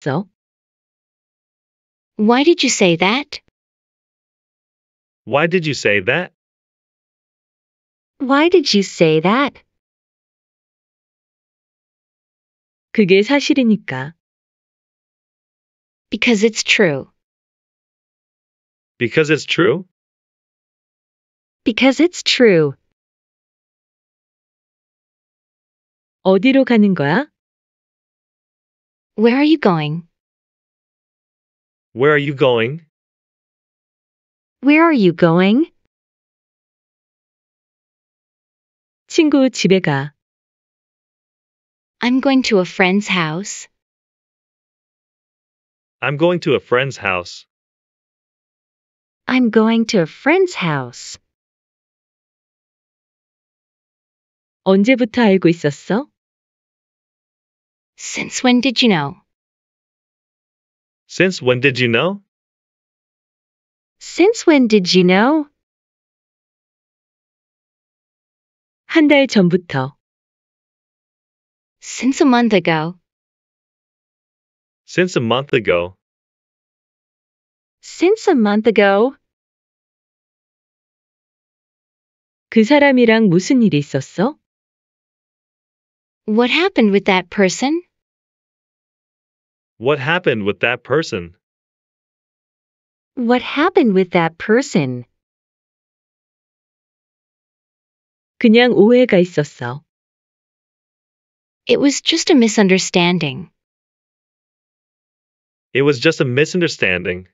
So? Why did you say that? Why did you say that? Why did you say that? 그게 사실이니까. Because it's true. Because it's true? Because it's true. 어디로 가는 거야? Where are you going? Where are you going? Where are you going? 친구 집에 가. I'm going to a friend's house. I'm going to a friend's house. I'm going to a friend's house. 언제부터 알고 있었어? Since when did you know? Since when did you know? Since when did you know? 한 달 전부터. Since a month ago. Since a month ago. Since a month ago. 그 사람이랑 무슨 일이 있었어? What happened with that person? What happened with that person? What happened with that person? 그냥 오해가 있었어. It was just a misunderstanding. It was just a misunderstanding.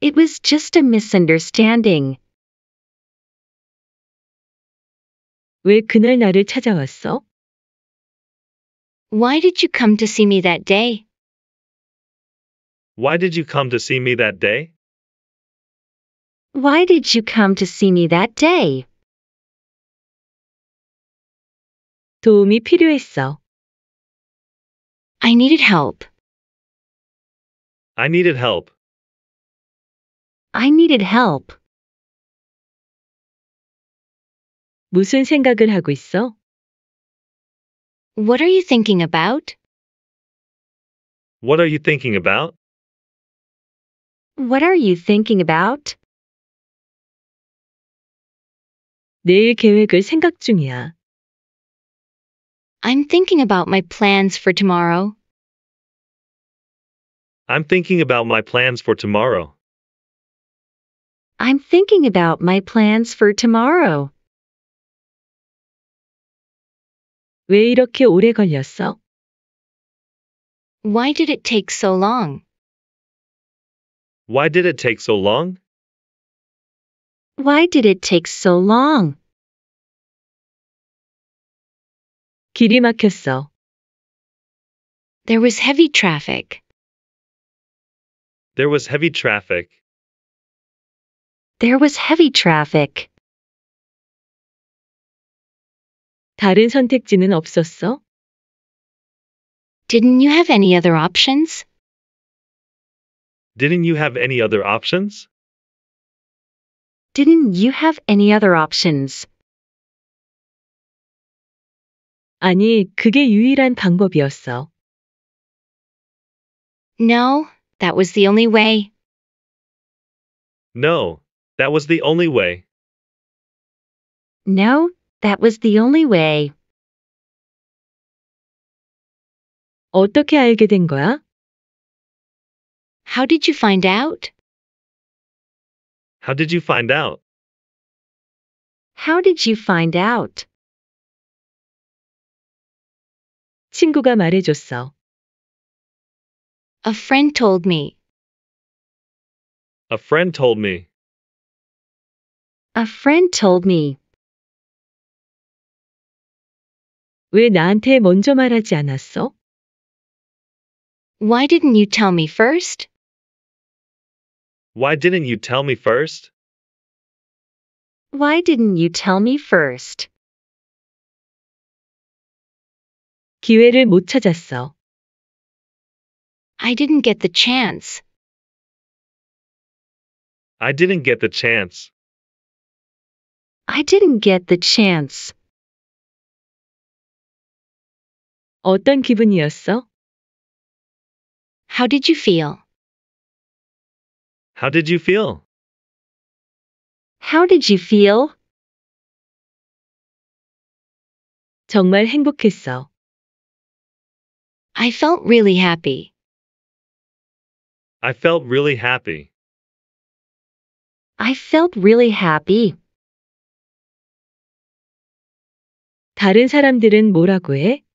It was just a misunderstanding. 왜 그날 나를 찾아왔어? Why did you come to see me that day? Why did you come to see me that day? Why did you come to see me that day? 도움이 필요했어. I needed help. I needed help. I needed help. 무슨 생각을 하고 있어? What are you thinking about? What are you thinking about? What are you thinking about? 내일 계획을 생각 중이야. I'm thinking about my plans for tomorrow. I'm thinking about my plans for tomorrow. I'm thinking about my plans for tomorrow. 왜 이렇게 오래 걸렸어? Why did it take so long? Why did it take so long? Why did it take so long? 길이 막혔어. There was heavy traffic. There was heavy traffic. There was heavy traffic. 다른 선택지는 없었어? Didn't you have any other options? Didn't you have any other options? Didn't you have any other options? 아니, 그게 유일한 방법이었어. No, that was the only way. No, that was the only way. No, that was the only way. 어떻게 알게 된 거야? How did you find out? How did you find out? How did you find out? 친구가 말해줬어. A friend told me. A friend told me. A friend told me. 왜 나한테 먼저 말하지 않았어? Why didn't you tell me first? Why didn't you tell me first? Why didn't you tell me first? 기회를 못 찾았어. I didn't get the chance. I didn't get the chance. I didn't get the chance. 어떤 기분이었어? How did you feel? How did you feel? How did you feel? 정말 행복했어. I felt really happy. I felt really happy. I felt really happy. 다른 사람들은 뭐라고 해?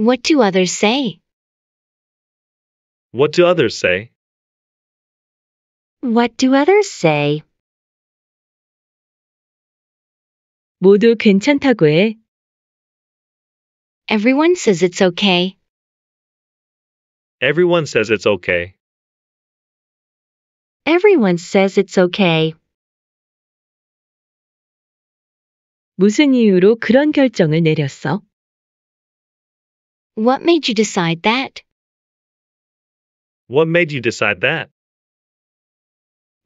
What do others say? What do others say? What do others say? 모두 괜찮다고 해. Everyone says it's okay. Everyone says it's okay. Everyone says it's okay. 무슨 이유로 그런 결정을 내렸어? What made you decide that? What made you decide that?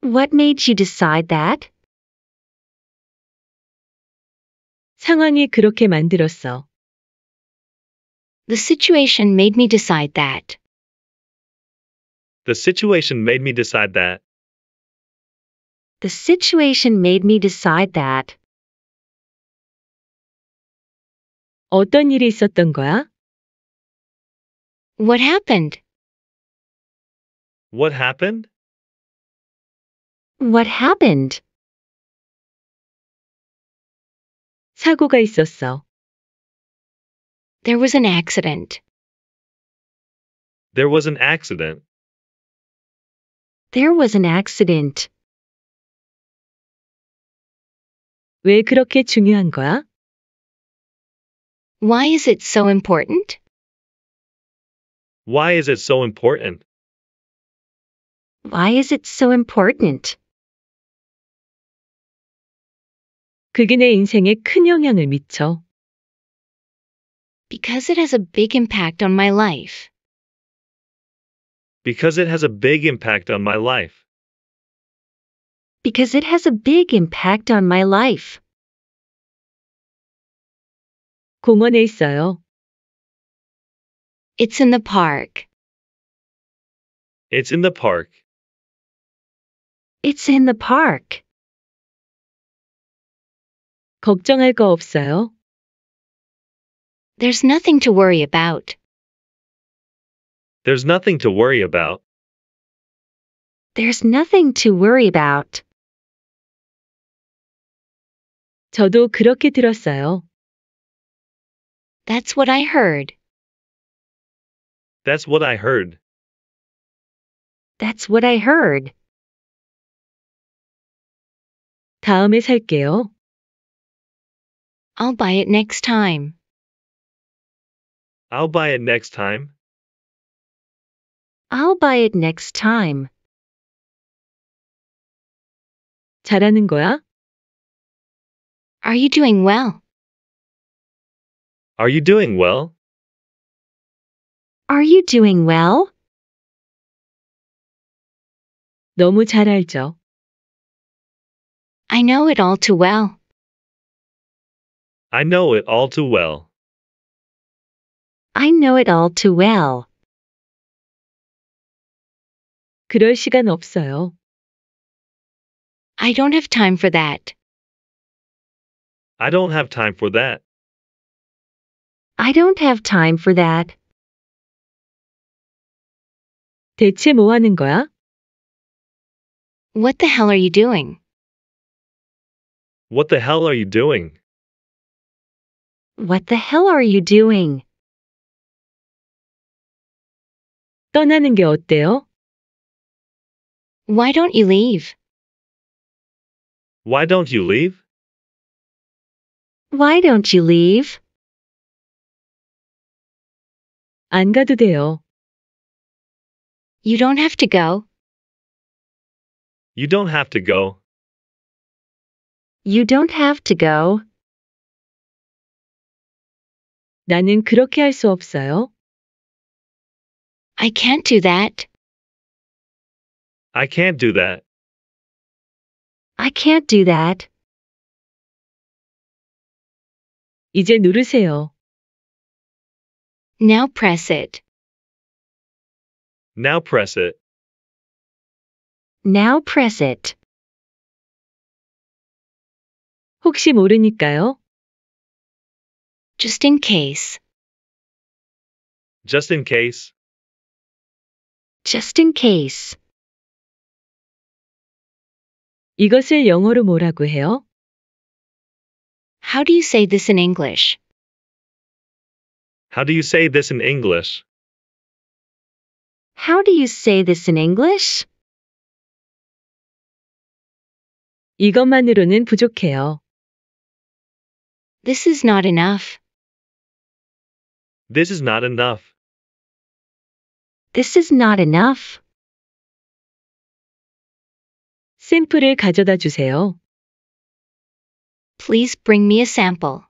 What made you decide that? 상황이 그렇게 만들었어. The situation made me decide that. The situation made me decide that. The situation made me decide that. 어떤 일이 있었던 거야? What happened? What happened? What happened? 사고가 있었어. There was an accident. There was an accident. There was an accident. 왜 그렇게 중요한 거야? Why is it so important? Why is it so important? Why is it so important? 그게 인생에 큰 영향을 미쳐. Because it has a big impact on my life. Because it has a big impact on my life. Because it has a big impact on my life. 공원에 있어요. It's in the park. It's in the park. It's in the park. 걱정할 거 없어요? There's nothing to worry about. There's nothing to worry about. There's nothing to worry about. 저도 그렇게 들었어요. That's what I heard. That's what I heard. That's what I heard. 다음에 살게요. I'll buy it next time. I'll buy it next time. I'll buy it next time. 잘하는 거야? Are you doing well? Are you doing well? Are you doing well? 너무 잘 알죠. I know it all too well. I know it all too well. I know it all too well. 그럴 시간 없어요. I don't have time for that. I don't have time for that. I don't have time for that. 대체 뭐 하는 거야? What the hell are you doing? What the hell are you doing? What the hell are you doing? 떠나는 게 어때요? Why don't you leave? Why don't you leave? Why don't you leave? 안 가도 돼요. You don't have to go. You don't have to go. You don't have to go. 나는 그렇게 할 수 없어요. I can't do that. I can't do that. I can't do that. 이제 누르세요. Now press it. Now press it. Now press it. 혹시 모르니까요. Just in case. Just in case. Just in case. 이것을 영어로 뭐라고 해요? How do you say this in English? How do you say this in English? How do you say this in English? 이것만으로는 부족해요. This is not enough. This is not enough. This is not enough. 샘플을 가져다 주세요. Please bring me a sample.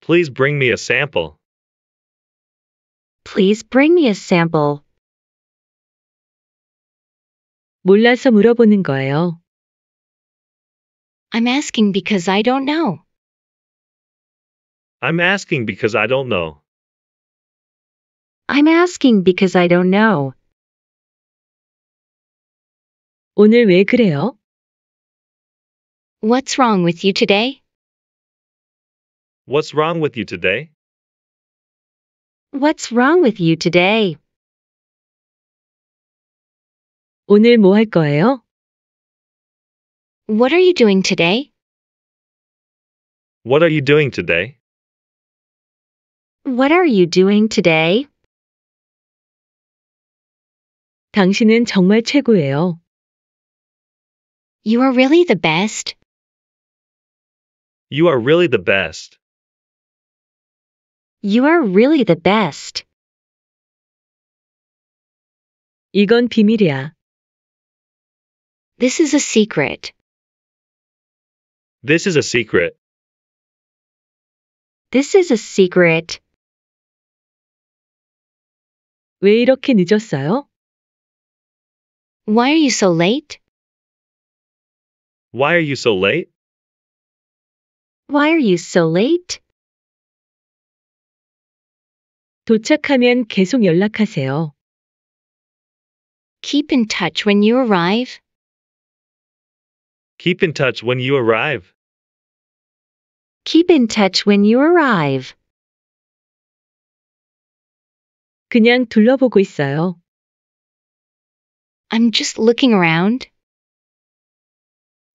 Please bring me a sample. Please bring me a sample. 몰라서 물어보는 거예요. I'm asking because I don't know. I'm asking because I don't know. I'm asking because I don't know. 오늘 왜 그래요? What's wrong with you today? What's wrong with you today? What's wrong with you today? 오늘 뭐 할 거예요? What are you doing today? What are you doing today? What are you doing today? 당신은 정말 최고예요. You are really the best. You are really the best. You are really the best. 이건 비밀이야. This is a secret. This is a secret. This is a secret. 왜 이렇게 늦었어요? Why are you so late? Why are you so late? Why are you so late? 도착하면 계속 연락하세요. Keep in touch when you arrive. Keep in touch when you arrive. Keep in touch when you arrive. 그냥 둘러보고 있어요. I'm just looking around.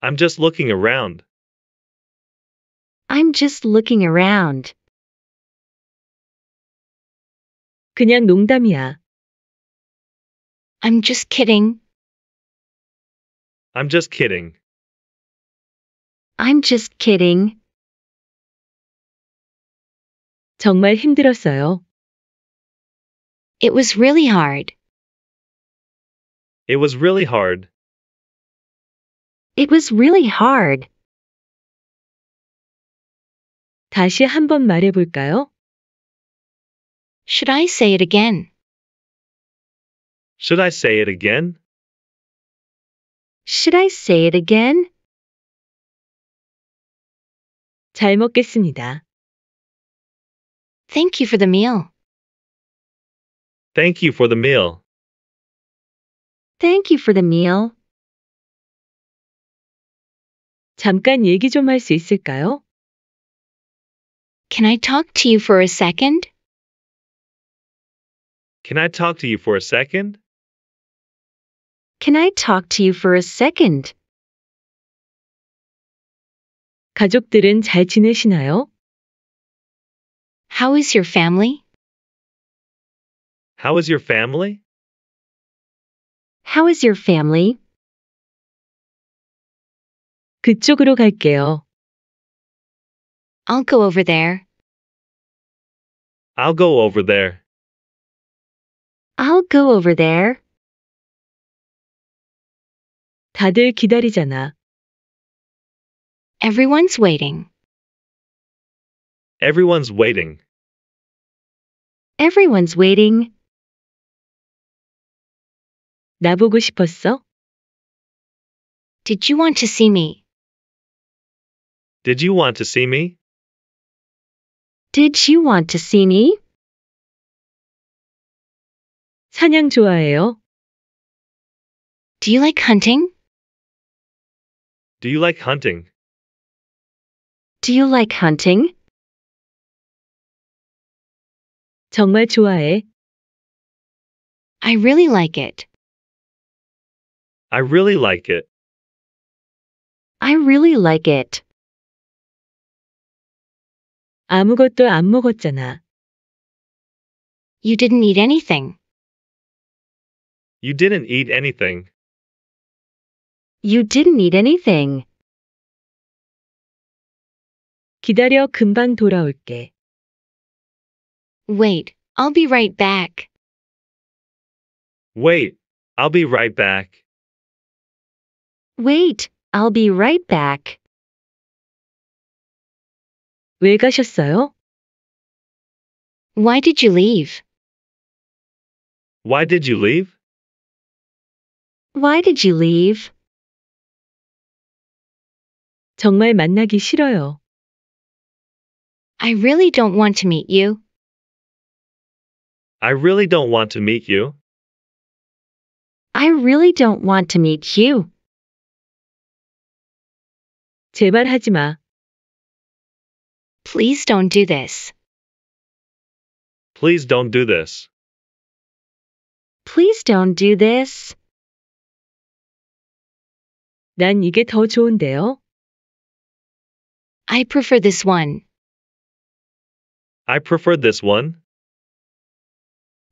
I'm just looking around. I'm just looking around. 그냥 농담이야. I'm just kidding. I'm just kidding. I'm just kidding. 정말 힘들었어요. It was really hard. It was really hard. It was really hard. 다시 한 번 말해볼까요? Should I say it again? Should I say it again? Should I say it again? 잘 먹겠습니다. Thank you for the meal. Thank you for the meal. Thank you for the meal. 잠깐 얘기 좀 할 수 있을까요? Can I talk to you for a second? Can I talk to you for a second? Can I talk to you for a second? 가족들은 잘 지내시나요? How is your family? How is your family? How is your family? 그쪽으로 갈게요. I'll go over there. I'll go over there. I'll go over there. 다들 기다리잖아. Everyone's waiting. Everyone's waiting. Everyone's waiting. 나 보고 싶었어? Did you want to see me? Did you want to see me? Did you want to see me? 사냥 좋아해요? Do you like hunting? Do you like hunting? Do you like hunting? 정말 좋아해. I really like it. I really like it. I really like it. 아무것도 안 먹었잖아. You didn't eat anything. You didn't eat anything. You didn't eat anything. 기다려 금방 돌아올게. Wait, I'll be right back. Wait, I'll be right back. Wait, I'll be right back. 왜 가셨어요? Why did you leave? Why did you leave? Why did you leave? 정말 만나기 싫어요. I really don't want to meet you. I really don't want to meet you. I really don't want to meet you. 제발 하지 마. Please don't do this. Please don't do this. Please don't do this. 난 이게 더 좋은데요. I prefer this one. I prefer this one.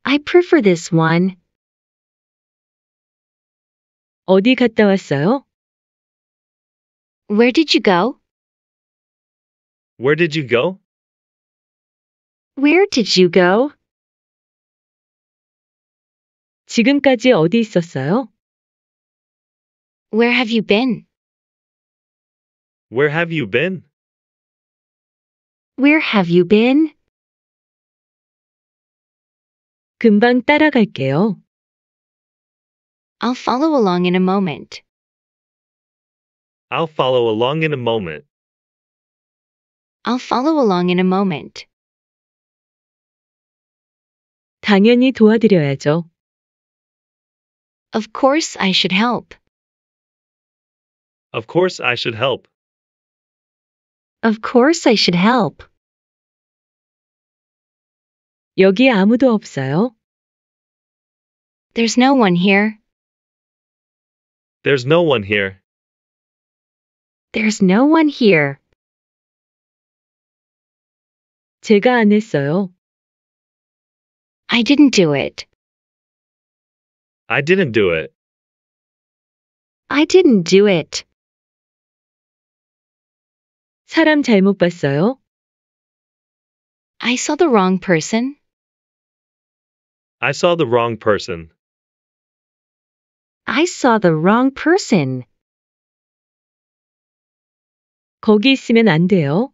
I prefer this one. 어디 갔다 왔어요? Where did you go? Where did you go? Where did you go? 지금까지 어디 있었어요? Where have you been? Where have you been? Where have you been? 금방 따라갈게요. I'll follow along in a moment. I'll follow along in a moment. I'll follow along in a moment. 당연히 도와드려야죠. Of course I should help. Of course I should help. Of course I should help. 여기 아무도 없어요. There's no one here. There's no one here. There's no one here. 제가 안 했어요. I didn't do it. I didn't do it. I didn't do it. 사람 잘못 봤어요? I saw the wrong person. I saw the wrong person. I saw the wrong person. 거기 있으면 안 돼요.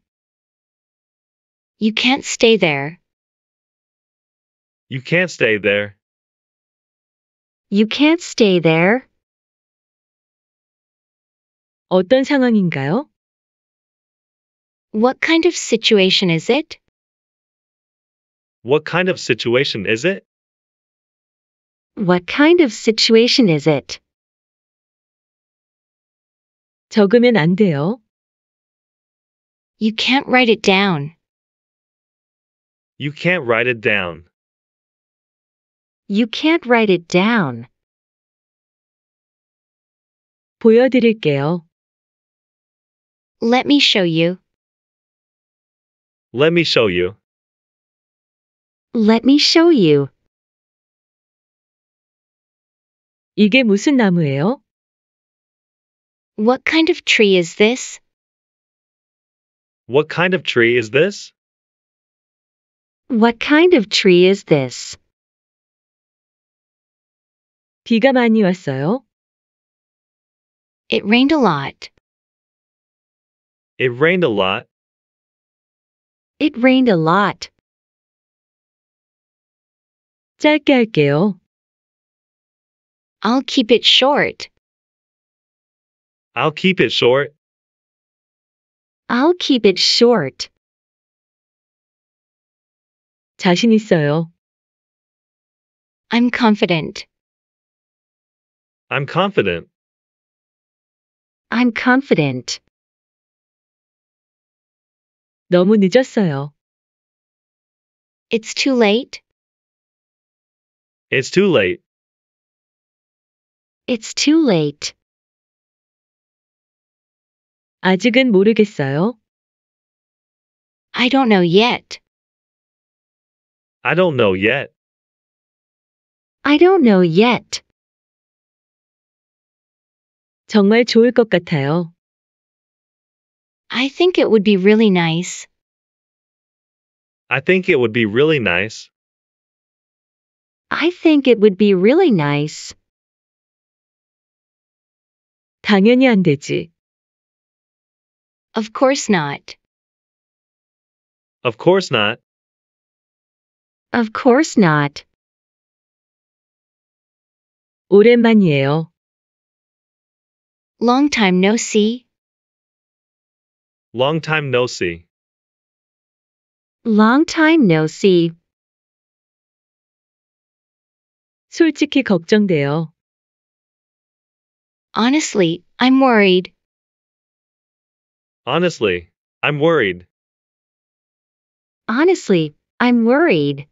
You can't stay there. You can't stay there. You can't stay there. 어떤 상황인가요? What kind of situation is it? What kind of situation is it? What kind of situation is it? 적으면 안 돼요. You can't write it down. You can't write it down. You can't write it down. 보여드릴게요. Let me show you. Let me show you. Let me show you. 이게 무슨 나무예요? What kind of tree is this? What kind of tree is this? What kind of tree is this? 비가 많이 왔어요. It rained a lot. It rained a lot. It rained a lot. 짧게 할게요. I'll keep it short. I'll keep it short. I'll keep it short. 자신 있어요. I'm confident. I'm confident. I'm confident. 너무 늦었어요. It's too late. It's too late. It's too late. 아직은 모르겠어요. I don't know yet. I don't know yet. I don't know yet. 정말 좋을 것 같아요. I think it would be really nice. I think it would be really nice. I think it would be really nice. 당연히 안 되지. Of course not. Of course not. Of course not. 오랜만이에요. Long time no see. Long time no see. Long time no see. 솔직히 걱정돼요. Honestly, I'm worried. Honestly, I'm worried. Honestly, I'm worried.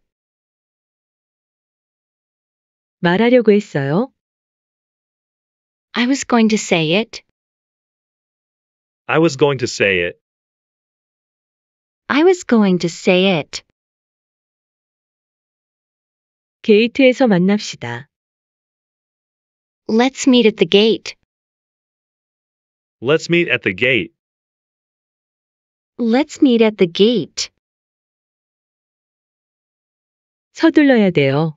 말하려고 했어요. I was going to say it. I was going to say it. I was going to say it. 게이트에서 만납시다. Let's meet at the gate. Let's meet at the gate. Let's meet at the gate. 서둘러야 돼요.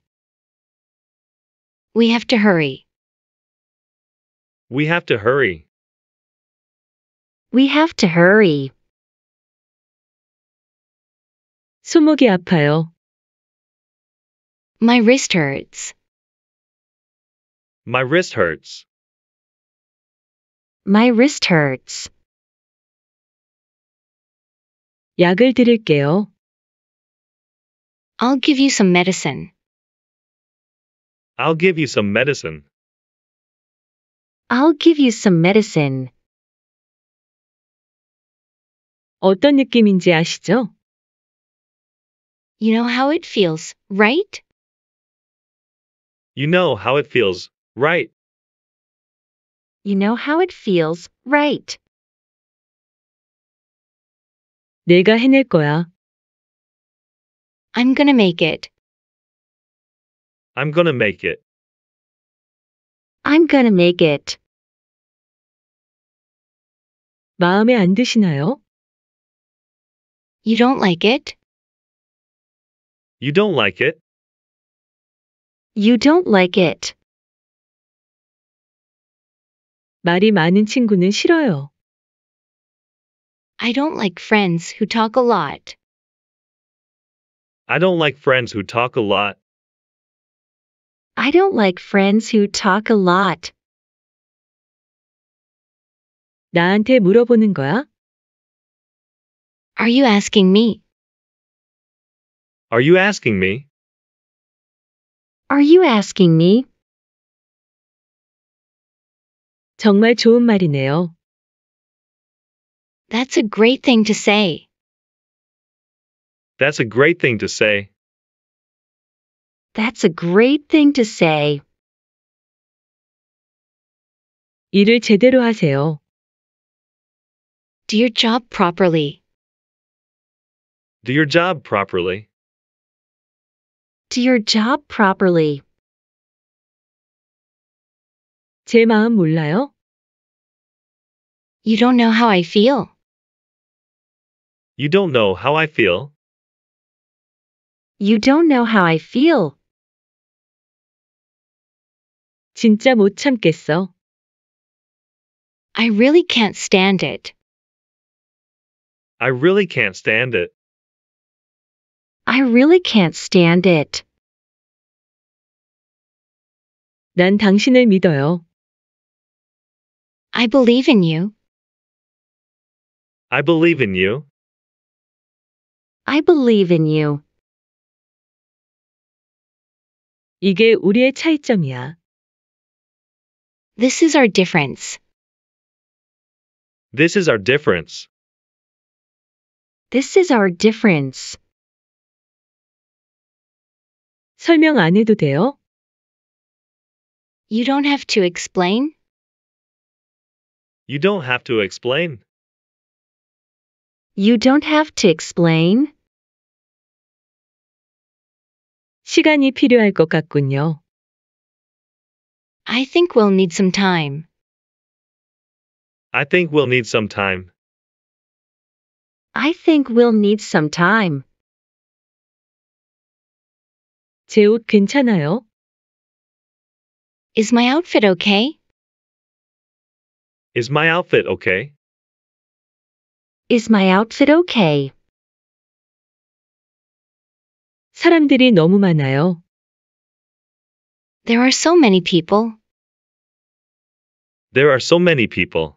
We have to hurry. We have to hurry. We have to hurry. 손목이 아파요. My wrist hurts. My wrist hurts. My wrist hurts. 약을 드릴게요. I'll give you some medicine. I'll give you some medicine. I'll give you some medicine. 어떤 느낌인지 아시죠? You know how it feels, right? You know how it feels, right? You know how it feels, right? 내가 해낼 거야. I'm gonna make it. I'm gonna make it. I'm gonna make it. 마음에 안 드시나요? You don't like it? You don't like it? You don't like it. 말이 많은 친구는 싫어요. I don't like friends who talk a lot. I don't like friends who talk a lot. I don't like friends who talk a lot. 나한테 물어보는 거야? Are you asking me? Are you asking me? Are you asking me? 정말 좋은 말이네요. That's a great thing to say. That's a great thing to say. That's a great thing to say. 일을 제대로 하세요. Do your job properly. Do your job properly. Do your job properly. 제 마음 몰라요? You don't know how I feel. You don't know how I feel. You don't know how I feel. 진짜 못 참겠어. I really can't stand it. I really can't stand it. I really can't stand it. 난 당신을 믿어요. I believe in you. I believe in you. I believe in you. 이게 우리의 차이점이야. This is our difference. This is our difference. This is our difference. 설명 안 해도 돼요? You don't have to explain? You don't have to explain. You don't have to explain. 시간이 필요할 것 같군요. I think we'll need some time. I think we'll need some time. I think we'll need some time. 괜찮아요? Is my outfit okay? Is my outfit okay? Is my outfit okay? 사람들이 너무 많아요. There are so many people. There are so many people.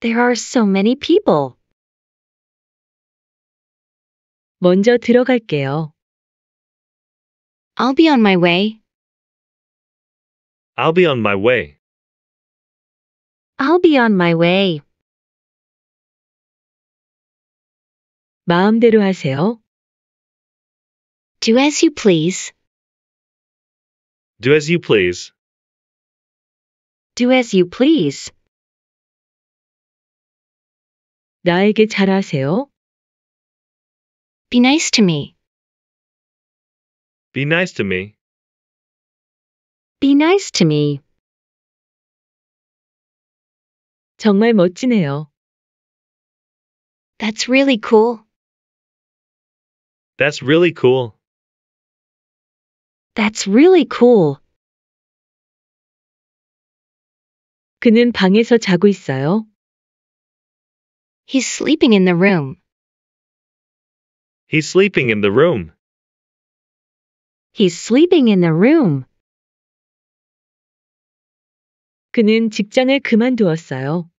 There are so many people. 먼저 들어갈게요. I'll be on my way. I'll be on my way. I'll be on my way. 마음대로 하세요. Do as you please. Do as you please. Do as you please. 나에게 잘하세요. Be nice to me. Be nice to me. Be nice to me. 정말 멋지네요. That's really cool. That's really cool. That's really cool. 그는 방에서 자고 있어요. He's sleeping in the room. He's sleeping in the room. He's sleeping in the room. 그는 직장을 그만두었어요.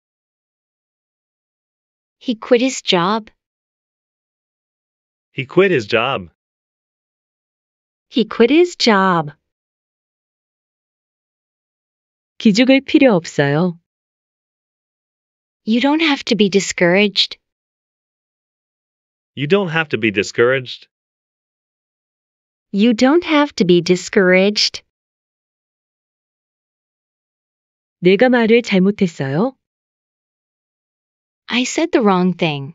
He quit his job. He quit his job. He quit his job. 기죽을 필요 없어요. You don't have to be discouraged. You don't have to be discouraged. You don't have to be discouraged. 내가 말을 잘못했어요. I said the wrong thing.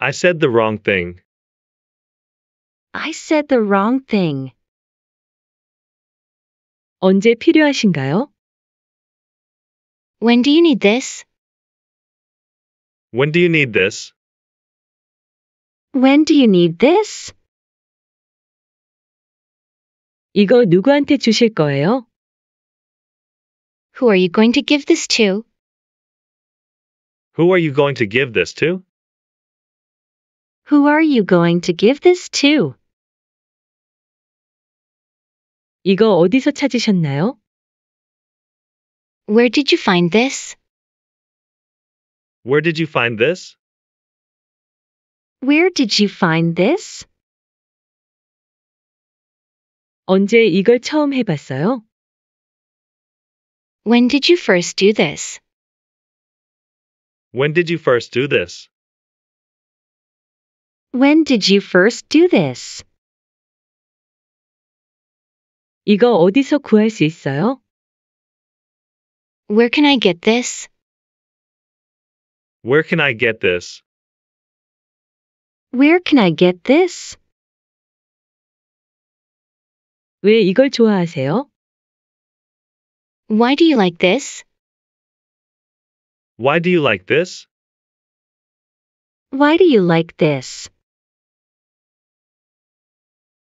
I said the wrong thing. I said the wrong thing. 언제 필요하신가요? When do you need this? When do you need this? When do you need this? 이거 누구한테 주실 거예요? Who are you going to give this to? Who are you going to give this to? Who are you going to give this to? 이거 어디서 찾으셨나요? Where did you find this? Where did you find this? Where did you find this? 언제 이걸 처음 해봤어요? When did you first do this? When did you first do this? When did you first do this? 이거 어디서 구할 수 있어요? Where can I get this? Where can I get this? Where can I get this? 왜 이걸 좋아하세요? Why do you like this? Why do you like this? Why do you like this?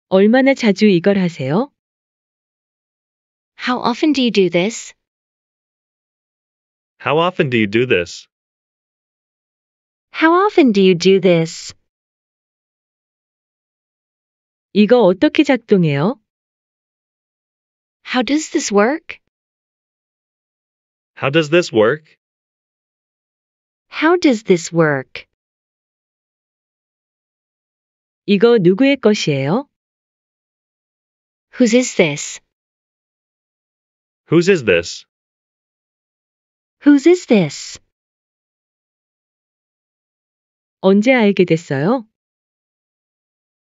얼마나 자주 이걸 하세요? How often do you do this? How often do you do this? How often do you do this? 이거 어떻게 작동해요? How does this work? How does this work? How does this work? 이거 누구의 것이에요? Whose is this? Whose is this? Whose is this? 언제 알게 됐어요?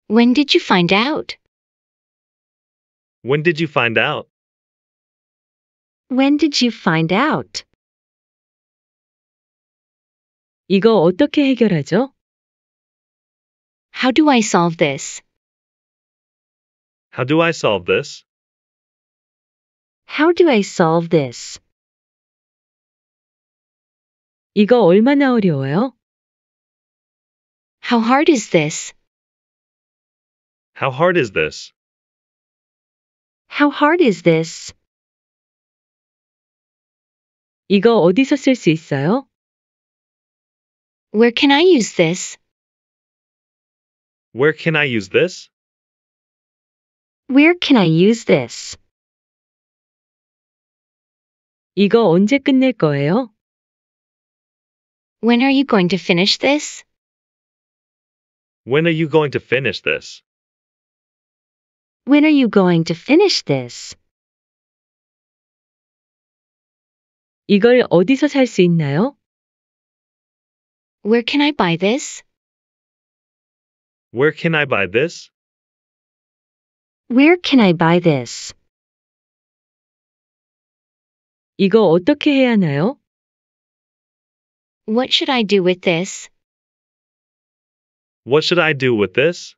When did you find out? When did you find out? When did you find out? 이거 어떻게 해결하죠? How do I solve this? How do I solve this? How do I solve this? 이거 얼마나 어려워요? How hard is this? How hard is this? How hard is this? 이거 어디서 쓸 있어요? Where can I use this? Where can I use this? Where can I use this? 이거 언제 끝낼 거예요? When are you going to finish this? When are you going to finish this? When are you going to finish this? 이걸 어디서 있나요? Where can I buy this? Where can I buy this? Where can I buy this? 이거 어떻게 해야 하나요? What should I do with this? What should I do with this?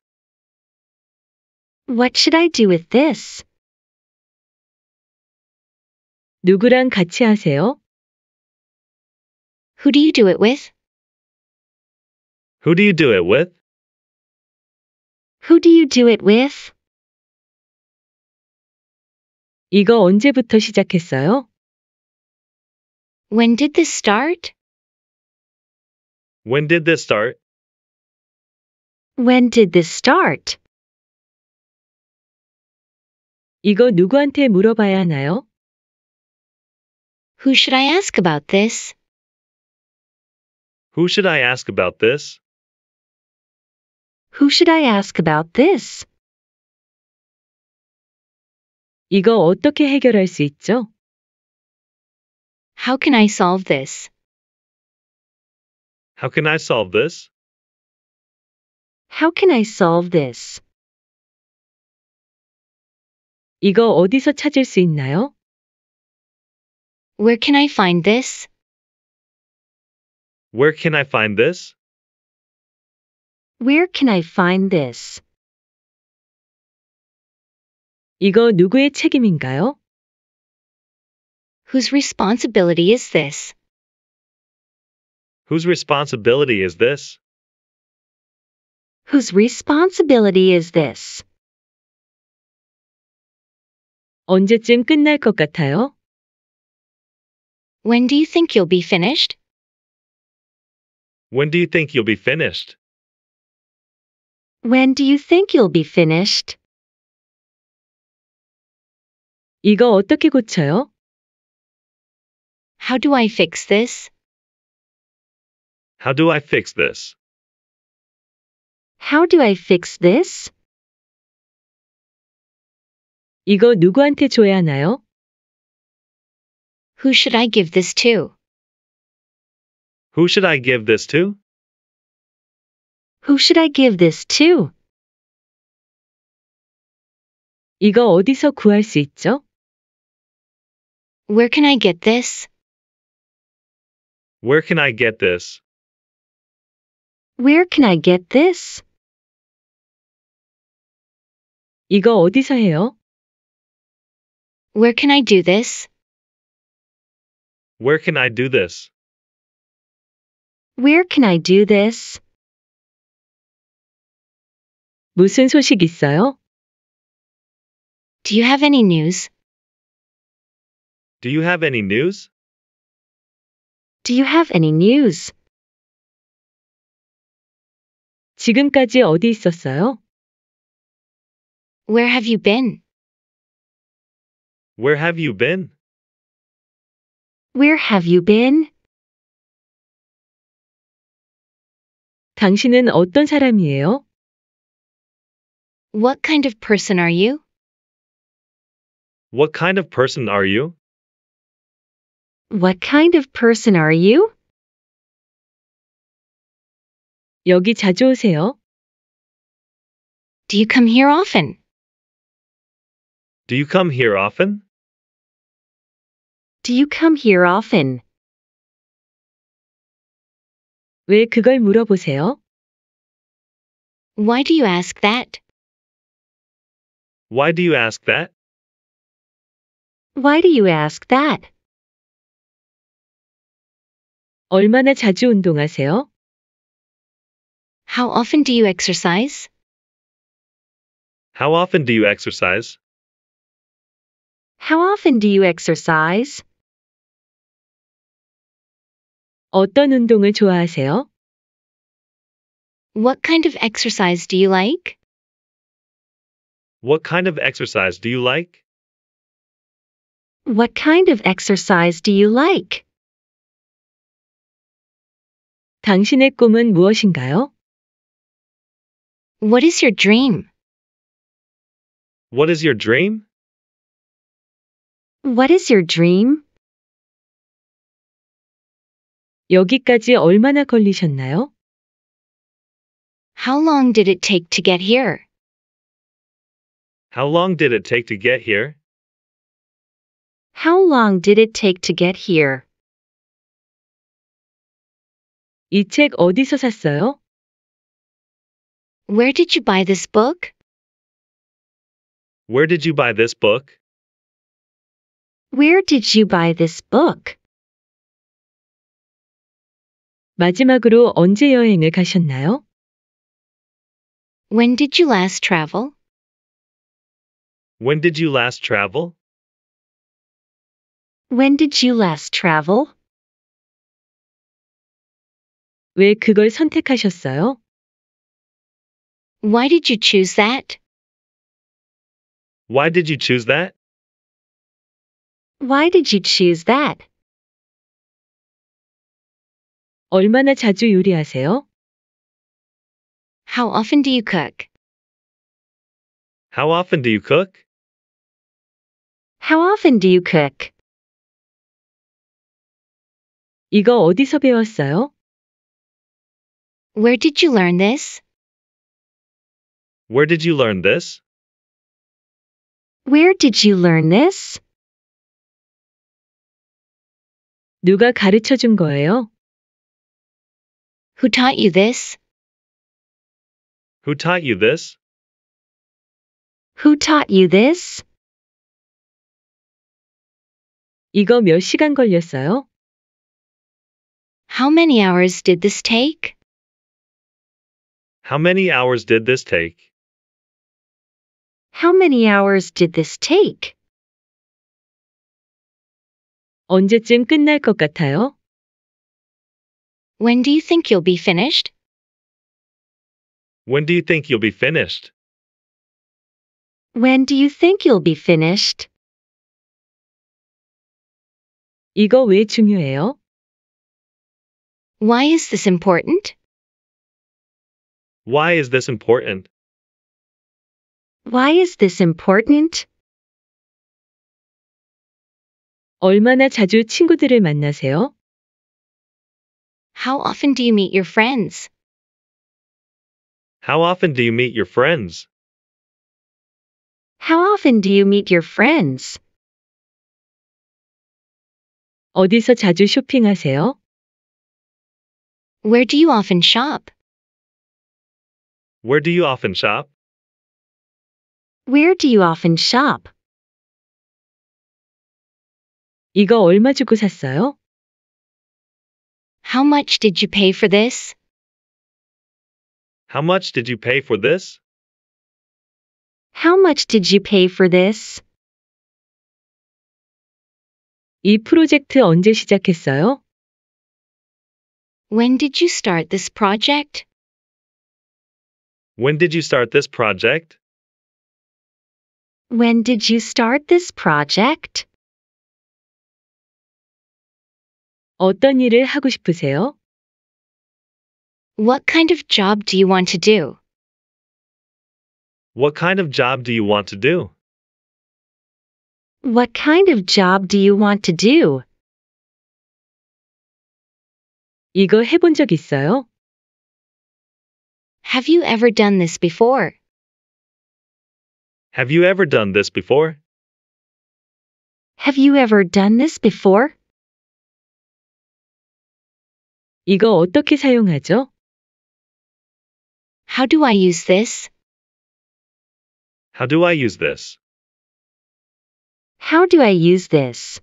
What should I do with this? 누구랑 같이 하세요? Who do you do it with? Who do you do it with? Who do you do it with? 이거 언제부터 시작했어요? When did this start? When did this start? When did this start? 이거 누구한테 물어봐야 하나요? Who should I ask about this? Who should I ask about this? Who should I ask about this? 이거 어떻게 해결할 수 있죠? How can I solve this? How can I solve this? How can I solve this? 이거 어디서 찾을 수 있나요? Where can I find this? Where can I find this? Where can I find this? 이거 누구의 책임인가요? Whose responsibility is this? Whose responsibility is this? Whose responsibility is this? 언제쯤 끝날 것 같아요? When do you think you'll be finished? When do you think you'll be finished? When do you think you'll be finished? 이거 어떻게 고쳐요? How do I fix this? How do I fix this? How do I fix this? 이거 누구한테 줘야 하나요? Who should I give this to? Who should I give this to? Who should I give this to? 이거 어디서 구할 수 있죠? Where can I get this? Where can I get this? Where can I get this? 이거 어디서 해요? Where can I do this? Where can I do this? Where can I do this? 무슨 소식 있어요? Do you have any news? Do you have any news? Do you have any news? 지금까지 어디 있었어요? Where have you been? Where have you been? Where have you been? 당신은 어떤 사람이에요? What kind of person are you? What kind of person are you? What kind of person are you? 여기 자주 오세요? Do you come here often? Do you come here often? Do you come here often? 왜 그걸 물어보세요? Why do you ask that? Why do you ask that? Why do you ask that? 얼마나 자주 운동하세요? How often do you exercise? How often do you exercise? How often do you exercise? 어떤 운동을 좋아하세요? What kind of exercise do you like? What kind of exercise do you like? What kind of exercise do you like? 당신의 꿈은 무엇인가요? What is your dream? What is your dream? What is your dream? 여기까지 얼마나 걸리셨나요? How long did it take to get here? How long did it take to get here? How long did it take to get here? 이 어디서 샀어요? Where did you buy this book? Where did you buy this book? Where did you buy this book? 마지막으로 언제 여행을 가셨나요? When did you last travel? When did you last travel? When did you last travel? 왜 그걸 선택하셨어요? Why did you choose that? Why did you choose that? Why did you choose that? 얼마나 자주 요리하세요? How often do you cook? How often do you cook? How often do you cook? 이거 어디서 배웠어요? Where did you learn this? Where did you learn this? Where did you learn this? 누가 가르쳐 준 거예요? Who taught you this? Who taught you this? Who taught you this? 이거 몇 시간 걸렸어요? How many hours did this take? How many hours did this take? How many hours did this take? 언제쯤 끝날 것 같아요? When do you think you'll be finished? When do you think you'll be finished? When do you think you'll be finished? 이거 왜 중요해요? Why is this important? Why is this important? Why is this important? 얼마나 자주 친구들을 만나세요? How often do you meet your friends? How often do you meet your friends? How often do you meet your friends? 어디서 자주 쇼핑하세요? Where do you often shop? Where do you often shop? Where do you often shop? 이거 얼마 주고 샀어요? How much did you pay for this? How much did you pay for this? How much did you pay for this? 이 프로젝트 언제 시작했어요? When did you start this project? When did you start this project? When did you start this project? 어떤 일을 하고 싶으세요? What kind of job do you want to do? What kind of job do you want to do? What kind of job do you want to do? 이거 해본 적 있어요? Have you ever done this before? Have you ever done this before? Have you ever done this before? 이거 어떻게 사용하죠? How do I use this? How do I use this? How do I use this?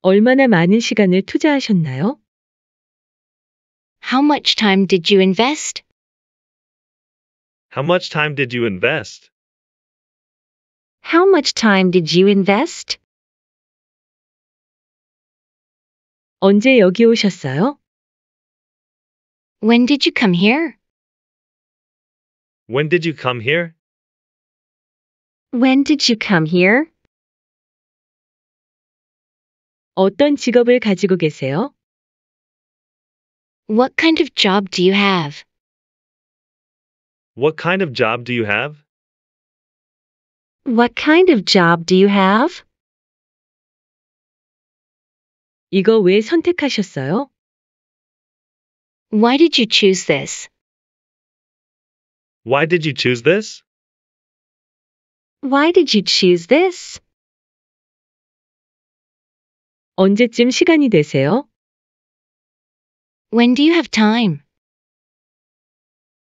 얼마나 많은 시간을 투자하셨나요? How much time did you invest? How much time did you invest? How much time did you invest? 언제 여기 오셨어요? When did you come here? When did you come here? When did you come here? 어떤 직업을 가지고 계세요? What kind of job do you have? What kind of job do you have? What kind of job do you have? 이거 왜 선택하셨어요? Why did you choose this? Why did you choose this? Why did you choose this? 언제쯤 시간이 되세요? When do you have time?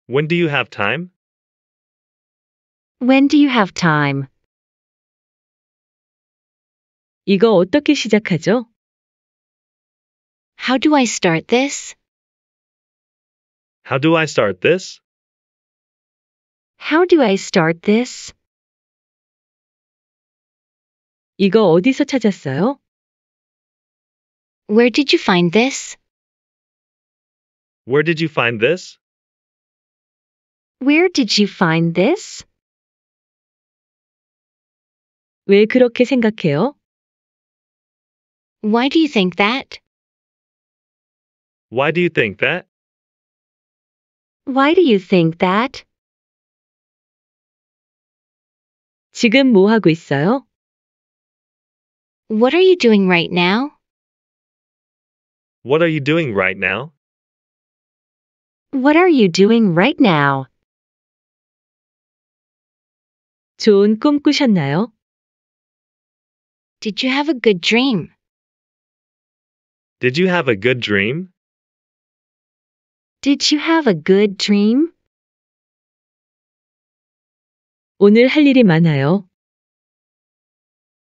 When do you have time? When do you have time? 이거 어떻게 시작하죠? How do I start this? How do I start this? How do I start this? 이거 어디서 찾았어요? Where did you find this? Where did you find this? Where did you find this? 왜 그렇게 생각해요? Why do you think that? Why do you think that? Why do you think that? 지금 뭐 하고 있어요? What are you doing right now? What are you doing right now? What are you doing right now? 좋은 꿈 꾸셨나요? Did you have a good dream? Did you have a good dream? Did you have a good dream? 오늘 할 일이 많아요.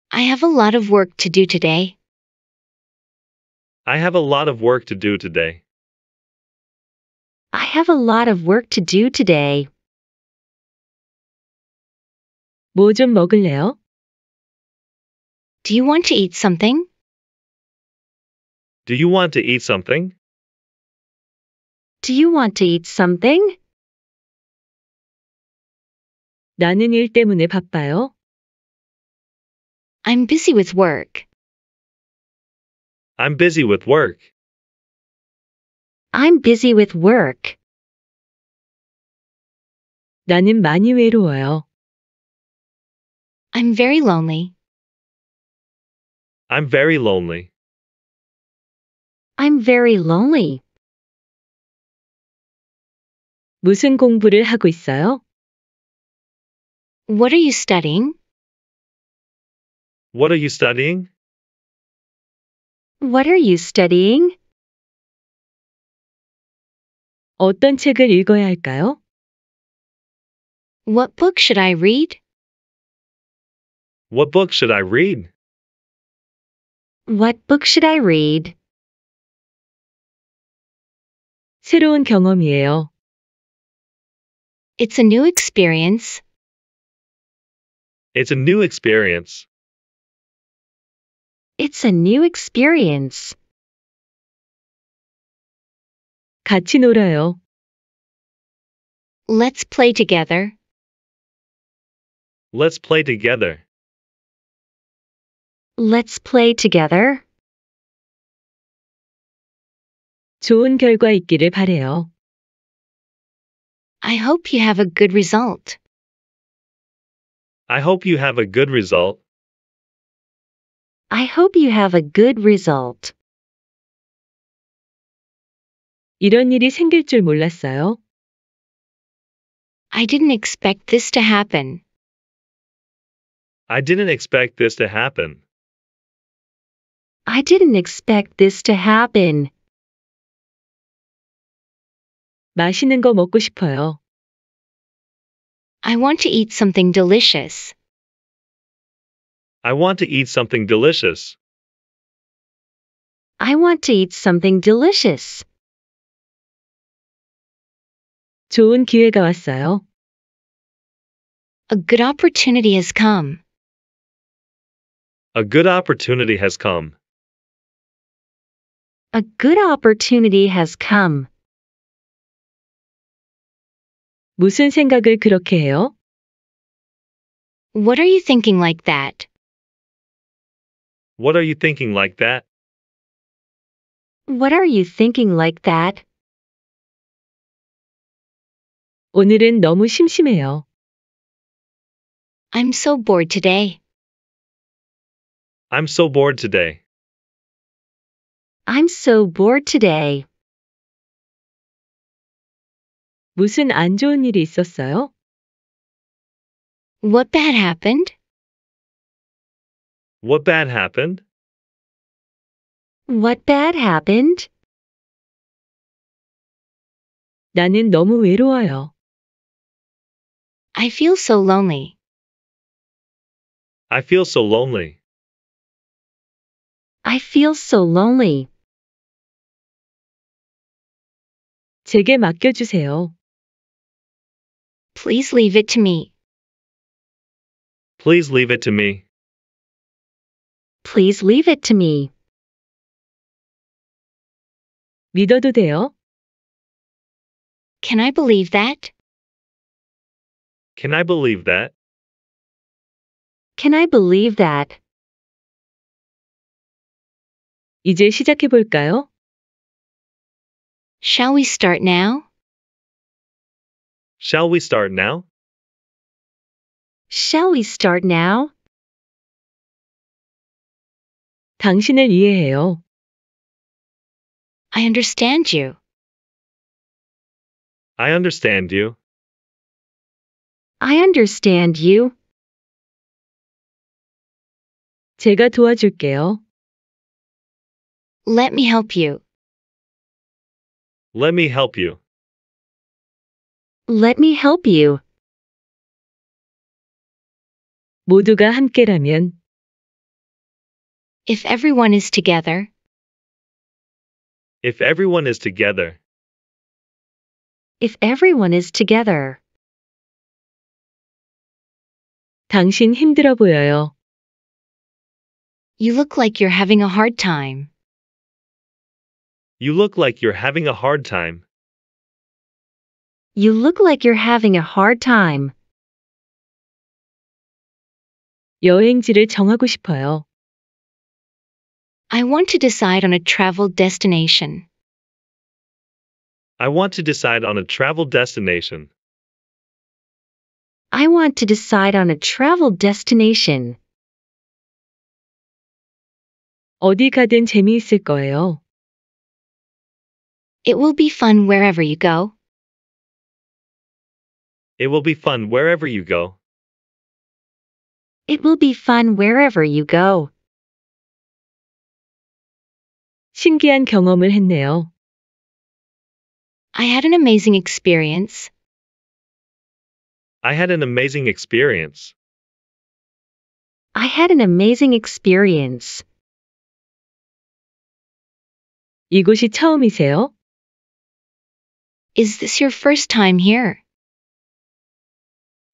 I have a lot of work to do today. I have a lot of work to do today. I have a lot of work to do today. 먹을래요? Do you want to eat something? Do you want to eat something? Do you want to eat something? 나는 일 때문에 바빠요. I'm busy with work. I'm busy with work. I'm busy with work. 나는 많이 외로워요. I'm very lonely. I'm very lonely. I'm very lonely. 무슨 공부를 하고 있어요? What are you studying? What are you studying? What are you studying? 어떤 책을 읽어야 할까요? What book should I read? What book should I read? What book should I read? 새로운 경험이에요. It's a new experience. It's a new experience. It's a new experience. 같이 놀아요. Let's play together. Let's play together. Let's play together. 좋은 결과 있기를 바래요. I hope you have a good result. I hope you have a good result. I hope you have a good result. 이런 일이 생길 줄 몰랐어요. I didn't expect this to happen. I didn't expect this to happen. I didn't expect this to happen. 맛있는 거 먹고 싶어요. I want to eat something delicious. I want to eat something delicious. I want to eat something delicious. 좋은 기회가 왔어요. A good opportunity has come. A good opportunity has come. A good opportunity has come. 무슨 생각을 그렇게 해요? What are you thinking like that? What are you thinking like that? What are you thinking like that? 오늘은 너무 심심해요. I'm so bored today. I'm so bored today. I'm so bored today. 무슨 안 좋은 일이 있었어요? What bad happened? What bad happened? What bad happened? 나는 너무 외로워요. I feel so lonely. I feel so lonely. I feel so lonely. 제게 맡겨주세요. Please leave it to me. Please leave it to me. Please leave it to me. 믿어도 돼요? Can I believe that? Can I believe that? Can I believe that? 이제 시작해 볼까요? Shall we start now? Shall we start now? Shall we start now? 당신을 이해해요. I understand you. I understand you. I understand you. 제가 도와줄게요. Let me help you. Let me help you. Let me help you. 모두가 함께라면 If everyone is together, If everyone is together, if everyone is together, 당신 힘들어 보여요. you look like you're having a hard time. you look like you're having a hard time. You look like you're having a hard time. 여행지를 정하고 싶어요. I want to decide on a travel destination. I want to decide on a travel destination. I want to decide on a travel destination. 어디 가든 재미있을 거예요. It will be fun wherever you go. It will be fun wherever you go. It will be fun wherever you go. 신기한 경험을 했네요. I had an amazing experience. I had an amazing experience. I had an amazing experience. 이곳이 처음이세요? Is this your first time here?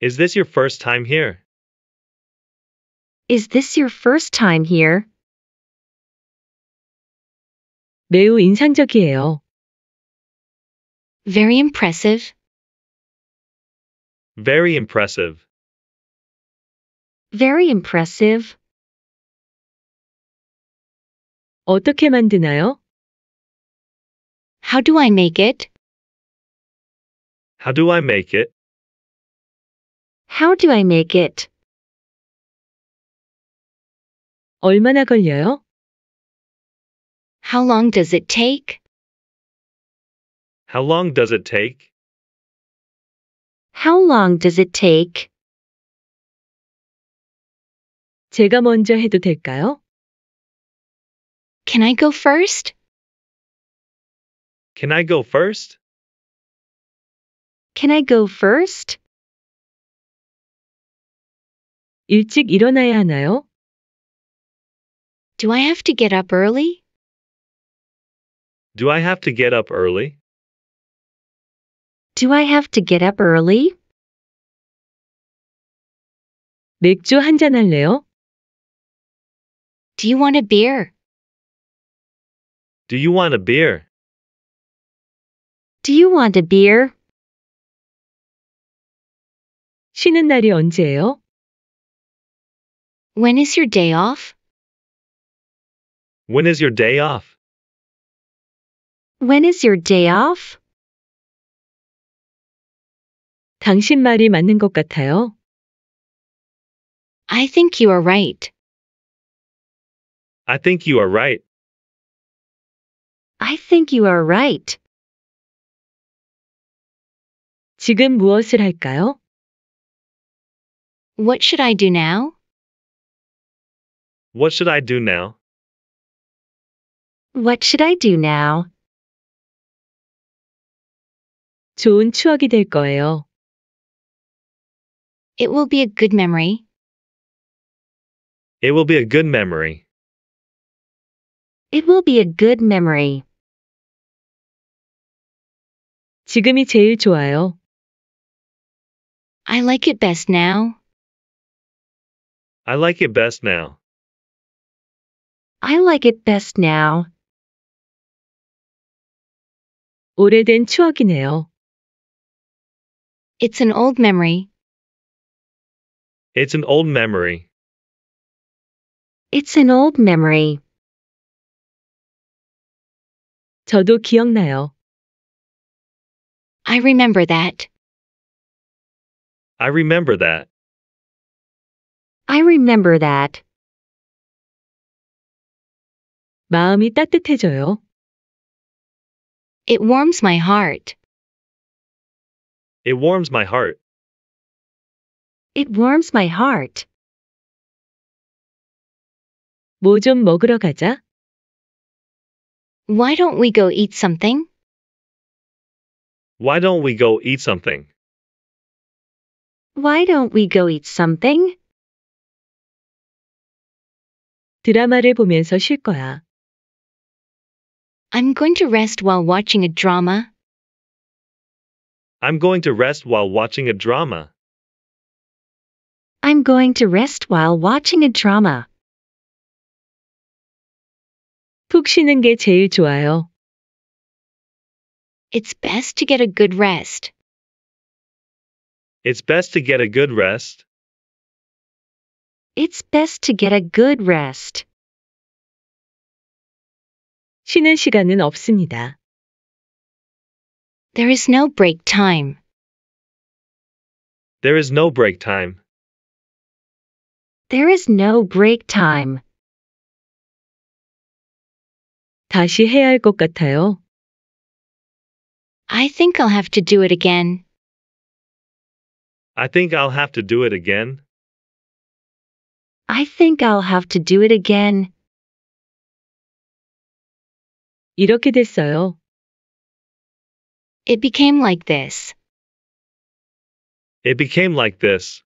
Is this your first time here? Is this your first time here? 매우 인상적이에요. Very impressive. Very impressive. Very impressive. 어떻게 만드나요? How do I make it? How do I make it? How do I make it? 얼마나 걸려요? How long does it take? How long does it take? How long does it take? 제가 먼저 해도 될까요? Can I go first? Can I go first? Can I go first? 일찍 일어나야 하나요? Do I have to get up early? Do I have to get up early? Do I have to get up early? 맥주 할래요? Do you want a beer? Do you want a beer? Do you want a beer? 쉬는 날이 언제예요? When is your day off? When is your day off? When is your day off? 당신 말이 맞는 것 같아요. I think you are right. I think you are right. I think you are right. 지금 무엇을 할까요? What should I do now? What should I do now? What should I do now? 좋은 추억이 될 거예요. It will be a good memory. It will be a good memory. It will be a good memory. 지금이 제일 좋아요. I like it best now. I like it best now. I like it best now. 오래된 추억이네요. It's an old memory. It's an old memory. It's an old memory. 저도 기억나요. I remember that. I remember that. I remember that. 마음이 따뜻해져요. It warms my heart. It warms my heart. It warms my heart. 먹으러 가자. Why don't we go eat something? Why don't we go eat something? Why don't we go eat something? 드라마를 보면서 쉴 거야. I'm going to rest while watching a drama. I'm going to rest while watching a drama. I'm going to rest while watching a drama. 푹 쉬는 게 제일 좋아요. It's best to get a good rest. It's best to get a good rest. It's best to get a good rest. 쉬는 시간은 없습니다. There is no break time. There is no break time. There is no break time. 다시 해야 같아요. I think I'll have to do it again. I think I'll have to do it again. I think I'll have to do it again. 이렇게 됐어요. It became like this. It became like this.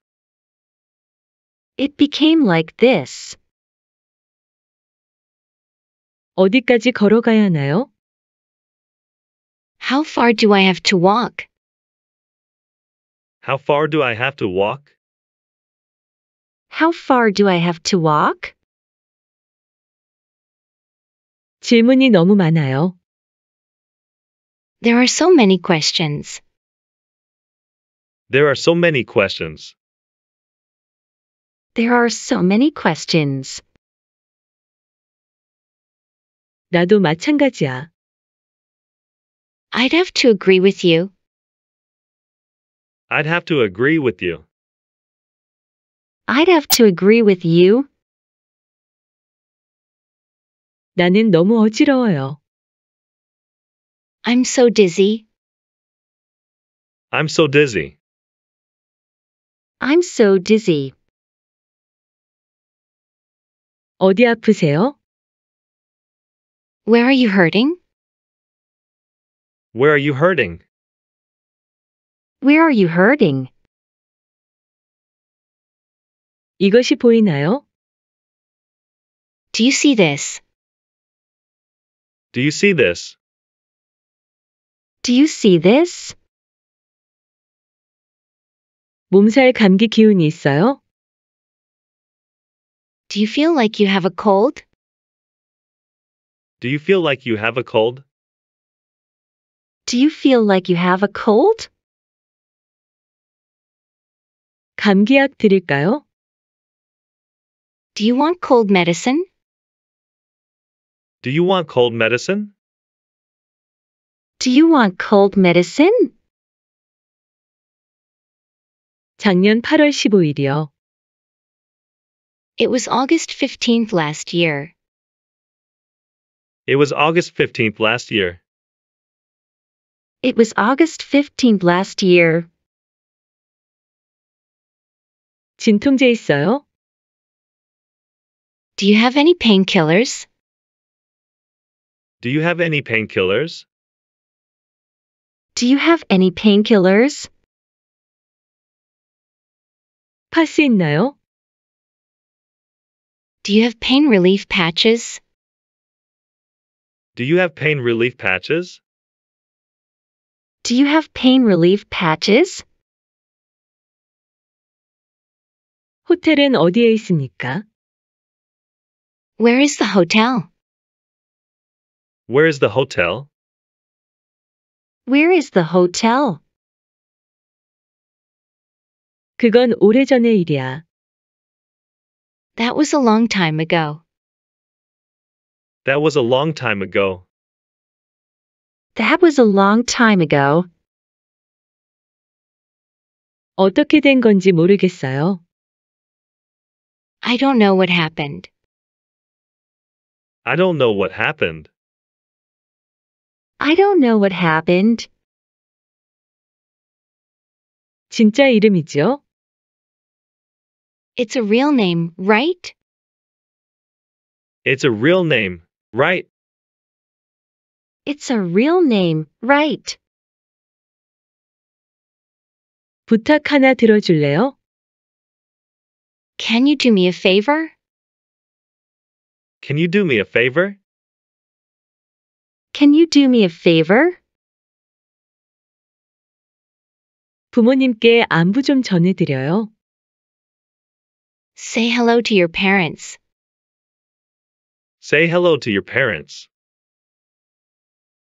It became like this. 어디까지 걸어가야 하나요? How far do I have to walk? How far do I have to walk? How far do I have to walk? 질문이 너무 많아요. There are so many questions. There are so many questions. There are so many questions. 나도 마찬가지야. I'd have to agree with you. I'd have to agree with you. I'd have to agree with you. 나는 너무 어지러워요. I'm so dizzy. I'm so dizzy. I'm so dizzy. 어디 아프세요? Where are you hurting? Where are you hurting? Where are you hurting? 이것이 보이나요? Do you see this? Do you see this? Do you see this? 몸살 감기 기운이 있어요? Do you feel like you have a cold? Do you feel like you have a cold? Do you feel like you have a cold? 감기약 드릴까요? Do you want cold medicine? Do you want cold medicine? Do you want cold medicine? 작년 8월 15일이요. It was August 15th last year. It was August 15th last year. It was August 15th last year. 진통제 있어요? Do you have any painkillers? Do you have any painkillers? Do you have any painkillers? 파스 있나요? Do you have pain relief patches? Do you have pain relief patches? Do you have pain relief patches? 호텔은 어디에 있습니까? Where is the hotel? Where is the hotel? Where is the hotel? 그건 오래전의 일이야. That was a long time ago. That was a long time ago. That was a long time ago. 어떻게 된 건지 모르겠어요. I don't know what happened. I don't know what happened. I don't know what happened. 진짜 이름이죠? It's a real name, right? It's a real name, right? It's a real name, right? 부탁 하나 들어줄래요? Can you do me a favor? Can you do me a favor? Can you do me a favor? 부모님께 안부 좀 전해드려요. Say hello to your parents. Say hello to your parents.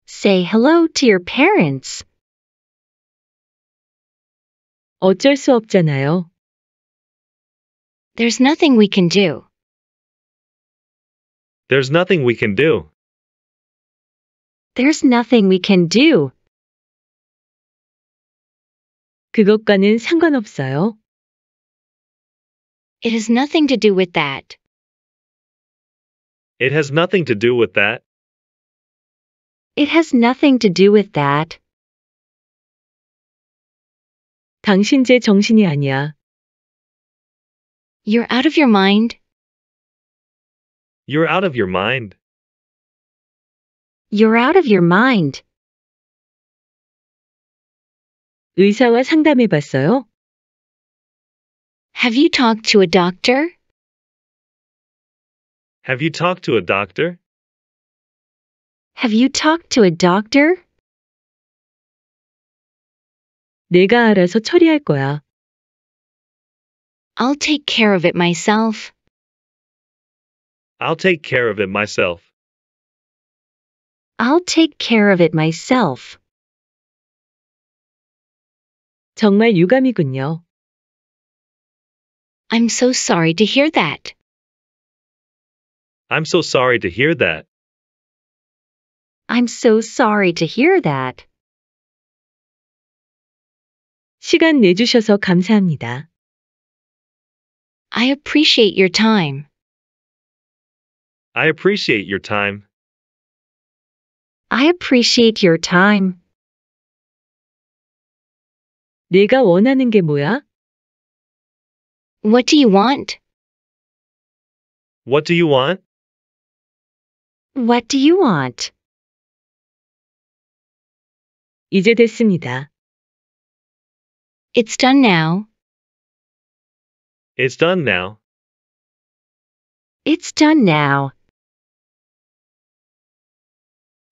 Say hello to your parents. 어쩔 수 없잖아요. There's nothing we can do. There's nothing we can do. There's nothing we can do. 그것과는 상관없어요. It has nothing to do with that. It has nothing to do with that. It has nothing to do with that. 당신 제 정신이 아니야. You're out of your mind. You're out of your mind. You're out of your mind. 의사와 상담해 봤어요? Have you talked to a doctor? Have you talked to a doctor? Have you talked to a doctor? 내가 알아서 처리할 거야. I'll take care of it myself. I'll take care of it myself. I'll take care of it myself. 정말 유감이군요. I'm so sorry to hear that. I'm so sorry to hear that. I'm so sorry to hear that. 시간 내주셔서 감사합니다. I appreciate your time. I appreciate your time. I appreciate your time. 네가 원하는 게 뭐야? What do you want? What do you want? What do you want? 이제 됐습니다. It's done now. It's done now. It's done now.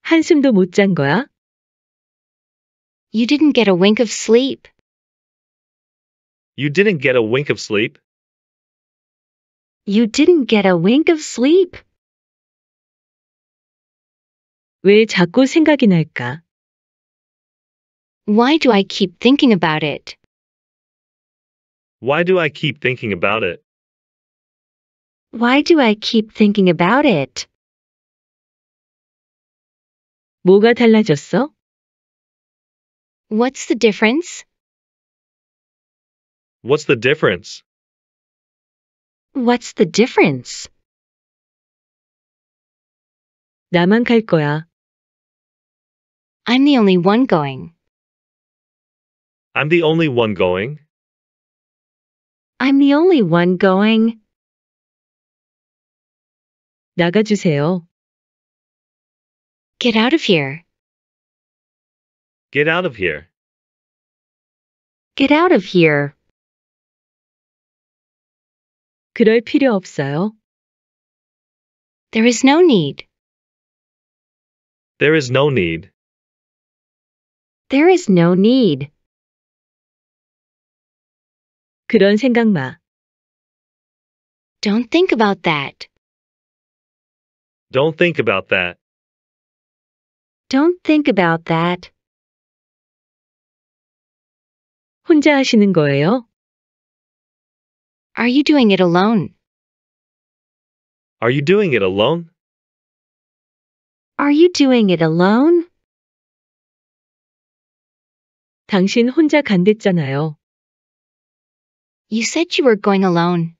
한숨도 못 거야? You didn't get a wink of sleep. You didn't get a wink of sleep. You didn't get a wink of sleep. 왜 자꾸 생각이 날까? Why do I keep thinking about it? Why do I keep thinking about it? Why do I keep thinking about it? 뭐가 달라졌어? What's the difference? What's the difference? What's the difference? 나만 갈 거야. I'm the only one going. I'm the only one going. I'm the only one going. 주세요. Get out of here. Get out of here. Get out of here. 그럴 필요 없어요. There is no need. There is no need. There is no need. 그런 생각 마. Don't think about that. Don't think about that. Don't think about that. 혼자 하시는 거예요? Are you doing it alone? Are you doing it alone? Are you doing it alone? 당신 혼자 간댔잖아요. You said you were going alone.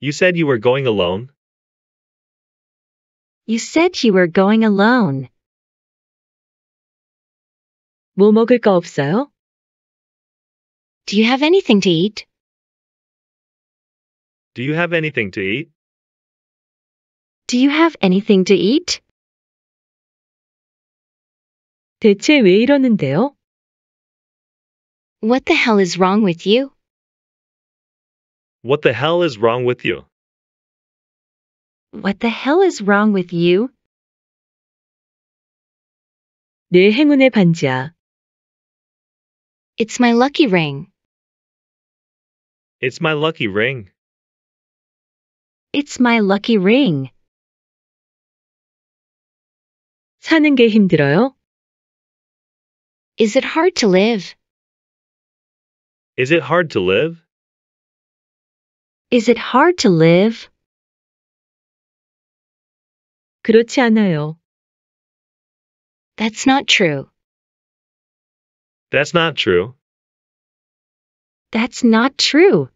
You said you were going alone. You said you were going alone. 뭐 먹을 거 없어요? Do you have anything to eat? Do you have anything to eat? Do you have anything to eat? 대체 왜 이러는데요? What the hell is wrong with you? What the hell is wrong with you? What the hell is wrong with you? 내 행운의 반지야. It's my lucky ring. It's my lucky ring. It's my lucky ring. 사는 게 힘들어요? Is it hard to live? Is it hard to live? Is it hard to live? 그렇지 않아요. That's not true. That's not true. That's not true.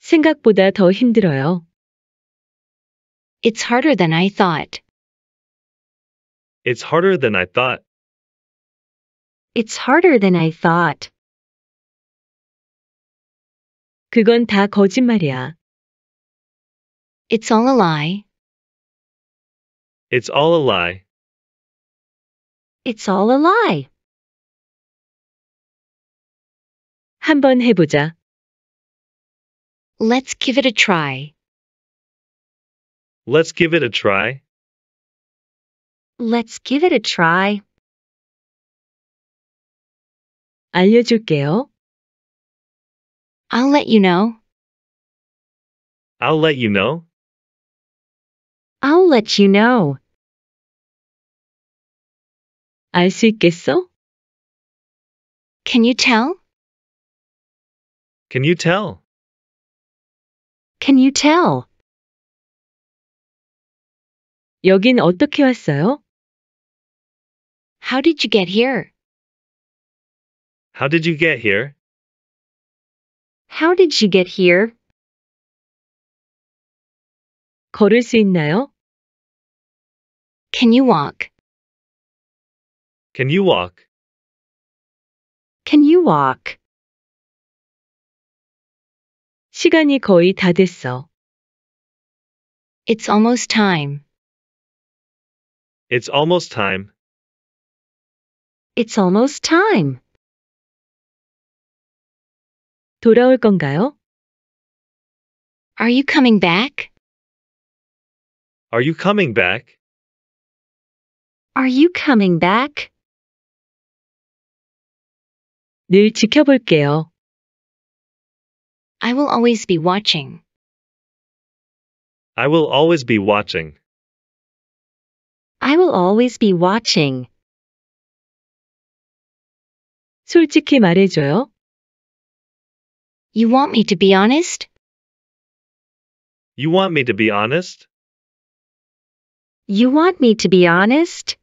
생각보다 더 힘들어요. It's harder than I thought. It's harder than I thought. It's harder than I thought. 그건 다 거짓말이야. It's all a lie. It's all a lie. It's all a lie. 한번 해보자. Let's give it a try. Let's give it a try. Let's give it a try. 알려줄게요. I'll let you know. I'll let you know. I'll let you know. 알 있겠어? Can you tell? Can you tell? Can you tell? 여긴 어떻게 왔어요? How did you get here? How did you get here? How did you get here? 걸을 수 있나요? Can you walk? Can you walk? Can you walk? 시간이 거의 다 됐어. It's almost time. It's almost time. It's almost time. 돌아올 건가요? Are you coming back? Are you coming back? Are you coming back? 늘 지켜볼게요. I will always be watching. I will always be watching. I will always be watching. 솔직히 말해줘요. You want me to be honest? You want me to be honest? You want me to be honest?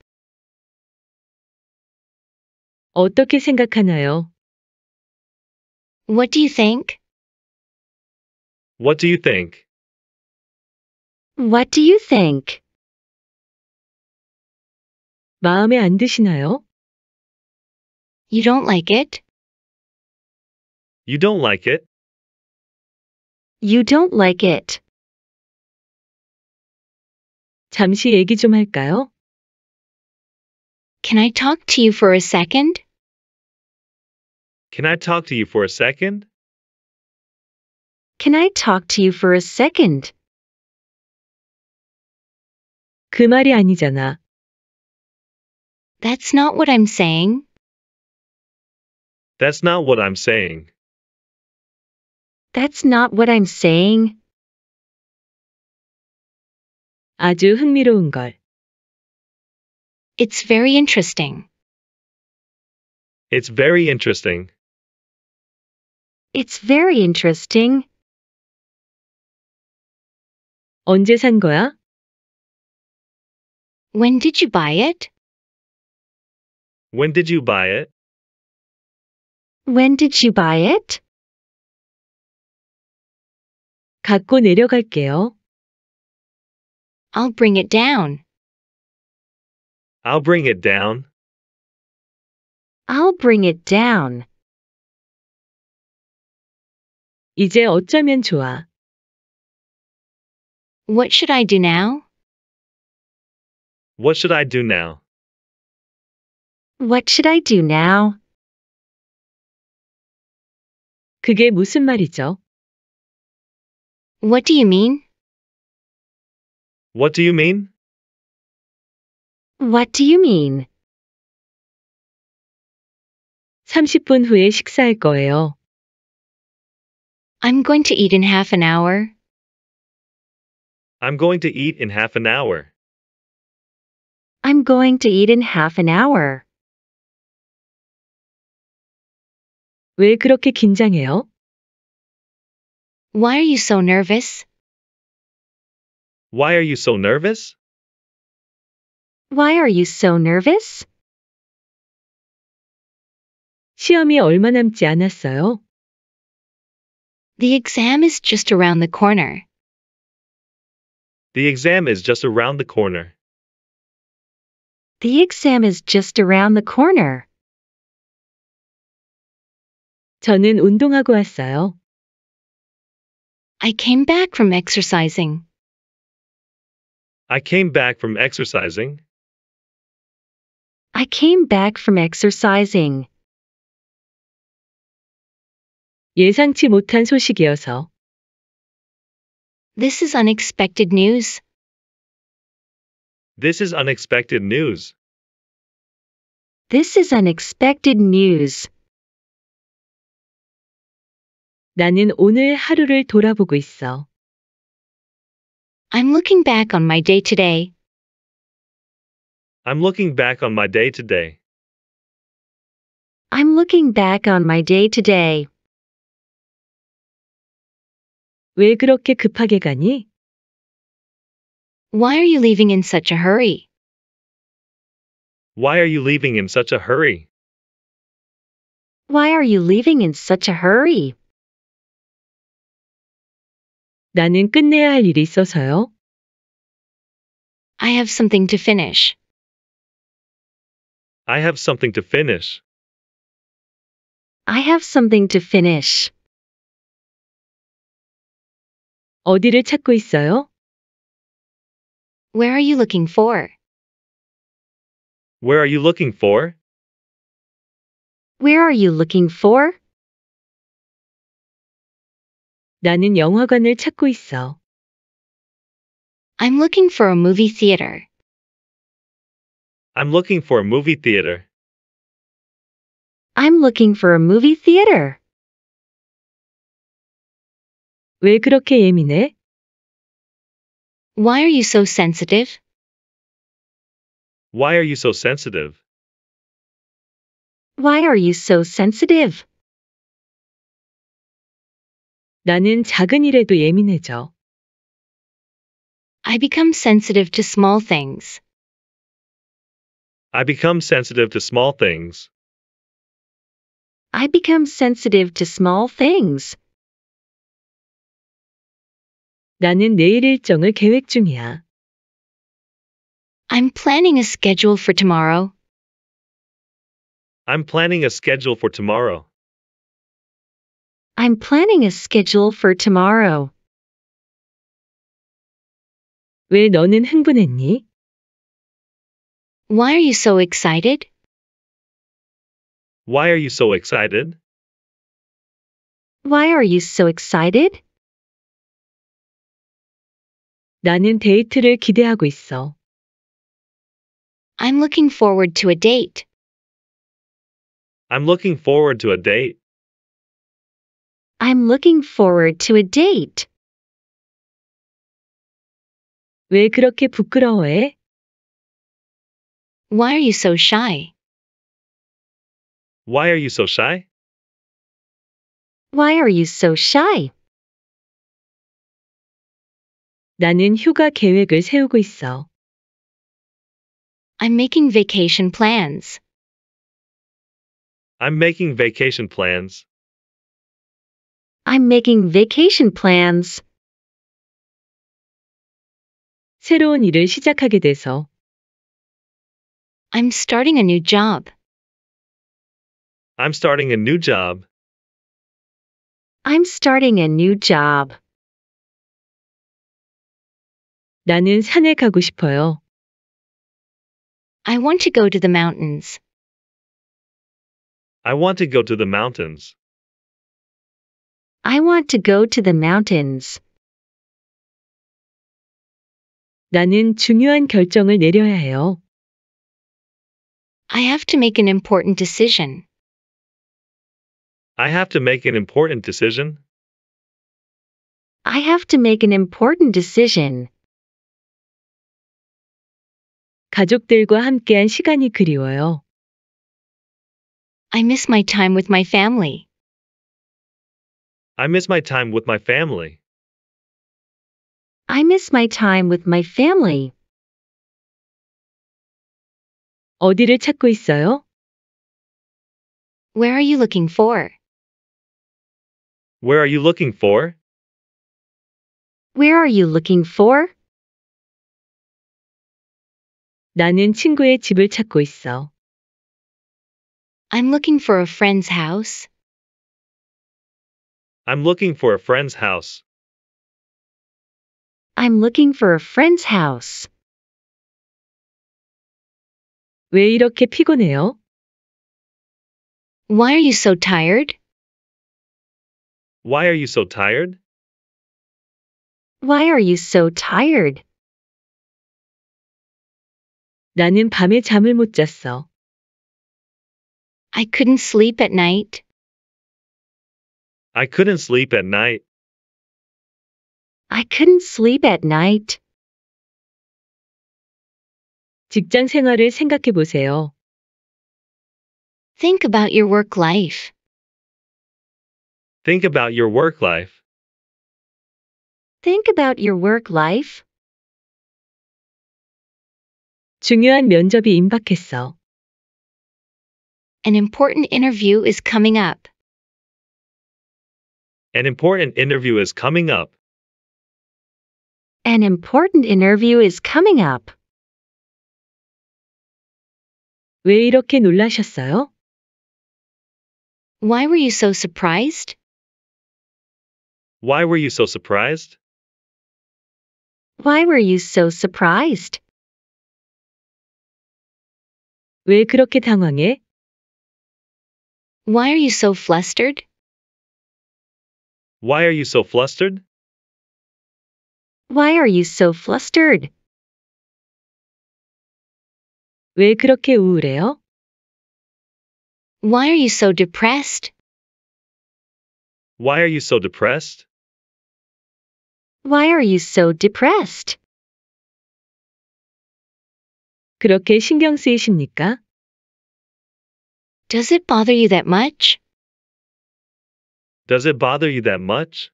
어떻게 생각하나요? What do you think? What do you think? What do you think? 마음에 안 드시나요? You don't like it? You don't like it? You don't like it. 잠시 얘기 좀 할까요? Can I talk to you for a second? Can I talk to you for a second? Can I talk to you for a second? 그 말이 아니잖아. That's not what I'm saying. That's not what I'm saying. That's not what I'm saying. 아주 흥미로운 걸. It's very interesting. It's very interesting. It's very interesting. 언제 산 거야? When did you buy it? When did you buy it? When did you buy it? 갖고 내려갈게요. I'll bring it down. I'll bring it down. I'll bring it down. 이제 어쩌면 좋아. What should I do now? What should I do now? What should I do now? 그게 무슨 말이죠? What do you mean? What do you mean? What do you mean? 30분 후에 식사할 거예요. I'm going to eat in half an hour. I'm going to eat in half an hour. I'm going to eat in half an hour. 왜 그렇게 긴장해요? Why are you so nervous? Why are you so nervous? Why are you so nervous? 시험이 얼마 남지 않았어요. The exam is just around the corner. The exam is just around the corner. The exam is just around the corner. 저는 운동하고 왔어요. I came back from exercising. I came back from exercising. I came back from exercising. 예상치 못한 소식이어서. This is unexpected news. This is unexpected news. This is unexpected news. 나는 오늘 하루를 돌아보고 있어. I'm looking back on my day today. I'm looking back on my day today. I'm looking back on my day today. 왜 그렇게 급하게 가니? Why are you leaving in such a hurry? Why are you leaving in such a hurry? Why are you leaving in such a hurry? 나는 끝내야 할 일이 있어서요. I have something to finish. I have something to finish. I have something to finish. 어디를 찾고 있어요? Where are you looking for? Where are you looking for? Where are you looking for? 나는 영화관을 찾고 있어. I'm looking for a movie theater. I'm looking for a movie theater. I'm looking for a movie theater. 왜 그렇게 예민해? Why are you so sensitive? Why are you so sensitive? Why are you so sensitive? 나는 작은 일에도 예민해져. I become sensitive to small things. I become sensitive to small things. I become sensitive to small things. 나는 내일 일정을 계획 중이야. I'm planning a schedule for tomorrow. I'm planning a schedule for tomorrow. I'm planning a schedule for tomorrow. 왜 너는 흥분했니? Why are you so excited? Why are you so excited? Why are you so excited? 나는 데이트를 기대하고 있어. I'm looking forward to a date. I'm looking forward to a date. I'm looking forward to a date. 왜 그렇게 부끄러워해? Why are you so shy? Why are you so shy? Why are you so shy? 나는 휴가 계획을 세우고 있어. I'm making vacation plans. I'm making vacation plans. I'm making vacation plans. 새로운 일을 시작하게 돼서 I'm starting a new job. I'm starting a new job. I'm starting a new job. 나는 산에 가고 싶어요. I want to go to the mountains. I want to go to the mountains. I want to go to the mountains. 나는 중요한 결정을 내려야 해요. I have to make an important decision. I have to make an important decision. I have to make an important decision. 가족들과 함께한 시간이 그리워요. I miss my time with my family. I miss my time with my family. I miss my time with my family. 어디를 찾고 있어요? Where are you looking for? Where are you looking for? Where are you looking for? 나는 친구의 집을 찾고 있어. I'm looking for a friend's house. I'm looking for a friend's house. I'm looking for a friend's house. 왜 이렇게 피곤해요? Why are you so tired? Why are you so tired? Why are you so tired? 나는 밤에 잠을 못 잤어. I couldn't sleep at night. I couldn't sleep at night. I couldn't sleep at night. 직장 생활을 생각해 보세요. Think about your work life. Think about your work life. Think about your work life. 중요한 면접이 임박했어. An important interview is coming up. An important interview is coming up. An important interview is coming up. 왜 이렇게 놀라셨어요? Why were you so surprised? Why were you so surprised? Why were you so surprised? 왜 그렇게 당황해? Why are you so flustered? Why are you so flustered? Why are you so flustered? 왜 그렇게 우울해요? Why are you so depressed? Why are you so depressed? Why are you so depressed? 그렇게 신경 쓰이십니까? Does it bother you that much? Does it bother you that much?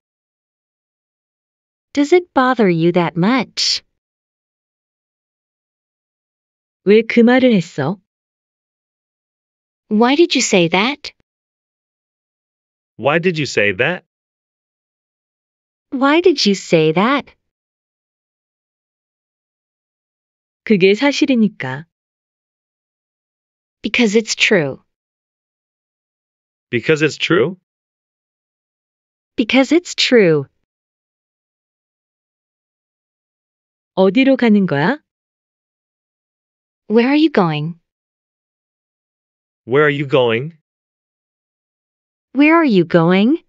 Does it bother you that much? 말을 했어? Why did you say that? Why did you say that? Why did you say that? 그게 사실이니까. Because it's true. Because it's true? because it's true. 어디로 가는 거야? Where are you going? Where are you going? Where are you going?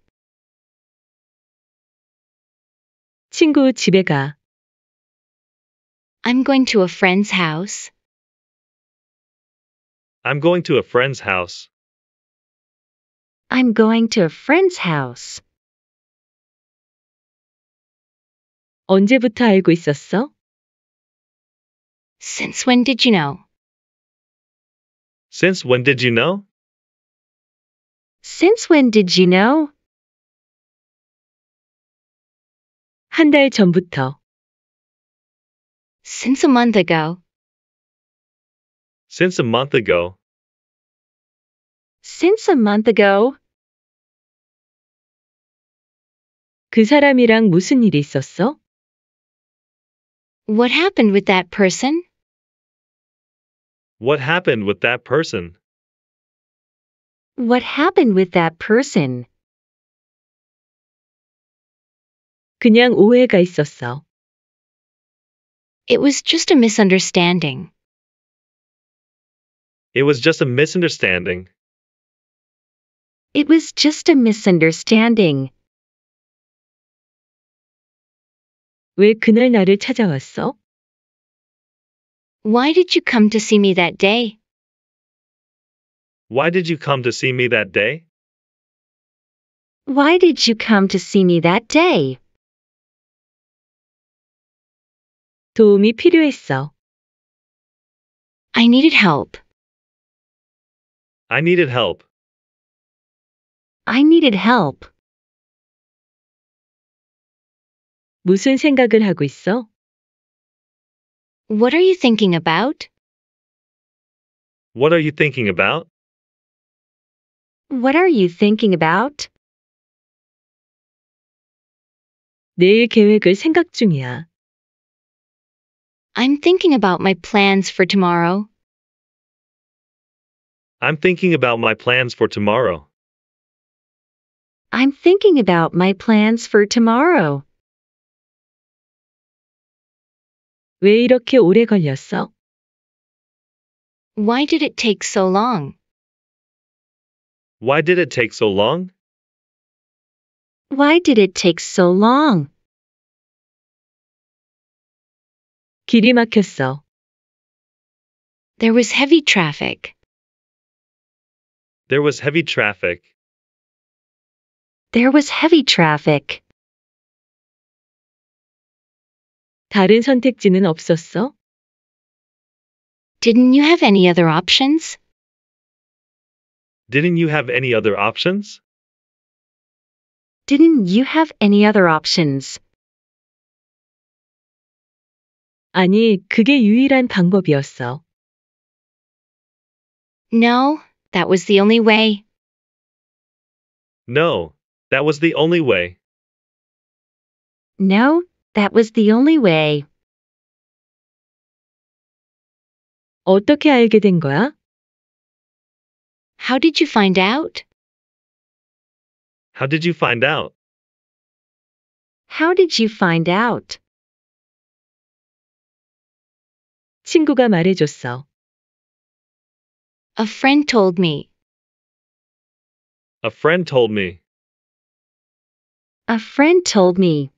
친구 집에 가. I'm going to a friend's house. I'm going to a friend's house. I'm going to a friend's house. 언제부터 알고 있었어? Since when did you know? Since when did you know? Since when did you know? 한 달 전부터. Since a month ago. Since a month ago. Since a month ago. 그 사람이랑 무슨 일이 있었어? What happened with that person? What happened with that person? What happened with that person? 그냥 오해가 있었어. It was just a misunderstanding. It was just a misunderstanding. It was just a misunderstanding. 왜 그날 나를 찾아왔어? Why did you come to see me that day? Why did you come to see me that day? Why did you come to see me that day? 도움이 필요했어. I needed help. I needed help. I needed help. 무슨 생각을 하고 있어? What are you thinking about? What are you thinking about? What are you thinking about? 내일 계획을 생각 중이야. I'm thinking about my plans for tomorrow. I'm thinking about my plans for tomorrow. I'm thinking about my plans for tomorrow. 왜 이렇게 오래 걸렸어? Why did it take so long? Why did it take so long? Why did it take so long? 길이 막혔어. There was heavy traffic. There was heavy traffic. There was heavy traffic. 다른 선택지는 없었어? Didn't you have any other options? Didn't you have any other options? Didn't you have any other options? 아니, 그게 유일한 방법이었어. No, that was the only way. No, that was the only way. No, that was the only way. 어떻게 알게 된 거야? How did you find out? How did you find out? How did you find out? 친구가 말해줬어. A friend told me. A friend told me. A friend told me.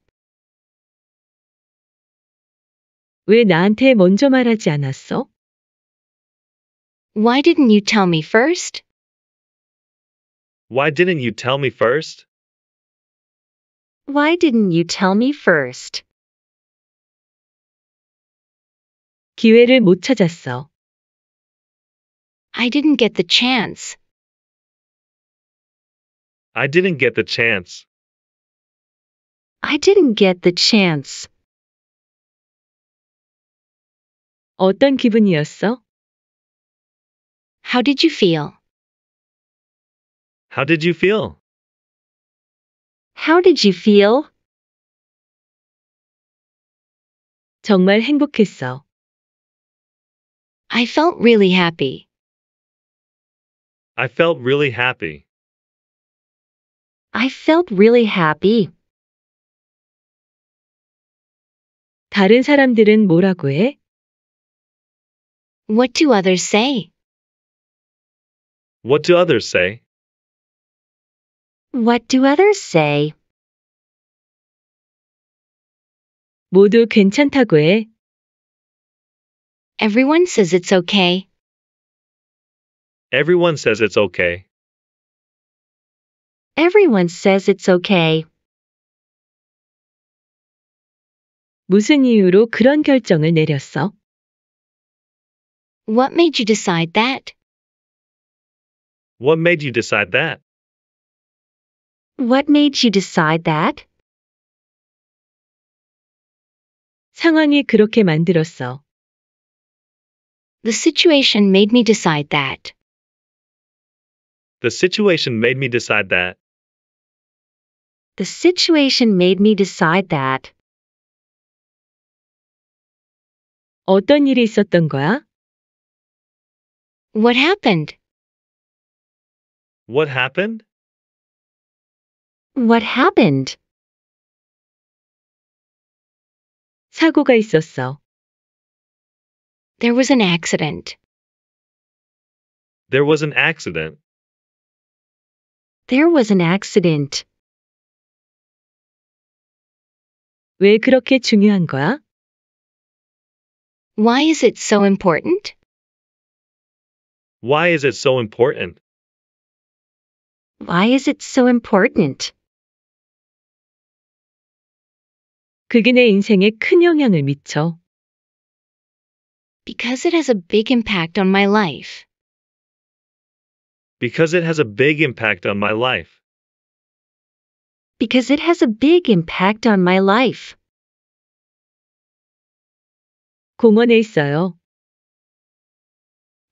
왜 나한테 먼저 말하지 않았어? Why didn't you tell me first? Why didn't you tell me first? Why didn't you tell me first? 기회를 못 찾았어. I didn't get the chance. I didn't get the chance. I didn't get the chance. 어떤 기분이었어? How did you feel? How did you feel? How did you feel? 정말 행복했어. I felt really happy. I felt really happy. I felt really happy. 다른 사람들은 뭐라고 해? What do others say? What do others say? What do others say? 모두 괜찮다고 해. Everyone says it's okay. Everyone says it's okay. Everyone says it's okay. 무슨 이유로 그런 결정을 내렸어? What made you decide that? What made you decide that? What made you decide that? 상황이 그렇게 만들었어. The situation made me decide that. The situation made me decide that. The situation made me decide that. 어떤 일이 있었던 거야? What happened? What happened? What happened? 사고가 있었어. There was an accident. There was an accident. There was an accident. 왜 그렇게 중요한 거야? Why is it so important? Why is it so important? Why is it so important? 그게 인생에 큰 영향을 미쳐. Because it has a big impact on my life. Because it has a big impact on my life. Because it has a big impact on my life. 공원에 있어요.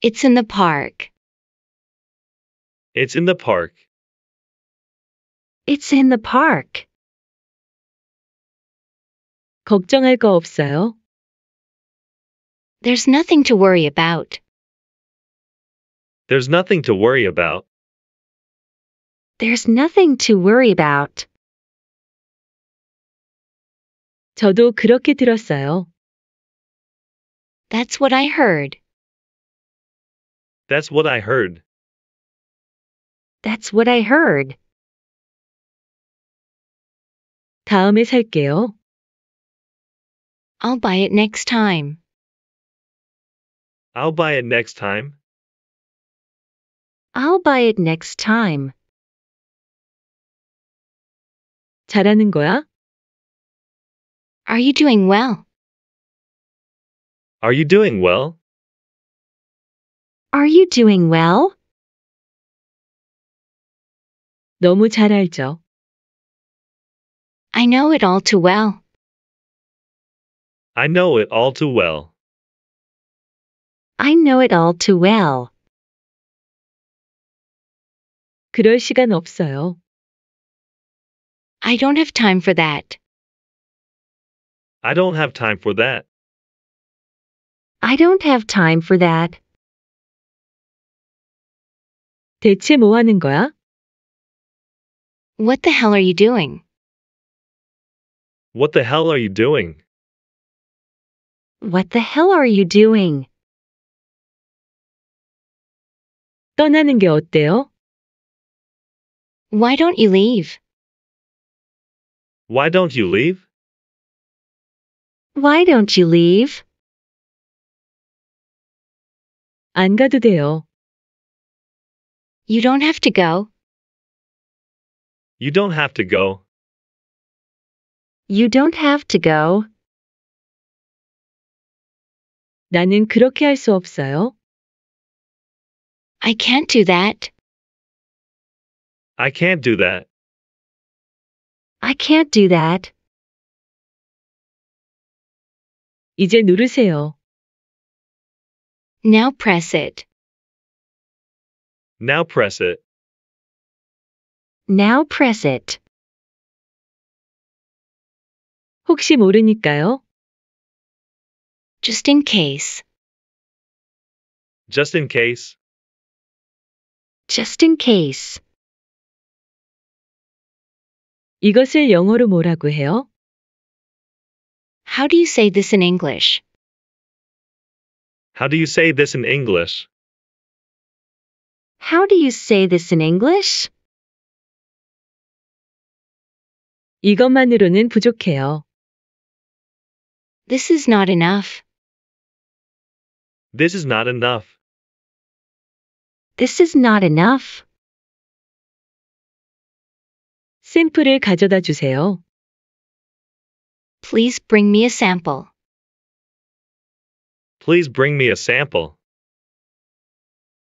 It's in the park. It's in the park. It's in the park. 걱정할 거 없어요? There's nothing to worry about. There's nothing to worry about. There's nothing to worry about. 저도 그렇게 들었어요. That's what I heard. That's what I heard. That's what I heard. 다음에 살게요. I'll buy it next time. I'll buy it next time. I'll buy it next time. 잘하는 거야? Are you doing well? Are you doing well? Are you doing well? 너무 잘 알죠. I know it all too well. I know it all too well. I know it all too well. 그럴 시간 없어요. I don't have time for that. I don't have time for that. I don't have time for that. 대체 뭐 하는 거야? What the hell are you doing? What the hell are you doing? What the hell are you doing? 떠나는 게 어때요? Why don't you leave? Why don't you leave? Why don't you leave? 안 가도 돼요. You don't have to go. You don't have to go. You don't have to go. 나는 그렇게 할 수 없어요. I can't do that. I can't do that. I can't do that. 이제 누르세요. Now press it. Now press it. Now press it. 혹시 모르니까요. Just in case. Just in case. Just in case. 이것을 영어로 뭐라고 해요? How do you say this in English? How do you say this in English? How do you say this in English? 이것만으로는 부족해요. This is not enough. This is not enough. This is not enough. 샘플을 가져다 주세요. Please bring me a sample. Please bring me a sample.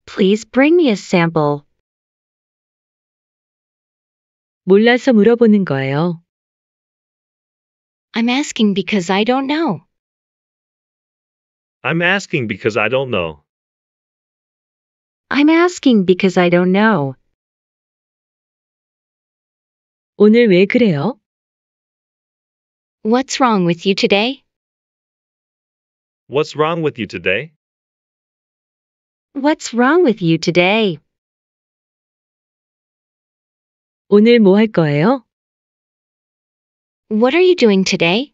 Please bring me a sample. 몰라서 물어보는 거예요. I'm asking because I don't know. I'm asking because I don't know. I'm asking because I don't know. 오늘 왜 그래요? What's wrong with you today? What's wrong with you today? What's wrong with you today? 오늘 거예요? What are you doing today?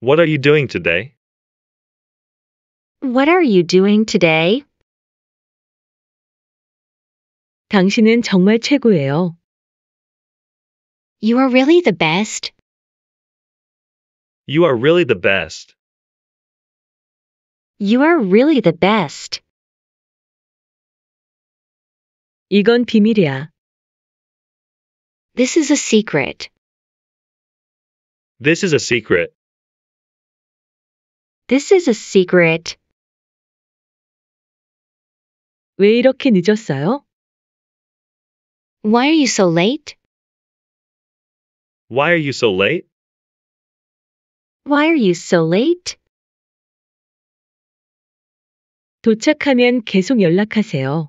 What are you doing today? What are you doing today? 당신은 정말 최고예요. You are really the best. You are really the best. You are really the best. 이건 비밀이야. This is a secret. This is a secret. This is a secret. 왜 이렇게 늦었어요? Why are you so late? Why are you so late? Why are you so late? 도착하면 계속 연락하세요.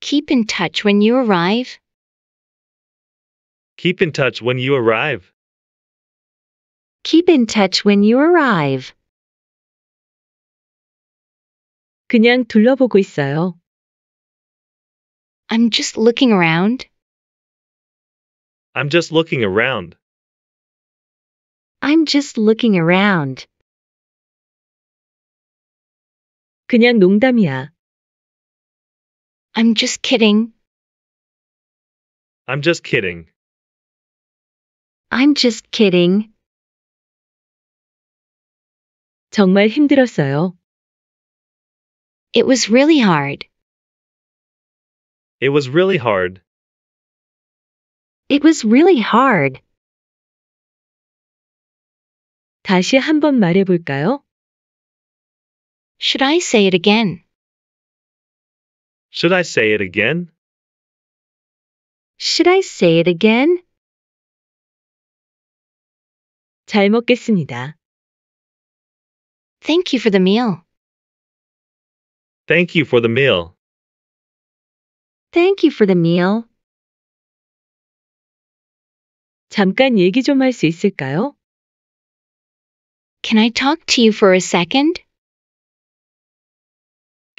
Keep in touch when you arrive. Keep in touch when you arrive. Keep in touch when you arrive. 그냥 둘러보고 있어요. I'm just looking around. I'm just looking around. I'm just looking around. 그냥 농담이야. I'm just kidding. I'm just kidding. I'm just kidding. 정말 힘들었어요. It was really hard. It was really hard. It was really hard. 다시 한 번 말해볼까요? Should I say it again? Should I say it again? Should I say it again? 잘 먹겠습니다. Thank you for the meal. Thank you for the meal. Thank you for the meal. 잠깐 얘기 좀 할 수 있을까요? Can I talk to you for a second?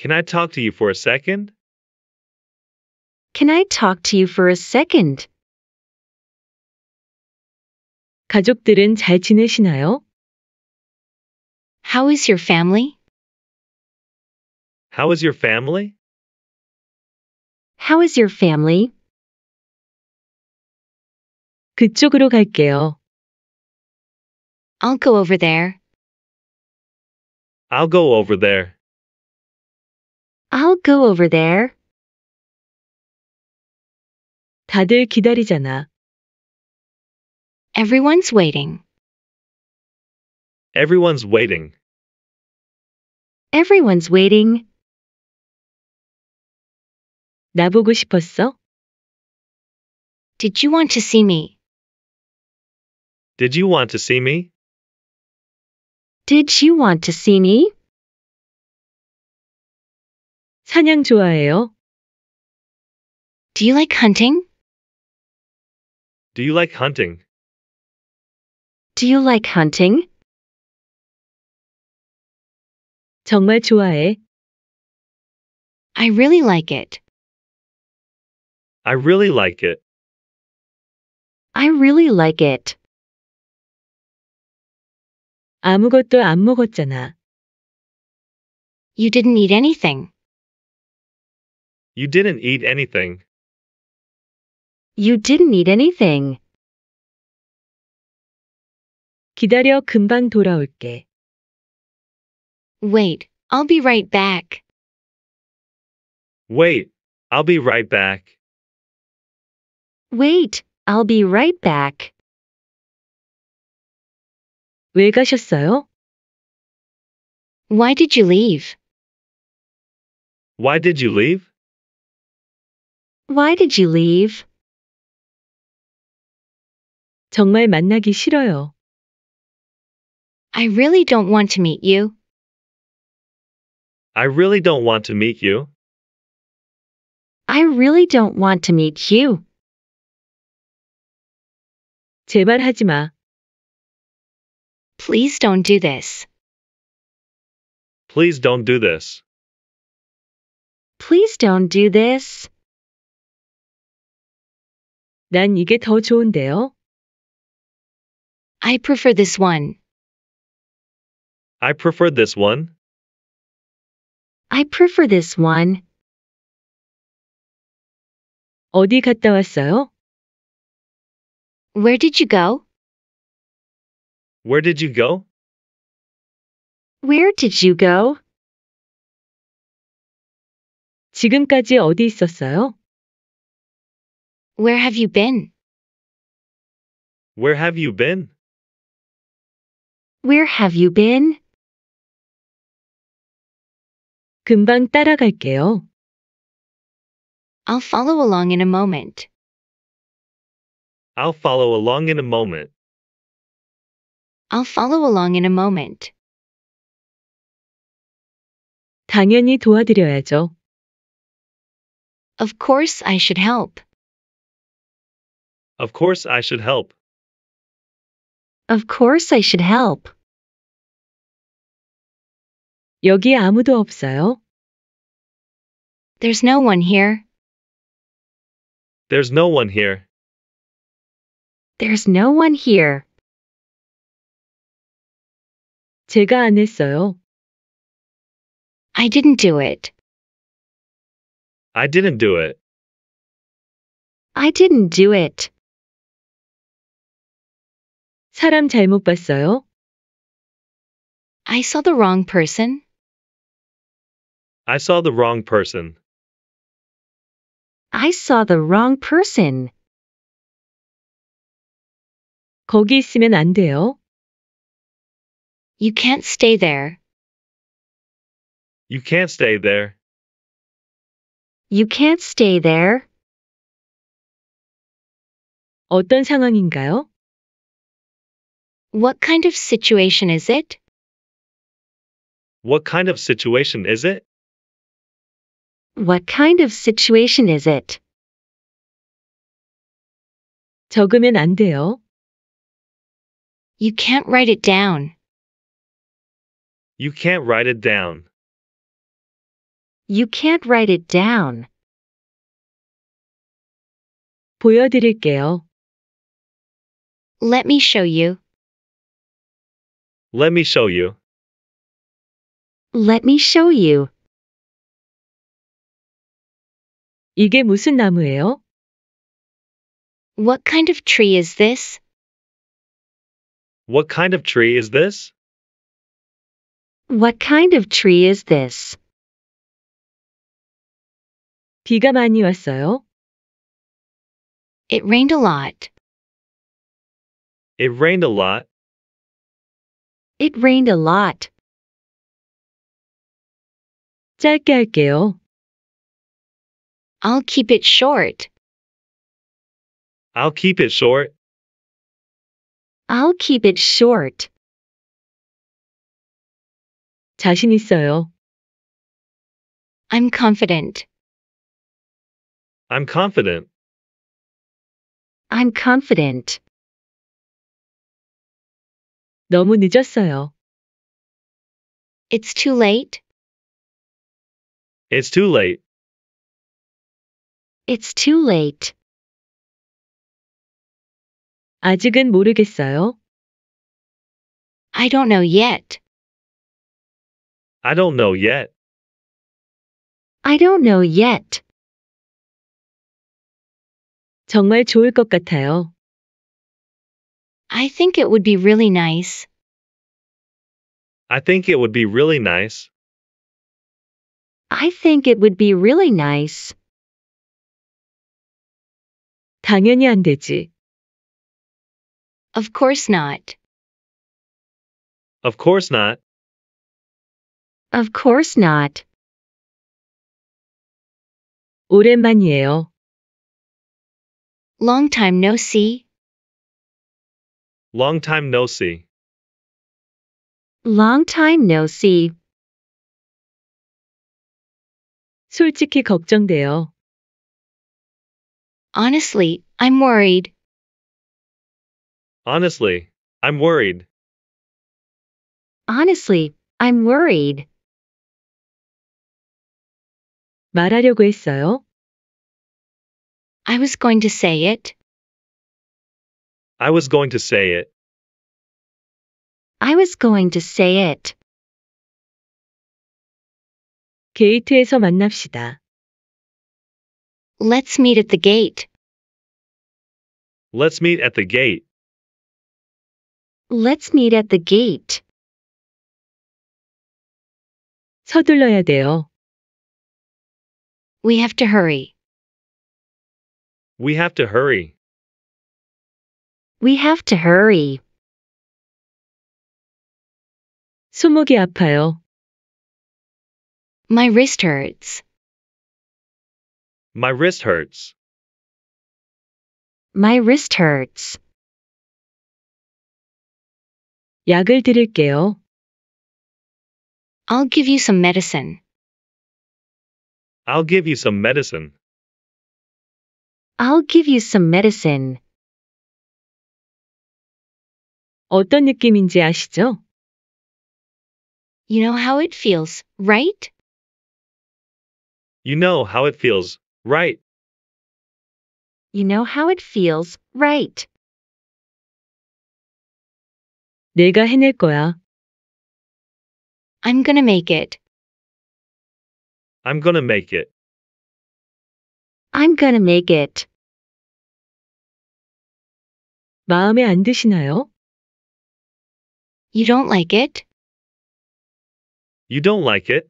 Can I talk to you for a second? Can I talk to you for a second? 가족들은 잘 지내시나요? How is your family? How is your family? How is your family? 그쪽으로 갈게요. I'll go over there. I'll go over there. I'll go over there. 다들 기다리잖아. Everyone's waiting. Everyone's waiting. Everyone's waiting. 나 보고 싶었어? Did you want to see me? Did you want to see me? Did you want to see me? 사냥 좋아해요? Do you like hunting? Do you like hunting? Do you like hunting? 정말 좋아해. I really like it. I really like it. I really like it. 아무것도 안 먹었잖아. You didn't eat anything. You didn't eat anything. You didn't eat anything. 기다려 금방 돌아올게. Wait, I'll be right back. Wait, I'll be right back. Wait, I'll be right back. 왜 가셨어요? Why did you leave? Why did you leave? Why did you leave? 정말 만나기 싫어요. I really don't want to meet you. I really don't want to meet you. I really don't want to meet you. 제발 하지 마. Please don't do this. Please don't do this. Please don't do this. 난 이게 더 좋은데요. I prefer this one. I prefer this one. I prefer this one. 어디 갔다 왔어요? Where did you go? Where did you go? Where did you go? 지금까지 어디 있었어요? Where have you been? Where have you been? Where have you been? 금방 따라갈게요. I'll follow along in a moment. I'll follow along in a moment. I'll follow along in a moment. 당연히 도와드려야죠. Of course I should help. Of course I should help. Of course I should help. 여기 아무도 없어요. There's no one here. There's no one here. There's no one here. 제가 안 했어요. I didn't do it. I didn't do it. I didn't do it. 사람 잘못 봤어요? I saw the wrong person. I saw the wrong person. I saw the wrong person. 거기 있으면 안 돼요. You can't stay there. You can't stay there. You can't stay there. 어떤 상황인가요? What kind of situation is it? What kind of situation is it? What kind of situation is it? 적으면 안 돼요. You can't write it down. You can't write it down. You can't write it down. 보여드릴게요. Let me show you. Let me show you. Let me show you. 이게 무슨 나무예요? What kind of tree is this? What kind of tree is this? What kind of tree is this? 비가 많이 왔어요. It rained a lot. It rained a lot. It rained a lot. i I'll keep it short. I'll keep it short. I'll keep it short. 자신 있어요. I'm confident. I'm confident. I'm confident. 너무 늦었어요. It's too late. It's too late. It's too late. 아직은 모르겠어요. I don't know yet. I don't know yet. I don't know yet. 정말 좋을 것 같아요. I think it would be really nice. I think it would be really nice. I think it would be really nice. 당연히 안 되지. Of course not. Of course not. Of course not. 오랜만이에요. Long time no see. Long time no see. Long time no see. 솔직히 걱정돼요. Honestly, I'm worried. Honestly, I'm worried. Honestly, I'm worried. 말하려고 했어요. I was going to say it. I was going to say it. I was going to say it. 게이트에서 만납시다. Let's meet at the gate. Let's meet at the gate. Let's meet at the gate. 서둘러야 돼요. We have to hurry. We have to hurry. We have to hurry. 손목이 아파요. My wrist hurts. My wrist hurts. My wrist hurts. 약을 드릴게요. I'll give you some medicine. I'll give you some medicine. I'll give you some medicine. 어떤 느낌인지 아시죠? You know how it feels, right? You know how it feels, right? You know how it feels, right? 내가 해낼 거야. I'm gonna make it. I'm gonna make it. I'm gonna make it. 마음에 안 드시나요? You don't like it? You don't like it?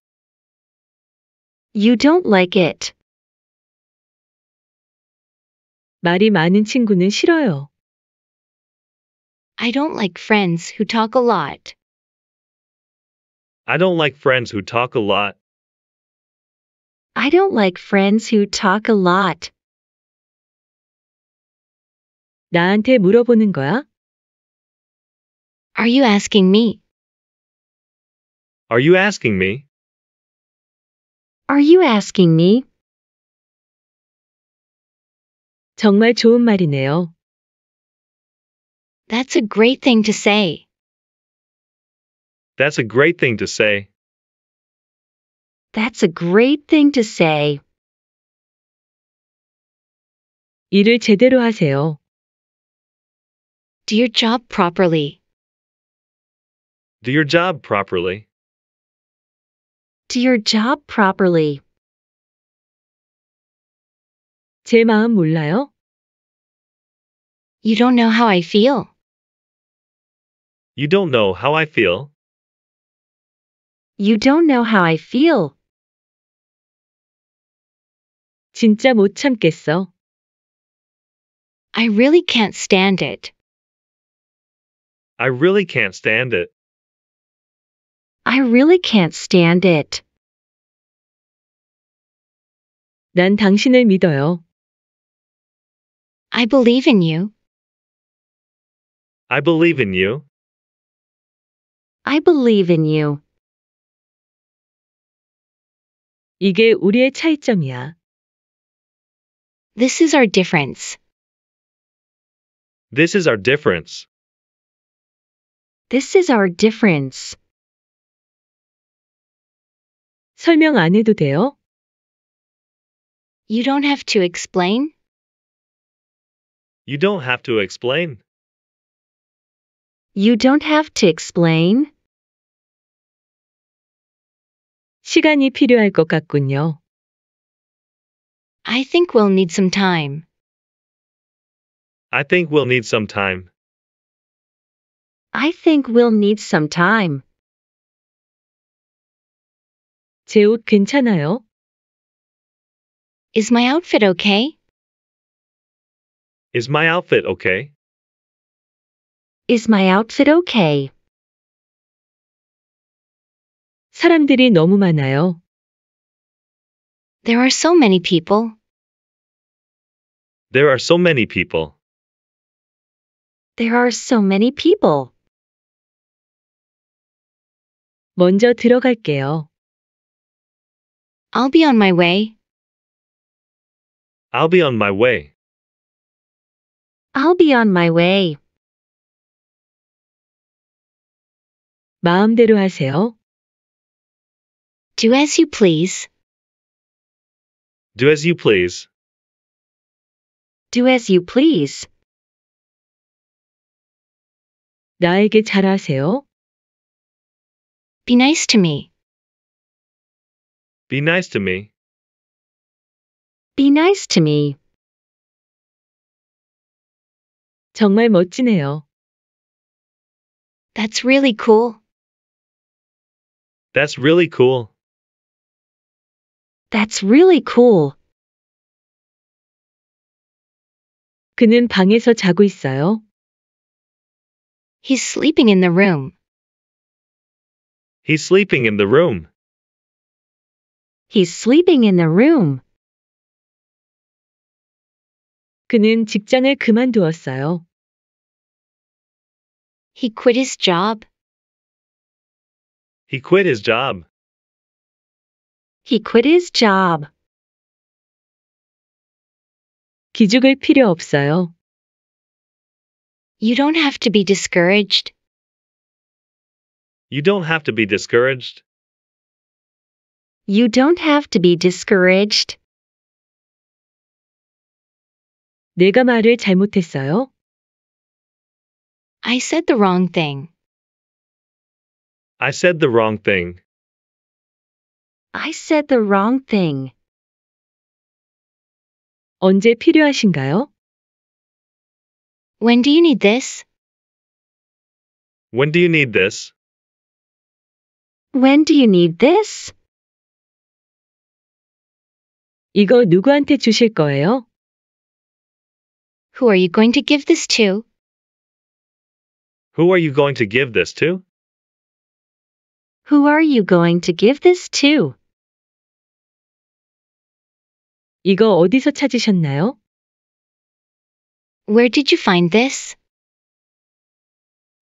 You don't like it. 말이 많은 친구는 싫어요. I don't like friends who talk a lot. I don't like friends who talk a lot. I don't like friends who talk a lot. 나한테 물어보는 거야? Are you asking me? Are you asking me? Are you asking me? 정말 좋은 말이네요. That's a great thing to say. That's a great thing to say. That's a great thing to say. 일을 제대로 하세요. Do your job properly. Do your job properly. Do your job properly. 제 마음 몰라요? You don't know how I feel. You don't know how I feel. You don't know how I feel. 진짜 못 참겠어. I really can't stand it. I really can't stand it. I really can't stand it. 난 당신을 믿어요. I believe in you. I believe in you. I believe in you. 이게 우리의 차이점이야. This is our difference. This is our difference. This is our difference. 설명 안 해도 돼요? You don't have to explain? You don't have to explain. You don't have to explain. 시간이 필요할 것 같군요. I think we'll need some time. I think we'll need some time. I think we'll need some time. 괜찮아요? Is my outfit okay? Is my outfit okay? Is my outfit okay? 사람들이 너무 많아요. There are so many people. There are so many people. There are so many people. 먼저 들어갈게요. I'll be on my way. I'll be on my way. I'll be on my way. 마음대로 하세요. Do as you please. Do as you please. Do as you please. 나에게 잘하세요. Be nice to me. Be nice to me. Be nice to me. 정말 멋지네요. That's really cool. That's really cool. That's really cool. 그는 방에서 자고 있어요. He's sleeping in the room. He's sleeping in the room. He's sleeping in the room. 그는 직장을 그만두었어요. He quit his job. He quit his job. He quit his job. 기죽을 필요 없어요. You don't have to be discouraged. You don't have to be discouraged. You don't have to be discouraged. 내가 말을 잘못했어요. I said the wrong thing. I said the wrong thing. I said the wrong thing. 언제 필요하신가요? When do you need this? When do you need this? When do you need this? 이거 누구한테 주실 거예요? Who are you going to give this to? Who are you going to give this to? Who are you going to give this to? 이거 어디서 찾으셨나요? Where did you find this?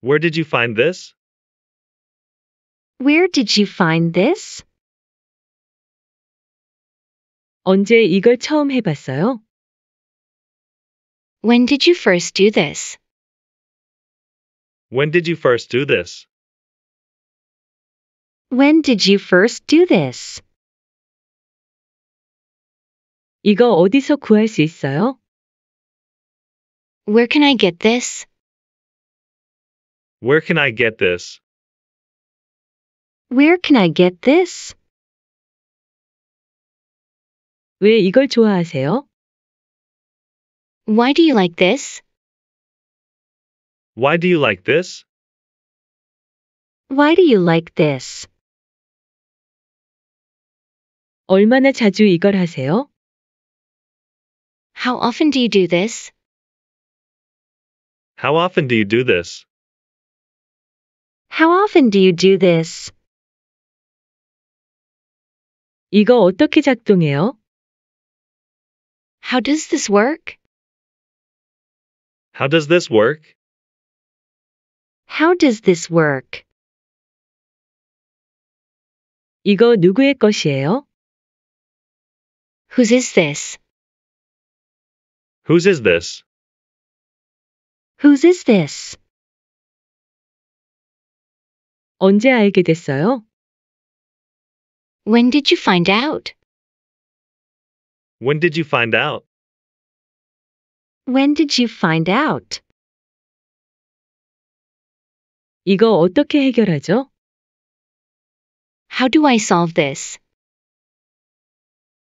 Where did you find this? Where did you find this? 언제 이걸 처음 해봤어요? When did you first do this? When did you first do this? When did you first do this? 이거 어디서 구할 수 있어요? Where can I get this? Where can I get this? Where can I get this? 왜 이걸 좋아하세요? Why do you like this? Why do you like this? Why do you like this? 얼마나 자주 이걸 하세요? How often do you do this? How often do you do this? How often do you do this? 이거 어떻게 작동해요? How does this work? How does this work? How does this work? 이거 누구의 것이에요? Whose is this? Whose is this? Whose is this? 언제 알게 됐어요? When did you find out? When did you find out? When did you find out? 이거 어떻게 해결하죠? How do I solve this?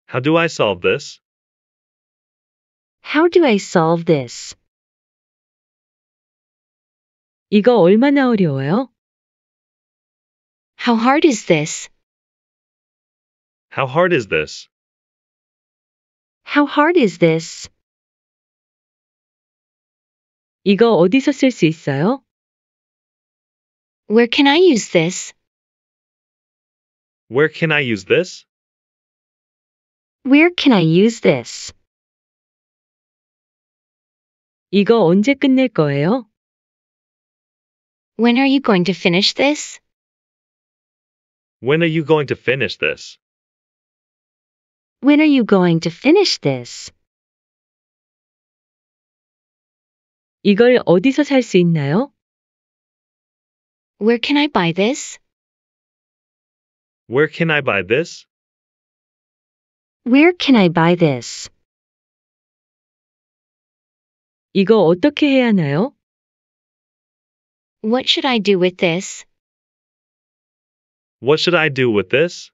How do I solve this? How do I solve this? 이거 얼마나 어려워요? How hard is this? How hard is this? How hard is this? 이거 어디서 있어요? Where can I use this? Where can I use this? Where can I use this? 이거 언제 끝낼 거예요? When are you going to finish this? When are you going to finish this? When are you going to finish this? 이걸 어디서 있나요? Where can I buy this? Where can I buy this? Where can I buy this? 이거 어떻게 해야 하나요? What should I do with this? What should I do with this?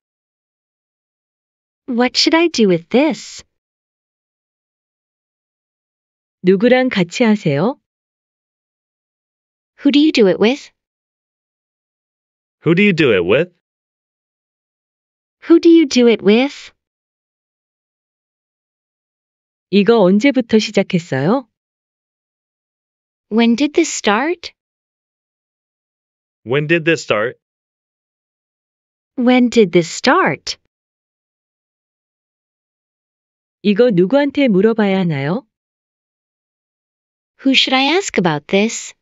What should I do with this? 누구랑 같이 하세요? Who do you do it with? Who do you do it with? Who do you do it with? 이거 언제부터 시작했어요? When did this start? When did this start? When did this start? 이거 누구한테 물어봐야 하나요? Who should I ask about this?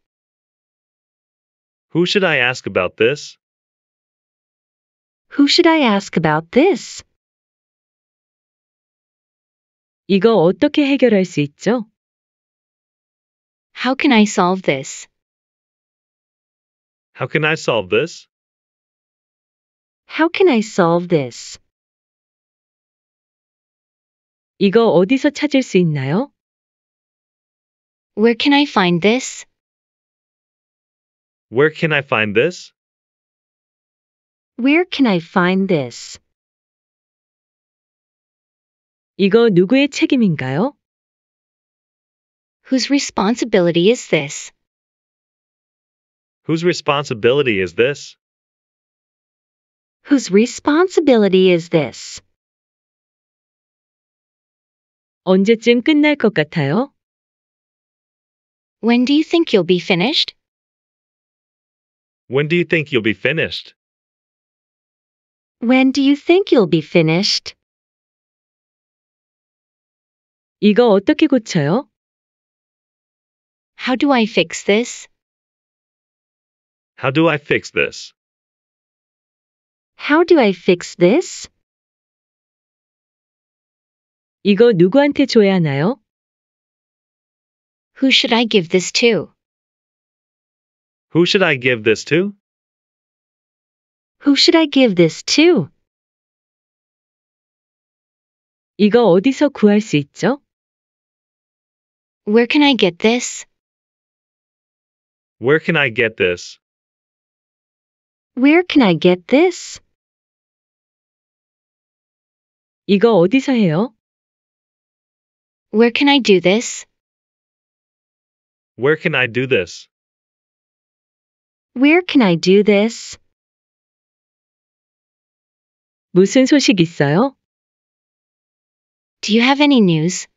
Who should I ask about this? Who should I ask about this? 이거 어떻게 해결할 수 있죠? How can I solve this? How can I solve this? How can I solve this? 이거 어디서 찾을 수 있나요? Where can I find this? Where can I find this? Where can I find this? 이거 누구의 책임인가요? Whose responsibility is this? Whose responsibility is this? Whose responsibility is this? 언제쯤 끝날 것 같아요? When do you think you'll be finished? When do you think you'll be finished? When do you think you'll be finished? 이거 어떻게 고쳐요? How do I fix this? How do I fix this? How do I fix this? 이거 누구한테 줘야 하나요? Who should I give this to? Who should I give this to? Who should I give this to? 이거 어디서 구할 수 있죠? Where can I get this? Where can I get this? Where can I get this? 이거 어디서 해요? Where can I do this? Where can I do this? Where can I do this? 무슨 소식 있어요? Do you have any news?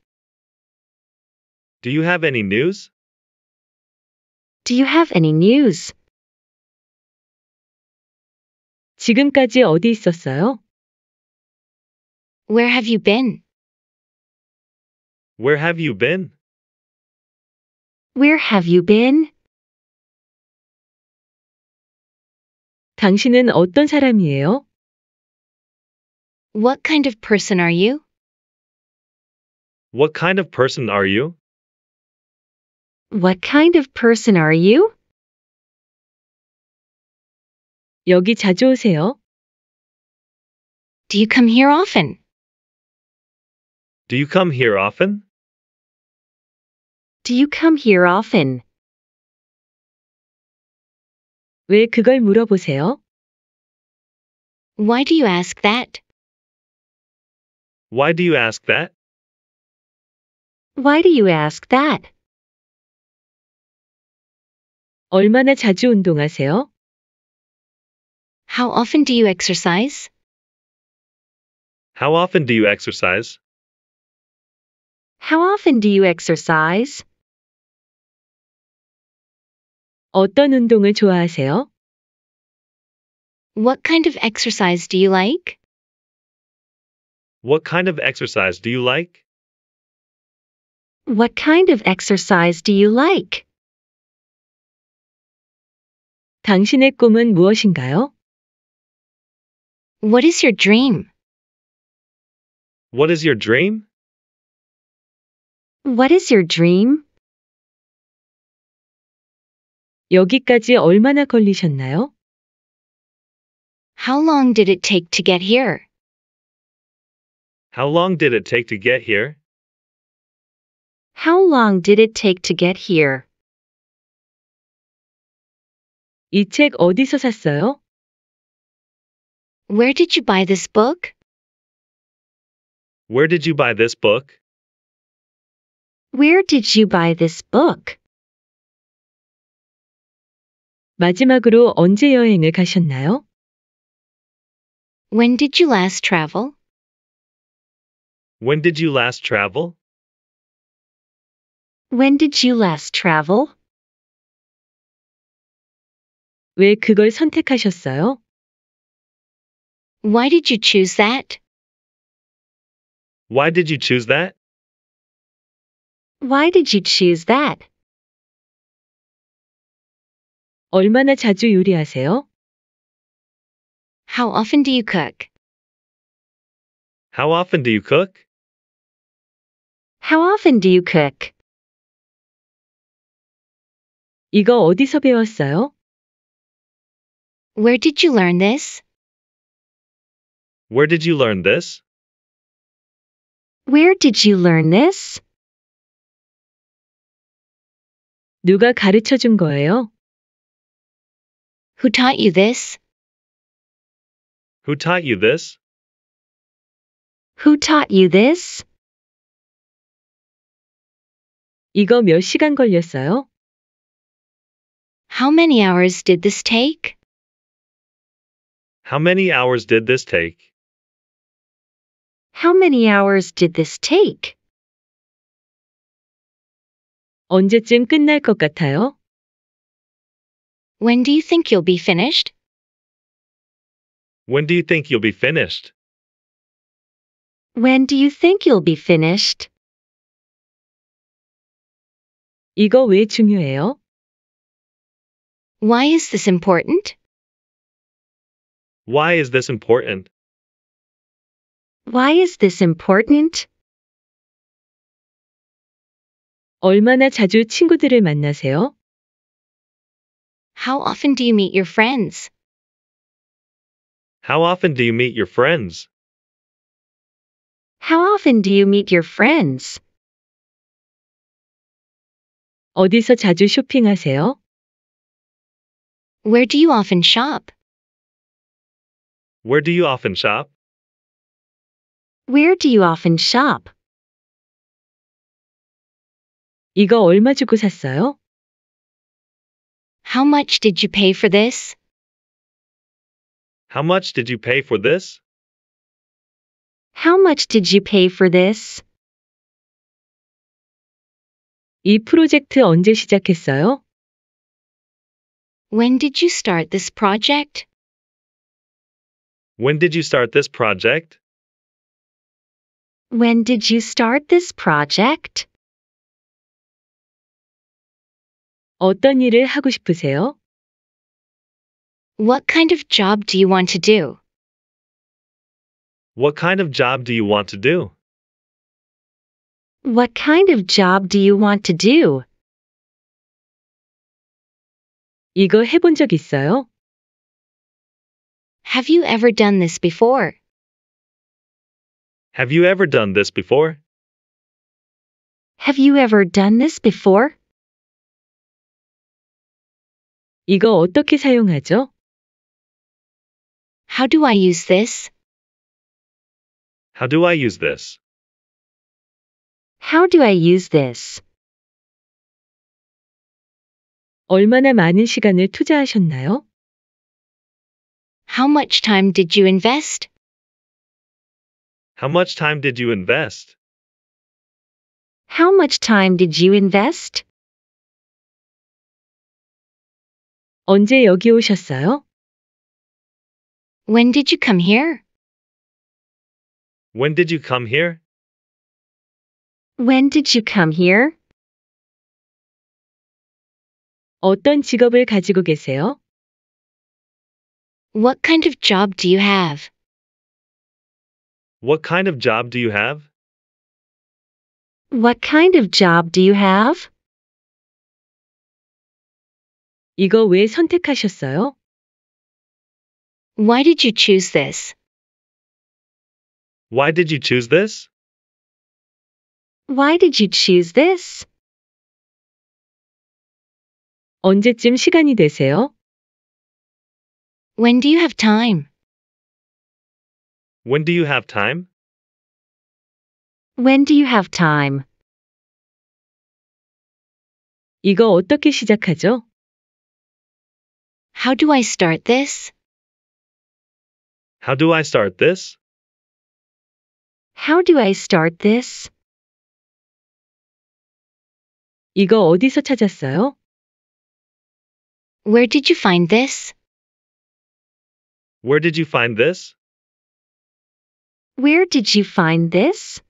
Do you have any news? Do you have any news? 지금까지 어디 있었어요? Where have you been? Where have you been? Where have you been? 당신은 어떤 사람이에요? What kind of person are you? What kind of person are you? What kind of person are you? 여기 자주 오세요? Do you come here often? Do you come here often? Do you come here often? 왜 그걸 물어보세요? Why do you ask that? Why do you ask that? Why do you ask that? 얼마나 자주 운동하세요? How often do you exercise? How often do you exercise? How often do you exercise? 어떤 운동을 좋아하세요? What kind of exercise do you like? What kind of exercise do you like? What kind of exercise do you like? 당신의 꿈은 무엇인가요? What is your dream? What is your dream? What is your dream? 여기까지 얼마나 걸리셨나요? How long did it take to get here? How long did it take to get here? How long did it take to get here? 어디서 샀어요? Where did you buy this book? Where did you buy this book? Where did you buy this book? 마지막으로 언제 여행을 가셨나요? When did you last travel? When did you last travel? When did you last travel? 왜 그걸 선택하셨어요? Why did you choose that? Why did you choose that? Why did you choose that? 얼마나 자주 요리하세요? How often do you cook? How often do you cook? How often do you cook? 이거 어디서 배웠어요? Where did you learn this? Where did you learn this? Where did you learn this? 누가 가르쳐 준 거예요? Who taught you this? Who taught you this? Who taught you this? 이거 몇 시간 걸렸어요? How many hours did this take? How many hours did this take? How many hours did this take? 언제쯤 끝날 것 같아요? When do you think you'll be finished? When do you think you'll be finished? When do you think you'll be finished? 이거 왜 중요해요? Why is this important? Why is this important? Why is this important? 얼마나 자주 친구들을 만나세요? How often do you meet your friends? How often do you meet your friends? How often do you meet your friends? 어디서 자주 쇼핑하세요? Where do you often shop? Where do you often shop? Where do you often shop? 이거 얼마 주고 샀어요? How much did you pay for this? How much did you pay for this? How much did you pay for this? 이 프로젝트 언제 시작했어요? When did you start this project? When did you start this project? When did you start this project? 어떤 일을 하고 싶으세요? What kind of job do you want to do? What kind of job do you want to do? What kind of job do you want to do? 이거 해본 적 있어요? Have you ever done this before? Have you ever done this before? Have you ever done this before? 이거 어떻게 사용하죠? How do I use this? How do I use this? How do I use this? 얼마나 많은 시간을 투자하셨나요? How much time did you invest? How much time did you invest? How much time did you invest? 언제 여기 오셨어요? When did you come here? When did you come here? When did you come here? 어떤 직업을 가지고 계세요? What kind of job do you have? What kind of job do you have? What kind of job do you have? 이거 왜 선택하셨어요? Why did you choose this? Why did you choose this? Why did you choose this? 언제쯤 시간이 되세요? When do you have time? When do you have time? When do you have time? 이거 어떻게 시작하죠? How do I start this? How do I start this? How do I start this? 이거 어디서 찾았어요? Where did you find this? Where did you find this? Where did you find this?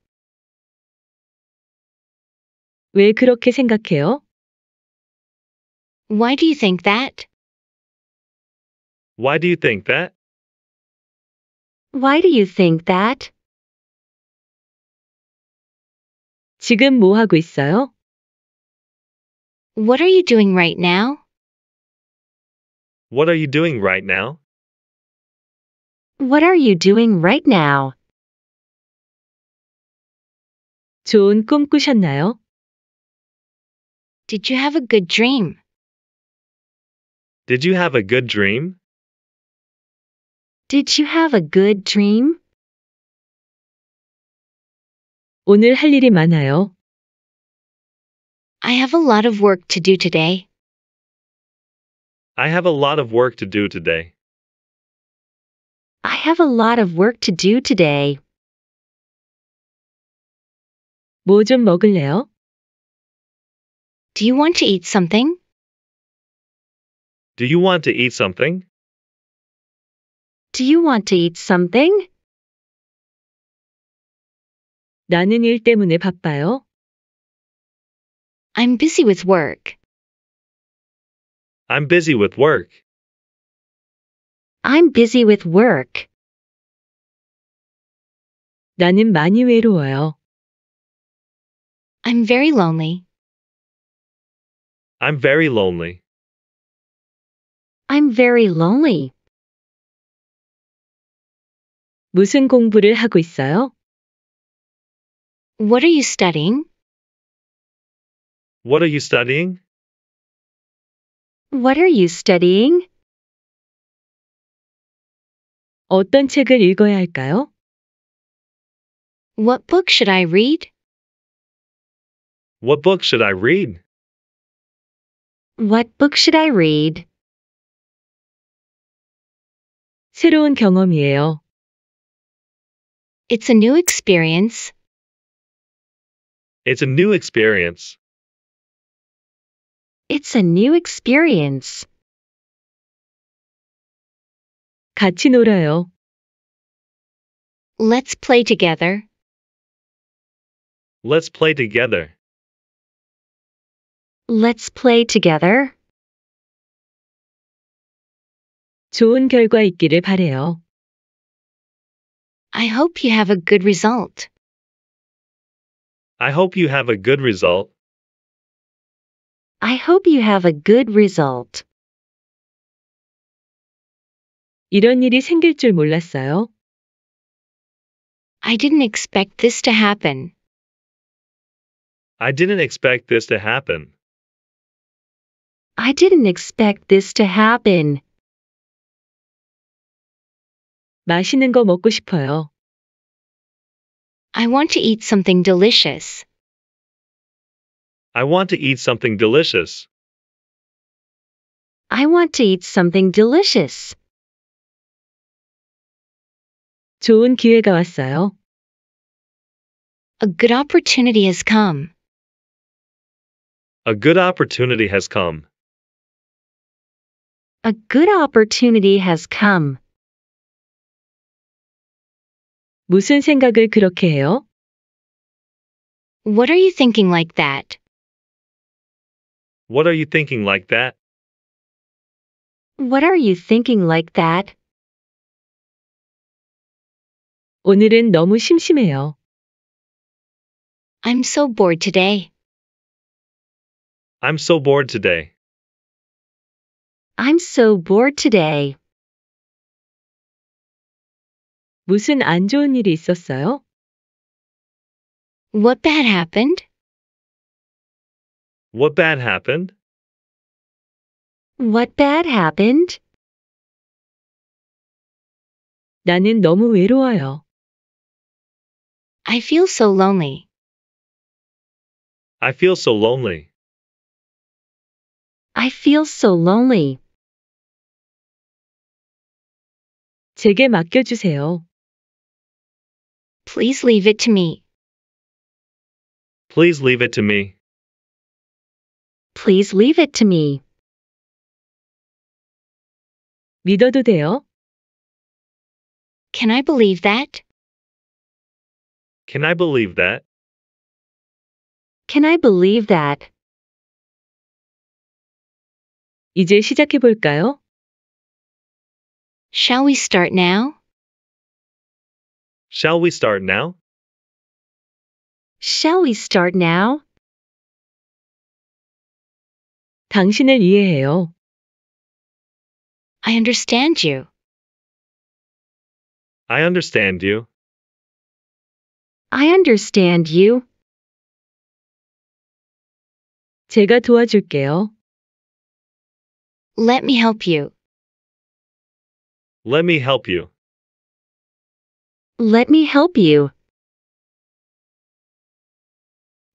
왜 그렇게 생각해요? Why do you think that? Why do you think that? Why do you think that? 지금 뭐 하고 있어요? What are you doing right now? What are you doing right now? What are you doing right now? 좋은 꿈 꾸셨나요? Did you have a good dream? Did you have a good dream? Did you have a good dream? 오늘 할 일이 많아요. I have a lot of work to do today. I have a lot of work to do today. I have a lot of work to do today. 먹을래요? Do you want to eat something? Do you want to eat something? Do you want to eat something? 나는 일 때문에 바빠요. I'm busy with work. I'm busy with work. I'm busy with work. 나는 많이 외로워요. I'm very lonely. I'm very lonely. I'm very lonely. 무슨 공부를 하고 있어요? What are you studying? What are you studying? What are you studying? 어떤 책을 읽어야 할까요? What book should I read? What book should I read? What book should I read? 새로운 경험이에요. It's a new experience. It's a new experience. It's a new experience. 같이 놀아요. Let's play together. Let's play together. Let's play together. 좋은 결과 있기를 바래요. I hope you have a good result. I hope you have a good result. I hope you have a good result. 이런 일이 생길 줄 몰랐어요. I didn't expect this to happen. I didn't expect this to happen. I didn't expect this to happen. 맛있는 거 먹고 싶어요. I want to eat something delicious. I want to eat something delicious. I want to eat something delicious. 좋은 기회가 왔어요. A good opportunity has come. A good opportunity has come. A good opportunity has come. 무슨 생각을 그렇게 해요? What are you thinking like that? What are you thinking like that? What are you thinking like that? 오늘은 너무 심심해요. I'm so bored today. I'm so bored today. I'm so bored today. 무슨 안 좋은 일이 있었어요? What bad happened? What bad happened? What bad happened? 나는 너무 외로워요. I feel so lonely. I feel so lonely. I feel so lonely. 제게 맡겨주세요. Please leave it to me. Please leave it to me. Please leave it to me. 믿어도 돼요? Can I believe that? Can I believe that? Can I believe that? 이제 시작해 볼까요? Shall we start now? Shall we start now? Shall we start now? 당신을 이해해요. I understand you. I understand you. I understand you. 제가 도와줄게요. Let me help you. Let me help you. Let me help you.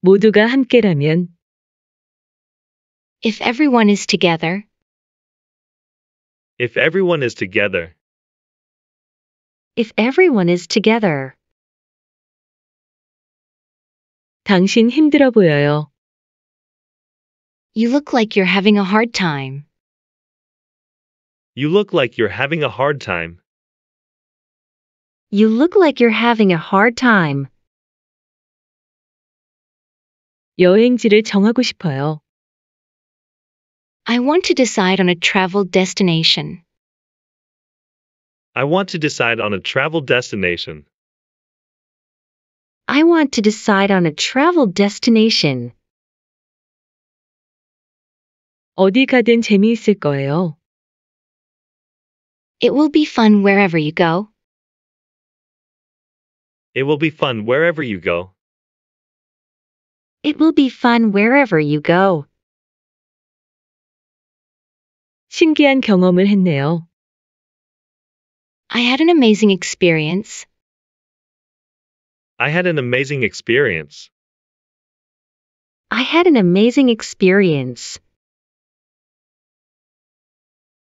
모두가 함께라면 If everyone is together, If everyone is together, if everyone is together, 당신 힘들어 보여요. you look like you're having a hard time. you look like you're having a hard time. You look like you're having a hard time. 여행지를 정하고 싶어요. I want to decide on a travel destination. I want to decide on a travel destination. I want to decide on a travel destination. 어디 가든 재미있을 거예요. It will be fun wherever you go. It will be fun wherever you go. It will be fun wherever you go. 신기한 경험을 했네요. I had an amazing experience. I had an amazing experience. I had an amazing experience.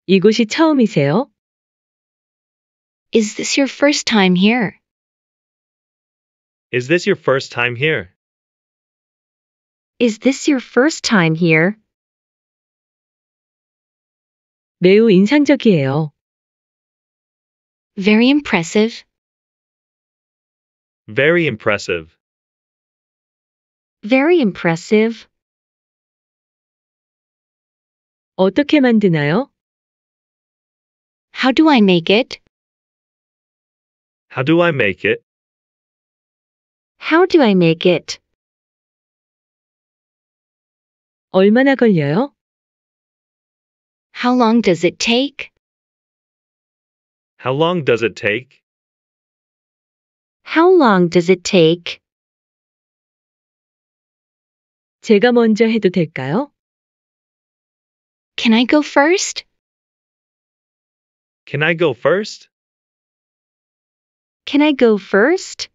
이곳이 처음이세요? Is this your first time here? Is this your first time here? Is this your first time here? 매우 인상적이에요. Very impressive. Very impressive. Very impressive. 어떻게 만드나요? How do I make it? How do I make it? How do I make it? 얼마나 걸려요? How long does it take? How long does it take? How long does it take? 제가 먼저 해도 될까요? Can I go first? Can I go first? Can I go first?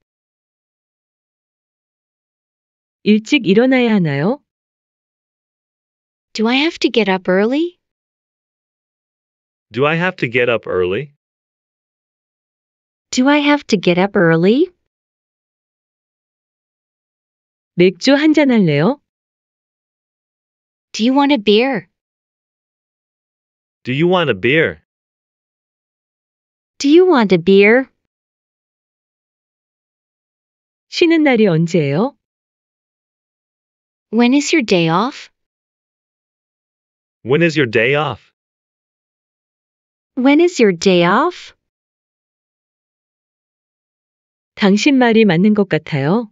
일찍 일어나야 하나요? Do I have to get up early? Do I have to get up early? Do I have to get up early? 맥주 한 할래요? Do you want a beer? Do you want a beer? Do you want a beer? 쉬는 날이 언제예요? When is your day off? When is your day off? When is your day off? 당신 말이 맞는 것 같아요.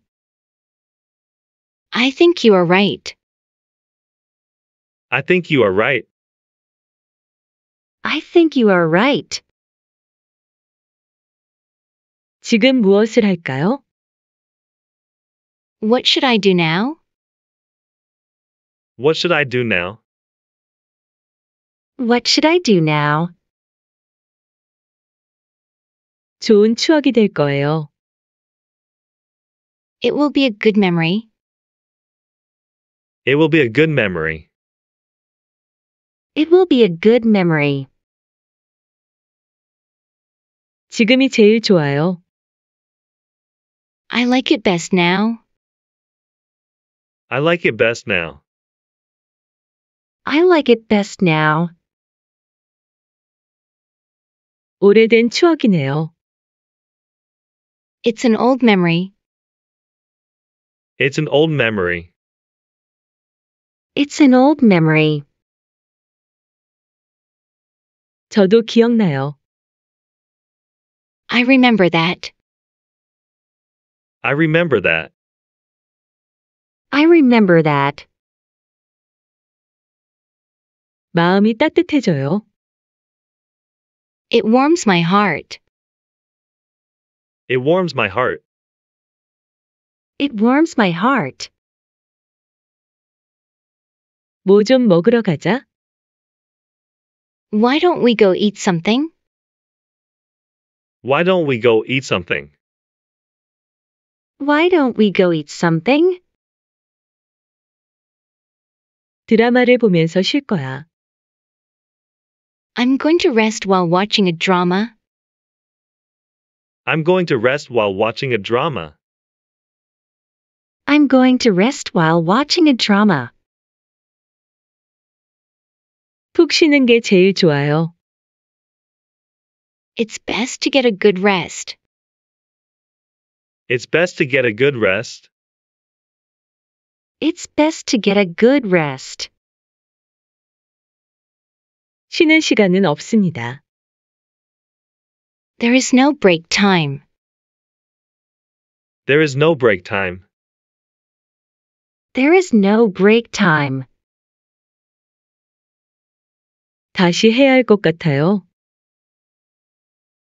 I think you are right. I think you are right. I think you are right. 지금 무엇을 할까요? What should I do now? What should I do now? What should I do now? 좋은 추억이 될 거예요. It will be a good memory. It will be a good memory. It will be a good memory. 지금이 제일 좋아요. I like it best now. I like it best now. I like it best now. 오래된 추억이네요. It's an old memory. It's an old memory. It's an old memory. 저도 기억나요. I remember that. I remember that. I remember that. 마음이 따뜻해져요. It warms my heart. It warms my heart. It warms my heart. 먹으러 가자. Why don't we go eat something? Why don't we go eat something? Why don't we go eat something? 드라마를 보면서 쉴 거야. I'm going to rest while watching a drama. I'm going to rest while watching a drama. I'm going to rest while watching a drama. 푹 쉬는 게 제일 좋아요. It's best to get a good rest. It's best to get a good rest. It's best to get a good rest. 쉬는 시간은 없습니다. There is no break time. There is no break time. There is no break time. 다시 해야 같아요.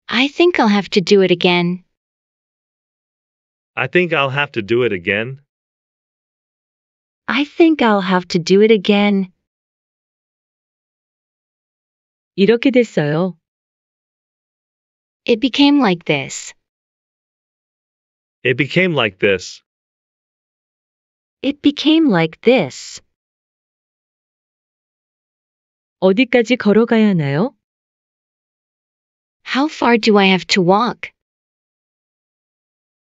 I think I'll have to do it again. I think I'll have to do it again. I think I'll have to do it again. 이렇게 됐어요. It became like this. It became like this. It became like this. 어디까지 걸어가야 하나요? How far do I have to walk?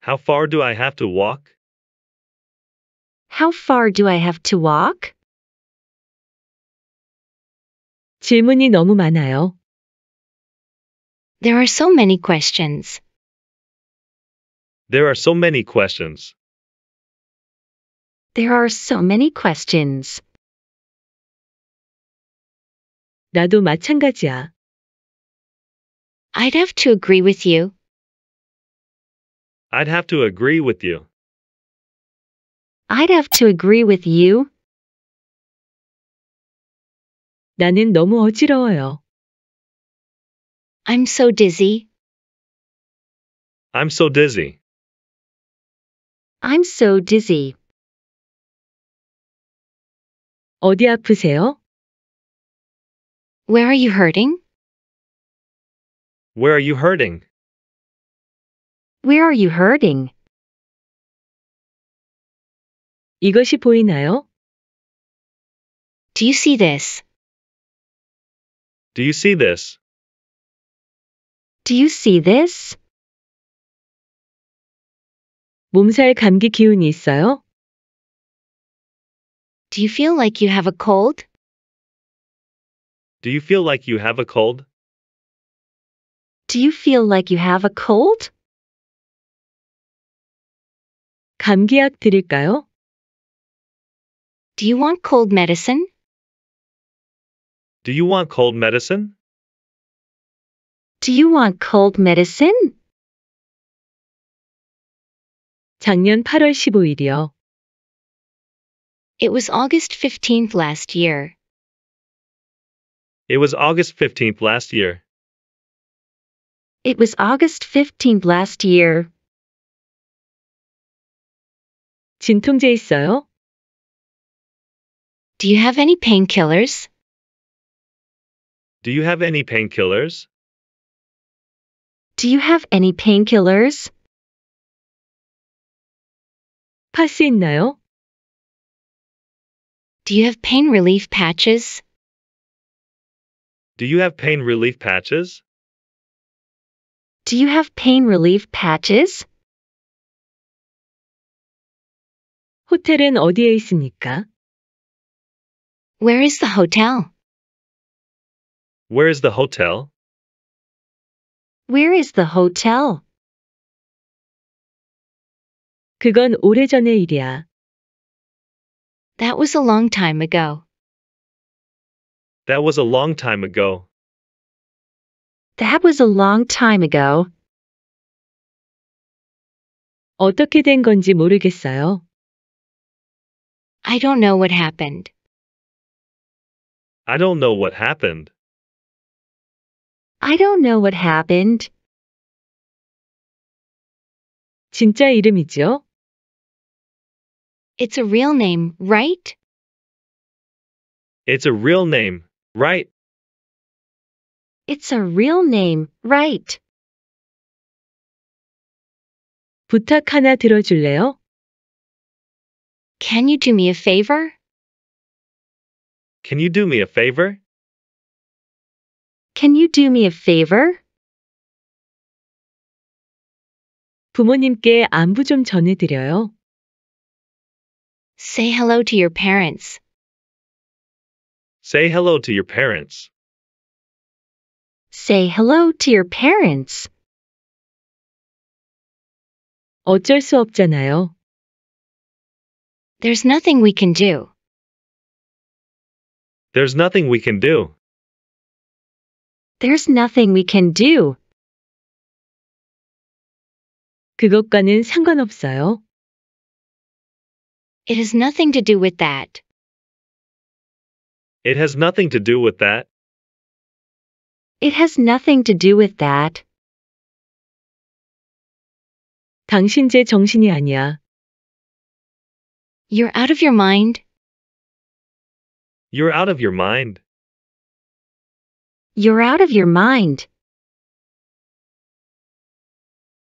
How far do I have to walk? How far do I have to walk? 질문이 너무 많아요. There are so many questions. There are so many questions. There are so many questions. 나도 마찬가지야. I'd have to agree with you. I'd have to agree with you. I'd have to agree with you. 나는 너무 어지러워요. I'm so dizzy. I'm so dizzy. I'm so dizzy. 어디 아프세요? Where are you hurting? Where are you hurting? Where are you hurting? 이것이 보이나요? Do you see this? Do you see this? Do you see this? 몸살 감기 기운이 있어요? Do you feel like you have a cold? Do you feel like you have a cold? Do you feel like you have a cold? 감기약 드릴까요? Do you want cold medicine? Do you want cold medicine? Do you want cold medicine? 작년 8월 15일이요. It was August 15th last year. It was August 15th last year. It was August 15th last year. 진통제 있어요? Do you have any painkillers? Do you have any painkillers? Do you have any painkillers? 파스 있나요? Do you have pain relief patches? Do you have pain relief patches? Do you have pain relief patches? 호텔은 어디에 있습니까? Where is the hotel? Where is the hotel? Where is the hotel? 그건 오래전의 일이야. That was a long time ago. That was a long time ago. That was a long time ago. 어떻게 된 건지 모르겠어요. I don't know what happened. I don't know what happened. I don't know what happened. 진짜 이름이죠? It's a real name, right? It's a real name, right? It's a real name, right? 부탁 하나 들어줄래요? Can you do me a favor? Can you do me a favor? Can you do me a favor? 부모님께 안부 좀 전해드려요. Say hello to your parents. Say hello to your parents. Say hello to your parents. 어쩔 수 없잖아요. There's nothing we can do. There's nothing we can do. There's nothing we can do. 그것과는 상관없어요. It has nothing to do with that. It has nothing to do with that. It has nothing to do with that. 당신 제 정신이 아니야. You're out of your mind. You're out of your mind. You're out of your mind.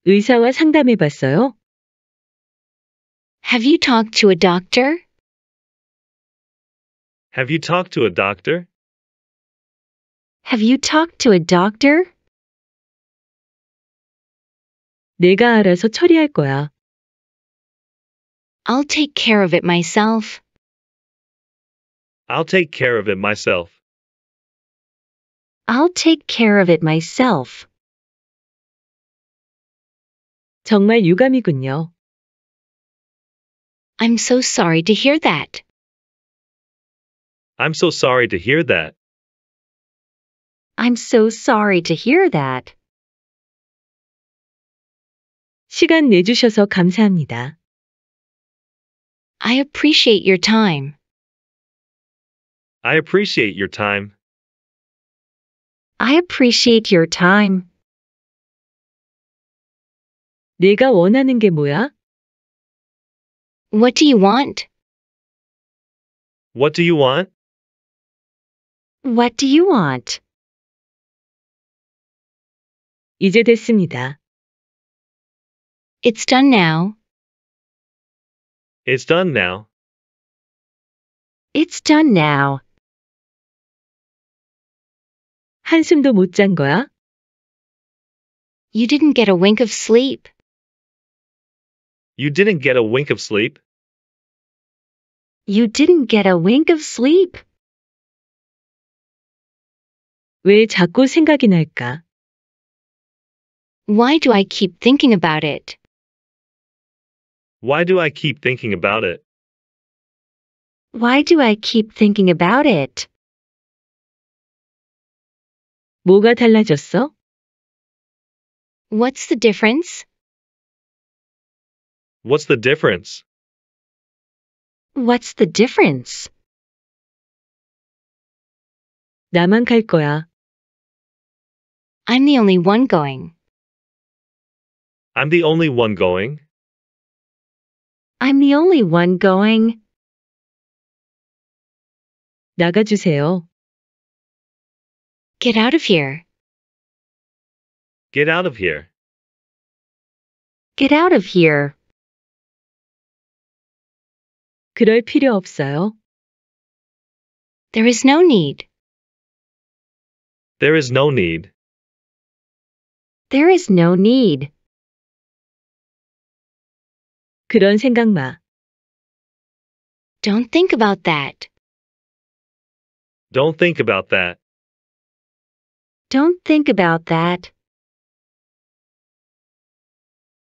의사와 상담해 봤어요? Have you talked to a doctor? Have you talked to a doctor? Have you talked to a doctor? 내가 알아서 처리할 거야. I'll take care of it myself. I'll take care of it myself. I'll take care of it myself. 정말 유감이군요. I'm so sorry to hear that. I'm so sorry to hear that. I'm so sorry to hear that. 시간 내주셔서 감사합니다. I appreciate your time. I appreciate your time. I appreciate your time. 네가 원하는 게 뭐야? What do you want? What do you want? What do you want? 이제 됐습니다. It's done now. It's done now. It's done now. 한숨도 거야? You didn't get a wink of sleep. You didn't get a wink of sleep. You didn't get a wink of sleep. 왜 자꾸 생각이 날까? Why do I keep thinking about it? Why do I keep thinking about it? Why do I keep thinking about it? 뭐가 달라졌어? What's the difference? What's the difference? What's the difference? 나만 갈 거야. I'm the only one going. I'm the only one going. I'm the only one going. 주세요. Get out of here. Get out of here. Get out of here. 그럴 필요 없어요. There is no need. There is no need. There is no need. 그런 생각 마. Don't think about that. Don't think about that. Don't think about that.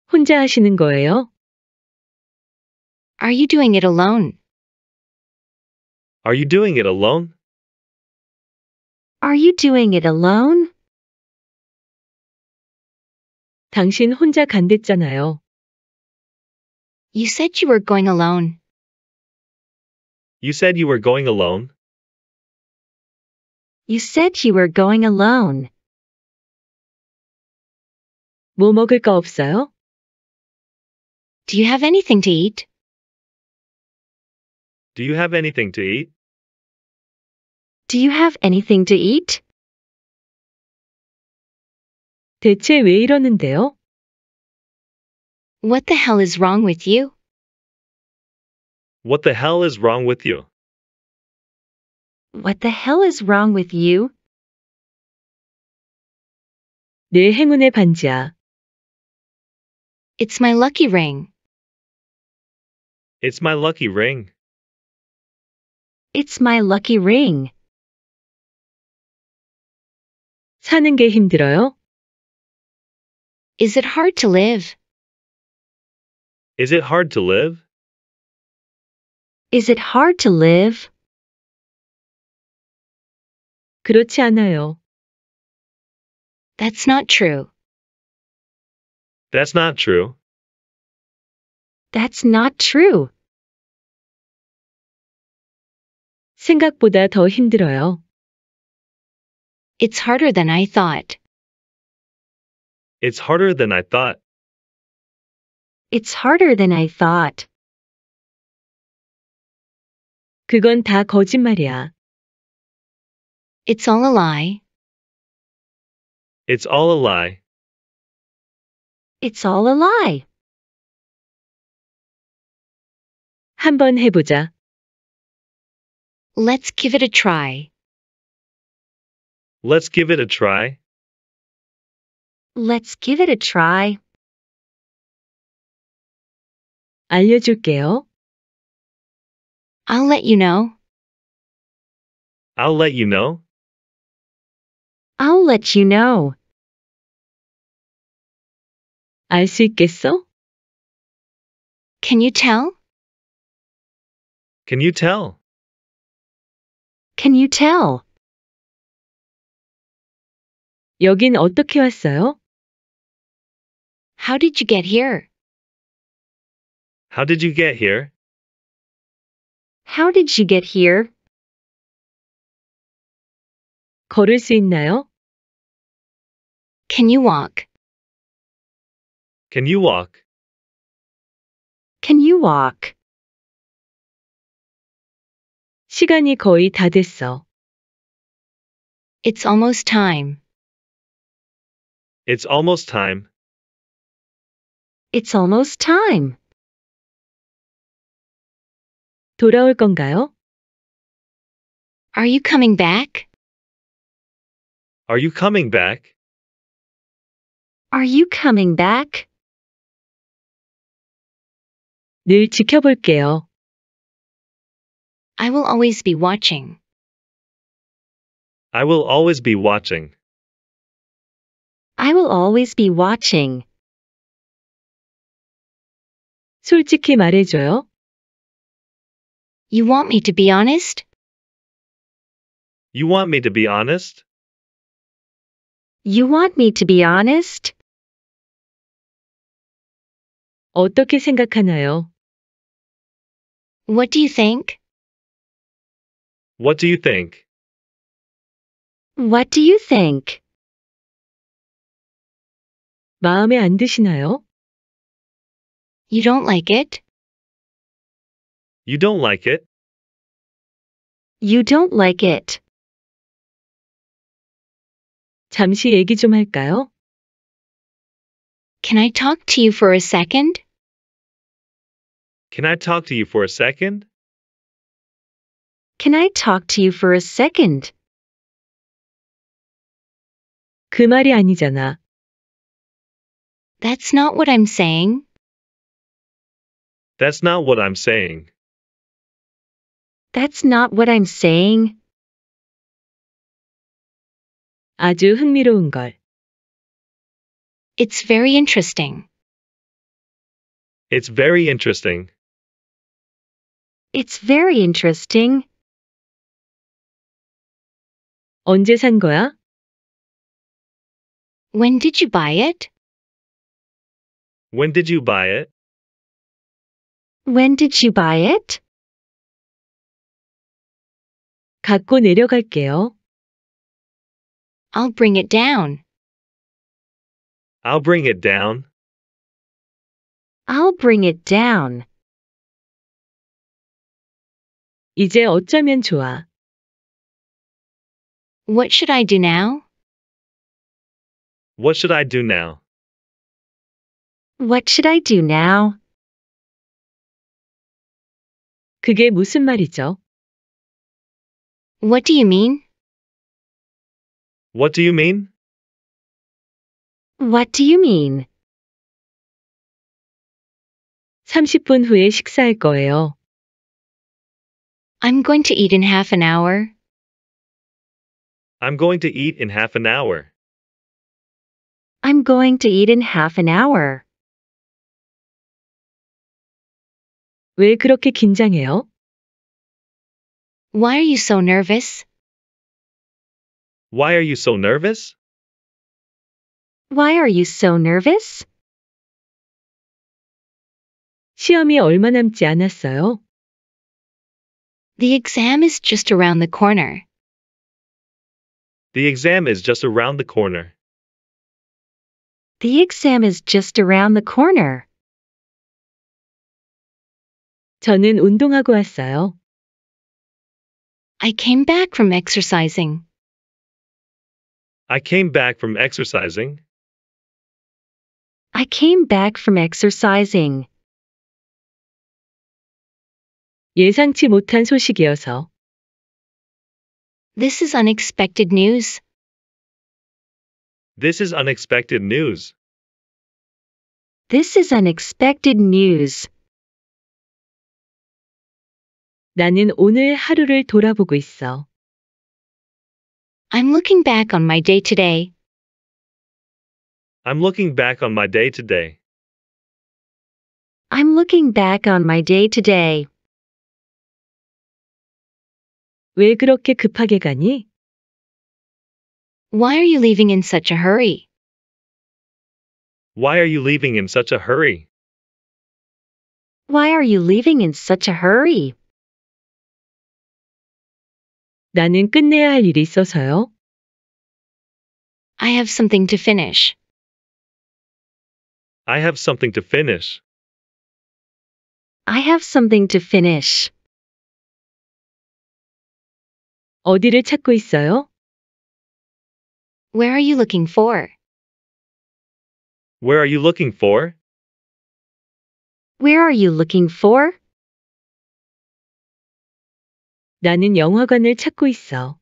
혼자 하시는 거예요? Are you doing it alone? Are you doing it alone? Are you doing it alone? 당신 혼자 간댔잖아요. You said you were going alone. You said you were going alone. You said you were going alone. 뭐 먹을 거 없어요? Do you have anything to eat? Do you have anything to eat? Do you have anything to eat? 대체 왜 이러는데요? What the hell is wrong with you? What the hell is wrong with you? What the hell is wrong with you? 내 행운의 반지야. It's my lucky ring. It's my lucky ring. It's my lucky ring. 사는 게 힘들어요? Is it hard to live? Is it hard to live? Is it hard to live? 그렇지 않아요. That's not true. That's not true. That's not true. 생각보다 더 힘들어요. It's harder than I thought. It's harder than I thought. It's harder than I thought. 그건 다 거짓말이야. It's all a lie. It's all a lie. It's all a lie. 한번 해보자. Let's give it a try. Let's give it a try. Let's give it a try. 알려줄게요. I'll let you know. I'll let you know. I'll let you know. 알 있겠어? Can you tell? Can you tell? Can you tell? 여긴 어떻게 왔어요? How did you get here? How did you get here? How did you get here? 걸을 수 있나요? Can you walk? Can you walk? Can you walk? 시간이 거의 다 됐어. It's almost time. It's almost time. It's almost time. 돌아올 건가요? Are you coming back? Are you coming back? Are you coming back? 늘 지켜볼게요. I will always be watching. I will always be watching. I will always be watching. 솔직히 말해줘요. You want me to be honest? You want me to be honest? You want me to be honest? 어떻게 생각하나요? What do you think? What do you think? What do you think? 마음에 안 드시나요? You don't like it? You don't like it? You don't like it. 잠시 얘기 좀 할까요? Can I talk to you for a second? Can I talk to you for a second? Can I talk to you for a second? 그 말이 아니잖아. That's not what I'm saying. That's not what I'm saying. That's not what I'm saying. 아주 흥미로운 걸. It's very interesting. It's very interesting. It's very interesting. 언제 산 거야? When did you buy it? When did you buy it? When did you buy it? 갖고 내려갈게요. I'll bring it down. I'll bring it down. I'll bring it down. 이제 어쩌면 좋아. What should I do now? What should I do now? What should I do now? 그게 무슨 말이죠? What do you mean? What do you mean? What do you mean? 30분 후에 식사할 거예요. I'm going to eat in half an hour. I'm going to eat in half an hour. I'm going to eat in half an hour. 왜 그렇게 긴장해요? Why are you so nervous? Why are you so nervous? Why are you so nervous? 시험이 얼마 남지 않았어요. The exam is just around the corner. The exam is just around the corner. The exam is just around the corner. 저는 운동하고 왔어요. I came back from exercising. I came back from exercising. I came back from exercising. 예상치 못한 소식이어서. This is unexpected news. This is unexpected news. This is unexpected news. 나는 오늘 하루를 돌아보고 있어. I'm looking back on my day today. I'm looking back on my day today. I'm looking back on my day today. 왜 그렇게 급하게 가니? Why are you leaving in such a hurry? Why are you leaving in such a hurry? Why are you leaving in such a hurry? 나는 끝내야 할 일이 있어서요. I have something to finish. I have something to finish. I have something to finish. 어디를 찾고 있어요? Where are you looking for? Where are you looking for? Where are you looking for? 나는 영화관을 찾고 있어.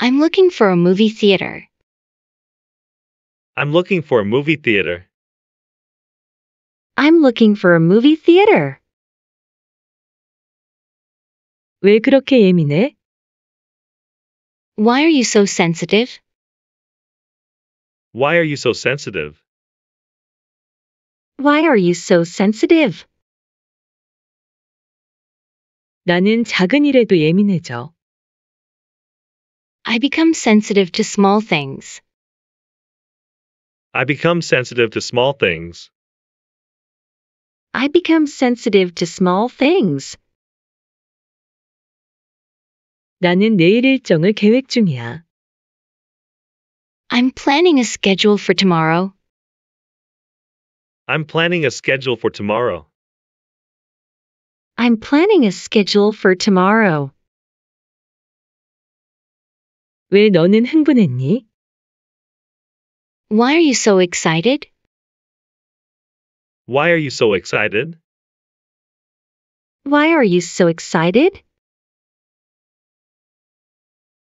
I'm looking for a movie theater. I'm looking for a movie theater. I'm looking for a movie theater. 왜 그렇게 예민해? Why are you so sensitive? Why are you so sensitive? Why are you so sensitive? 나는 작은 일에도 예민해져. I become sensitive to small things. I become sensitive to small things. I become sensitive to small things. 나는 내일 일정을 계획 중이야. I'm planning a schedule for tomorrow. I'm planning a schedule for tomorrow. I'm planning a schedule for tomorrow. 왜 너는 흥분했니? Why are you so excited? Why are you so excited? Why are you so excited?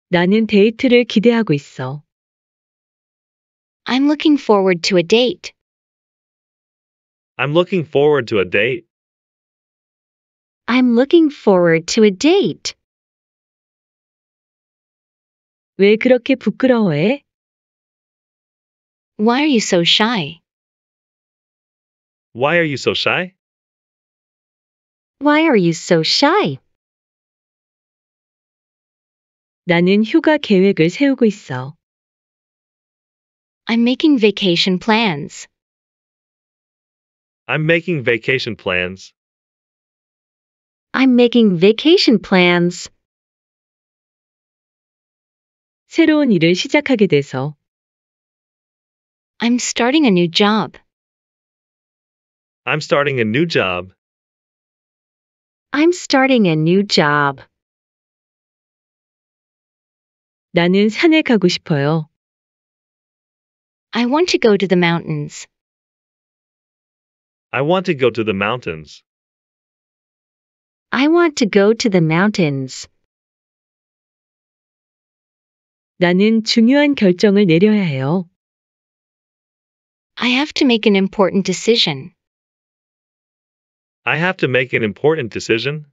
나는 데이트를 기대하고 있어. I'm looking forward to a date. I'm looking forward to a date. I'm looking forward to a date. 왜 그렇게 부끄러워해? Why are you so shy? Why are you so shy? Why are you so shy? 나는 휴가 계획을 세우고 있어. I'm making vacation plans. I'm making vacation plans. I'm making vacation plans. 새로운 일을 시작하게 돼서 I'm starting a new job. I'm starting a new job. I'm starting a new job. 나는 산에 가고 싶어요. I want to go to the mountains. I want to go to the mountains. I want to go to the mountains. 나는 중요한 결정을 내려야 해요. I have to make an important decision. I have to make an important decision.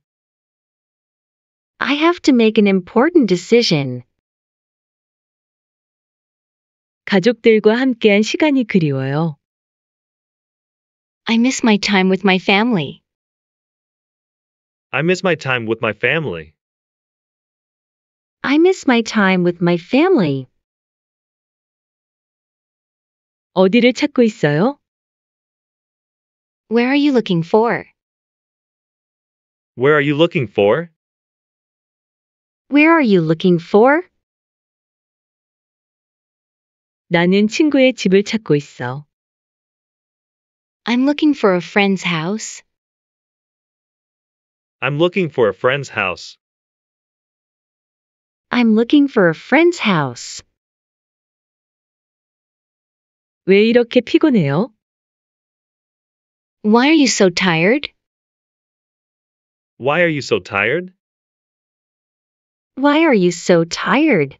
I have to make an important decision. 가족들과 함께한 시간이 그리워요. I miss my time with my family. I miss my time with my family. I miss my time with my family. 어디를 찾고 있어요? Where are you looking for? Where are you looking for? Where are you looking for? 나는 친구의 집을 찾고 있어. I'm looking for a friend's house. I'm looking for a friend's house. I'm looking for a friend's house. 왜 이렇게 피곤해요? Why are you so tired? Why are you so tired? Why are you so tired?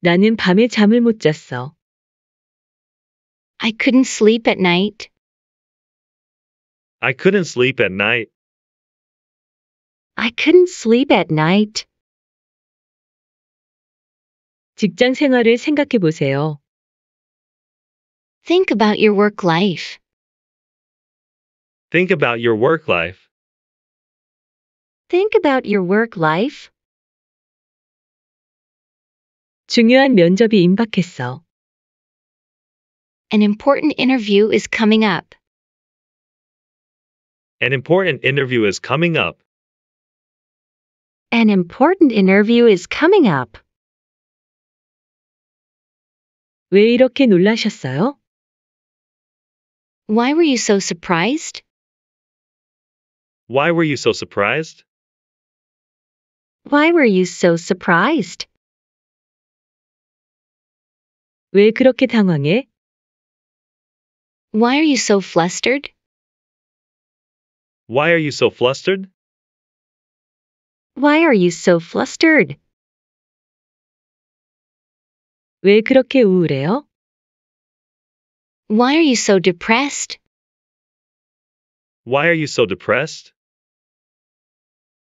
나는 밤에 잠을 못 잤어. I couldn't sleep at night. I couldn't sleep at night. I couldn't sleep at night. 직장 생활을 생각해 보세요. Think about your work life. Think about your work life. Think about your work life. 중요한 면접이 임박했어. An important interview is coming up. An important interview is coming up. An important interview is coming up. 왜 이렇게 놀라셨어요? Why were you so surprised? Why were you so surprised? Why were you so surprised? 왜 그렇게 당황해? Why are you so flustered? Why are you so flustered? Why are you so flustered? 왜 그렇게 우울해요? Why are you so depressed? Why are you so depressed?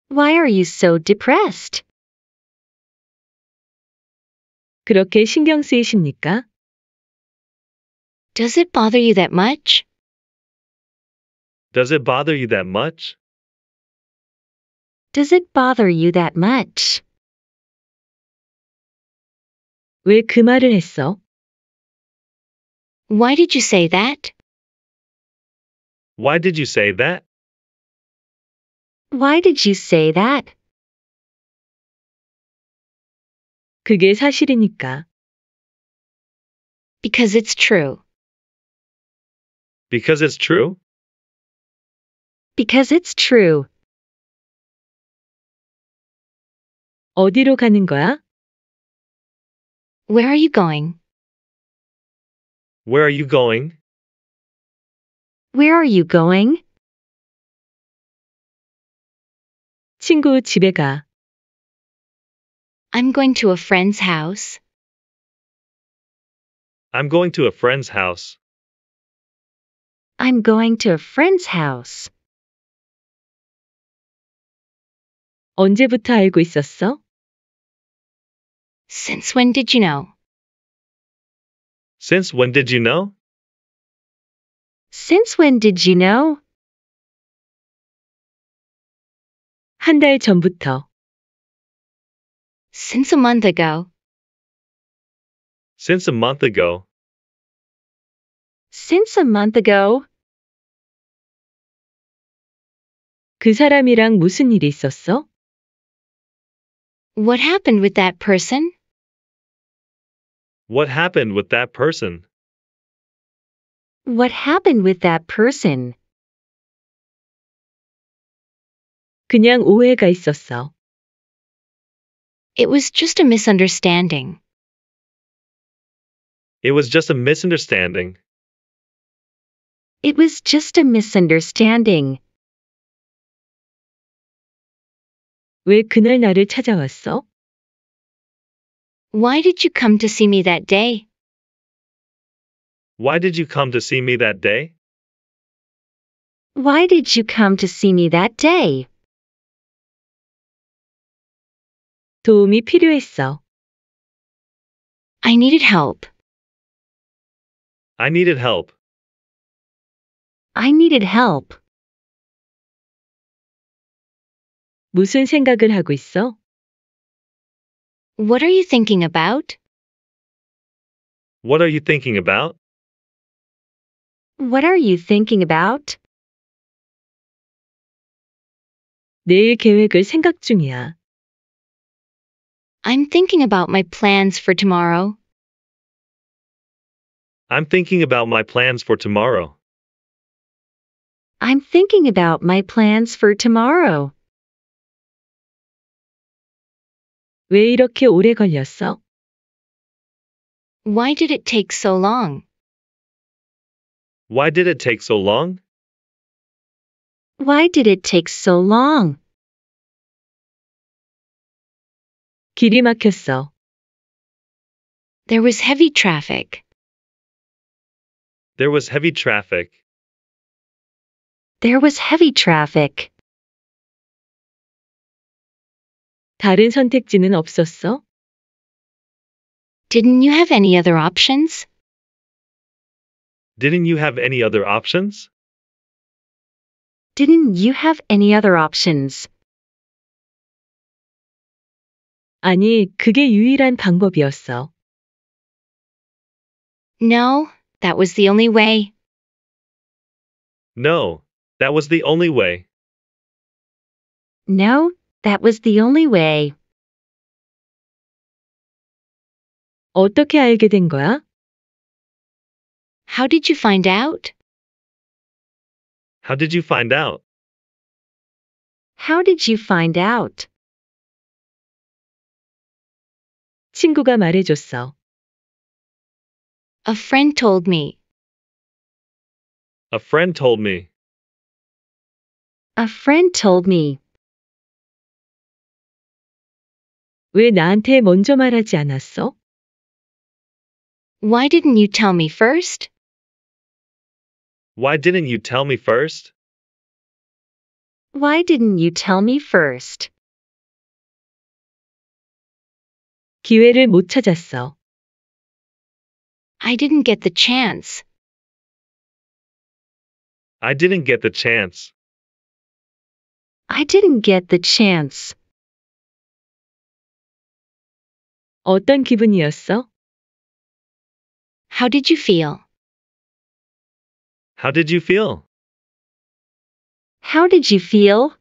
Why are you so depressed? 그렇게 신경 쓰이십니까? Does it bother you that much? Does it bother you that much? Does it bother you that much? 말을 했어? Why did you say that? Why did you say that? Why did you say that? 그게 사실이니까. Because it's true. Because it's true? Because it's true. 어디로 가는 거야? Where are you going? Where are you going? Where are you going? 친구 집에 가. I'm going to a friend's house. I'm going to a friend's house. I'm going to a friend's house. 언제부터 알고 있었어? Since when did you know? Since when did you know? Since when did you know? 한 전부터. Since a month ago. Since a month ago. Since a month ago. 그 사람이랑 무슨 일이 있었어? What happened with that person? What happened with that person? What happened with that person? 그냥 오해가 있었어. It was just a misunderstanding. It was just a misunderstanding. It was just a misunderstanding. 왜 그날 나를 찾아왔어? Why did you come to see me that day? Why did you come to see me that day? Why did you come to see me that day? 도움이 필요했어. I needed help. I needed help. I needed help. 무슨 생각을 하고 있어? What are you thinking about? What are you thinking about? What are you thinking about? 내일 계획을 생각 중이야. I'm thinking about my plans for tomorrow. I'm thinking about my plans for tomorrow. I'm thinking about my plans for tomorrow. 왜 이렇게 오래 걸렸어? Why did it take so long? Why did it take so long? Why did it take so long? 길이 막혔어. There was heavy traffic. There was heavy traffic. There was heavy traffic. 다른 선택지는 없었어? Didn't you have any other options? Didn't you have any other options? Didn't you have any other options? 아니, 그게 유일한 방법이었어. No, that was the only way. No, that was the only way. No, that was the only way. 어떻게 알게 된 거야? How did you find out? How did you find out? How did you find out? 친구가 말해줬어. A friend told me. A friend told me. A friend told me. 왜 나한테 먼저 말하지 않았어? Why didn't you tell me first? Why didn't you tell me first? Why didn't you tell me first? 기회를 못 찾았어. I didn't get the chance. I didn't get the chance. I didn't get the chance. 어떤 기분이었어? How did you feel? How did you feel? How did you feel?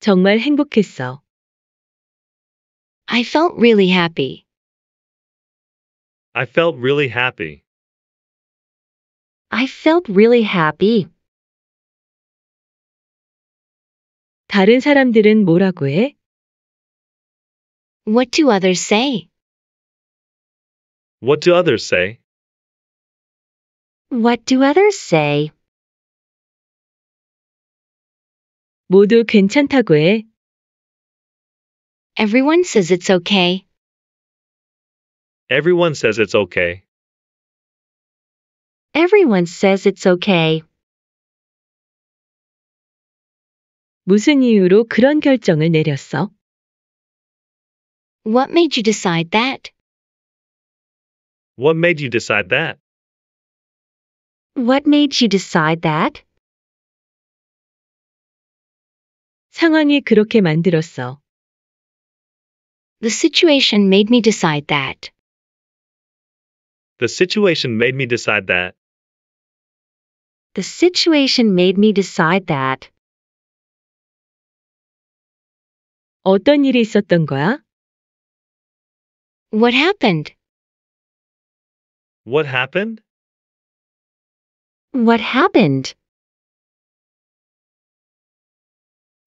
정말 행복했어. I felt really happy. I felt really happy. I felt really happy. 다른 사람들은 뭐라고 해? What do others say? What do others say? What do others say? 모두 괜찮다고 해. Everyone says it's okay. Everyone says it's okay. Everyone says it's okay. 무슨 이유로 그런 결정을 내렸어? What made you decide that? What made you decide that? What made you decide that? 상황이 그렇게 만들었어. The situation made me decide that. The situation made me decide that. The situation made me decide that. 어떤 일이 있었던 거야? What happened? What happened? What happened?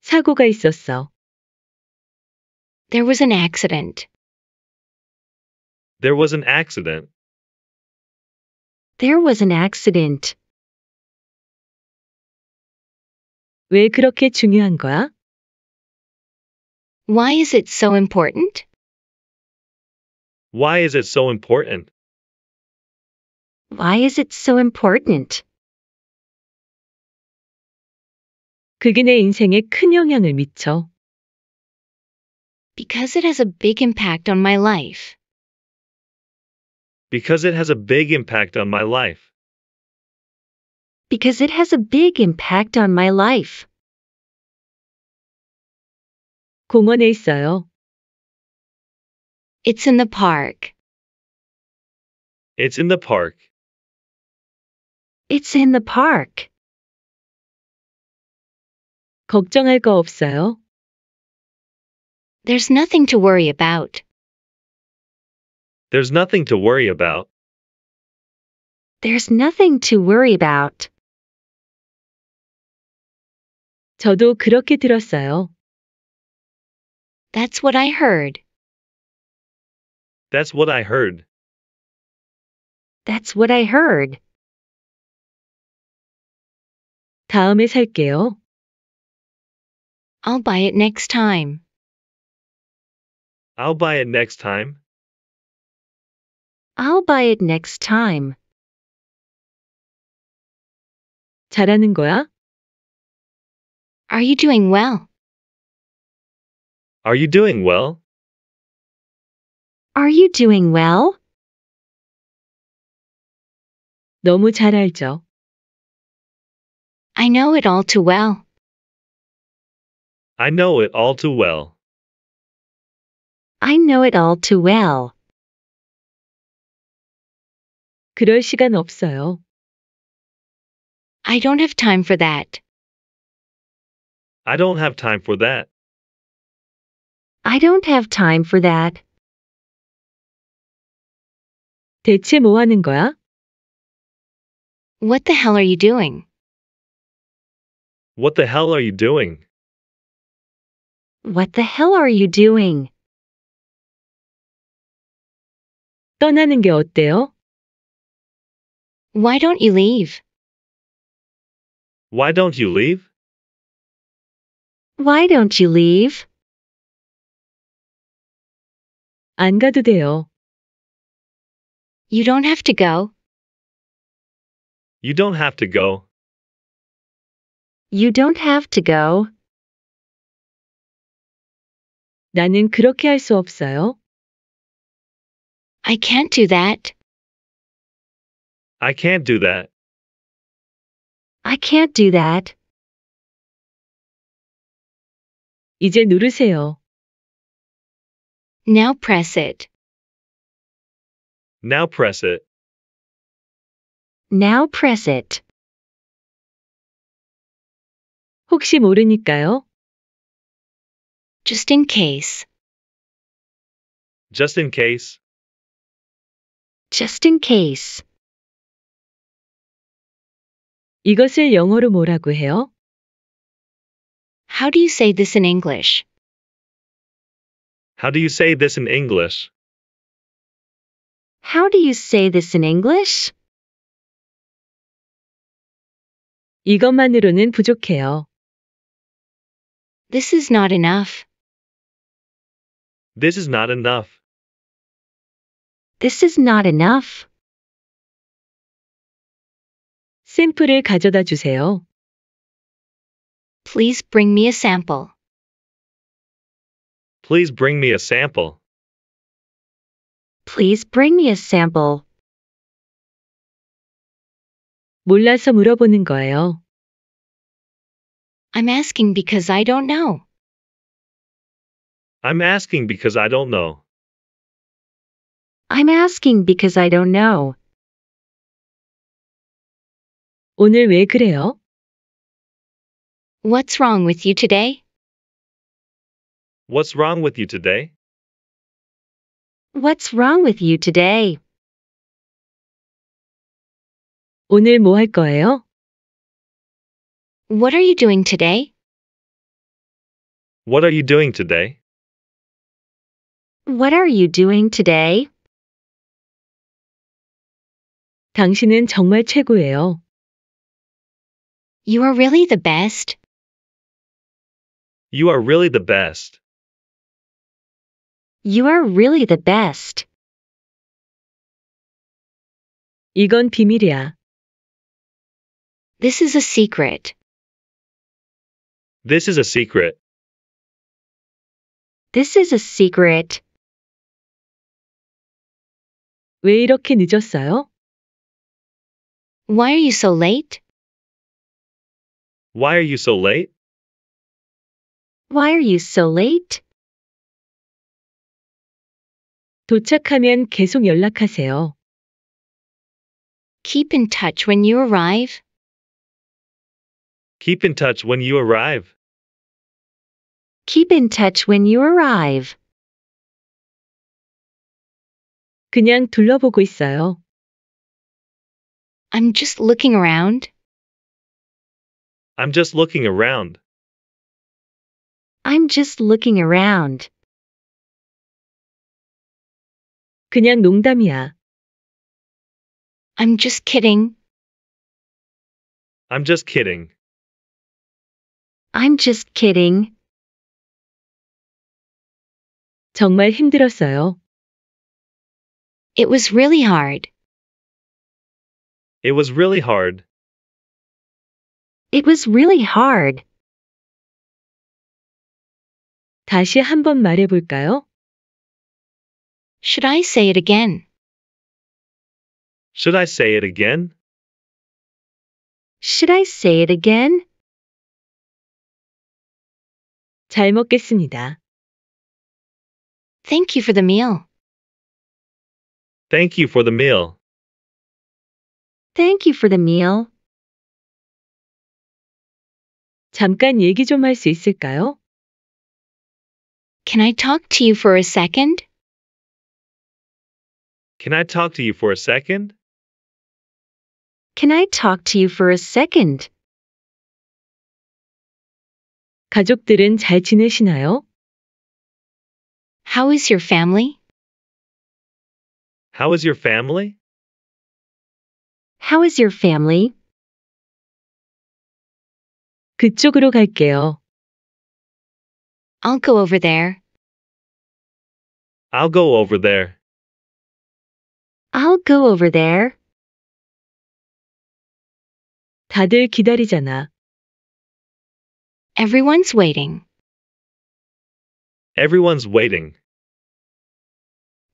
사고가 있었어. There was an accident. There was an accident. There was an accident. 왜 그렇게 중요한 거야? Why is it so important? Why is it so important? Why is it so important? 그게 인생에 큰 영향을 미쳐. Because it has a big impact on my life. Because it has a big impact on my life. Because it has a big impact on my life. 공원에 있어요. It's in the park. It's in the park. It's in the park. 걱정할 거 없어요? There's nothing to worry about. There's nothing to worry about. There's nothing to worry about. 저도 그렇게 들었어요. That's what I heard. That's what I heard. That's what I heard. 다음에 살게요. I'll buy it next time. I'll buy it next time. I'll buy it next time. 잘하는 거야? Are you doing well? Are you doing well? Are you doing well? 너무 잘 알죠. I know it all too well. I know it all too well. I know it all too well. 그럴 시간 없어요. I don't have time for that. I don't have time for that. I don't have time for that. 대체 뭐 하는 거야? What the hell are you doing? What the hell are you doing? What the hell are you doing? 떠나는 게 어때요? Why don't you leave? Why don't you leave? Why don't you leave? 안 가도 돼요. You don't have to go. You don't have to go. You don't have to go. 나는 그렇게 할 수 없어요. I can't do that. I can't do that. I can't do that. 이제 누르세요. Now press it. Now press it. Now press it. 혹시 모르니까요. Just in case. Just in case. Just in case. 이것을 영어로 뭐라고 해요? How do you say this in English? How do you say this in English? How do you say this in English? 이것만으로는 부족해요. This is not enough. This is not enough. This is not enough. 샘플을 가져다 주세요. Please bring me a sample. Please bring me a sample. Please bring me a sample. 몰라서 물어보는 거예요. I'm asking because I don't know. I'm asking because I don't know. I'm asking because I don't know. 오늘 왜 그래요? What's wrong with you today? What's wrong with you today? What's wrong with you today? 오늘 거예요? What are you doing today? What are you doing today? What are you doing today? 당신은 정말 최고예요. You are really the best. You are really the best. You are really the best. 이건 비밀이야. This is a secret. This is a secret. This is a secret. 왜 이렇게 늦었어요? Why are you so late? Why are you so late? Why are you so late? 도착하면 계속 연락하세요. Keep in touch when you arrive. Keep in touch when you arrive. Keep in touch when you arrive. 그냥 둘러보고 있어요. I'm just looking around. I'm just looking around. I'm just looking around. 그냥 농담이야. I'm just kidding. I'm just kidding. I'm just kidding. 정말 힘들었어요. It was really hard. It was really hard. It was really hard. 다시 한 번 말해볼까요? Should I say it again? Should I say it again? Should I say it again? 잘 먹겠습니다. Thank you for the meal. Thank you for the meal. Thank you for the meal. 잠깐 얘기 좀 할 수 있을까요? Can I talk to you for a second? Can I talk to you for a second? Can I talk to you for a second? 가족들은 잘 지내시나요? How is your family? How is your family? How is your family? 그쪽으로 갈게요. I'll go over there. I'll go over there. I'll go over there. 다들 기다리잖아. Everyone's waiting. Everyone's waiting.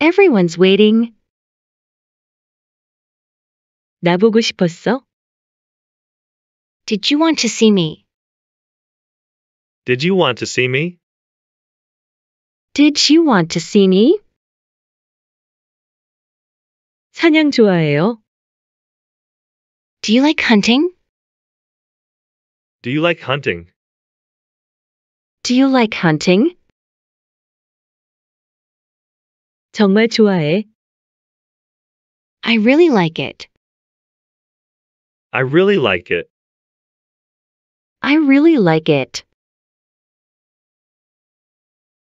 Everyone's waiting. 나 보고 싶었어? Did you want to see me? Did you want to see me? Did you want to see me? 사냥 좋아해요? Do you like hunting? Do you like hunting? Do you like hunting? 정말 좋아해. I really like it. I really like it. I really like it.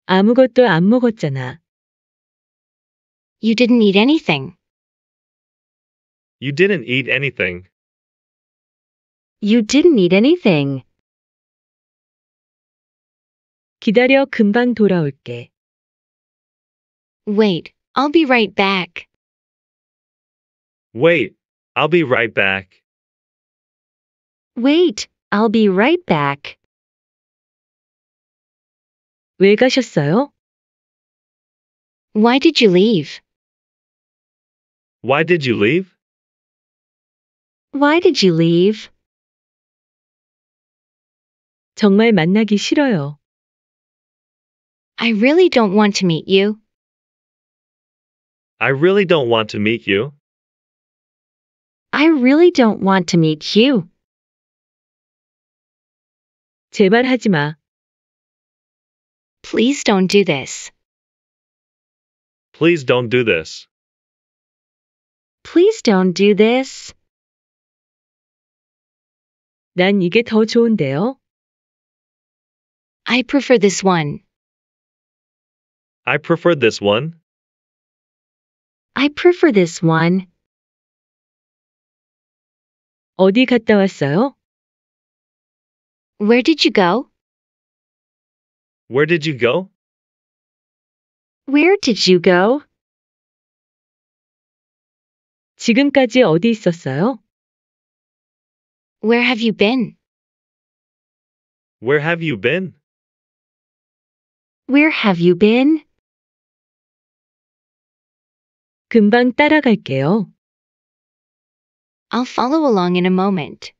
아무것도 안 먹었잖아. You didn't eat anything. You didn't eat anything. You didn't eat anything. 기다려 금방 돌아올게. Wait, I'll be right back. Wait, I'll be right back. Wait, I'll be right back. 왜 가셨어요? Why did you leave? Why did you leave? Why did you leave? 정말 만나기 싫어요. I really don't want to meet you. I really don't want to meet you. I really don't want to meet you. 제발 하지 마. Please don't do this. Please don't do this. Please don't do this. 난 이게 더 좋은데요. I prefer this one. I prefer this one. I prefer this one. 어디 갔다 왔어요? Where did you go? Where did you go? Where did you go? 지금까지 어디 있었어요? Where have you been? Where have you been? Where have you been? 금방 따라갈게요. I'll follow along in a moment.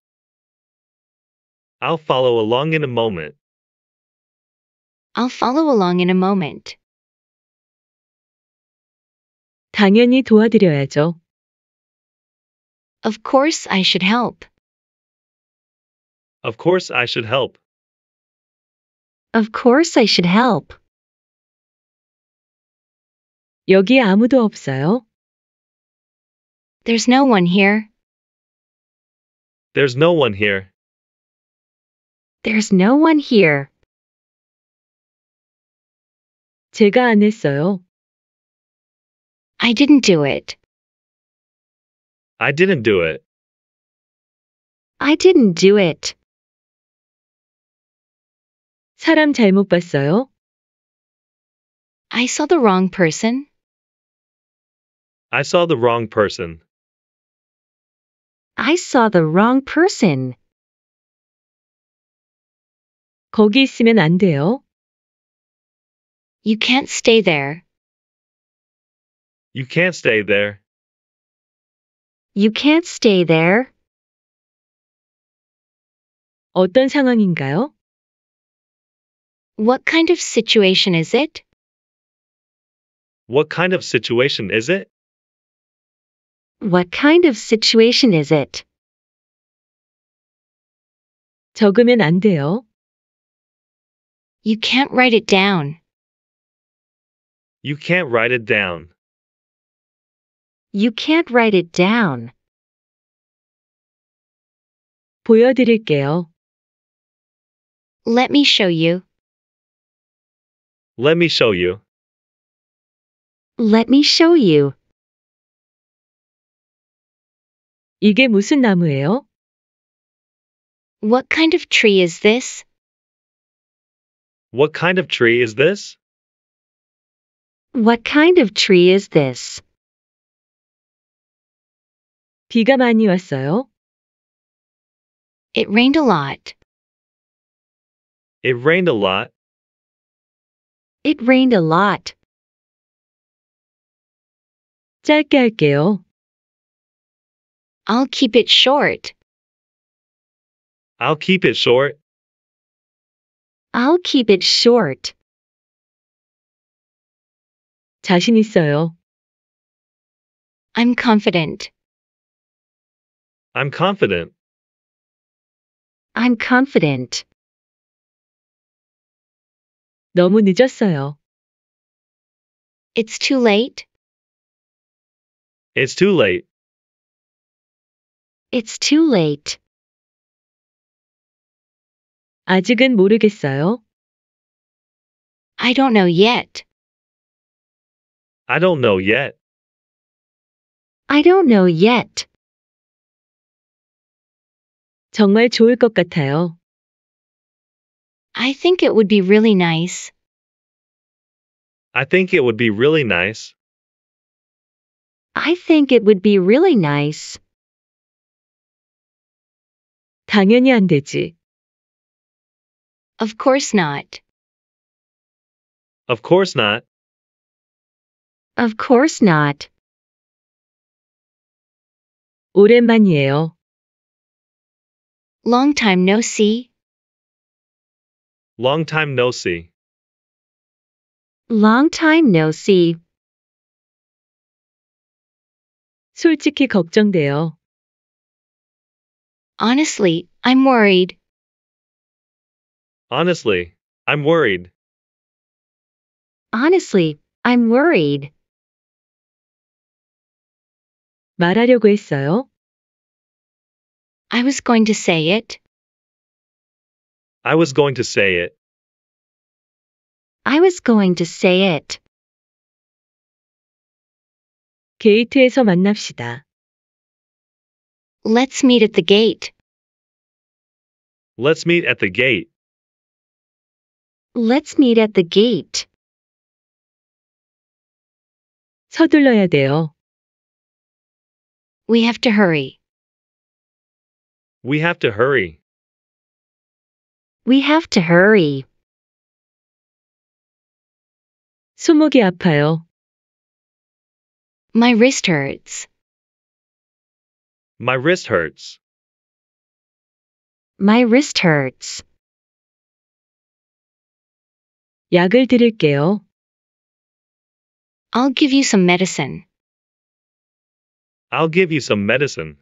I'll follow along in a moment. I'll follow along in a moment. 당연히 도와드려야죠. Of course I should help. Of course I should help. Of course I should help. 여기 아무도 없어요. There's no one here. There's no one here. There's no one here. 제가 안 했어요. I didn't do it. I didn't do it. I didn't do it. 사람 잘못 봤어요? I saw the wrong person. I saw the wrong person. I saw the wrong person. 거기 있으면 안 돼요. You can't stay there. You can't stay there. You can't stay there. 어떤 상황인가요? What kind of situation is it? What kind of situation is it? What kind of situation is it? 적으면 안 돼요. You can't write it down. You can't write it down. You can't write it down. 보여드릴게요. Let me show you. Let me show you. Let me show you. 이게 무슨 나무예요? What kind of tree is this? What kind of tree is this? What kind of tree is this? 비가 많이 왔어요. It rained a lot. It rained a lot. It rained a lot. 짧게 할게요. I'll keep it short. I'll keep it short. I'll keep it short. 자신 있어요. I'm confident. I'm confident. I'm confident. 너무 늦었어요. It's too late. It's too late. It's too late. 아직은 모르겠어요. I don't know yet. I don't know yet. I don't know yet. 정말 좋을 것 같아요. I think it would be really nice. I think it would be really nice. I think it would be really nice. 당연히 안 되지. Of course not. Of course not. Of course not. 오랜만이에요. Long time no see. Long time no see. Long time no see. 솔직히 걱정돼요. Honestly, I'm worried. Honestly, I'm worried. Honestly, I'm worried. 말하려고 했어요. I was going to say it. I was going to say it. I was going to say it. 게이트에서 만납시다. Let's meet at the gate. Let's meet at the gate. Let's meet at the gate. 서둘러야 돼요. We have to hurry. We have to hurry. We have to hurry. 손목이 아파요. My wrist hurts. My wrist hurts. My wrist hurts. 약을 드릴게요. I'll give you some medicine. I'll give you some medicine.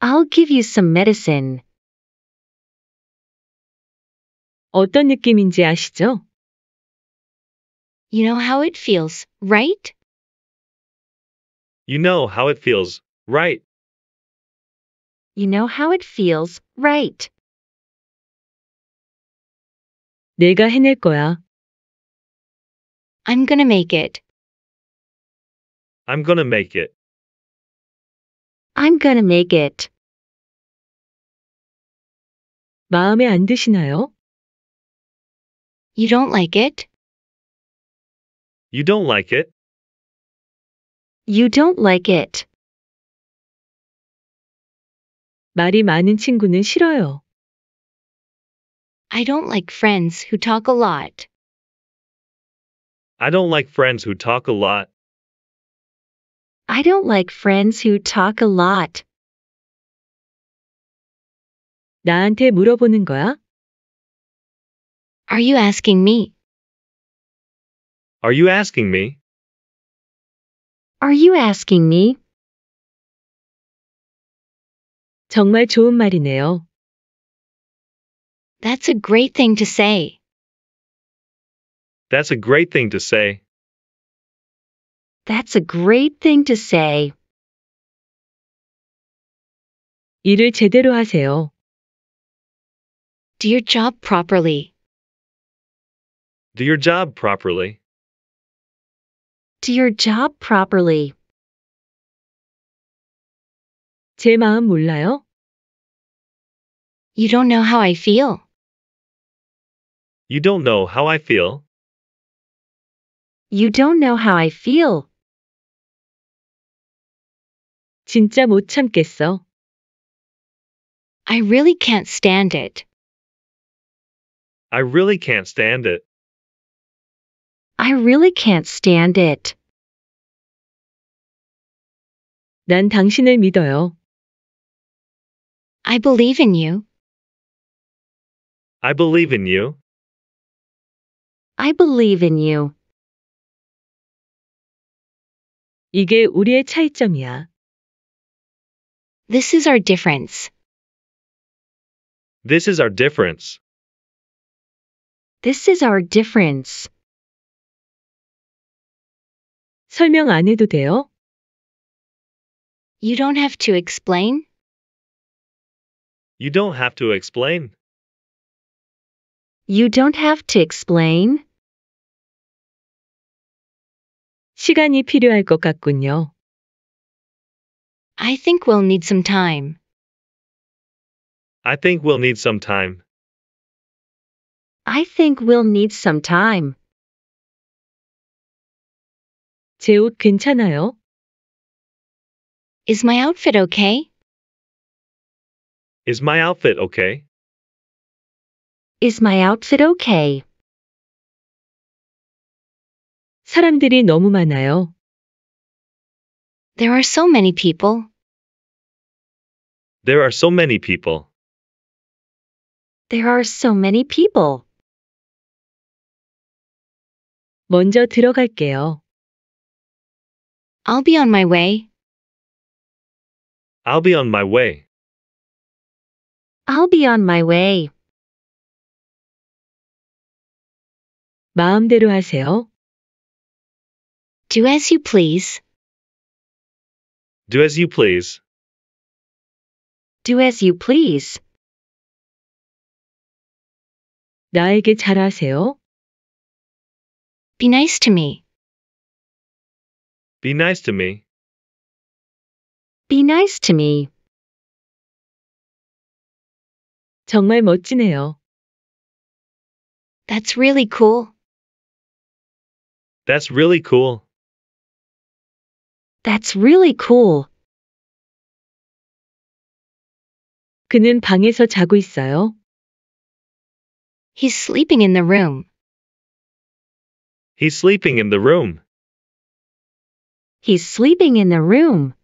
I'll give you some medicine. 어떤 느낌인지 아시죠? You know how it feels, right? You know how it feels, right? You know how it feels, right? 내가 해낼 거야. I'm gonna make it. I'm gonna make it. I'm gonna make it. 마음에 안 드시나요? You don't like it? You don't like it? You don't like it. 말이 많은 친구는 싫어요. I don't like friends who talk a lot. I don't like friends who talk a lot. I don't like friends who talk a lot. 나한테 물어보는 거야? Are you asking me? Are you asking me? Are you asking me? 정말 좋은 말이네요. That's a great thing to say. That's a great thing to say. That's a great thing to say. 일을 제대로 하세요. Do your job properly. Do your job properly. Do your job properly. 제 마음 몰라요? You don't know how I feel. You don't know how I feel. You don't know how I feel. 진짜 못 참겠어. I really can't stand it. I really can't stand it. I really can't stand it. 난 당신을 믿어요. I believe in you. I believe in you. I believe in you. 이게 우리의 차이점이야. This is our difference. This is our difference. This is our difference. 설명 안 해도 돼요? You don't have to explain? You don't have to explain. You don't have to explain. 시간이 필요할 것 같군요. I think we'll need some time. I think we'll need some time. I think we'll need some time. 괜찮아요? Is my outfit okay? Is my outfit okay? Is my outfit okay? 사람들이 너무 많아요. There are so many people. There are so many people. There are so many people. 먼저 들어갈게요. I'll be on my way. I'll be on my way. I'll be on my way. 마음대로 하세요. Do as you please. Do as you please. Do as you please. 나에게 잘하세요. Be nice to me. Be nice to me. Be nice to me. 정말 멋지네요. That's really cool. That's really cool. That's really cool. 그는 방에서 자고 있어요. He's sleeping in the room. He's sleeping in the room. He's sleeping in the room.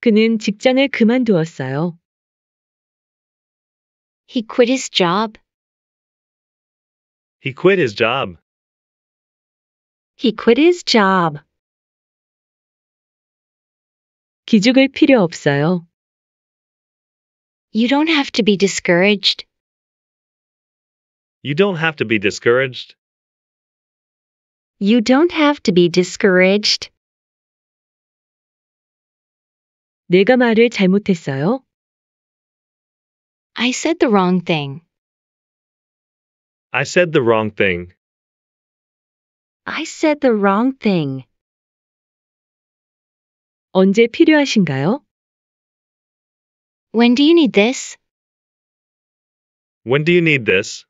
그는 직장을 그만두었어요. He quit his job. He quit his job. He quit his job. 기죽을 필요 없어요. You don't have to be discouraged. You don't have to be discouraged. You don't have to be discouraged. 내가 말을 잘못했어요. I said the wrong thing. I said the wrong thing. I said the wrong thing. 언제 필요하신가요? When do you need this? When do you need this?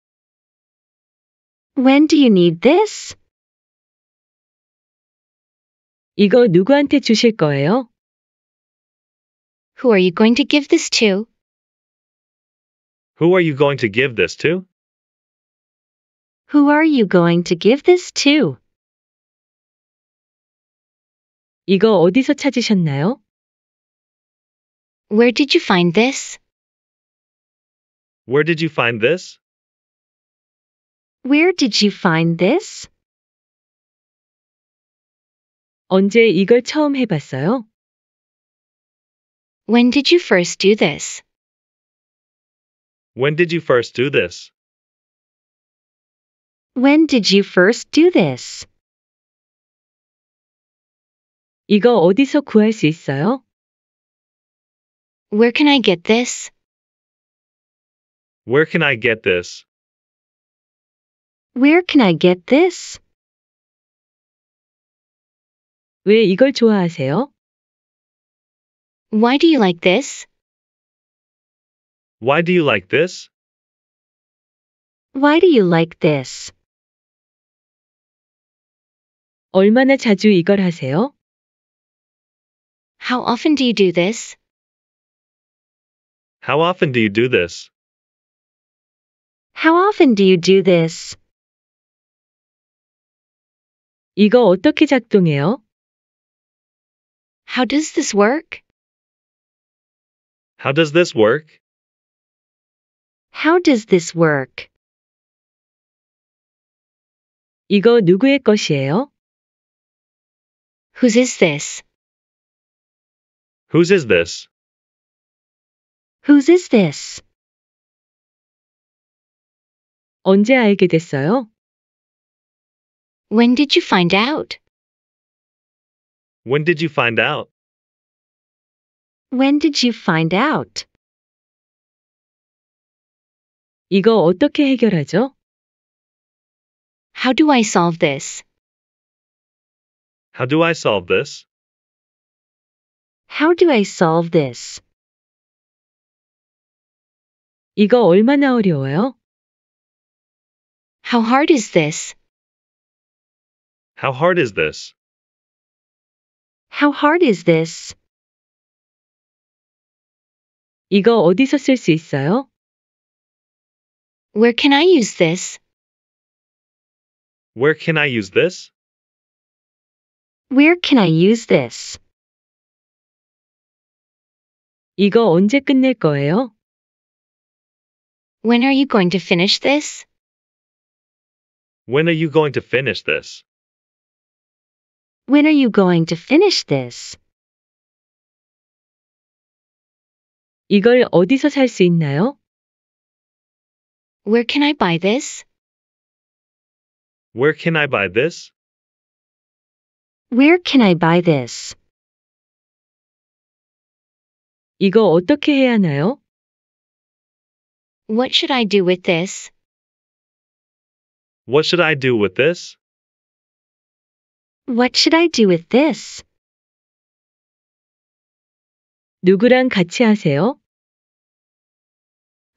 When do you need this? 이거 누구한테 주실 거예요? Who are you going to give this to? Who are you going to give this to? Who are you going to give this to? 이거 어디서 찾으셨나요? Where did you find this? Where did you find this? Where did you find this? 언제 이걸 처음 해봤어요? When did you first do this? When did you first do this? When did you first do this? 이거 어디서 구할 수 있어요? Where can I get this? Where can I get this? Where can I get this? 왜 이걸 좋아하세요? Why do you like this? Why do you like this? Why do you like this? 얼마나 자주 이걸 하세요? How often do you do this? How often do you do this? How often do you do this? 이거 어떻게 작동해요? How does this work? How does this work? How does this work? 이거 누구의 것이에요? Whose is this? Whose is this? Whose is this? 언제 알게 됐어요? When did you find out? When did you find out? When did you find out? 이거 어떻게 해결하죠? How do I solve this? How do I solve this? How do I solve this? 이거 얼마나 어려워요? How hard is this? How hard is this? How hard is this? 이거 어디서 있어요? Where can I use this? Where can I use this? Where can I use this? 이거 언제 끝낼 거예요? When are you going to finish this? When are you going to finish this? When are you going to finish this? 이걸 어디서 있나요? Where can I buy this? Where can I buy this? Where can I buy this? 이거 어떻게 해야 하나요? What should I do with this? What should I do with this? What should I do with this? 누구랑 같이 하세요?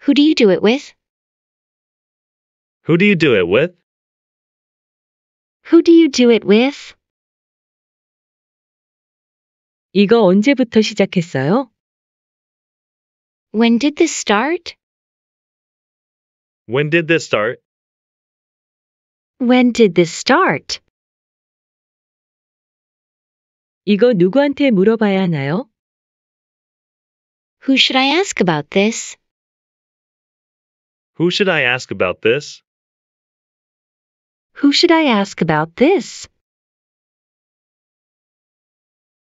Who do you do it with? Who do you do it with? Who do you do it with? 이거 언제부터 시작했어요? When did this start? When did this start? When did this start? 이거 누구한테 물어봐야 하나요? Who should I ask about this? Who should I ask about this? Who should I ask about this?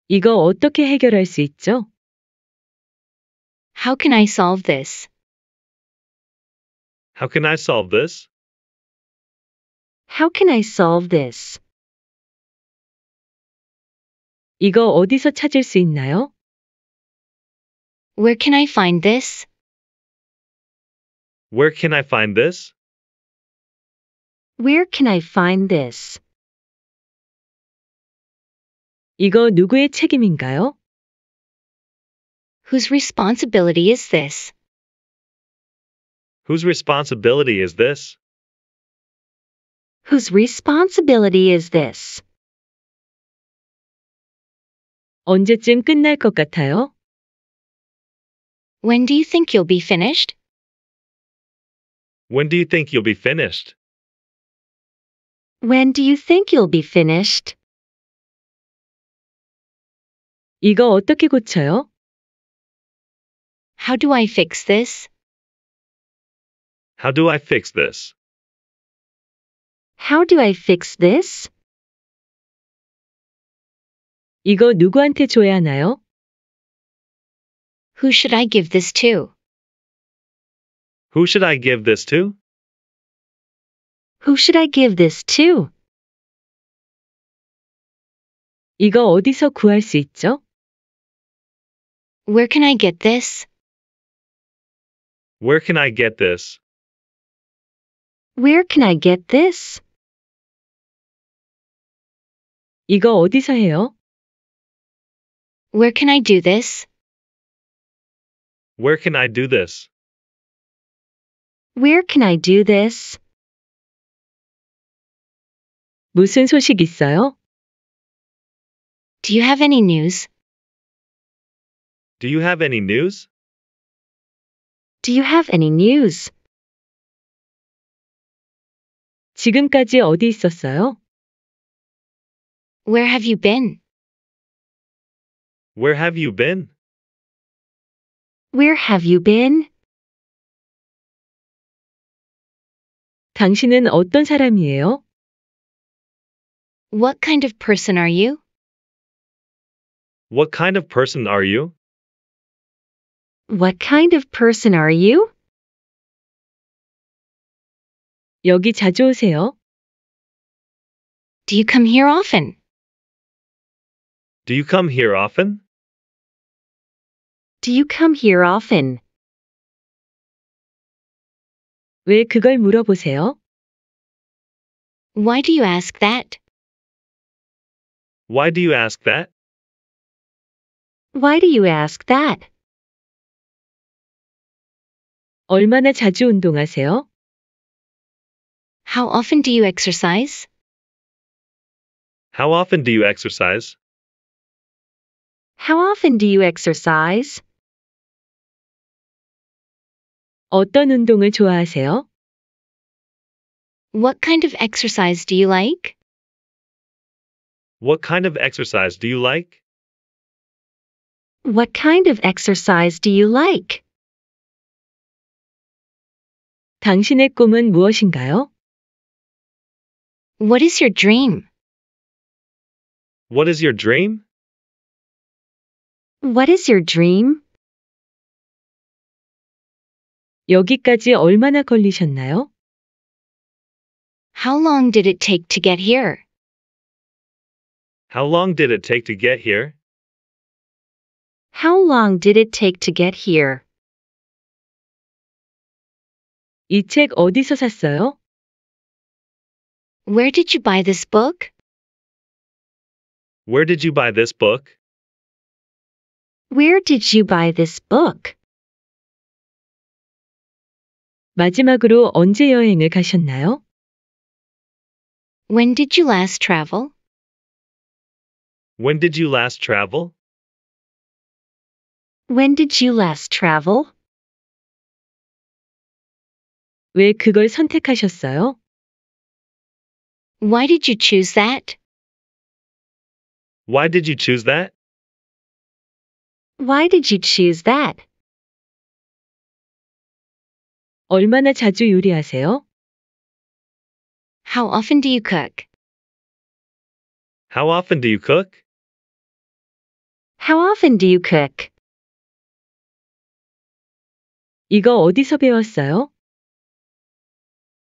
이거 어떻게 해결할 수 있죠? How can I solve this? How can I solve this? How can I solve this? 이거 어디서 찾을 수 있나요? Where can I find this? Where can I find this? Where can I find this? 이거 누구의 책임인가요? Whose responsibility is this? Whose responsibility is this? Whose responsibility is this? 언제쯤 끝날 것 같아요? When do you think you'll be finished? When do you think you'll be finished? When do you think you'll be finished? 이거 어떻게 고쳐요? How do I fix this? How do I fix this? How do I fix this? 이거 누구한테 줘야 하나요? Who should I give this to? Who should I give this to? Who should I give this to? 이거 어디서 구할 수 있죠? Where can I get this? Where can I get this? Where can I get this? 이거 어디서 해요? Where can I do this? Where can I do this? Where can I do this? 무슨 소식 있어요? Do you have any news? Do you have any news? Do you have any news? 지금까지 어디 있었어요? Where have you been? Where have you been? Where have you been? 당신은 어떤 사람이에요? What kind of person are you? What kind of person are you? What kind of person are you? 여기 자주 오세요? Do you come here often? Do you come here often? Do you come here often? 왜 그걸 물어보세요? Why do you ask that? Why do you ask that? Why do you ask that? 얼마나 자주 운동하세요? How often do you exercise? How often do you exercise? How often do you exercise? 어떤 운동을 좋아하세요? What kind of exercise do you like? What kind of exercise do you like? What kind of exercise do you like? 당신의 꿈은 무엇인가요? What is your dream? What is your dream? What is your dream? 여기까지 얼마나 걸리셨나요? How long did it take to get here? How long did it take to get here? How long did it take to get here? 어디서 샀어요? Where did you buy this book? Where did you buy this book? Where did you buy this book? 마지막으로 언제 여행을 가셨나요? When did you last travel? When did you last travel? When did you last travel? 왜 그걸 선택하셨어요? Why did you choose that? Why did you choose that? Why did you choose that? 얼마나 자주 요리하세요? How often do you cook? How often do you cook? How often do you cook? 이거 어디서 배웠어요?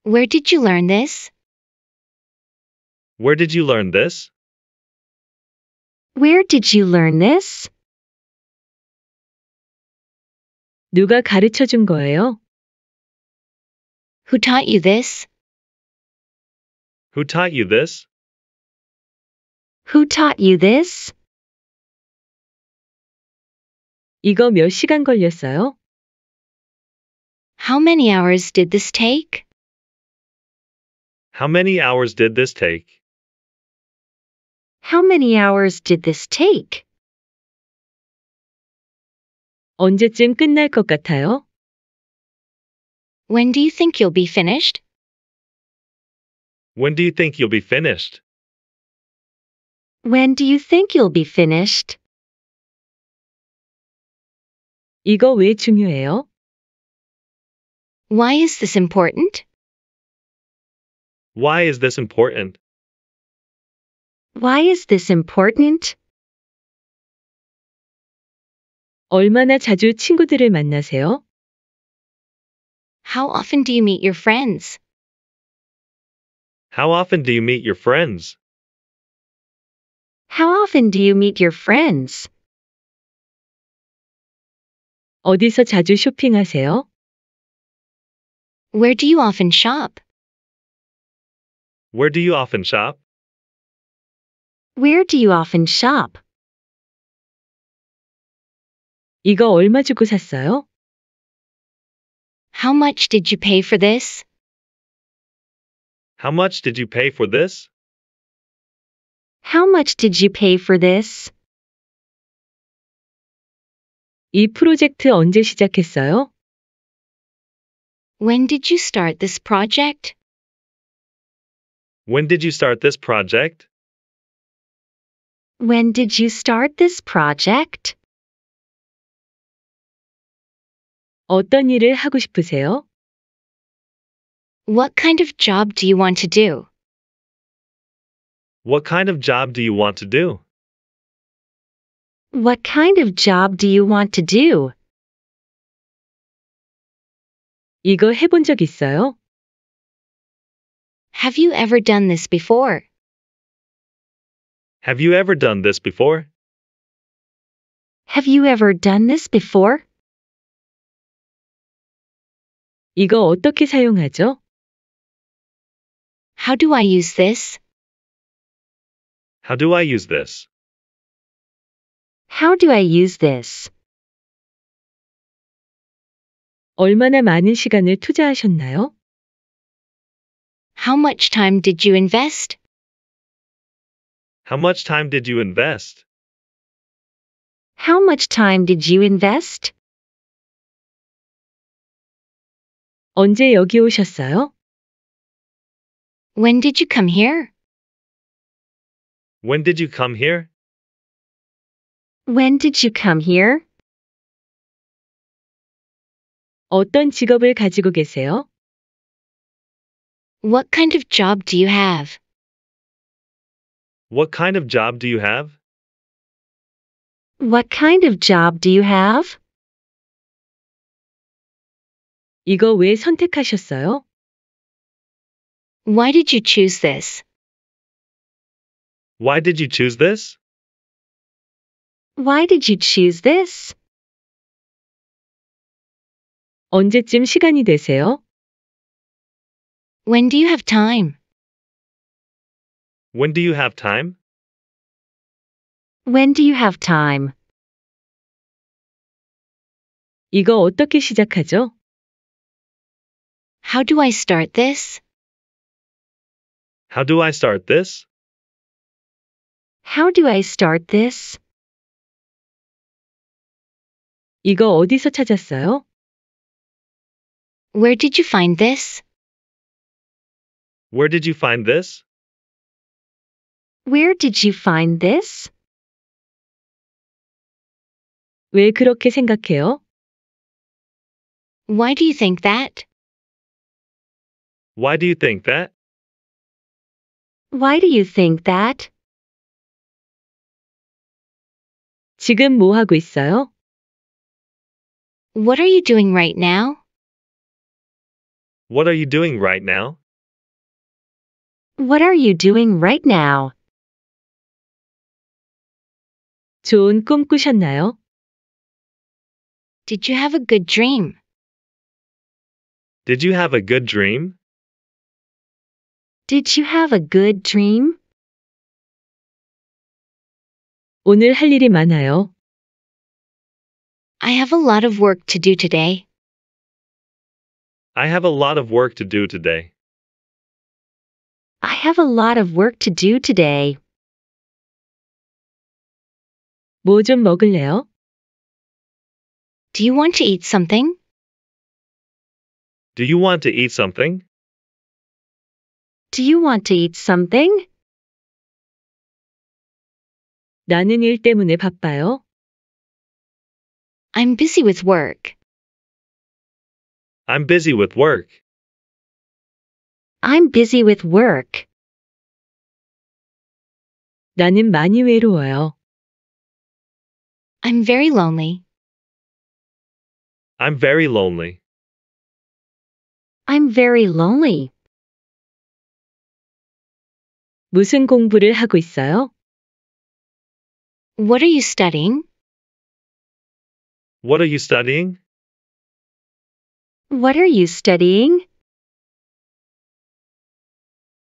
Where did you learn this? Where did you learn this? Where did you learn this? 누가 가르쳐 준 거예요? Who taught you this? Who taught you this? Who taught you this? 이거 몇 시간 걸렸어요? How many hours did this take? How many hours did this take? How many hours did this take? 언제쯤 끝날 것 같아요? When do you think you'll be finished? When do you think you'll be finished? When do you think you'll be finished? 이거 왜 중요해요? Why is this important? Why is this important? Why is this important? 얼마나 자주 친구들을 만나세요? How often do you meet your friends? How often do you meet your friends? How often do you meet your friends? 어디서 자주 쇼핑하세요? Where do you often shop? Where do you often shop? Where do you often shop? 이거 얼마 주고 샀어요? How much did you pay for this? How much did you pay for this? How much did you pay for this? 이 프로젝트 언제 시작했어요? When did you start this project? When did you start this project? When did you start this project? 어떤 일을 하고 싶으세요? What kind of job do you want to do? What kind of job do you want to do? What kind of job do you want to do? 이거 해본 적 있어요? Have you ever done this before? Have you ever done this before? Have you ever done this before? 이거 어떻게 사용하죠? How do I use this? How do I use this? How do I use this? 얼마나 많은 시간을 투자하셨나요? How much time did you invest? How much time did you invest? How much time did you invest? 언제 여기 오셨어요? When did you come here? When did you come here? When did you come here? 어떤 직업을 가지고 계세요? What kind of job do you have? What kind of job do you have? What kind of job do you have? 이거 왜 선택하셨어요? Why did you choose this? Why did you choose this? Why did you choose this? 언제쯤 시간이 되세요? When do you have time? When do you have time? When do you have time? 이거 어떻게 시작하죠? How do I start this? How do I start this? How do I start this? 이거 어디서 찾았어요? Where did you find this? Where did you find this? Where did you find this? 왜 그렇게 생각해요? Why do you think that? Why do you think that? Why do you think that? 지금 뭐 하고 있어요? What are you doing right now? What are you doing right now? What are you doing right now? 좋은 꿈 꾸셨나요? Did you have a good dream? Did you have a good dream? Did you have a good dream? 오늘 할 일이 많아요. I have a lot of work to do today. I have a lot of work to do today. I have a lot of work to do today. 먹을래요? Do you want to eat something? Do you want to eat something? Do you want to eat something? 나는 일 때문에 바빠요. I'm busy with work. I'm busy with work. I'm busy with work. 나는 많이 외로워요. I'm very lonely. I'm very lonely. I'm very lonely. 무슨 공부를 하고 있어요? What are you studying? What are you studying? What are you studying?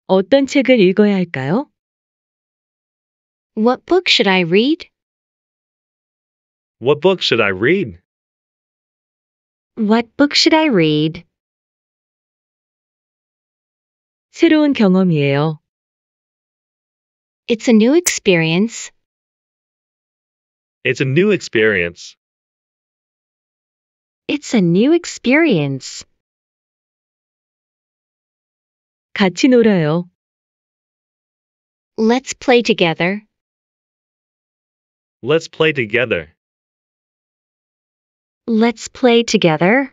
어떤 책을 읽어야 할까요? What book should I read? What book should I read? What book should I read? 새로운 경험이에요. It's a new experience. It's a new experience. It's a new experience. 같이 놀아요. Let's play together. Let's play together. Let's play together.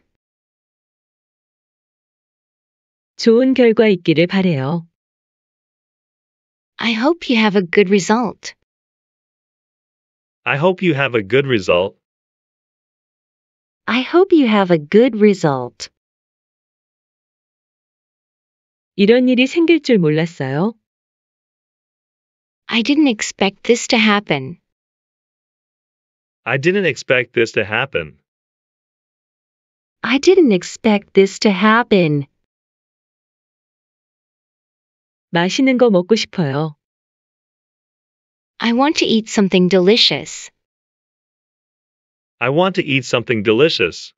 좋은 결과 있기를 바래요. I hope you have a good result. I hope you have a good result. I hope you have a good result. 이런 일이 생길 줄 몰랐어요. I didn't expect this to happen. I didn't expect this to happen. I didn't expect this to happen. 맛있는 거 먹고 싶어요. I want to eat something delicious. I want to eat something delicious.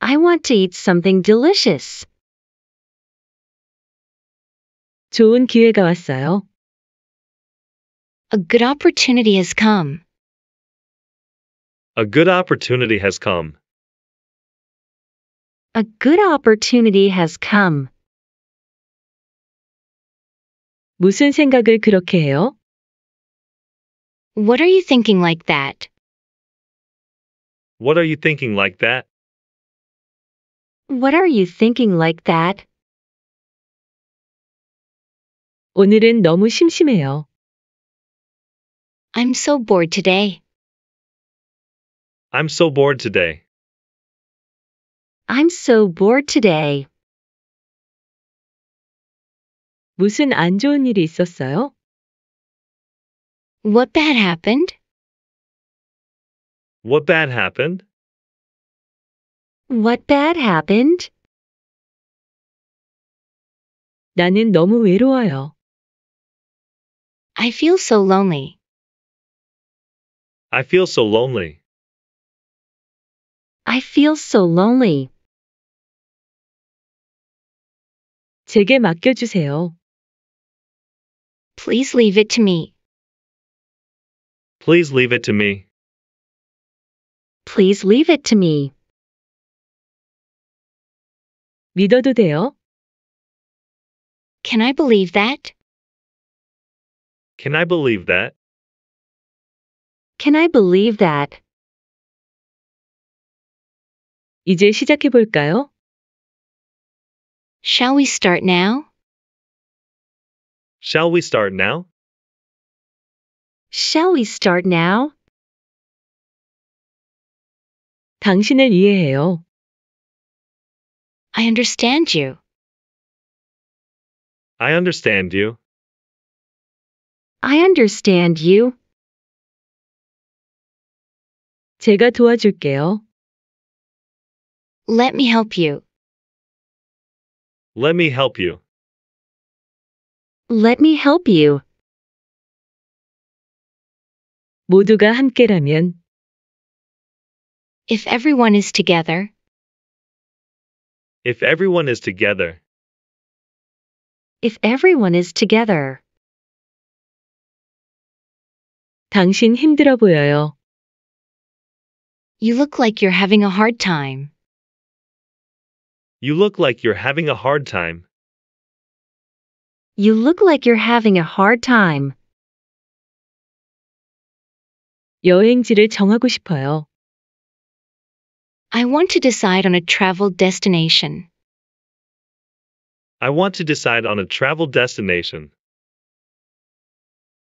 I want to eat something delicious. 좋은 기회가 왔어요. A good opportunity has come. A good opportunity has come. A good opportunity has come. 무슨 생각을 그렇게 해요? What are you thinking like that? What are you thinking like that? What are you thinking like that? 오늘은 너무 심심해요. I'm so bored today. I'm so bored today. I'm so bored today. 무슨 안 좋은 일이 있었어요? What bad happened? What bad happened? What bad happened? 나는 너무 외로워요. I feel so lonely. I feel so lonely. I feel so lonely. 제게 맡겨주세요. Please leave it to me. Please leave it to me. Please leave it to me. 믿어도 돼요? Can I believe that? Can I believe that? Can I believe that? 이제 시작해 볼까요? Shall we start now? Shall we start now? Shall we start now? 당신을 이해해요. I understand you. I understand you. I understand you. 제가 도와줄게요. Let me help you. Let me help you. Let me help you. 모두가 함께라면 If everyone is together, If everyone is together, if everyone is together, 당신 힘들어 보여요. you look like you're having a hard time. you look like you're having a hard time. You look like you're having a hard time. 여행지를 정하고 싶어요. I want to decide on a travel destination. I want to decide on a travel destination.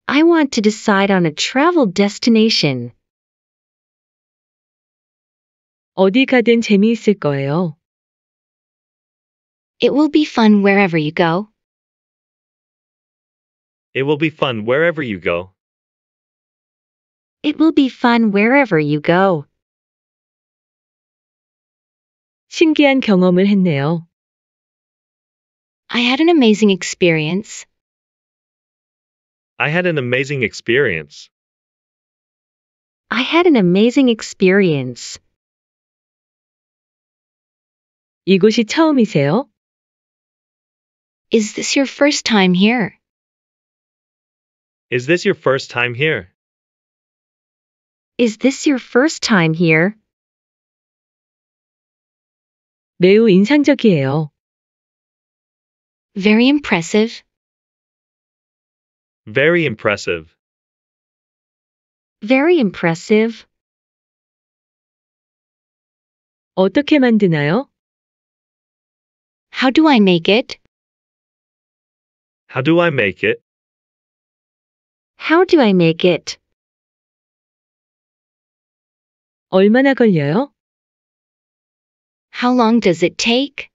I want to decide on a travel destination. 어디 가든 재미있을 거예요. It will be fun wherever you go. It will be fun wherever you go. It will be fun wherever you go. 신기한 경험을 했네요. I had an amazing experience. I had an amazing experience. I had an amazing experience. 이곳이 처음이세요? Is this your first time here? Is this your first time here? Is this your first time here? 매우 인상적이에요. Very impressive. Very impressive. Very impressive. 어떻게 만드나요? How do I make it? How do I make it? How do I make it? 얼마나 걸려요? How long does it take?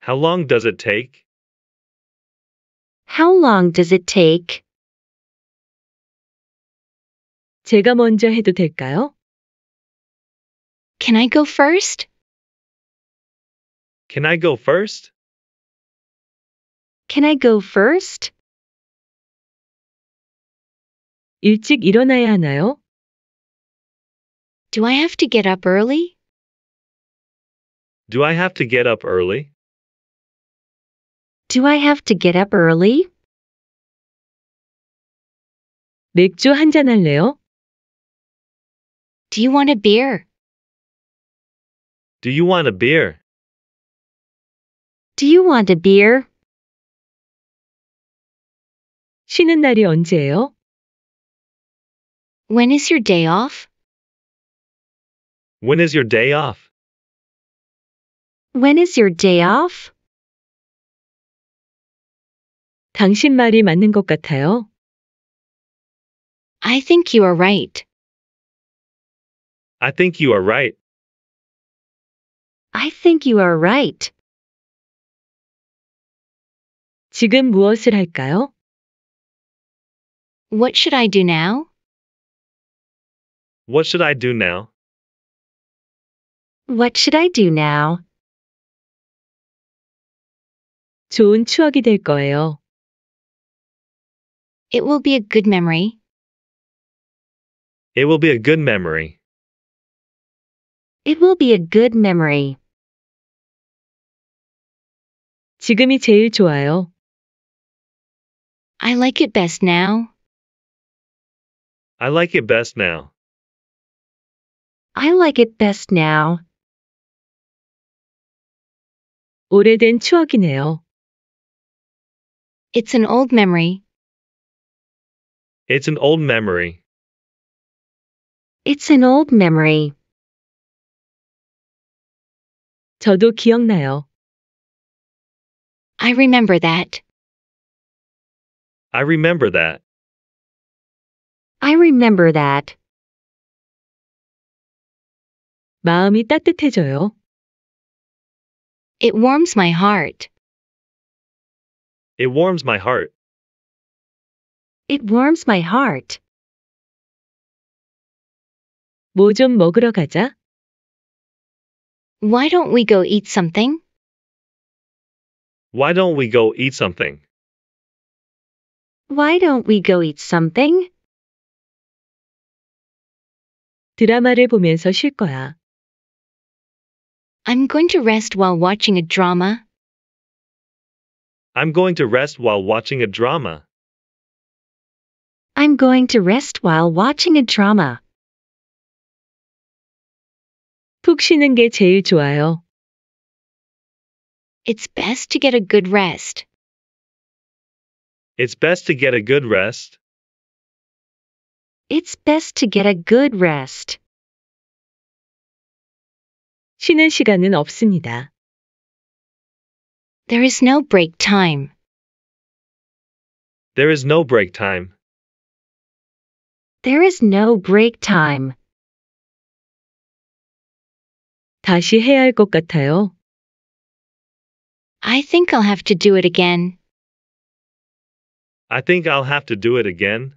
How long does it take? How long does it take? 제가 먼저 해도 될까요? Can I go first? Can I go first? Can I go first? 일찍 일어나야 하나요? Do I have to get up early? Do I have to get up early? Do I have to get up early? 맥주 한 할래요? Do you want a beer? Do you want a beer? Do you want a beer? 쉬는 날이 언제예요? When is your day off? When is your day off? When is your day off? 당신 말이 맞는 것 같아요. I think you are right. I think you are right. I think you are right. 지금 무엇을 할까요? What should I do now? What should I do now? What should I do now? 좋은 추억이 될 거예요. It will be a good memory. It will be a good memory. It will be a good memory. 지금이 제일 좋아요. I like it best now. I like it best now. I like it best now. 오래된 추억이네요. It's an old memory. It's an old memory. It's an old memory. 저도 기억나요. I remember that. I remember that. I remember that. 마음이 따뜻해져요. It warms my heart. It warms my heart. It warms my heart. 먹으러 가자. Why don't we go eat something? Why don't we go eat something? Why don't we go eat something? 드라마를 보면서 쉴 거야. I'm going to rest while watching a drama. I'm going to rest while watching a drama. I'm going to rest while watching a drama. 푹 쉬는 게 제일 좋아요. It's best to get a good rest. It's best to get a good rest. It's best to get a good rest. 쉬는 시간은 없습니다. There is no break time. There is no break time. There is no break time. 다시 해야 같아요. I think I'll have to do it again. I think I'll have to do it again.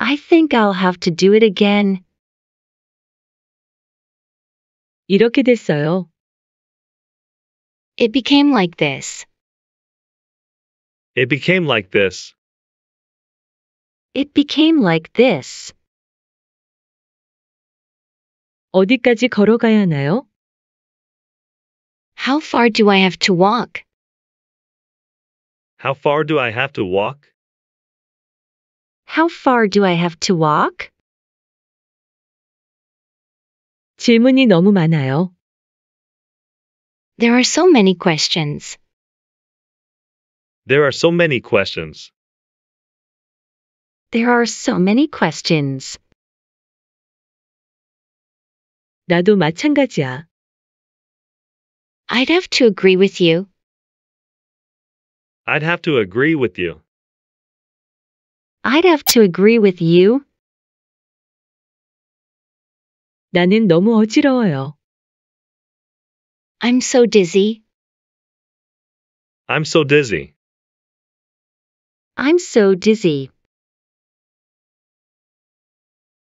I think I'll have to do it again. 이렇게 됐어요. It became like this. It became like this. It became like this. 어디까지 걸어가야 하나요? How far do I have to walk? How far do I have to walk? How far do I have to walk? 질문이 너무 많아요. There are so many questions. There are so many questions. There are so many questions. 나도 마찬가지야. I'd have to agree with you. I'd have to agree with you. I'd have to agree with you. 나는 너무 어지러워요. I'm so dizzy. I'm so dizzy. I'm so dizzy.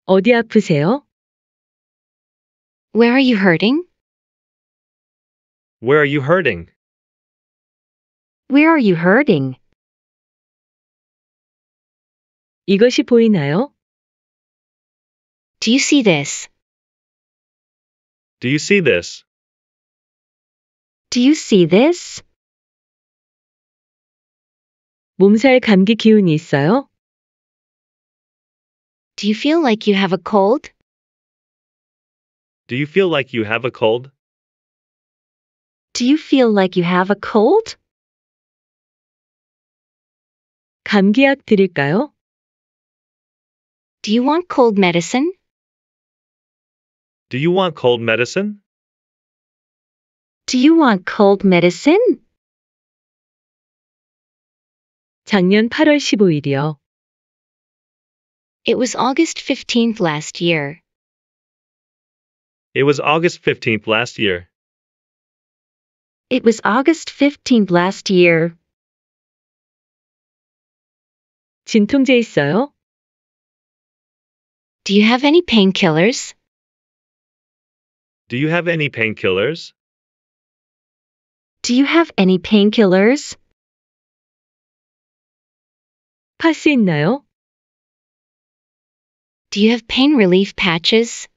어디 아프세요? Where are you hurting? Where are you hurting? Where are you hurting? 이것이 보이나요? Do you see this? Do you see this? Do you see this? 몸살 감기 기운이 있어요? Do you feel like you have a cold? Do you feel like you have a cold? Do you feel like you have a cold? 감기약 드릴까요? Do you want cold medicine? Do you want cold medicine? Do you want cold medicine? 작년 8월 15일이요. It was August 15th last year. It was August 15th last year. It was August 15th last year. 진통제 있어요? Do you have any painkillers? Do you have any painkillers? Do you have any painkillers? 파스 있나요? Do you have pain relief patches?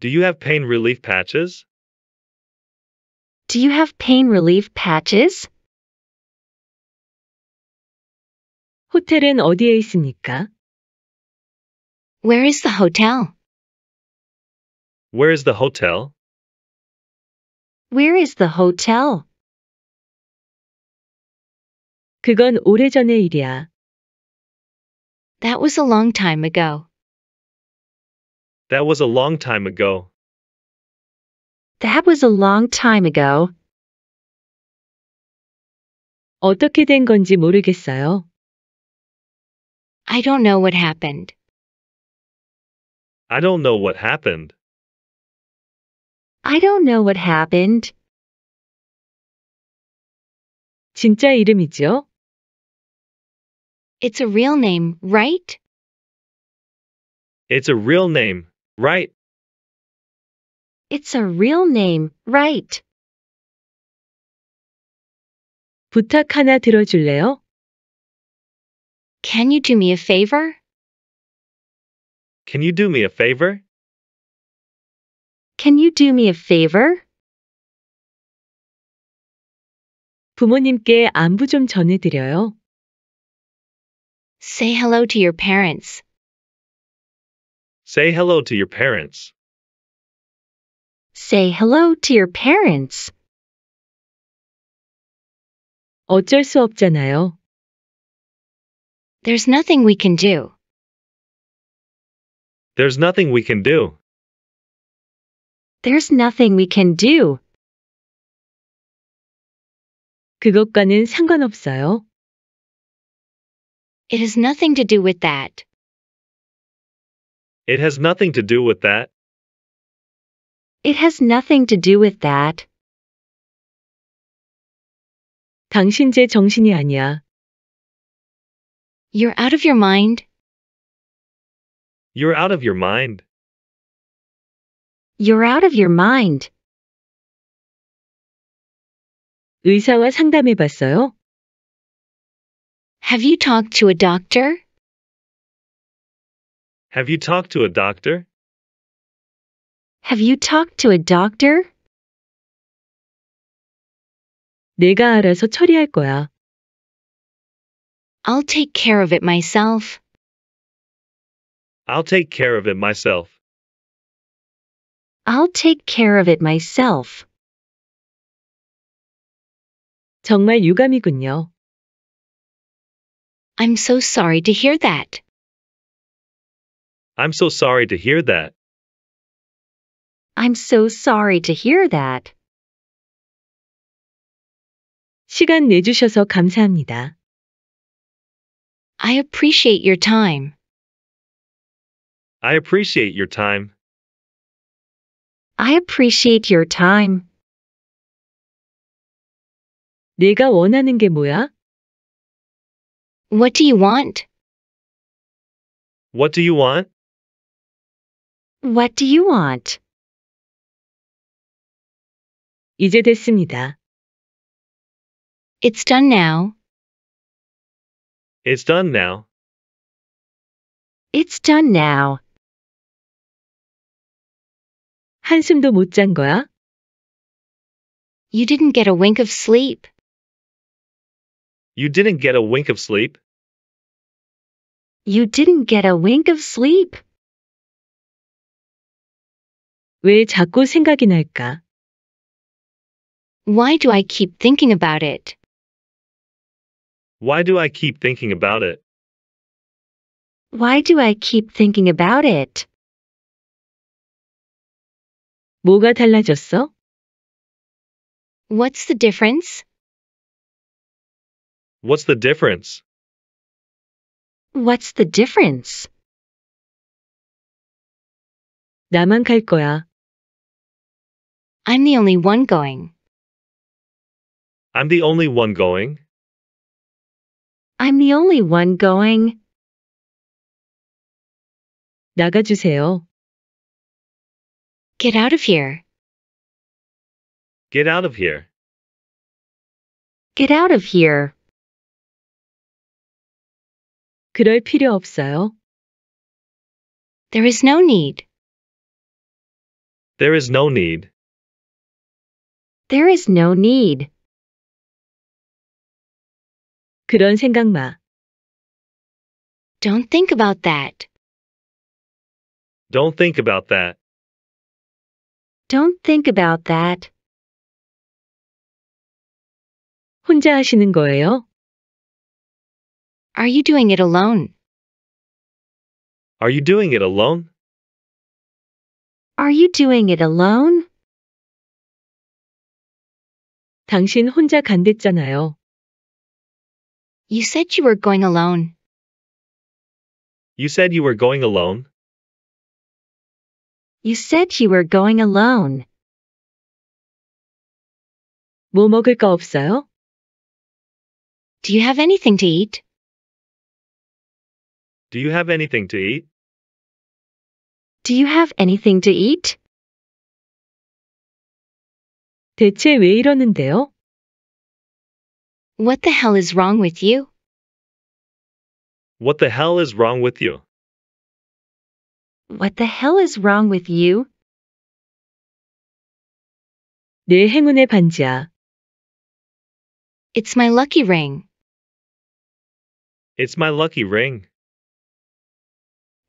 Do you have pain relief patches? Do you have pain relief patches? 호텔은 어디에 있습니까? Where is the hotel? Where is the hotel? Where is the hotel? 그건 오래전의 일이야. That was a long time ago. That was a long time ago. That was a long time ago. 어떻게 된 건지 모르겠어요. I don't know what happened. I don't know what happened. I don't know what happened. 진짜 이름이죠? It's a real name, right? It's a real name, right? It's a real name, right? 부탁 하나 들어줄래요? Can you do me a favor? Can you do me a favor? Can you do me a favor? 부모님께 안부 좀 전해드려요. Say hello to your parents. Say hello to your parents. Say hello to your parents. 어쩔 수 없잖아요. There's nothing we can do. There's nothing we can do. There's nothing we can do. 그것과는 상관없어요. It has nothing to do with that. It has nothing to do with that. It has nothing to do with that. 당신 제 정신이 아니야. You're out of your mind. You're out of your mind. You're out of your mind. 의사와 상담해 봤어요? Have you talked to a doctor? Have you talked to a doctor? Have you talked to a doctor? 내가 알아서 처리할 거야. I'll take care of it myself. I'll take care of it myself. I'll take care of it myself. 정말 유감이군요. I'm so sorry to hear that. I'm so sorry to hear that. I'm so sorry to hear that. 시간 내주셔서 감사합니다. I appreciate your time. I appreciate your time. I appreciate your time. 네가 원하는 게 뭐야? What do you want? What do you want? What do you want? 이제 됐습니다. It's done now. It's done now. It's done now. 한숨도 못 거야? You didn't get a wink of sleep. You didn't get a wink of sleep. You didn't get a wink of sleep. 왜 자꾸 생각이 날까? Why do I keep thinking about it? Why do I keep thinking about it? Why do I keep thinking about it? 뭐가 달라졌어? What's the difference? What's the difference? What's the difference? 나만 갈 거야. I'm the only one going. I'm the only one going. I'm the only one going. 주세요. Get out of here. Get out of here. Get out of here. 그럴 필요 없어요. There is no need. There is no need. There is no need. 그런 생각 마. Don't think about that. Don't think about that. Don't think about that. 혼자 하시는 거예요? Are you doing it alone? Are you doing it alone? Are you doing it alone? 당신 혼자 간댔잖아요. You said you were going alone. You said you were going alone. You said you were going alone. 뭐 먹을 거 없어요? Do you have anything to eat? Do you have anything to eat? Do you have anything to eat? 대체 왜 이러는데요? What the hell is wrong with you? What the hell is wrong with you? What the hell is wrong with you? 내 행운의 반지야. It's my lucky ring. It's my lucky ring.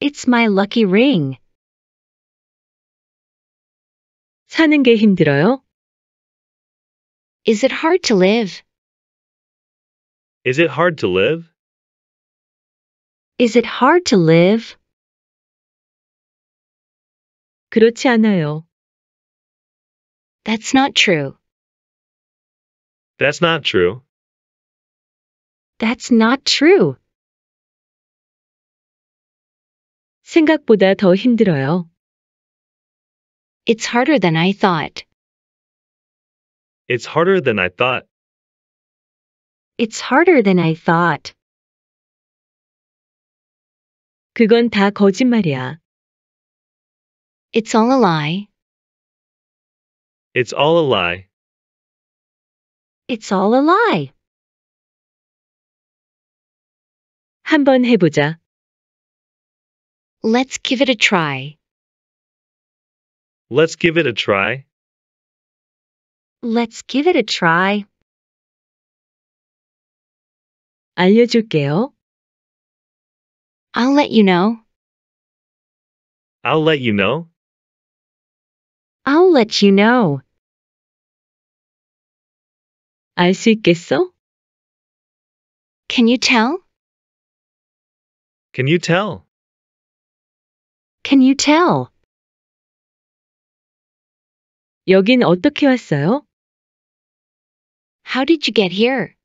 It's my lucky ring. 사는 게 힘들어요? Is it hard to live? Is it hard to live? Is it hard to live? 그렇지 않아요. That's not true. That's not true. That's not true. 생각보다 더 힘들어요. It's harder than I thought. It's harder than I thought. It's harder than I thought. 그건 다 거짓말이야. It's all a lie. It's all a lie. It's all a lie. 한번 해보자. Let's give it a try. Let's give it a try. Let's give it a try. 알려줄게요. I'll let you know. I'll let you know. I'll let you know. 알 있겠어? Can you tell? Can you tell? Can you tell? 여긴 어떻게 왔어요? How did you get here?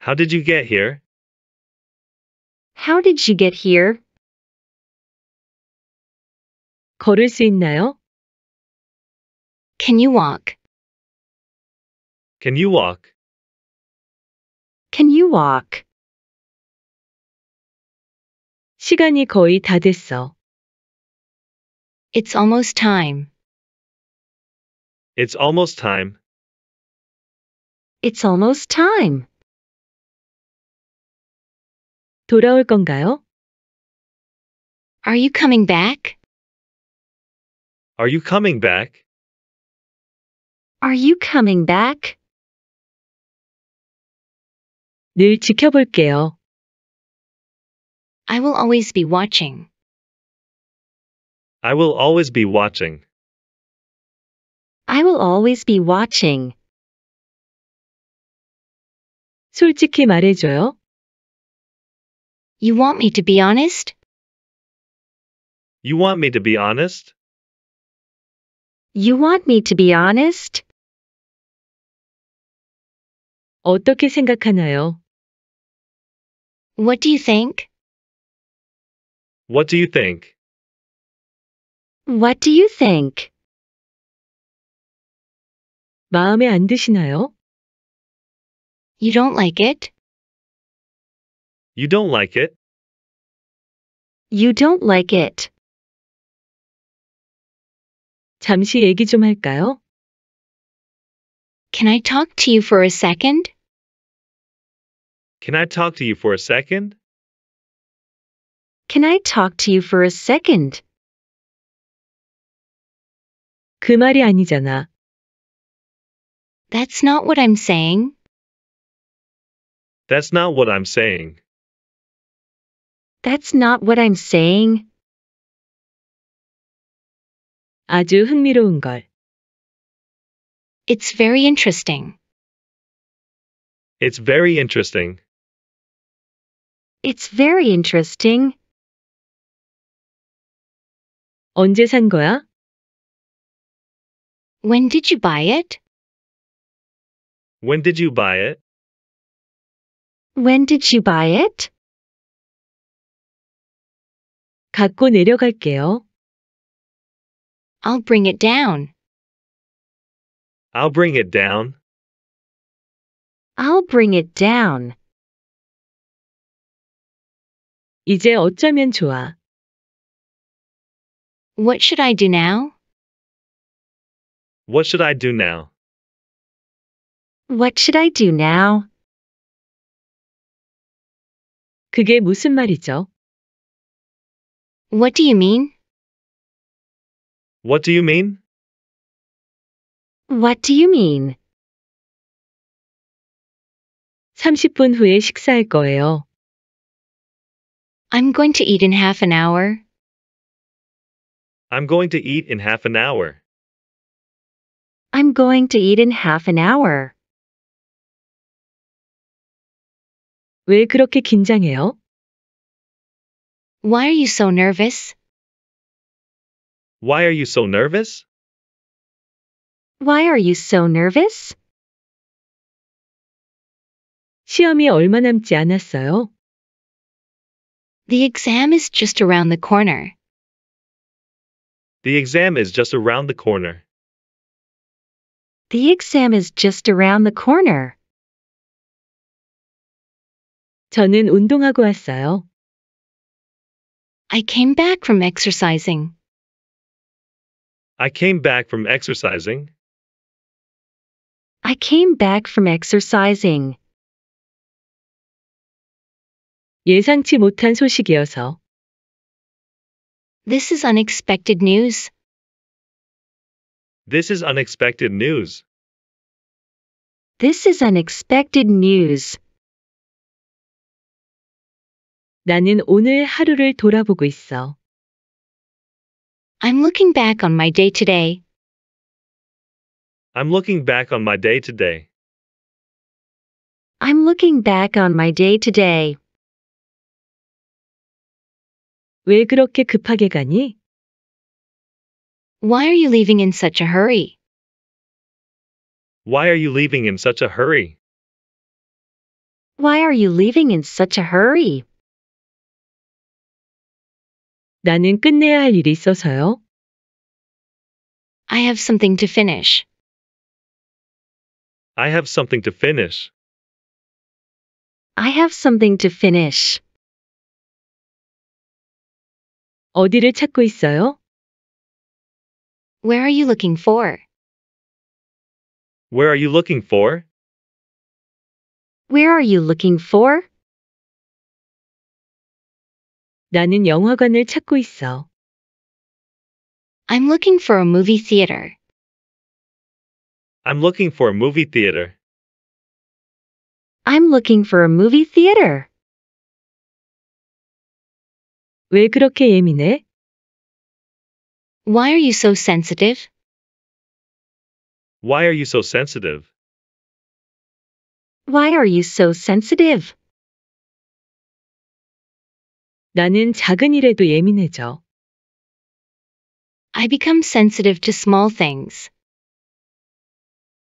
How did you get here? How did you get here? 걸을 수 있나요? Can you walk? Can you walk? Can you walk? 시간이 거의 다 됐어. It's almost time. It's almost time. It's almost time. 돌아올 건가요? Are you coming back? Are you coming back? Are you coming back? 늘 지켜볼게요. I will always be watching. I will always be watching. I will always be watching. 솔직히 말해줘요. You want me to be honest? You want me to be honest? You want me to be honest? 어떻게 생각하나요? What do you think? What do you think? What do you think? 마음에 안 드시나요? You don't like it? You don't like it? You don't like it. 잠시 얘기 좀 할까요? Can I talk to you for a second? Can I talk to you for a second? Can I talk to you for a second? 그 말이 아니잖아. That's not what I'm saying. That's not what I'm saying. That's not what I'm saying. 아주 흥미로운 걸. It's very interesting. It's very interesting. It's very interesting. 언제 산 거야? When did you buy it? When did you buy it? When did you buy it? 갖고 내려갈게요. I'll bring it down. I'll bring it down. I'll bring it down. 이제 어쩌면 좋아. What should I do now? What should I do now? What should I do now? 그게 무슨 말이죠? What do you mean? What do you mean? What do you mean? 30분 후에 식사할 거예요. I'm going to eat in half an hour. I'm going to eat in half an hour. I'm going to eat in half an hour. 왜 그렇게 긴장해요? Why are you so nervous? Why are you so nervous? Why are you so nervous? 시험이 얼마 남지 않았어요. The exam is just around the corner. The exam is just around the corner. The exam is just around the corner. 저는 운동하고 왔어요. I came back from exercising. I came back from exercising. I came back from exercising. 예상치 못한 소식이어서. This is unexpected news. This is unexpected news. This is unexpected news. 나는 오늘 하루를 돌아보고 있어. I'm looking back on my day today. I'm looking back on my day today. I'm looking back on my day today. 왜 그렇게 급하게 가니? Why are you leaving in such a hurry? Why are you leaving in such a hurry? Why are you leaving in such a hurry? 나는 끝내야 할 일이 있어서요. I have something to finish. I have something to finish. I have something to finish. 어디를 찾고 있어요? Where are you looking for? Where are you looking for? Where are you looking for? 나는 영화관을 찾고 있어. I'm looking for a movie theater. I'm looking for a movie theater. I'm looking for a movie theater. 왜 그렇게 예민해? Why are you so sensitive? Why are you so sensitive? Why are you so sensitive? 나는 작은 일에도 예민해져. I become sensitive to small things.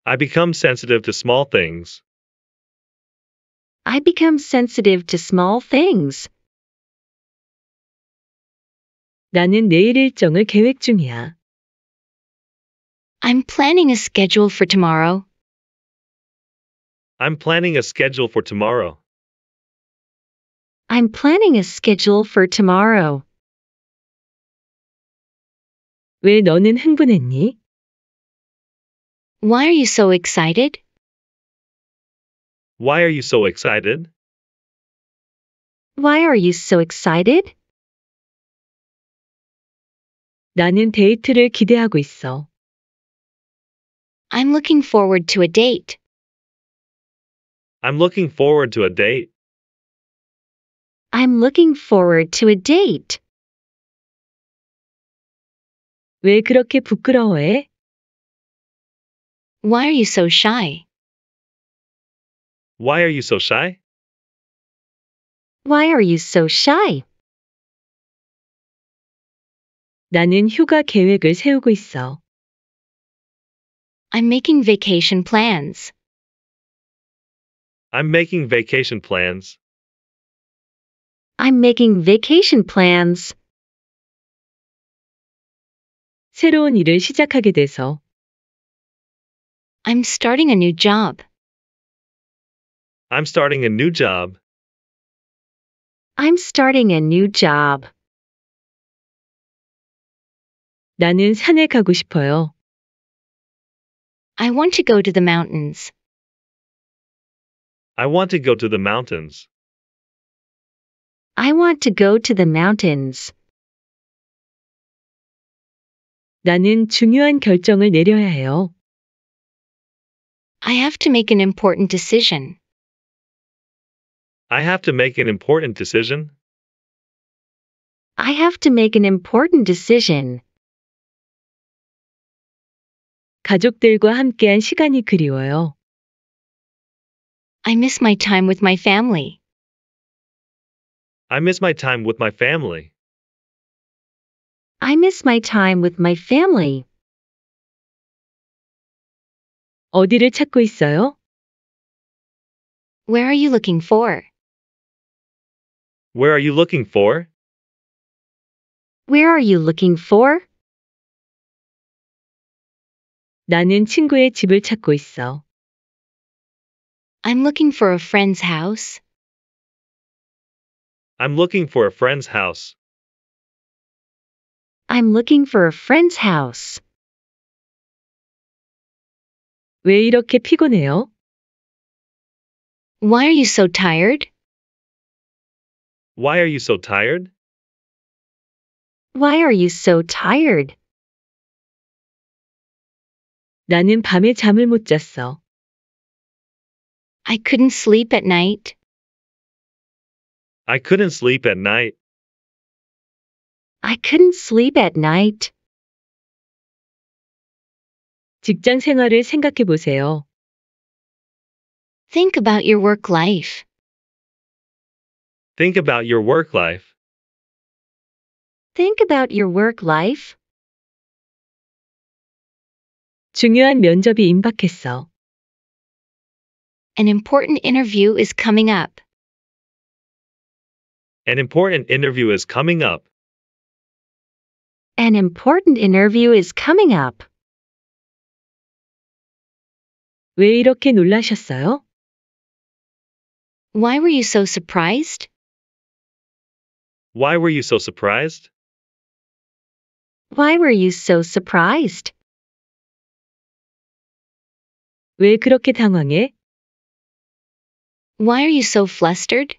I become sensitive to small things. I become sensitive to small things. 나는 내일 일정을 계획 중이야. I'm planning a schedule for tomorrow. I'm planning a schedule for tomorrow. I'm planning a schedule for tomorrow. 왜 너는 흥분했니? Why are you so excited? Why are you so excited? Why are you so excited? 나는 데이트를 기대하고 있어. I'm looking forward to a date. I'm looking forward to a date. I'm looking forward to a date. 왜 그렇게 부끄러워해? Why are you so shy? Why are you so shy? Why are you so shy? 나는 휴가 계획을 세우고 있어. I'm making vacation plans. I'm making vacation plans. I'm making vacation plans. 새로운 일을 시작하게 돼서 I'm starting a new job. I'm starting a new job. I'm starting a new job. 나는 산에 가고 싶어요. I want to go to the mountains. I want to go to the mountains. I want to go to the mountains. 나는 중요한 결정을 내려야 해요. I have to make an important decision. I have to make an important decision. I have to make an important decision. 가족들과 함께한 시간이 그리워요. I miss my time with my family. I miss my time with my family. I miss my time with my family. 어디를 찾고 있어요? Where are you looking for? Where are you looking for? Where are you looking for? 나는 친구의 집을 찾고 있어. I'm looking for a friend's house. I'm looking for a friend's house. I'm looking for a friend's house. 왜 이렇게 피곤해요? Why are you so tired? Why are you so tired? Why are you so tired? 나는 밤에 잠을 못 잤어. I couldn't sleep at night. I couldn't sleep at night. I couldn't sleep at night. 직장 생활을 생각해 보세요. Think about your work life. Think about your work life. Think about your work life. 중요한 면접이 임박했어. An important interview is coming up. An important interview is coming up. An important interview is coming up. 왜 이렇게 놀라셨어요? Why were you so surprised? Why were you so surprised? Why were you so surprised? 왜 그렇게 당황해? Why are you so flustered?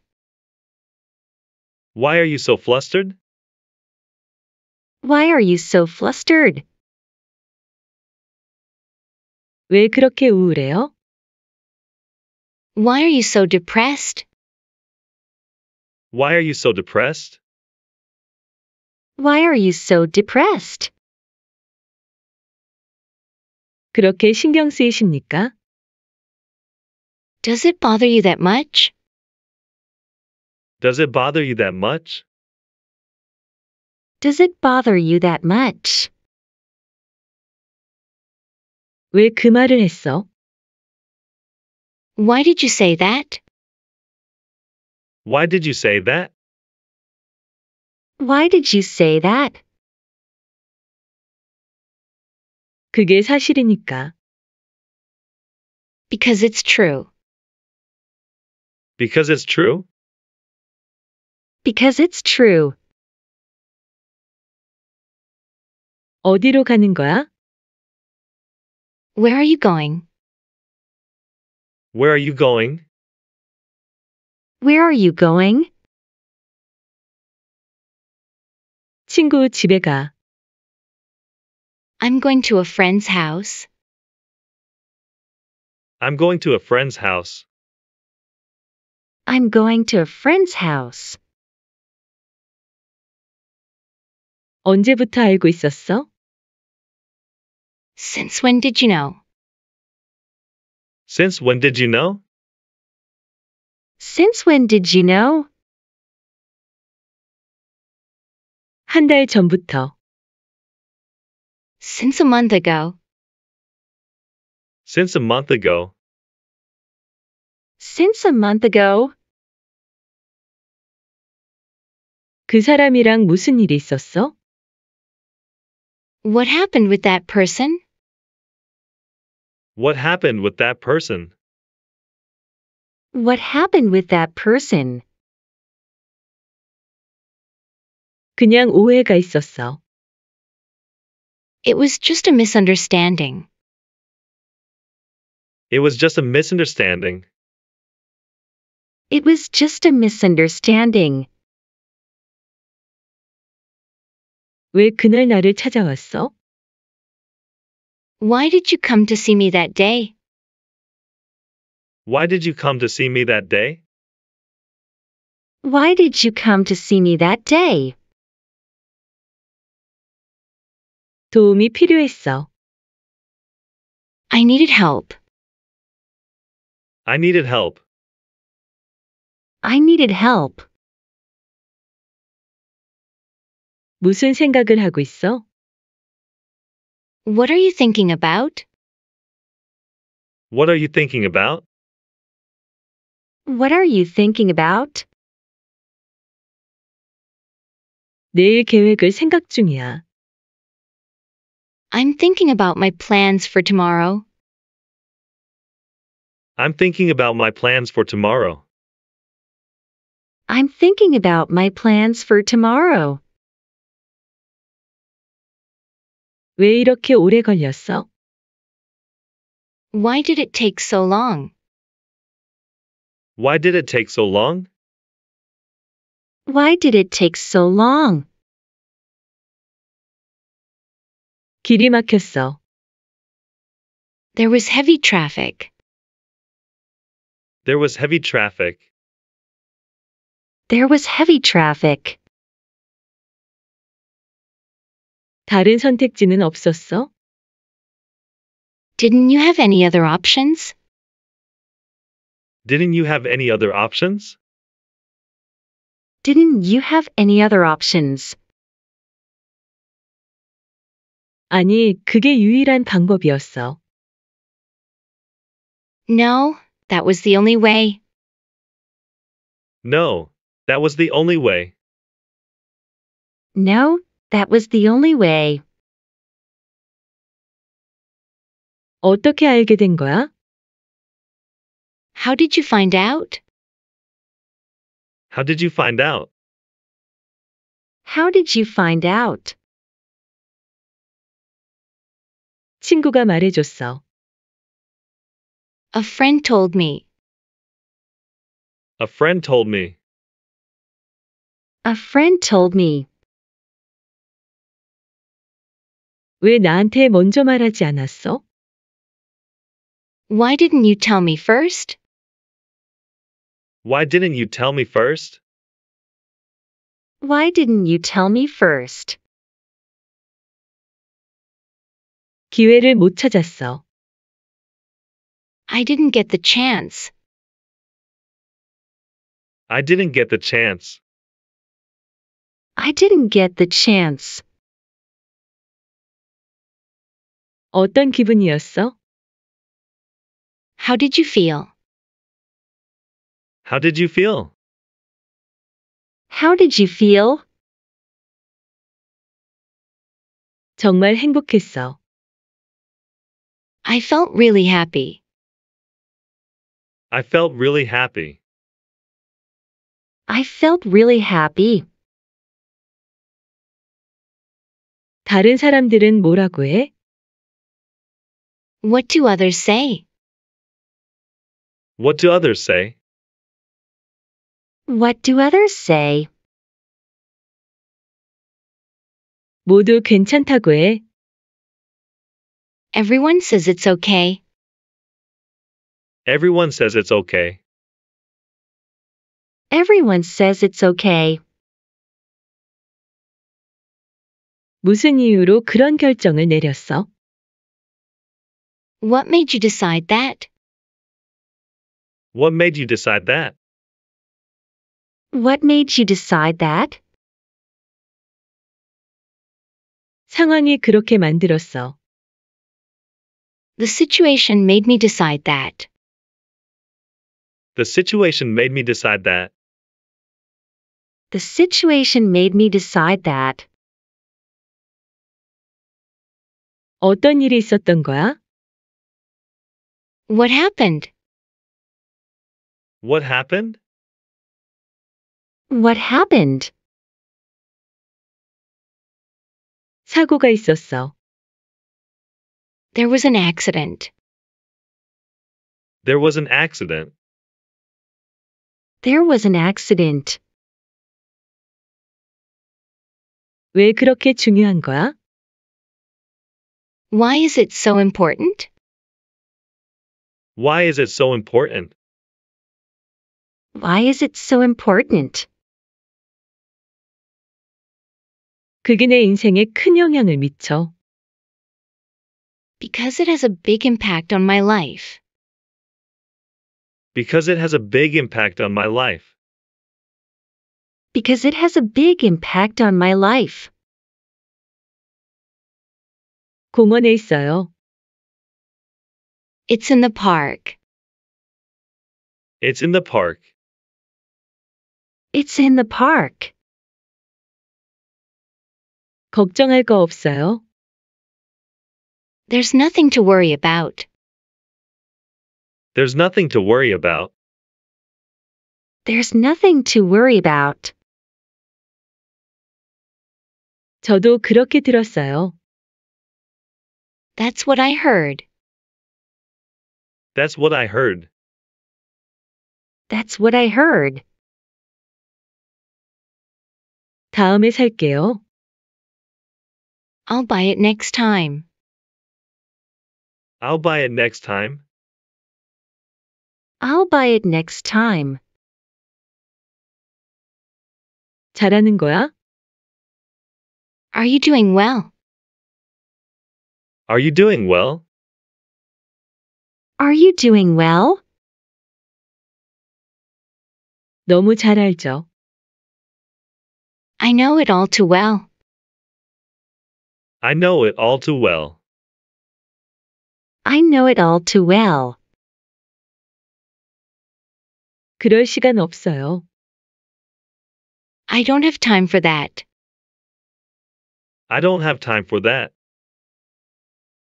Why are you so flustered? Why are you so flustered? 왜 그렇게 우울해요? Why are you so depressed? Why are you so depressed? Why are you so depressed? 그렇게 신경 쓰이십니까? Does it bother you that much? Does it bother you that much? Does it bother you that much? 말을 했어? Why did you say that? Why did you say that? Why did you say that? 그게 사실이니까. Because it's true. Because it's true? Because it's true. 어디로 가는 거야? Where are you going? Where are you going? Where are you going? 친구 집에 가. I'm going to a friend's house. I'm going to a friend's house. I'm going to a friend's house. 언제부터 알고 있었어? Since when did you know? Since when did you know? Since when did you know? 한 달 전부터. Since a month ago. Since a month ago. Since a month ago. 그 사람이랑 무슨 일이 있었어? What happened with that person? What happened with that person? What happened with that person? 그냥 오해가 있었어. It was just a misunderstanding. It was just a misunderstanding. It was just a misunderstanding. 왜 그날 나를 찾아왔어? Why did you come to see me that day? Why did you come to see me that day? Why did you come to see me that day? 도움이 필요했어. I needed help. I needed help. I needed help. 무슨 생각을 하고 있어? What are you thinking about? What are you thinking about? What are you thinking about? 내일 계획을 생각 중이야. I'm thinking about my plans for tomorrow. I'm thinking about my plans for tomorrow. I'm thinking about my plans for tomorrow. 왜 이렇게 오래 걸렸어? Why did it take so long? Why did it take so long? Why did it take so long? 길이 막혔어. There was heavy traffic. There was heavy traffic. There was heavy traffic. 다른 선택지는 없었어? Didn't you have any other options? Didn't you have any other options? Didn't you have any other options? 아니, 그게 유일한 방법이었어. No, that was the only way. No, that was the only way. No, that was the only way. 어떻게 알게 된 거야? How did you find out? How did you find out? How did you find out? 친구가 말해줬어. A friend told me. A friend told me. A friend told me. 왜 나한테 먼저 말하지 않았어? Why didn't you tell me first? Why didn't you tell me first? Why didn't you tell me first? 기회를 못 찾았어. I didn't get the chance. I didn't get the chance. I didn't get the chance. 어떤 기분이었어? How did you feel? How did you feel? How did you feel? 정말 행복했어. I felt really happy. I felt really happy. I felt really happy. 다른 사람들은 뭐라고 해? What do others say? What do others say? What do others say? 모두 괜찮다고 해. Everyone says it's okay. Everyone says it's okay. Everyone says it's okay. 무슨 이유로 그런 결정을 내렸어? What made you decide that? What made you decide that? What made you decide that? 상황이 그렇게 만들었어. The situation made me decide that. The situation made me decide that. The situation made me decide that. 어떤 일이 있었던 거야? What happened? What happened? What happened? 사고가 있었어. There was an accident. There was an accident. There was an accident. 왜 그렇게 중요한 거야? Why is it so important? Why is it so important? Why is it so important? 그게 인생에 큰 영향을 미쳐. Because it has a big impact on my life. Because it has a big impact on my life. Because it has a big impact on my life. 공원에 있어요. It's in the park. It's in the park. It's in the park. 걱정할 거 없어요? There's nothing to worry about. There's nothing to worry about. There's nothing to worry about. 저도 그렇게 들었어요. That's what I heard. That's what I heard. That's what I heard. 다음에 살게요. I'll buy it next time. I'll buy it next time. I'll buy it next time. 잘하는 거야? Are you doing well? Are you doing well? Are you doing well? 너무 잘 알죠. I know it all too well. I know it all too well. I know it all too well. 그럴 시간 없어요. I don't have time for that. I don't have time for that.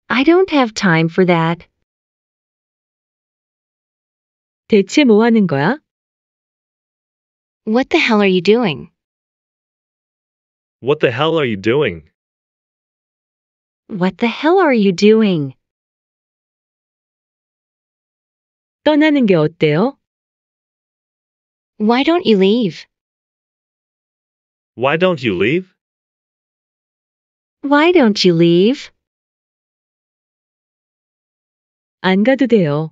I don't have time for that. 대체 뭐 하는 거야? What the hell are you doing? What the hell are you doing? What the hell are you doing? 떠나는 게 어때요? Why don't you leave? Why don't you leave? Why don't you leave? 안 가도 돼요.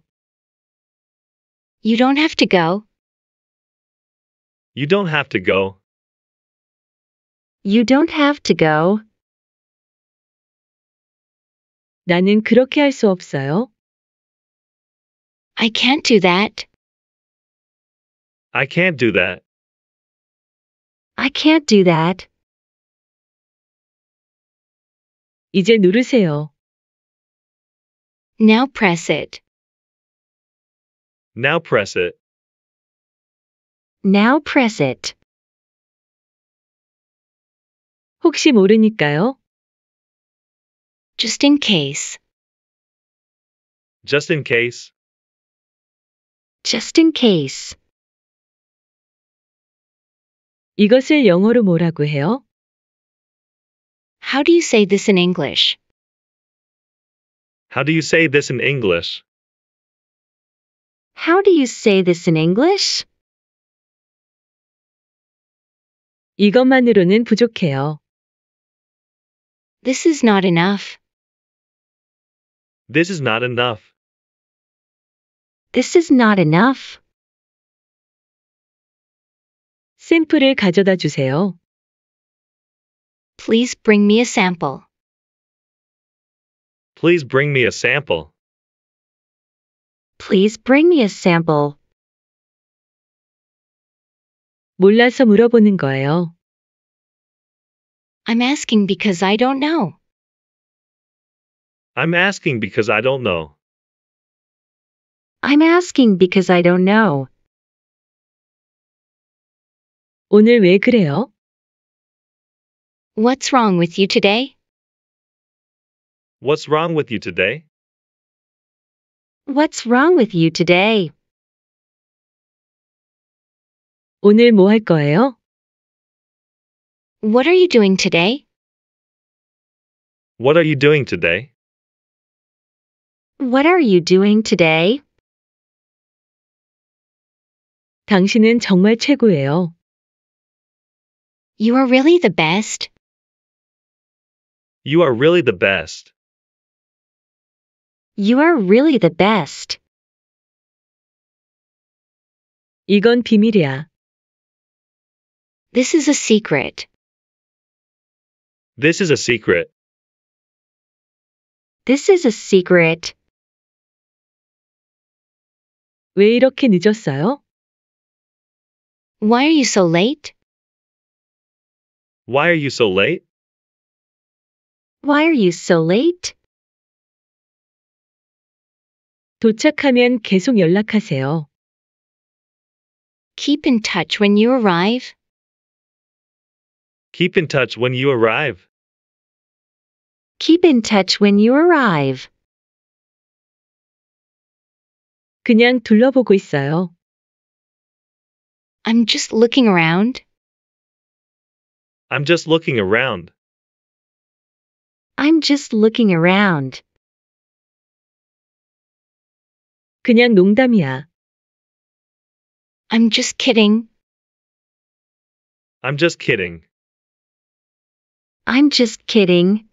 You don't have to go. You don't have to go. You don't have to go. 나는 그렇게 없어요. I can't do that. I can't do that. I can't do that. 이제 누르세요. Now press it. Now press it. Now press it. 혹시 모르니까요. Just in case. Just in case. Just in case. 이것을 영어로 뭐라고 해요? How do you say this in English? How do you say this in English? How do you say this in English? 이것만으로는 부족해요. This is not enough. This is not enough. This is not enough. 샘플을 가져다 주세요. Please bring me a sample. Please bring me a sample. Please bring me a sample. 몰라서 물어보는 거예요. I'm asking because I don't know. I'm asking because I don't know. I'm asking because I don't know. 오늘 왜 그래요? What's wrong with you today? What's wrong with you today? What's wrong with you today? 오늘 거예요? What are you doing today? What are you doing today? What are you doing today? 당신은 정말 최고예요. You are really the best. You are really the best. You are really the best. 이건 비밀이야. This is a secret. This is a secret. This is a secret. 왜 이렇게 늦었어요? Why are you so late? Why are you so late? Why are you so late? 도착하면 계속 연락하세요. Keep in touch when you arrive. Keep in touch when you arrive. Keep in touch when you arrive. 그냥 둘러보고 있어요. I'm just looking around. I'm just looking around. I'm just looking around. 그냥 농담이야. I'm just kidding. I'm just kidding. I'm just kidding.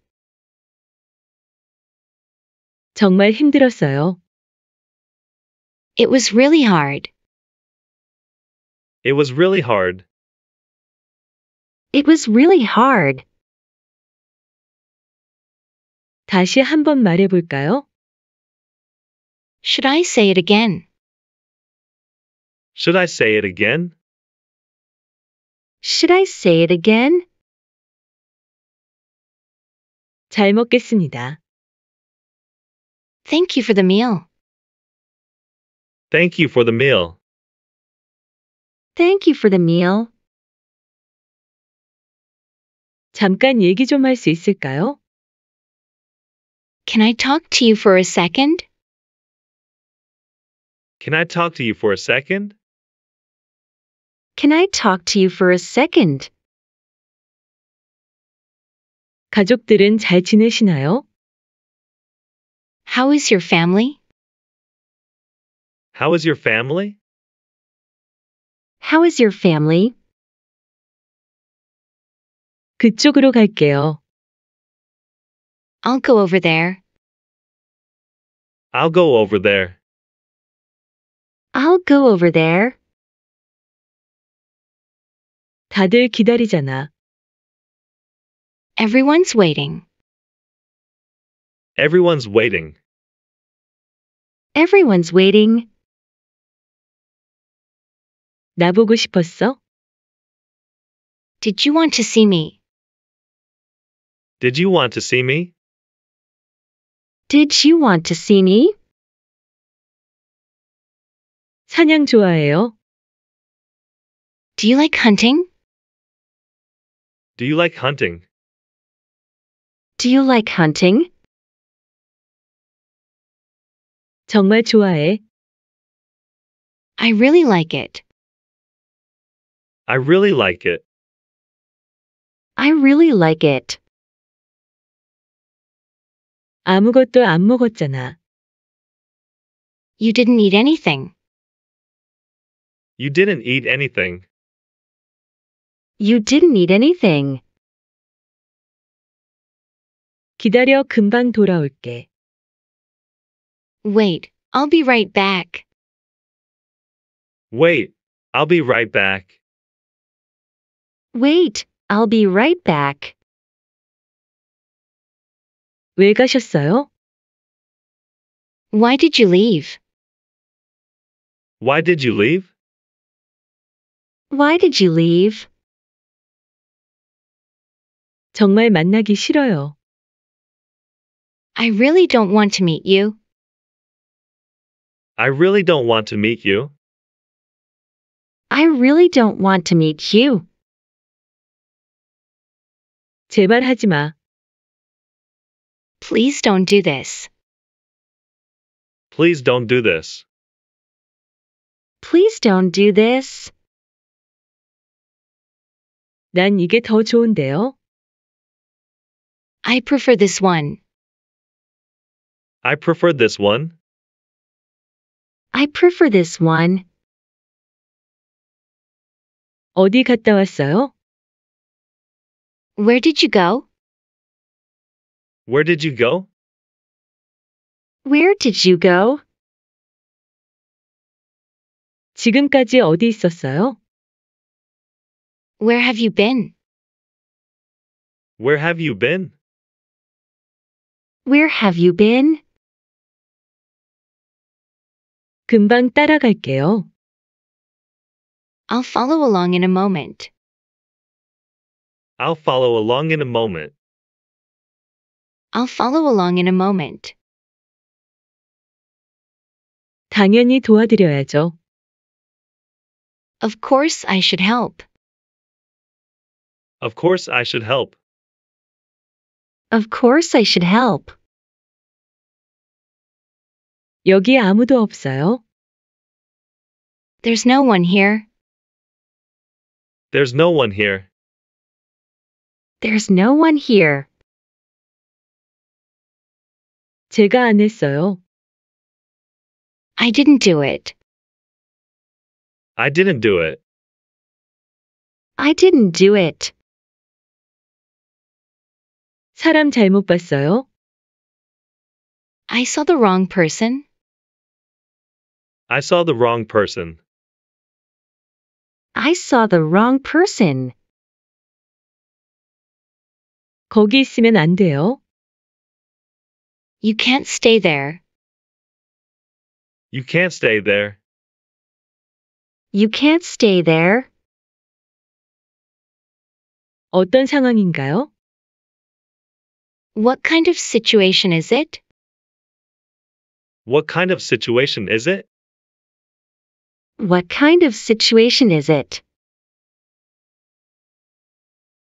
정말 힘들었어요. It was really hard. It was really hard. It was really hard. 다시 한 번 말해볼까요? Should I say it again? Should I say it again? Should I say it again? 잘 먹겠습니다. Thank you for the meal. Thank you for the meal. Thank you for the meal. 잠깐 얘기 좀 할 수 있을까요? Can I talk to you for a second? Can I talk to you for a second? Can I talk to you for a second? 가족들은 잘 지내시나요? How is your family? How is your family? How is your family? 그쪽으로 갈게요. I'll go over there. I'll go over there. I'll go over there. 다들 기다리잖아. Everyone's waiting. Everyone's waiting. Everyone's waiting. 나 보고 싶었어? Did you want to see me? Did you want to see me? Did you want to see me? 사냥 좋아해요? Do you like hunting? Do you like hunting? Do you like hunting? 정말 좋아해. I really like it. I really like it. I really like it. 아무것도 안 먹었잖아. You didn't eat anything. You didn't eat anything. You didn't eat anything. 기다려 금방 돌아올게. Wait, I'll be right back. Wait, I'll be right back. Wait, I'll be right back. 왜 가셨어요? Why did you leave? Why did you leave? Why did you leave? 정말 만나기 싫어요. I really don't want to meet you. I really don't want to meet you. I really don't want to meet you. 제발 하지 마. Please don't do this. Please don't do this. Please don't do this. 난 이게 더 좋은데요. I prefer this one. I prefer this one. I prefer this one. 어디 갔다 왔어요? Where did you go? Where did you go? Where did you go? 지금까지 어디 있었어요? Where have you been? Where have you been? Where have you been? 금방 따라갈게요. I'll follow along in a moment. I'll follow along in a moment. I'll follow along in a moment. 당연히 도와드려야죠. Of course I should help. Of course I should help. Of course I should help. 여기 아무도 없어요. There's no one here. There's no one here. There's no one here. 제가 안 했어요. I didn't do it. I didn't do it. I didn't do it. 사람 잘못 봤어요? I saw the wrong person. I saw the wrong person. I saw the wrong person. 거기 있으면 안 돼요. You can't stay there. You can't stay there. You can't stay there. 어떤 상황인가요? What kind of situation is it? What kind of situation is it? What kind of situation is it?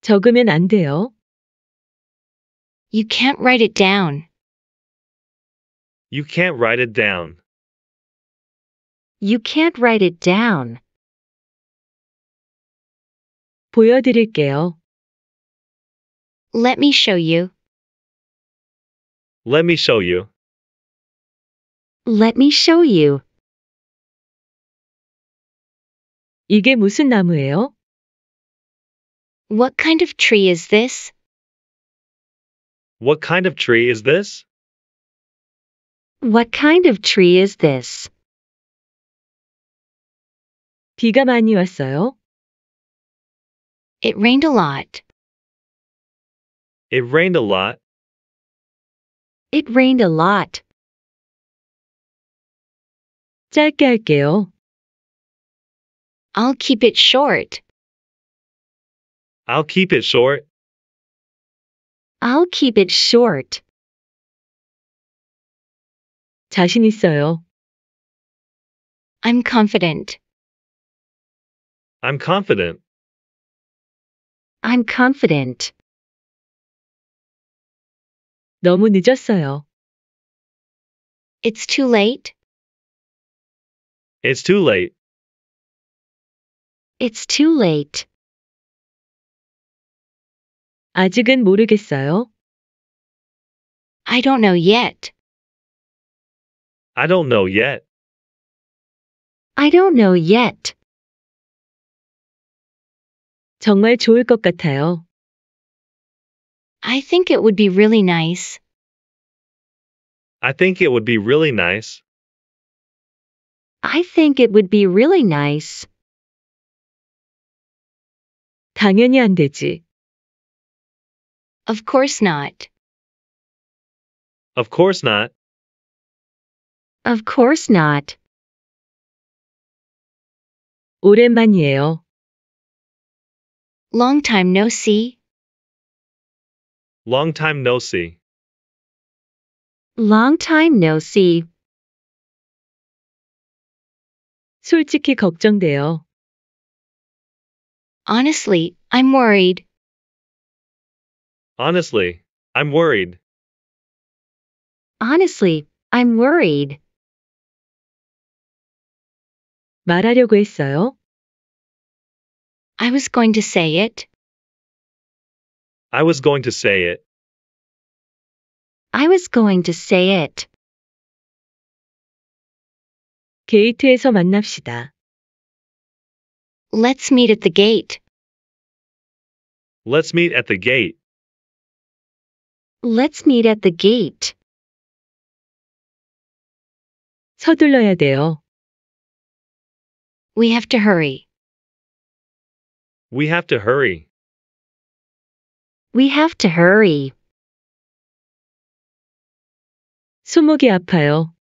적으면 안 돼요. You can't write it down. You can't write it down. You can't write it down. 보여드릴게요. Let me show you. Let me show you. Let me show you. 이게 무슨 나무예요? What kind of tree is this? What kind of tree is this? What kind of tree is this? 비가 많이 왔어요. It rained a lot. It rained a lot. It rained a lot. i I'll keep it short. I'll keep it short. I'll keep it short. 자신 있어요. I'm confident. I'm confident. I'm confident. 너무 늦었어요. It's too late. It's too late. It's too late. 아직은 모르겠어요. I don't know yet. I don't know yet. I don't know yet. 정말 좋을 것 같아요. I think it would be really nice. I think it would be really nice. I think it would be really nice. 당연히 안 되지. Of course not. Of course not. Of course not. 오랜만이에요. Long time no see. Long time no see. Long time no see. 솔직히 걱정돼요. Honestly, I'm worried. Honestly, I'm worried. Honestly, I'm worried. 말하려고 했어요. I was going to say it. I was going to say it. I was going to say it. 게이트에서 만납시다. Let's meet at the gate. Let's meet at the gate. Let's meet at the gate. 서둘러야 돼요. We have to hurry. We have to hurry. We have to hurry. 손목이 아파요.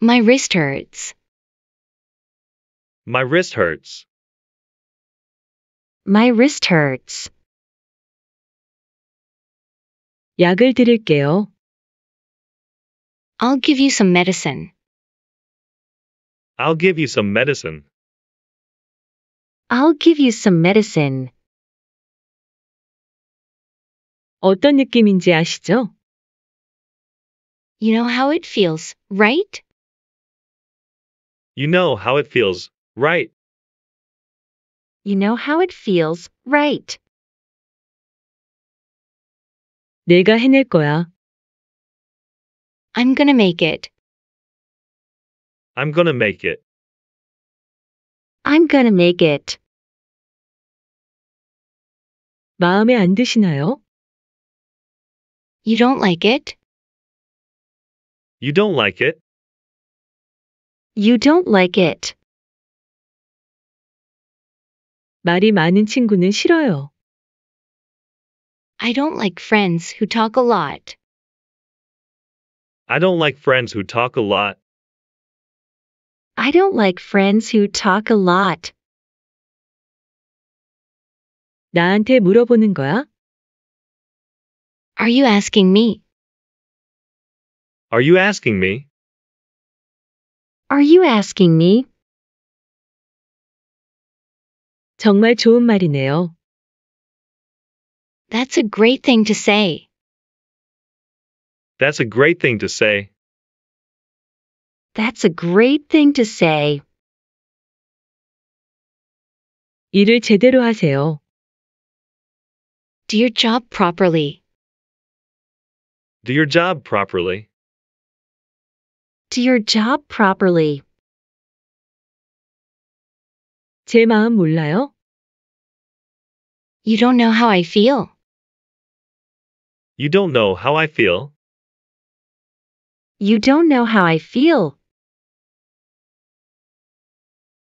My wrist hurts. My wrist hurts. My wrist hurts. 약을 드릴게요. I'll give you some medicine. I'll give you some medicine. I'll give you some medicine. 어떤 느낌인지 아시죠? You know how it feels, right? You know how it feels, right? You know how it feels, right? 내가 해낼 거야. I'm gonna make it. I'm gonna make it. I'm gonna make it. 마음에 안 드시나요? You don't like it? You don't like it? You don't like it. 말이 많은 친구는 싫어요. I don't like friends who talk a lot. I don't like friends who talk a lot. I don't like friends who talk a lot. 나한테 물어보는 거야? Are you asking me? Are you asking me? Are you asking me? 정말 좋은 말이네요. That's a great thing to say. That's a great thing to say. That's a great thing to say. 일을 제대로 하세요. Do your job properly. Do your job properly. Do your job properly. 제 마음 몰라요? You don't know how I feel. You don't know how I feel. You don't know how I feel.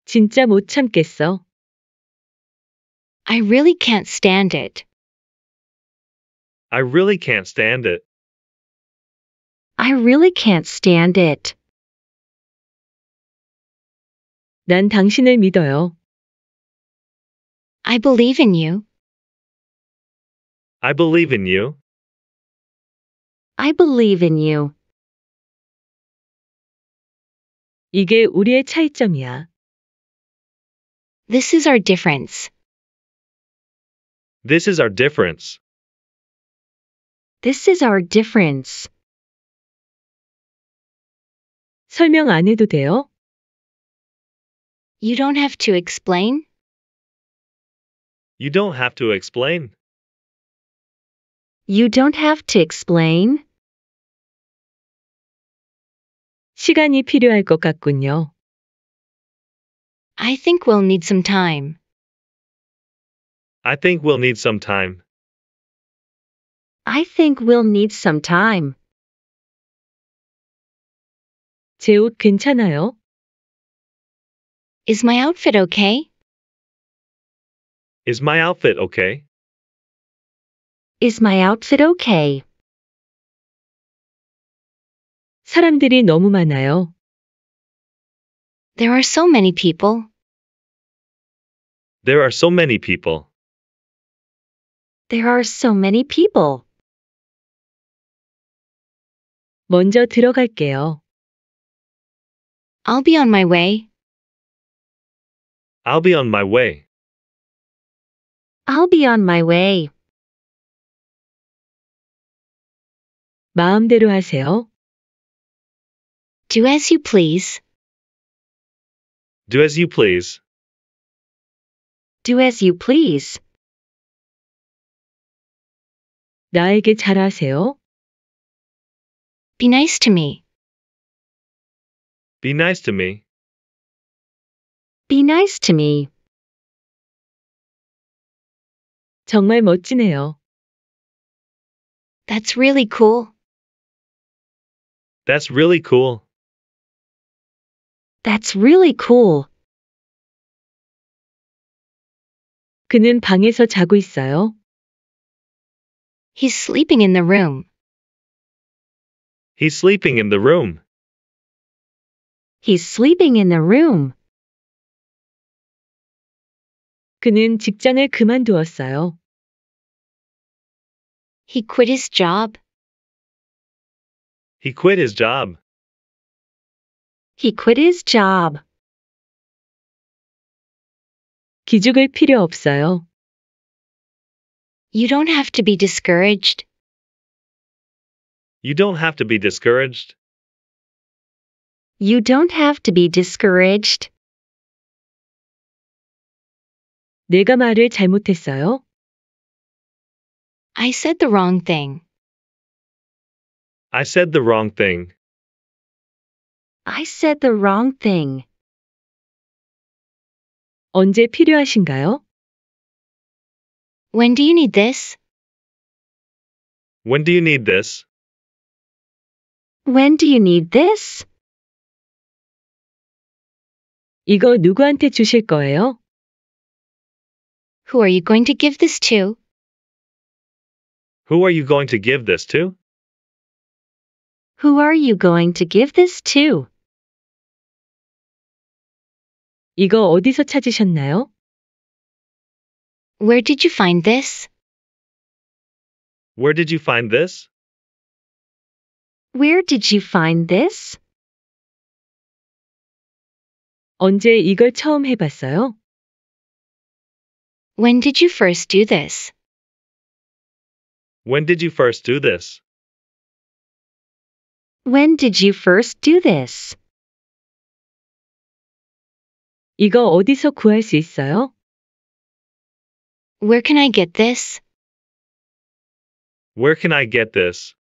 진짜 못 참겠어. I really can't stand it. I really can't stand it. I really can't stand it. 난 당신을 믿어요. I believe in you. I believe in you. I believe in you. 이게 우리의 차이점이야. This is our difference. This is our difference. This is our difference. 설명 안 해도 돼요? You don't have to explain? You don't have to explain. You don't have to explain. 시간이 필요할 것 같군요. I think we'll need some time. I think we'll need some time. I think we'll need some time. 괜찮아요? Is my outfit okay? Is my outfit okay? Is my outfit okay? 사람들이 너무 많아요. There are so many people. There are so many people. There are so many people. 먼저 들어갈게요. I'll be on my way. I'll be on my way. I'll be on my way. 마음대로 하세요. Do as you please. Do as you please. Do as you please. 나에게 잘하세요. Be nice to me. Be nice to me. Be nice to me. 정말 멋지네요. That's really cool. That's really cool. That's really cool. 그는 방에서 자고 있어요. He's sleeping in the room. He's sleeping in the room. He's sleeping in the room. 그는 직장을 그만두었어요. He quit his job. He quit his job. He quit his job. 기죽을 필요 없어요. You don't have to be discouraged. You don't have to be discouraged. You don't have to be discouraged. 내가 말을 잘못했어요. I said the wrong thing. I said the wrong thing. I said the wrong thing. 언제 필요하신가요? When do you need this? When do you need this? When do you need this? 이거 누구한테 주실 거예요? Who are you going to give this to? Who are you going to give this to? Who are you going to give this to? 이거 어디서 찾으셨나요? Where did you find this? Where did you find this? Where did you find this? 언제 이걸 처음 해봤어요? When did you first do this? When did you first do this? When did you first do this? 이거 어디서 구할 수 있어요? Where can I get this? Where can I get this?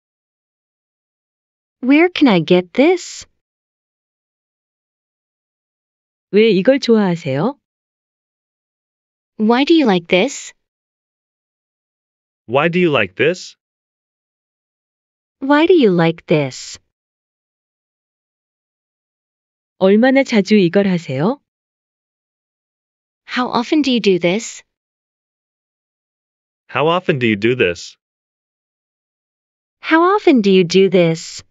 Where can I get this? 왜 이걸 좋아하세요? Why do you like this? Why do you like this? Why do you like this? 얼마나 자주 이걸 하세요? How often do you do this? How often do you do this? How often do you do this?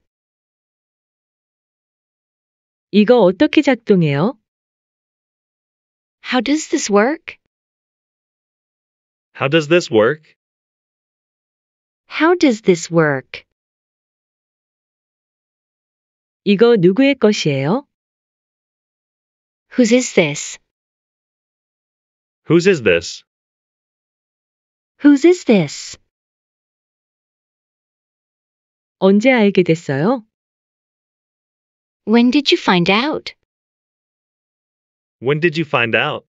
이거 어떻게 작동해요? How does this work? How does this work? How does this work? 이거 누구의 것이에요? Whose is this? Whose is this? Whose is this? 언제 알게 됐어요? When did you find out? When did you find out?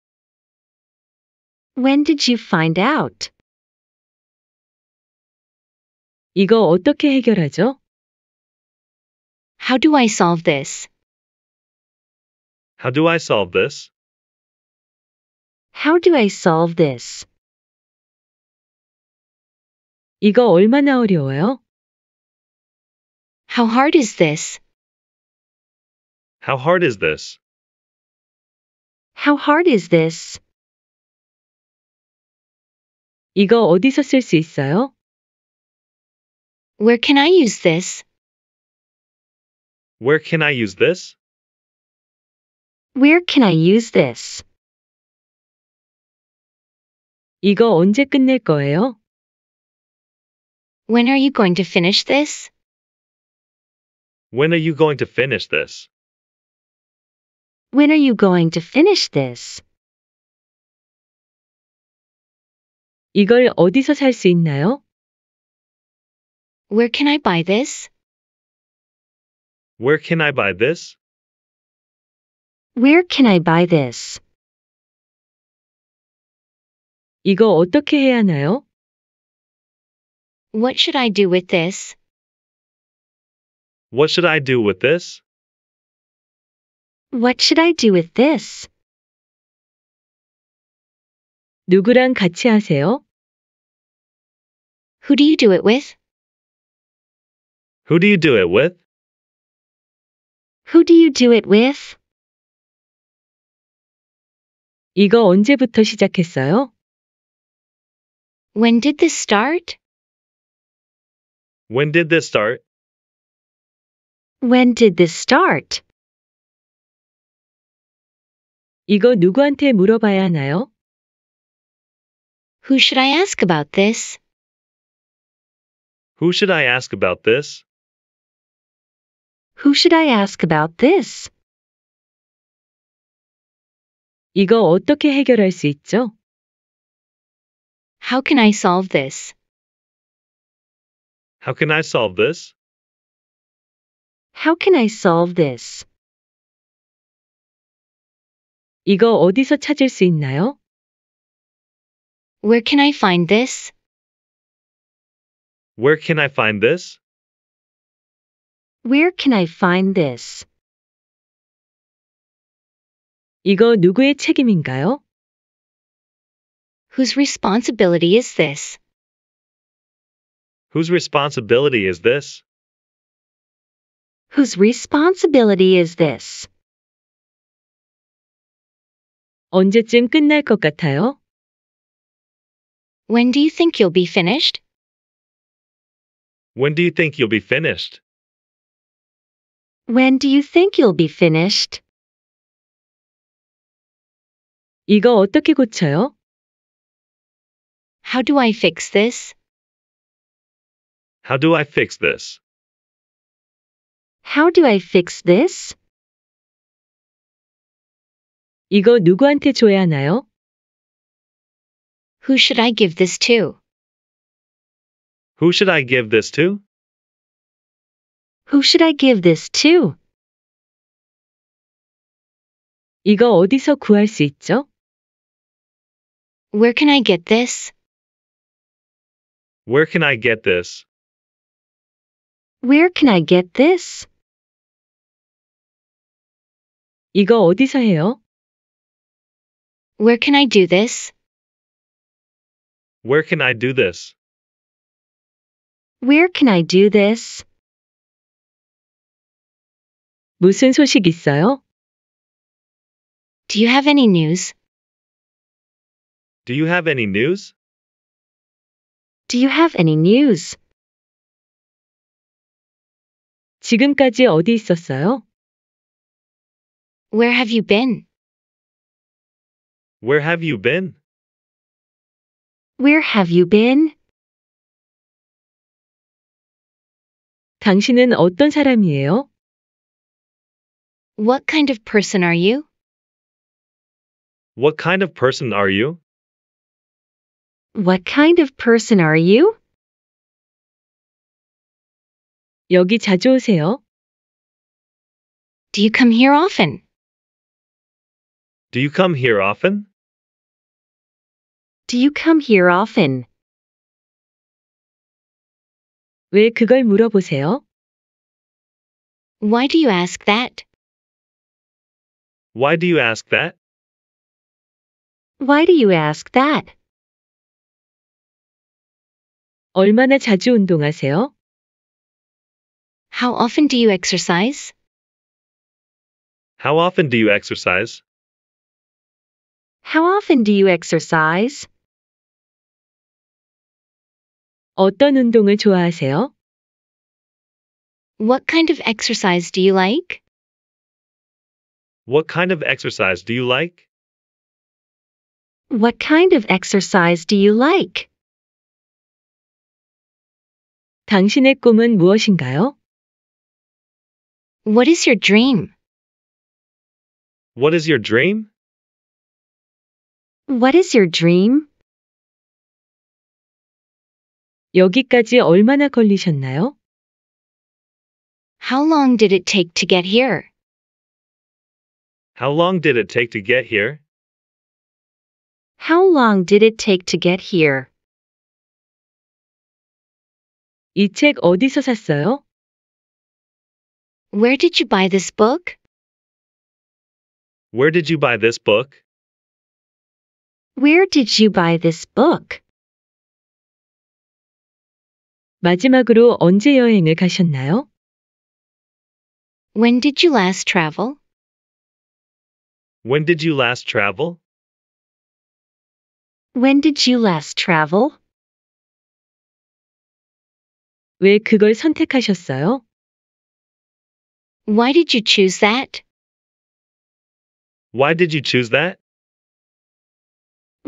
When did you find out? 이거 어떻게 해결하죠? How do I solve this? How do I solve this? How do I solve this? 이거 얼마나 어려워요? How hard is this? How hard is this? How hard is this? 이거 어디서 있어요? Where can I use this? Where can I use this? Where can I use this? 이거 언제 끝낼 거예요? When are you going to finish this? When are you going to finish this? When are you going to finish this? 이걸 어디서 있나요? Where can I buy this? Where can I buy this? Where can I buy this? 이거 어떻게 해야 하나요? What should I do with this? What should I do with this? What should I do with this? 누구랑 같이 하세요? Who do you do it with? Who do you do it with? Who do you do it with? 이거 언제부터 시작했어요? When did this start? When did this start? When did this start? 이거 누구한테 물어봐야 하나요? Who should I ask about this? Who should I ask about this? Who should I ask about this? 이거 어떻게 해결할 수 있죠? How can I solve this? How can I solve this? How can I solve this? 이거 어디서 찾을 수 있나요? Where can I find this? Where can I find this? Where can I find this? 이거 누구의 책임인가요? Whose responsibility is this? Whose responsibility is this? Whose responsibility is this? 언제쯤 끝날 것 같아요? When do you think you'll be finished? When do you think you'll be finished? When do you think you'll be finished? 이거 어떻게 고쳐요? How do I fix this? How do I fix this? How do I fix this? 이거 누구한테 줘야 하나요? Who should I give this to? Who should I give this to? Who should I give this to? 이거 어디서 구할 수 있죠? Where can I get this? Where can I get this? Where can I get this? 이거 어디서 해요? Where can I do this? Where can I do this? Where can I do this? 무슨 소식 있어요? Do you have any news? Do you have any news? Do you have any news? 지금까지 어디 있었어요? Where have you been? Where have you been? Where have you been? 당신은 어떤 사람이에요? What kind of person are you? What kind of person are you? What kind of person are you? 여기 자주 오세요? Do you come here often? Do you come here often? Do you come here often? 왜 그걸 물어보세요? Why do you ask that? Why do you ask that? Why do you ask that? 얼마나 자주 운동하세요? How often do you exercise? How often do you exercise? How often do you exercise? 어떤 운동을 좋아하세요? What kind of exercise do you like? What kind of exercise do you like? What kind of exercise do you like? 당신의 꿈은 무엇인가요? What is your dream? What is your dream? What is your dream? 여기까지 얼마나 걸리셨나요? How long did it take to get here? How long did it take to get here? How long did it take to get here? 이 어디서 샀어요? Where did you buy this book? Where did you buy this book? Where did you buy this book? 마지막으로 언제 여행을 가셨나요? When did you last travel? When did you last travel? When did you last travel? 왜 그걸 선택하셨어요? Why did you choose that? Why did you choose that?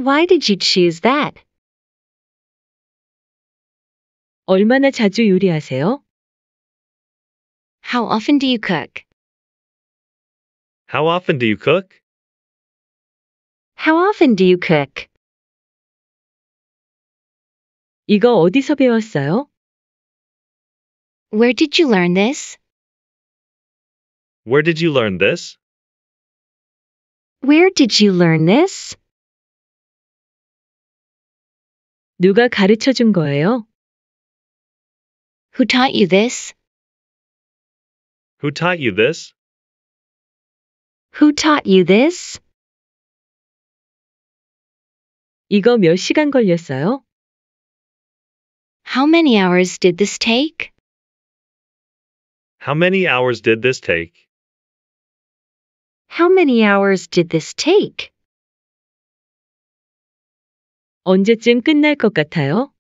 Why did you choose that? 얼마나 자주 요리하세요? How often do you cook? How often do you cook? How often do you cook? 이거 어디서 배웠어요? Where did you learn this? Where did you learn this? Where did you learn this? 누가 가르쳐 준 거예요? Who taught you this? Who taught you this? Who taught you this? 이거 몇 시간 걸렸어요? How many hours did this take? How many hours did this take? How many hours did this take? 언제쯤 끝날 것 같아요?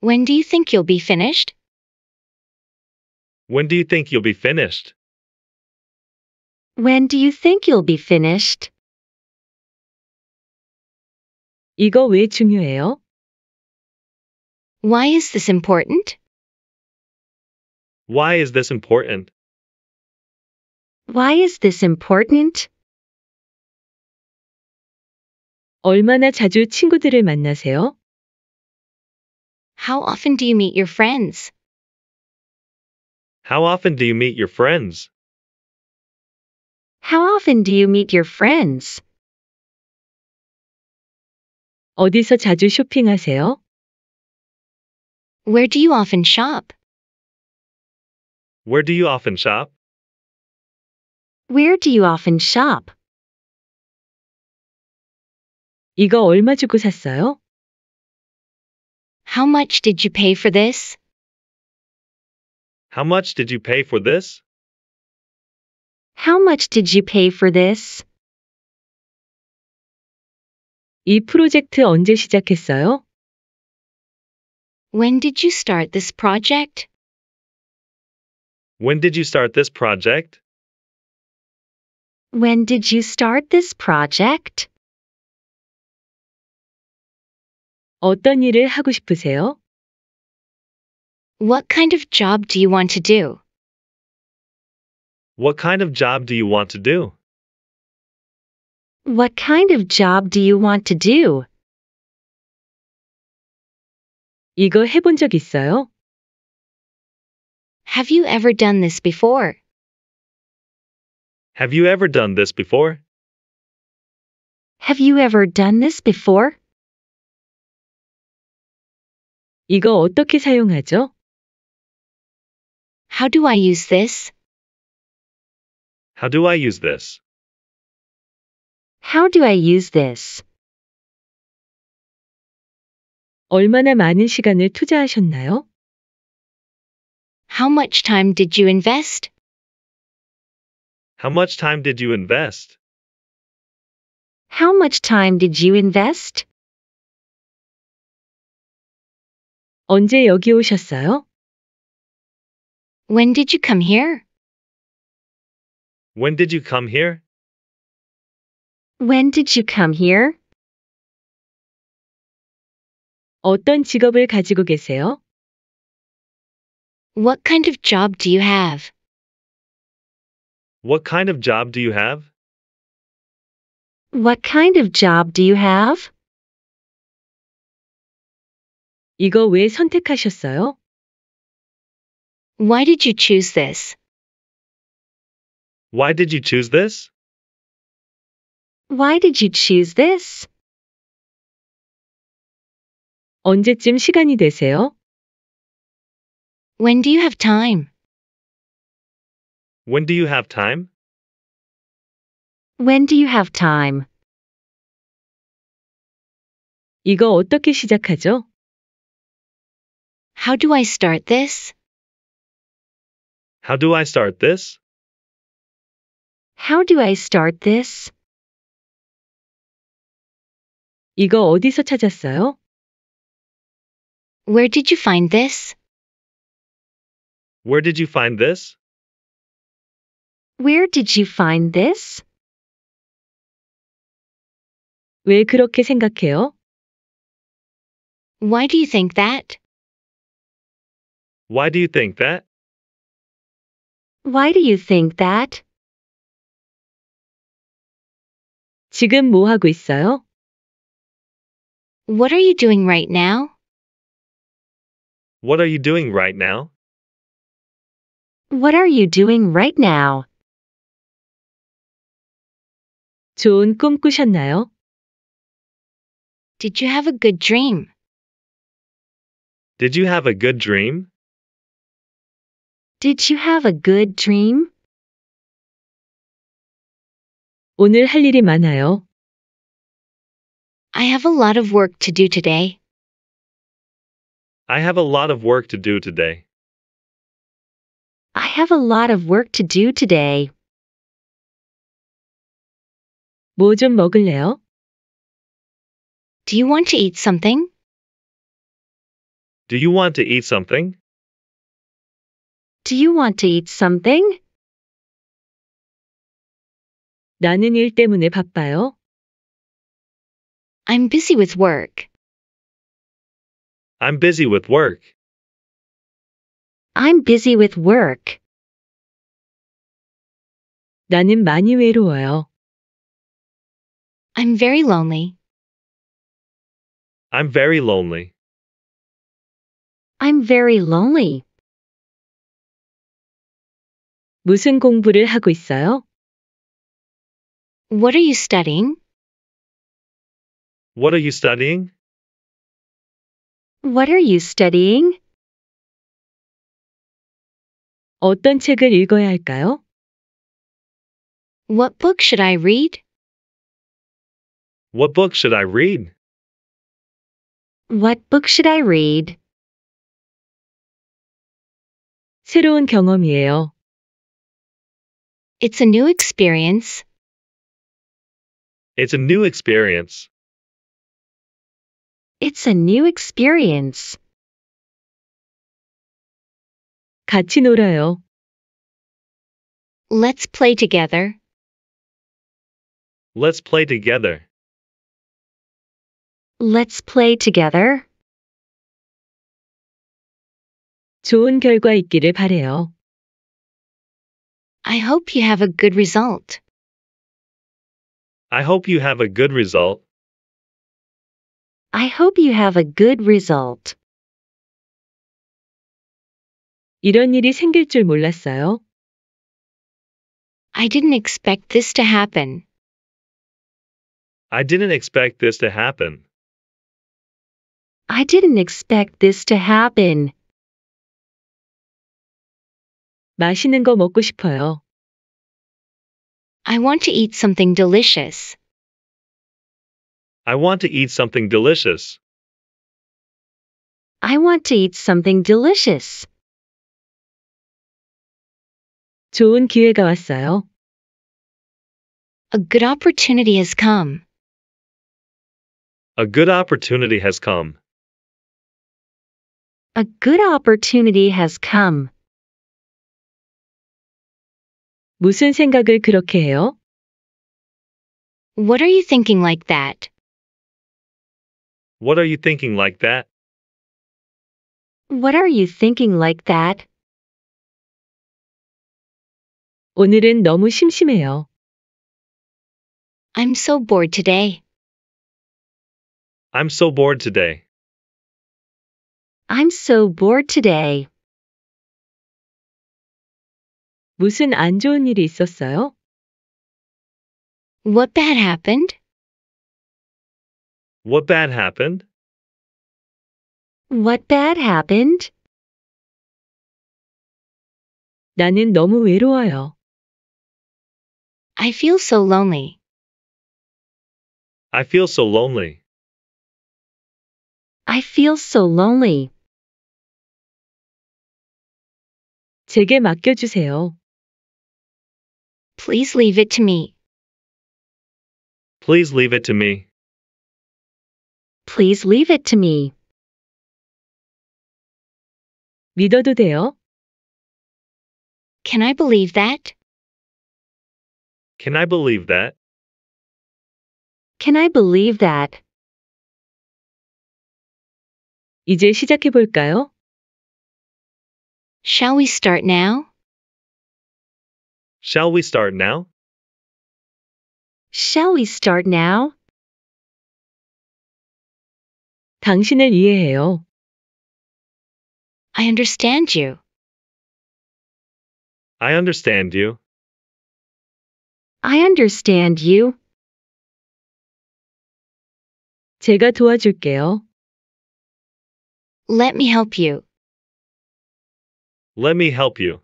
When do you think you'll be finished? When do you think you'll be finished? When do you think you'll be finished? 이거 왜 중요해요? Why is this important? Why is this important? Why is this important? 얼마나 자주 친구들을 만나세요? How often do you meet your friends? How often do you meet your friends? How often do you meet your friends? 어디서 자주 쇼핑하세요? Where do you often shop? Where do you often shop? Where do you often shop? 이거 얼마 주고 샀어요? How much did you pay for this? How much did you pay for this? How much did you pay for this? 이 프로젝트 언제 시작했어요? When did you start this project? When did you start this project? When did you start this project? 어떤 일을 하고 싶으세요? What kind of job do you want to do? What kind of job do you want to do? What kind of job do you want to do? 이거 해본 적 있어요? Have you ever done this before? Have you ever done this before? Have you ever done this before? 이거 어떻게 사용하죠? How do I use this? How do I use this? How do I use this? 얼마나 많은 시간을 투자하셨나요? How much time did you invest? How much time did you invest? How much time did you invest? 언제 여기 오셨어요? When did you come here? When did you come here? When did you come here? 어떤 직업을 가지고 계세요? What kind of job do you have? What kind of job do you have? What kind of job do you have? 이거 왜 선택하셨어요? Why did you choose this? Why did you choose this? Why did you choose this? 언제쯤 시간이 되세요? When do you have time? When do you have time? When do you have time? 이거 어떻게 시작하죠? How do I start this? How do I start this? How do I start this? 이거 어디서 찾았어요? Where did you find this? Where did you find this? Where did you find this? 왜 그렇게 생각해요? Why do you think that? Why do you think that? Why do you think that? 지금 뭐 하고 있어요? What are you doing right now? What are you doing right now? What are you doing right now? 좋은 꿈 꾸셨나요? Did you have a good dream? Did you have a good dream? Did you have a good dream? 오늘 할 일이 많아요. I have a lot of work to do today. I have a lot of work to do today. I have a lot of work to do today. 먹을래요? Do you want to eat something? Do you want to eat something? Do you want to eat something? 나는 일 때문에 바빠요. I'm busy with work. I'm busy with work. I'm busy with work. 나는 많이 외로워요. I'm very lonely. I'm very lonely. I'm very lonely. 무슨 공부를 하고 있어요? What are you studying? What are you studying? What are you studying? 어떤 책을 읽어야 할까요? What book should I read? What book should I read? What book should I read? 새로운 경험이에요. It's a new experience. It's a new experience. It's a new experience. 같이 놀아요. Let's play together. Let's play together. Let's play together. 좋은 결과 있기를 바래요. I hope you have a good result. I hope you have a good result. I hope you have a good result. 이런 일이 생길 줄 몰랐어요. I didn't expect this to happen. I didn't expect this to happen. I didn't expect this to happen. 맛있는 거 먹고 싶어요. I want to eat something delicious. I want to eat something delicious. I want to eat something delicious. 좋은 기회가 왔어요. A good opportunity has come. A good opportunity has come. A good opportunity has come. 무슨 생각을 그렇게 해요? What are you thinking like that? What are you thinking like that? What are you thinking like that? 오늘은 너무 심심해요. I'm so bored today. I'm so bored today. I'm so bored today. 무슨 안 좋은 일이 있었어요? What bad happened? What bad happened? What bad happened? 나는 너무 외로워요. I feel so lonely. I feel so lonely. I feel so lonely. 제게 맡겨주세요. Please leave it to me. Please leave it to me. Please leave it to me. 믿어도 돼요? Can I believe that? Can I believe that? Can I believe that? 이제 시작해 볼까요? Shall we start now? Shall we start now? Shall we start now? 당신을 이해해요. I understand you. I understand you. I understand you. 제가 도와줄게요. Let me help you. Let me help you.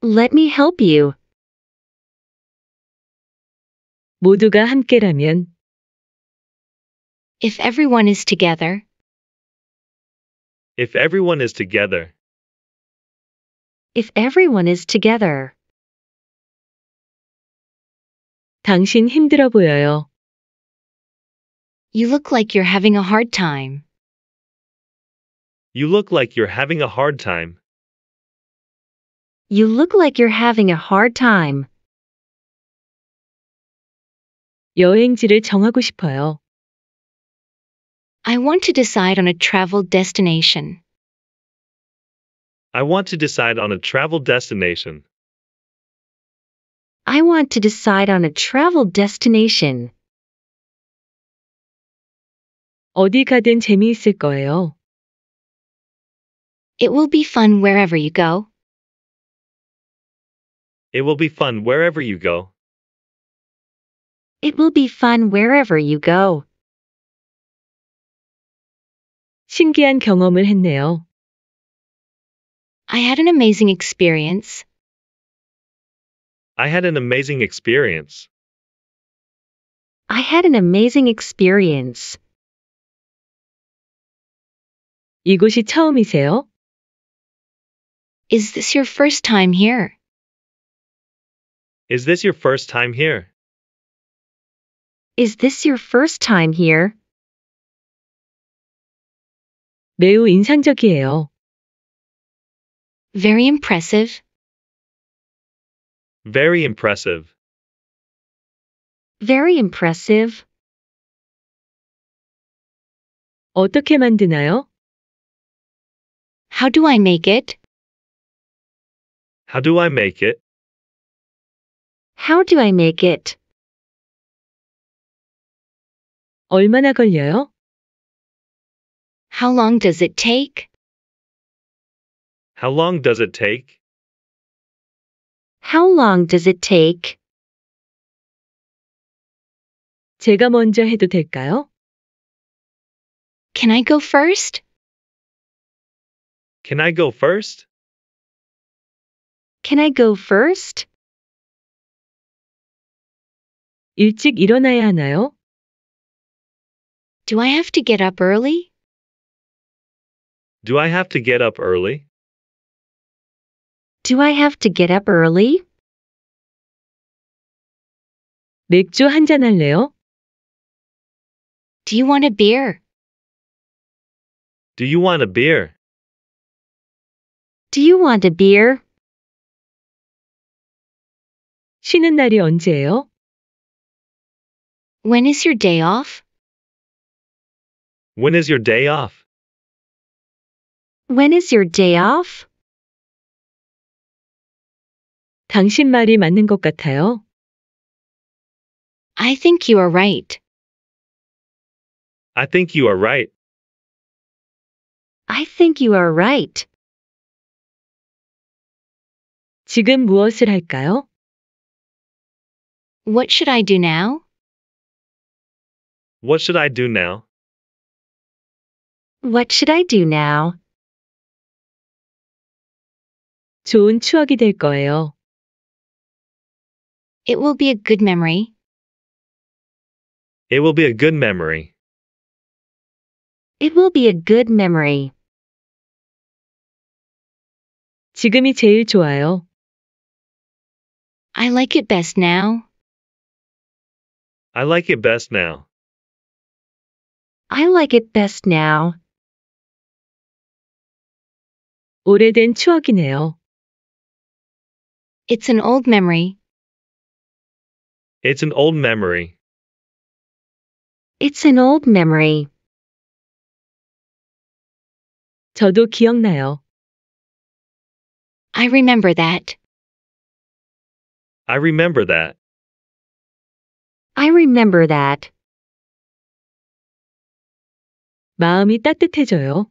Let me help you. 모두가 함께라면 If everyone is together, If everyone is together, if everyone is together, 당신 힘들어 보여요. you look like you're having a hard time. you look like you're having a hard time. You look like you're having a hard time. 여행지를 정하고 싶어요. I want to decide on a travel destination. I want to decide on a travel destination. I want to decide on a travel destination. 어디 가든 재미있을 거예요. It will be fun wherever you go. It will be fun wherever you go. It will be fun wherever you go. 신기한 경험을 했네요. I had an amazing experience. I had an amazing experience. I had an amazing experience. 이곳이 처음이세요? Is this your first time here? Is this your first time here? Is this your first time here? 매우 인상적이에요. Very impressive. Very impressive. Very impressive. 어떻게 만드나요? How do I make it? How do I make it? How do I make it? 얼마나 걸려요? How long does it take? How long does it take? How long does it take? 제가 먼저 해도 될까요? Can I go first? Can I go first? Can I go first? 일찍 일어나야 하나요? Do I have to get up early? Do I have to get up early? Do I have to get up early? 맥주 한 할래요? Do you want a beer? Do you want a beer? Do you want a beer? 쉬는 날이 언제예요? When is your day off? When is your day off? When is your day off? 당신 말이 맞는 것 같아요. I think you are right. I think you are right. I think you are right. 지금 무엇을 할까요? What should I do now? What should I do now? What should I do now? 좋은 추억이 될 거예요. It will be a good memory. It will be a good memory. It will be a good memory. 지금이 제일 좋아요. I like it best now. I like it best now. I like it best now. 오래된 추억이네요. It's an old memory. It's an old memory. It's an old memory. 저도 기억나요. I remember that. I remember that. I remember that. 마음이 따뜻해져요.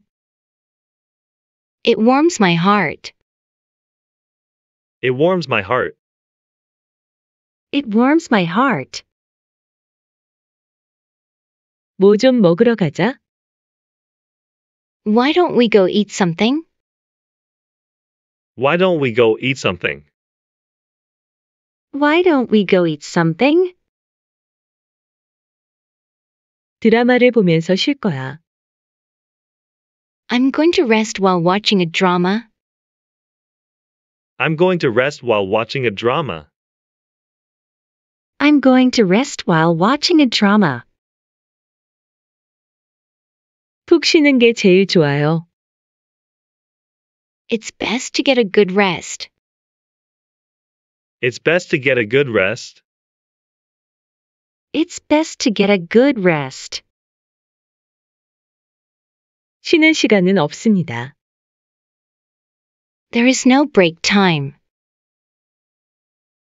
It warms my heart. It warms my heart. It warms my heart. 먹으러 가자. Why don't we go eat something? Why don't we go eat something? Why don't we go eat something? 드라마를 보면서 쉴 거야. I'm going to rest while watching a drama. I'm going to rest while watching a drama. I'm going to rest while watching a drama. 푹 쉬는 게 제일 좋아요. It's best to get a good rest. It's best to get a good rest. It's best to get a good rest. 쉬는 시간은 없습니다. There is no break time.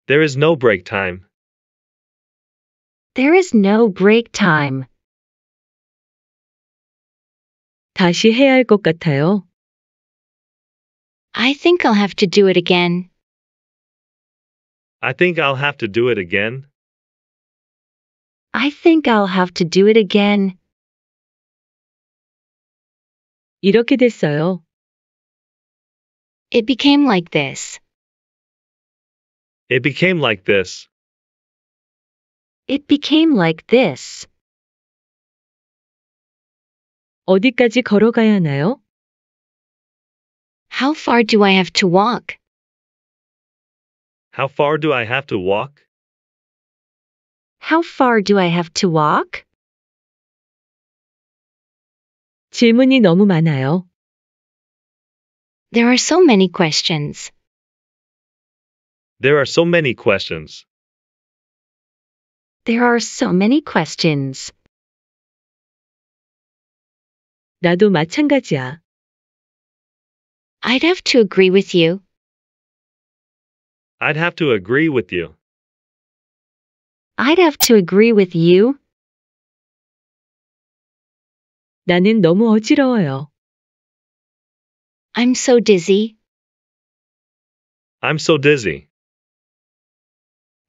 There is no break time. There is no break time. 다시 해야 같아요. I think I'll have to do it again. I think I'll have to do it again. I think I'll have to do it again. 이렇게 됐어요. It became like this. It became like this. It became like this. 어디까지 걸어가야 하나요? How far do I have to walk? How far do I have to walk? How far do I have to walk? 질문이 너무 많아요. There are so many questions. There are so many questions. There are so many questions. 나도 마찬가지야. I'd have to agree with you. I'd have to agree with you. I'd have to agree with you. 나는 너무 어지러워요. I'm so dizzy. I'm so dizzy.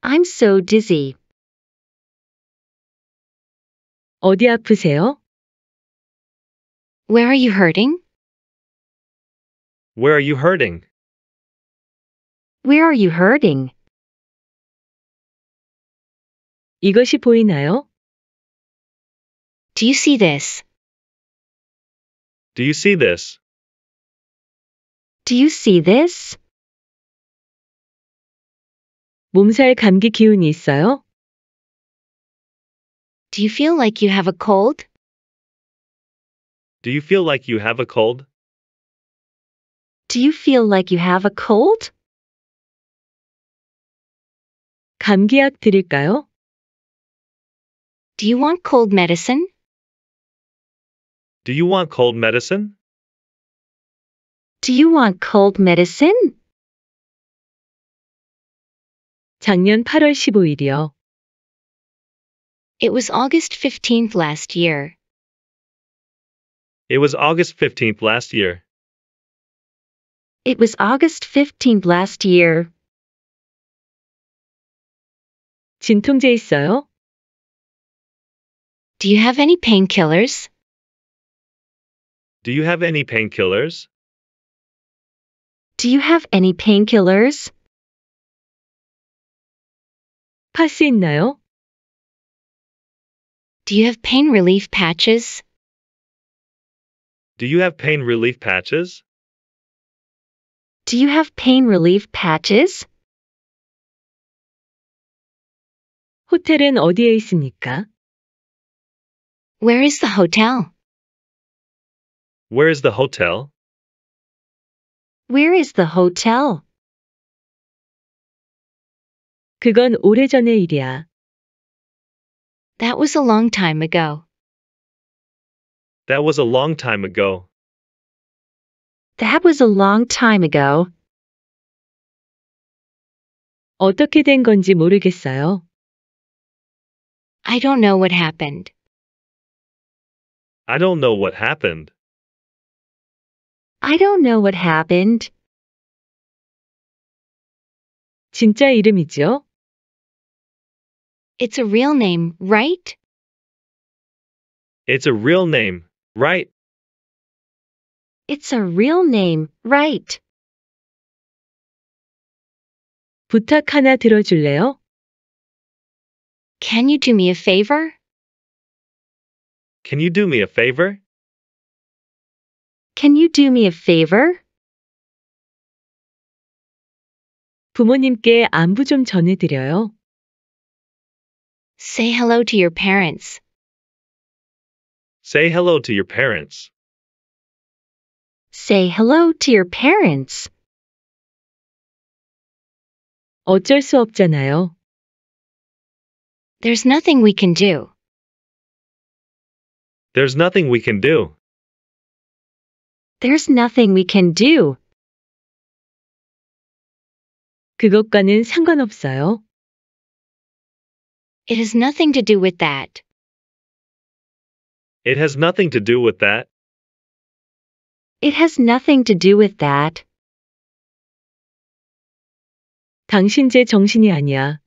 I'm so dizzy. 어디 아프세요? Where are you hurting? Where are you hurting? Where are you hurting? 이것이 보이나요? Do you see this? Do you see this? Do you see this? 몸살 감기 기운이 있어요? Do you feel like you have a cold? Do you feel like you have a cold? Do you feel like you have a cold? 감기약 드릴까요? Do you want cold medicine? Do you want cold medicine? Do you want cold medicine? 작년 8월 15일이요. It was August 15th last year. It was August 15th last year. It was August 15th last year. 진통제 있어요? Do you have any painkillers? Do you have any painkillers? Do you have any painkillers? 파스 있나요? Do you have pain relief patches? Do you have pain relief patches? Do you have pain relief patches? 호텔은 어디에 있습니까? Where is the hotel? Where is the hotel? Where is the hotel? 그건 오래전의 일이야. That was a long time ago. That was a long time ago. That was a long time ago. 어떻게 된 건지 모르겠어요. I don't know what happened. I don't know what happened. I don't know what happened. 진짜 이름이죠? It's a real name, right? It's a real name, right? It's a real name, right? 부탁 하나 들어줄래요? Can you do me a favor? Can you do me a favor? Can you do me a favor? 부모님께 안부 좀 전해드려요. Say hello to your parents. Say hello to your parents. Say hello to your parents. 어쩔 수 없잖아요. There's nothing we can do. There's nothing we can do. There's nothing we can do. 그것과는 상관없어요. It has nothing to do with that. It has nothing to do with that. It has nothing to do with that. 당신 제 정신이 아니야.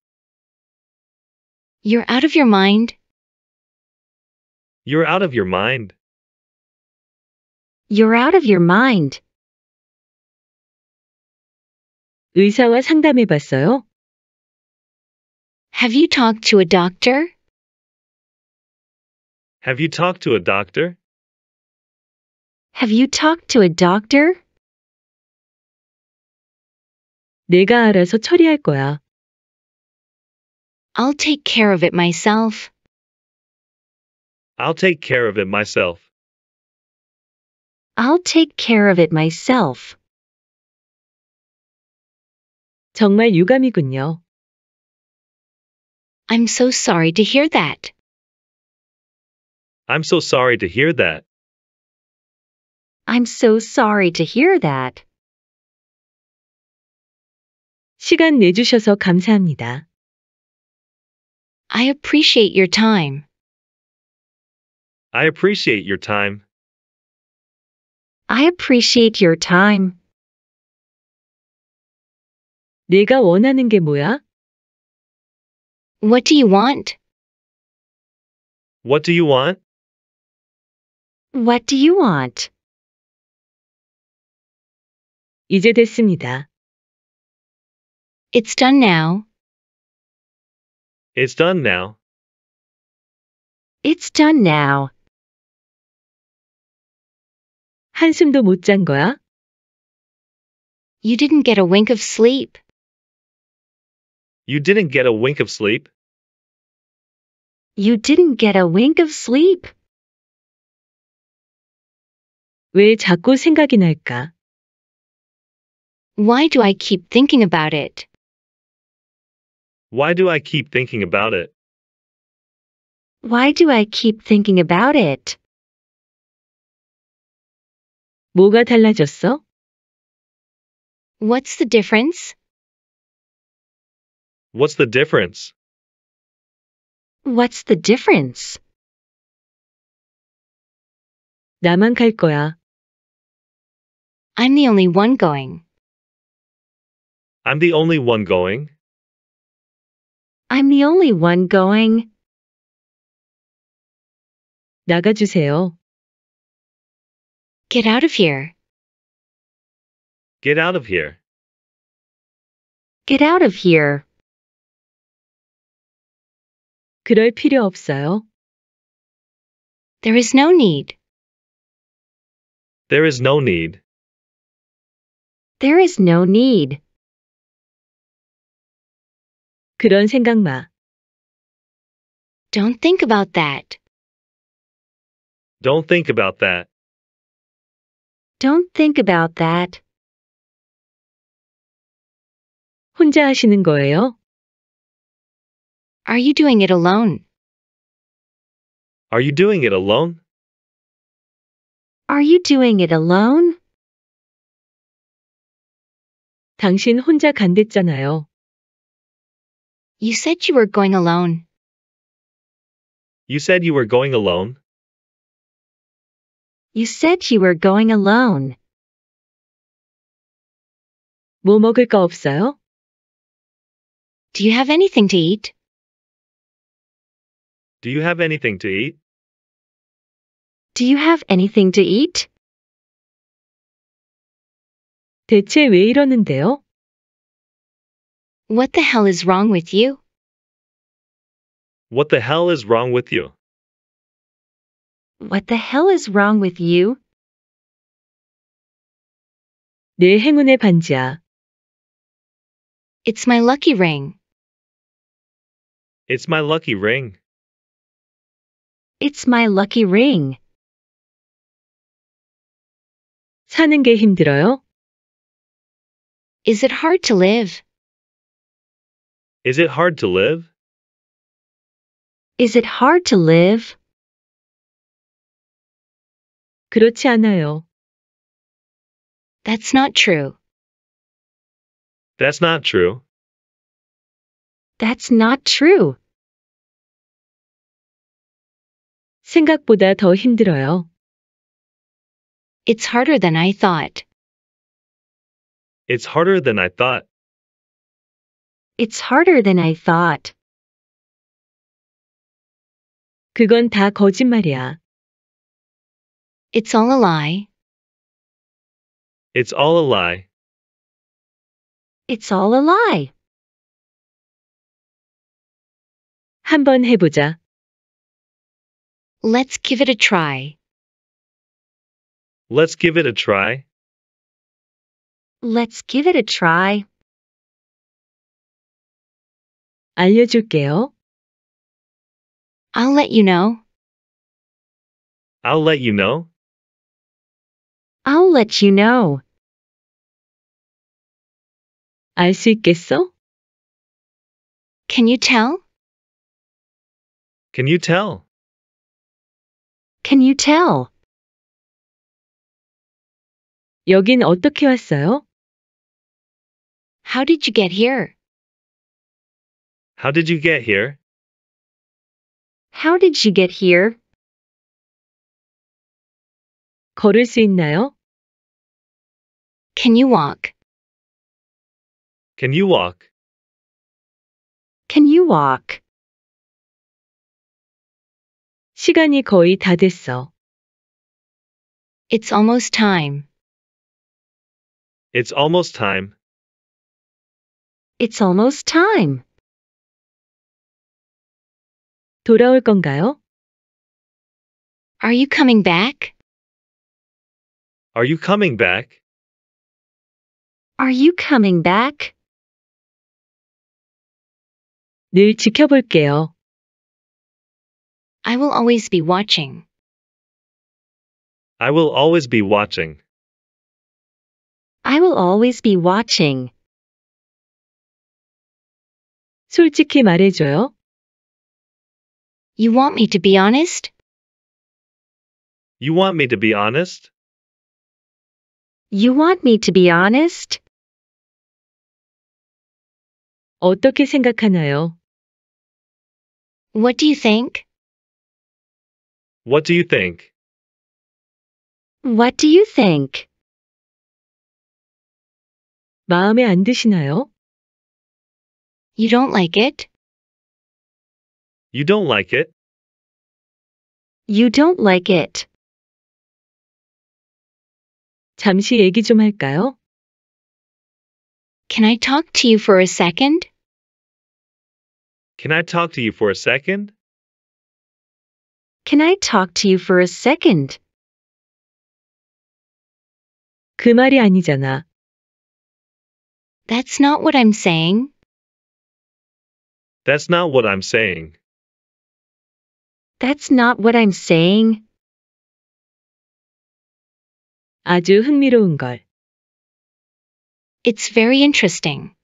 You're out of your mind. You're out of your mind. You're out of your mind. 의사와 상담해 봤어요? Have you talked to a doctor? Have you talked to a doctor? Have you talked to a doctor? 내가 알아서 처리할 거야. I'll take care of it myself. I'll take care of it myself. I'll take care of it myself. 정말 유감이군요. I'm so sorry to hear that. I'm so sorry to hear that. I'm so sorry to hear that. 시간 내주셔서 감사합니다. I appreciate your time. I appreciate your time. I appreciate your time. 네가 원하는 게 뭐야? What do you want? What do you want? What do you want? 이제 됐습니다. It's done now. It's done now. It's done now. 한숨도 못 거야? You didn't get a wink of sleep. You didn't get a wink of sleep. You didn't get a wink of sleep. 왜 자꾸 생각이 날까? Why do I keep thinking about it? Why do I keep thinking about it? Why do I keep thinking about it? 뭐가 달라졌어? What's the difference? What's the difference? What's the difference? 나만 갈 거야. I'm the only one going. I'm the only one going. I'm the only one going. 나가주세요. Get out of here. Get out of here. Get out of here. 그럴 필요 없어요. There is no need. There is no need. There is no need. 그런 생각 마. Don't think about that. Don't think about that. Don't think about that. 혼자 하시는 거예요? Are you doing it alone? Are you doing it alone? Are you doing it alone? 당신 혼자 간댔잖아요. You said you were going alone. You said you were going alone. You said you were going alone. 뭐 먹을 거 없어요? Do you have anything to eat? Do you have anything to eat? Do you have anything to eat? 대체 왜 이러는데요? What the hell is wrong with you? What the hell is wrong with you? What the hell is wrong with you? 내 행운의 반지야. It's my lucky ring. It's my lucky ring. It's my lucky ring. 사는 게 힘들어요? Is it hard to live? Is it hard to live? Is it hard to live? 그렇지 않아요. That's not true. That's not true. That's not true. 생각보다 더 힘들어요. It's harder than I thought. It's harder than I thought. It's harder than I thought. 그건 다 거짓말이야. It's all a lie. It's all a lie. It's all a lie. 한번 해보자. Let's give it a try. Let's give it a try. Let's give it a try. 알려줄게요. I'll let you know. I'll let you know. I'll let you know. 알 있겠어? Can you tell? Can you tell? Can you tell? 여긴 어떻게 왔어요? How did you get here? How did you get here? How did you get here? 걸을 수 있나요? Can you walk? Can you walk? Can you walk? 시간이 거의 다 됐어. It's almost time. It's almost time. It's almost time. 돌아올 건가요? Are you coming back? Are you coming back? Are you coming back? 늘 지켜볼게요. I will always be watching. I will always be watching. I will always be watching. 솔직히 말해줘요. You want me to be honest? You want me to be honest? You want me to be honest? 어떻게 생각하나요? What do you think? What do you think? What do you think? 마음에 안 드시나요? You don't like it? You don't like it? You don't like it. 잠시 얘기 좀 할까요? Can I talk to you for a second? Can I talk to you for a second? Can I talk to you for a second? 그 말이 아니잖아. That's not what I'm saying. That's not what I'm saying. That's not what I'm saying. 아주 흥미로운 걸. It's very interesting.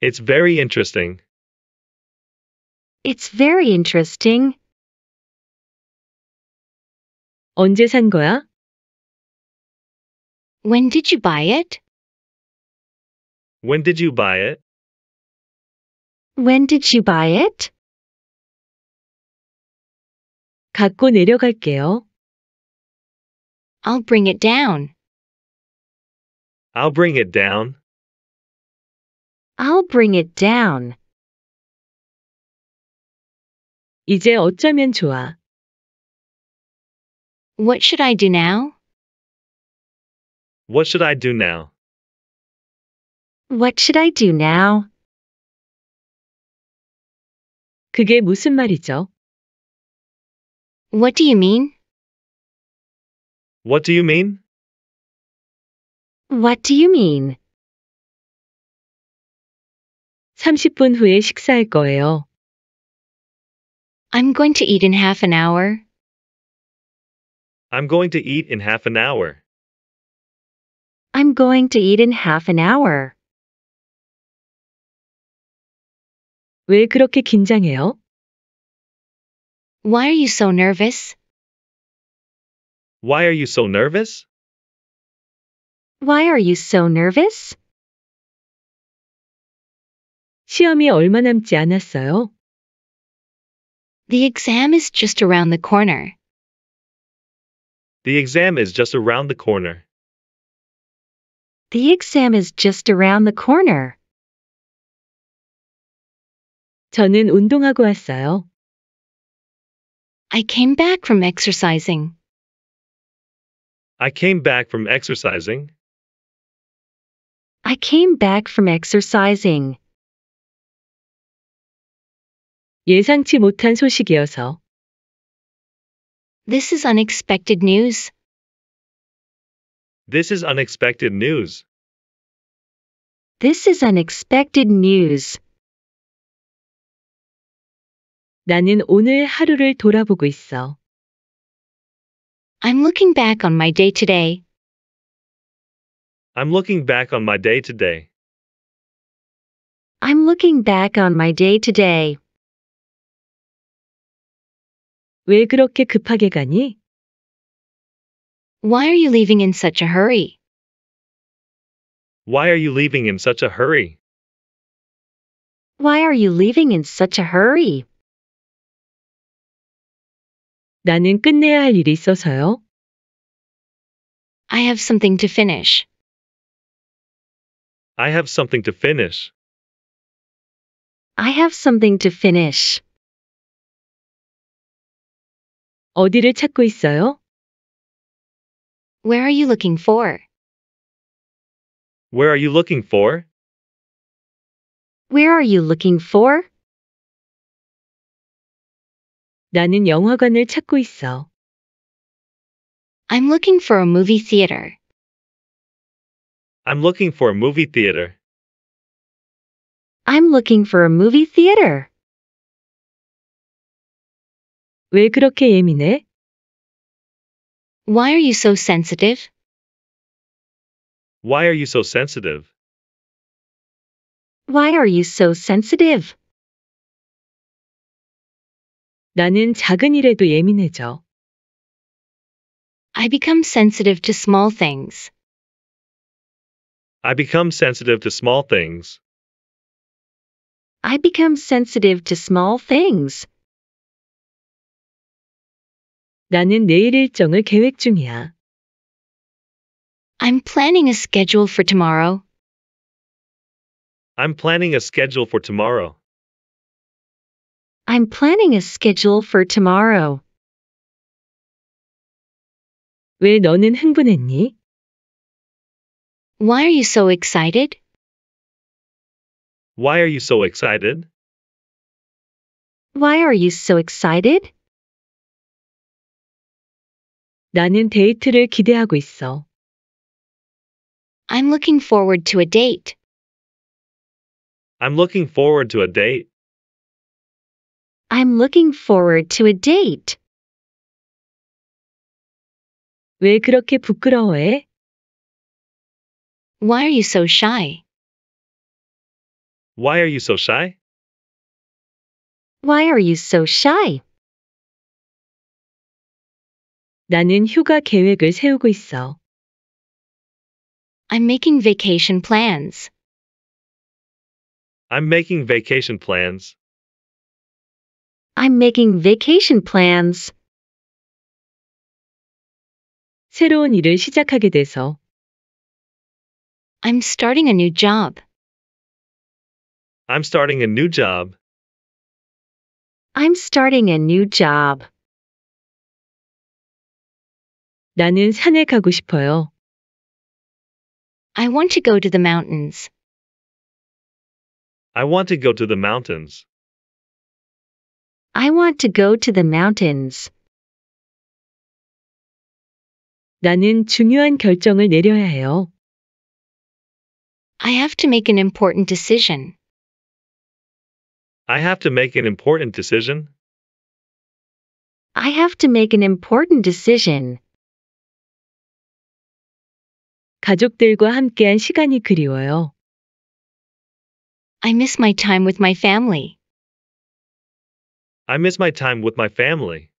It's very interesting. It's very interesting. 언제 산 거야? When did you buy it? When did you buy it? When did you buy it? 갖고 내려갈게요. I'll bring it down. I'll bring it down. I'll bring it down. 이제 어쩌면 좋아. What should I do now? What should I do now? What should I do now? 그게 무슨 말이죠? What do you mean? What do you mean? What do you mean? 30분 후에 식사할 거예요. I'm going to eat in half an hour. I'm going to eat in half an hour. I'm going to eat in half an hour. 왜 그렇게 긴장해요? Why are you so nervous? Why are you so nervous? Why are you so nervous? 시험이 얼마 남지 않았어요. The exam is just around the corner. The exam is just around the corner. The exam is just around the corner. 저는 운동하고 왔어요. I came back from exercising. I came back from exercising. I came back from exercising. 예상치 못한 소식이어서. This is unexpected news. This is unexpected news. This is unexpected news. 나는 오늘 하루를 돌아보고 있어. I'm looking back on my day today. I'm looking back on my day today. I'm looking back on my day today. 왜 그렇게 급하게 가니? Why are you leaving in such a hurry? Why are you leaving in such a hurry? Why are you leaving in such a hurry? 나는 끝내야 할 일이 있어서요. I have something to finish. I have something to finish. I have something to finish. 어디를 찾고 있어요? Where are you looking for? Where are you looking for? Where are you looking for? 나는 영화관을 찾고 있어. I'm looking for a movie theater. I'm looking for a movie theater. I'm looking for a movie theater. 왜 그렇게 예민해? Why are you so sensitive? Why are you so sensitive? Why are you so sensitive? 나는 작은 일에도 예민해져. I become sensitive to small things. I become sensitive to small things. I become sensitive to small things. 나는 내일 일정을 계획 중이야. I'm planning a schedule for tomorrow. I'm planning a schedule for tomorrow. I'm planning a schedule for tomorrow. 왜 너는 흥분했니? Why are you so excited? Why are you so excited? Why are you so excited? 나는 데이트를 기대하고 있어. I'm looking forward to a date. I'm looking forward to a date. I'm looking forward to a date. 왜 그렇게 부끄러워해? Why are you so shy? Why are you so shy? Why are you so shy? 나는 휴가 계획을 세우고 있어. I'm making vacation plans. I'm making vacation plans. I'm making vacation plans. 새로운 일을 시작하게 돼서 I'm starting a new job. I'm starting a new job. I'm starting a new job. 나는 산에 가고 싶어요. I want to go to the mountains. I want to go to the mountains. I want to go to the mountains. 나는 중요한 결정을 내려야 해요. I have to make an important decision. I have to make an important decision. I have to make an important decision. 가족들과 함께한 시간이 그리워요. I miss my time with my family. I miss my time with my family.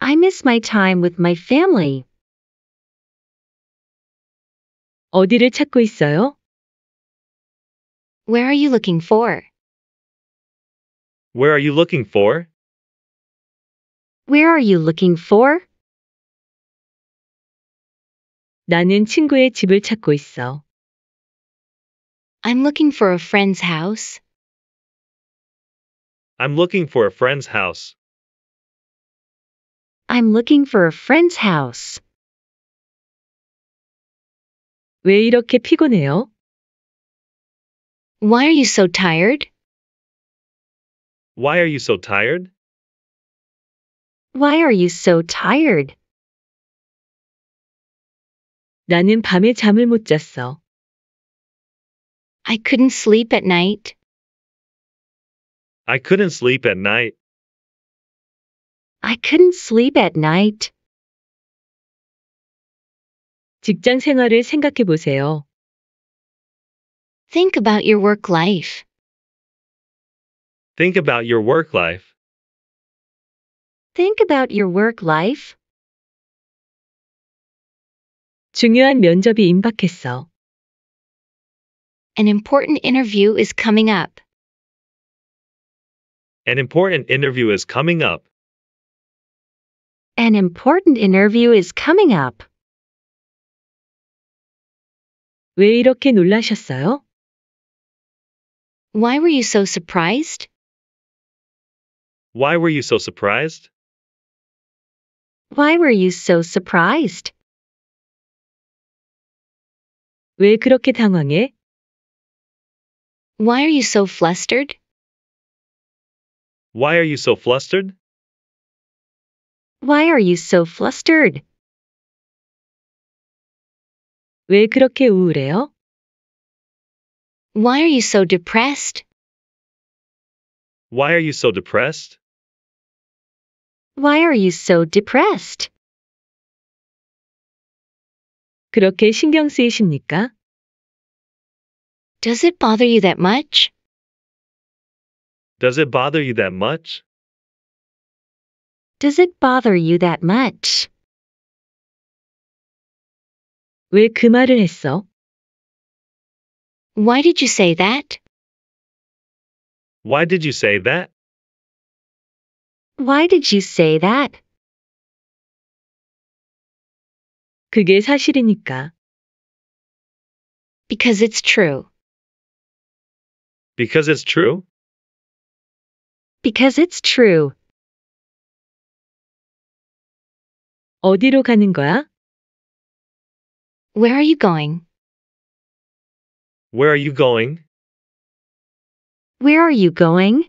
I miss my time with my family. 어디를 찾고 있어요? Where are you looking for? Where are you looking for? Where are you looking for? 나는 친구의 집을 찾고 있어. I'm looking for a friend's house. I'm looking for a friend's house. I'm looking for a friend's house. 왜 이렇게 피곤해요? Why are you so tired? Why are you so tired? Why are you so tired? 나는 밤에 잠을 못 잤어. I couldn't sleep at night. I couldn't sleep at night. I couldn't sleep at night. 직장 생활을 생각해 보세요. Think about your work life. Think about your work life. Think about your work life. 중요한 면접이 임박했어. An important interview is coming up. An important interview is coming up. An important interview is coming up. 왜 이렇게 놀라셨어요? Why were you so surprised? Why were you so surprised? Why were you so surprised? 왜 그렇게 당황해? Why are you so flustered? Why are you so flustered? Why are you so flustered? 왜 그렇게 우울해요? Why are you so depressed? Why are you so depressed? Why are you so depressed? 그렇게 신경 쓰이십니까? Does it bother you that much? Does it bother you that much? Does it bother you that much? 말을 했어? Why did you say that? Why did you say that? Why did you say that? 그게 사실이니까. Because it's true. Because it's true? because it's true. 어디로 가는 거야? Where are you going? Where are you going? Where are you going?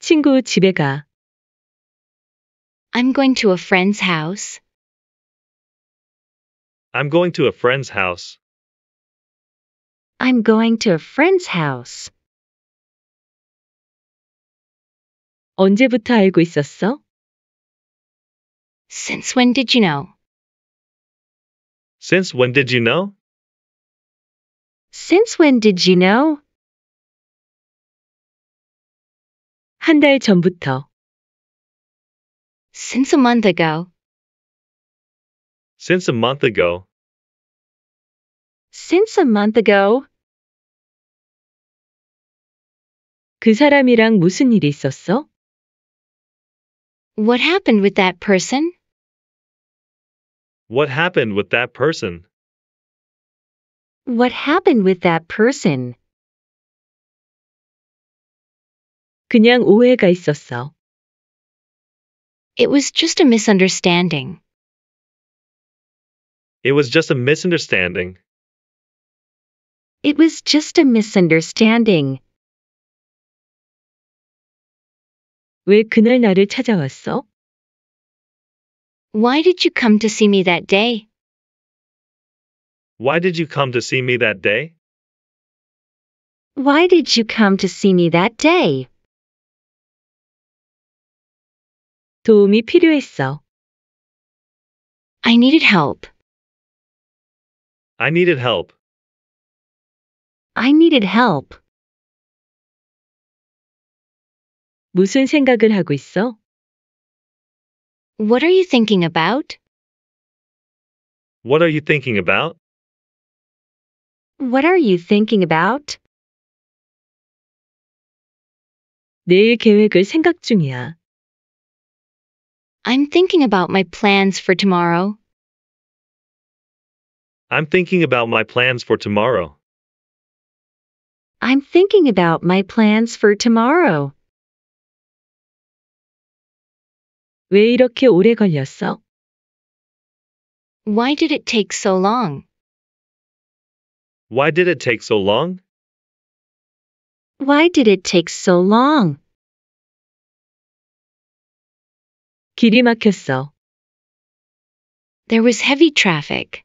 친구 집에 가. I'm going to a friend's house. I'm going to a friend's house. I'm going to a friend's house. 언제부터 알고 있었어? Since when did you know? Since when did you know? Since when did you know? 한 달 전부터. Since a month ago. Since a month ago. Since a month ago. 그 사람이랑 무슨 일이 있었어? What happened with that person? What happened with that person? What happened with that person? 그냥 오해가 있었어. It was just a misunderstanding. It was just a misunderstanding. It was just a misunderstanding. 왜 그날 나를 찾아왔어? Why did you come to see me that day? Why did you come to see me that day? Why did you come to see me that day? 도움이 필요했어. I needed help. I needed help. I needed help. 무슨 생각을 하고 있어? What are you thinking about? What are you thinking about? What are you thinking about? 내일 계획을 생각 중이야. I'm thinking about my plans for tomorrow. I'm thinking about my plans for tomorrow. I'm thinking about my plans for tomorrow. 왜 이렇게 오래 걸렸어? Why did it take so long? Why did it take so long? Why did it take so long? 길이 막혔어. There was heavy traffic.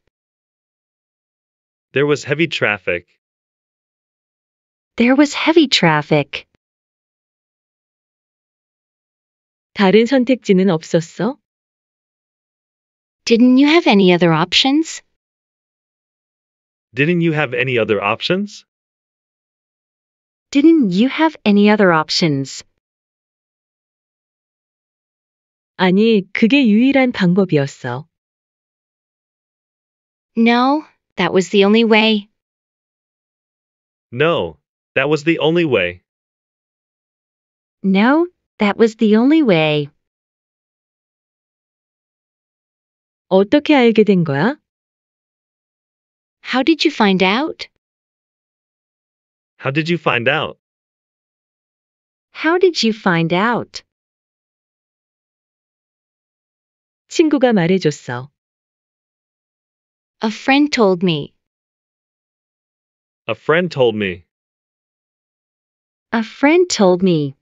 There was heavy traffic. There was heavy traffic. 다른 선택지는 없었어? Didn't you have any other options? Didn't you have any other options? Didn't you have any other options? 아니, 그게 유일한 방법이었어. No, that was the only way. No, that was the only way. No, that was the only way. 어떻게 알게 된 거야? How did you find out? How did you find out? How did you find out? 친구가 말해줬어. A friend told me. A friend told me. A friend told me.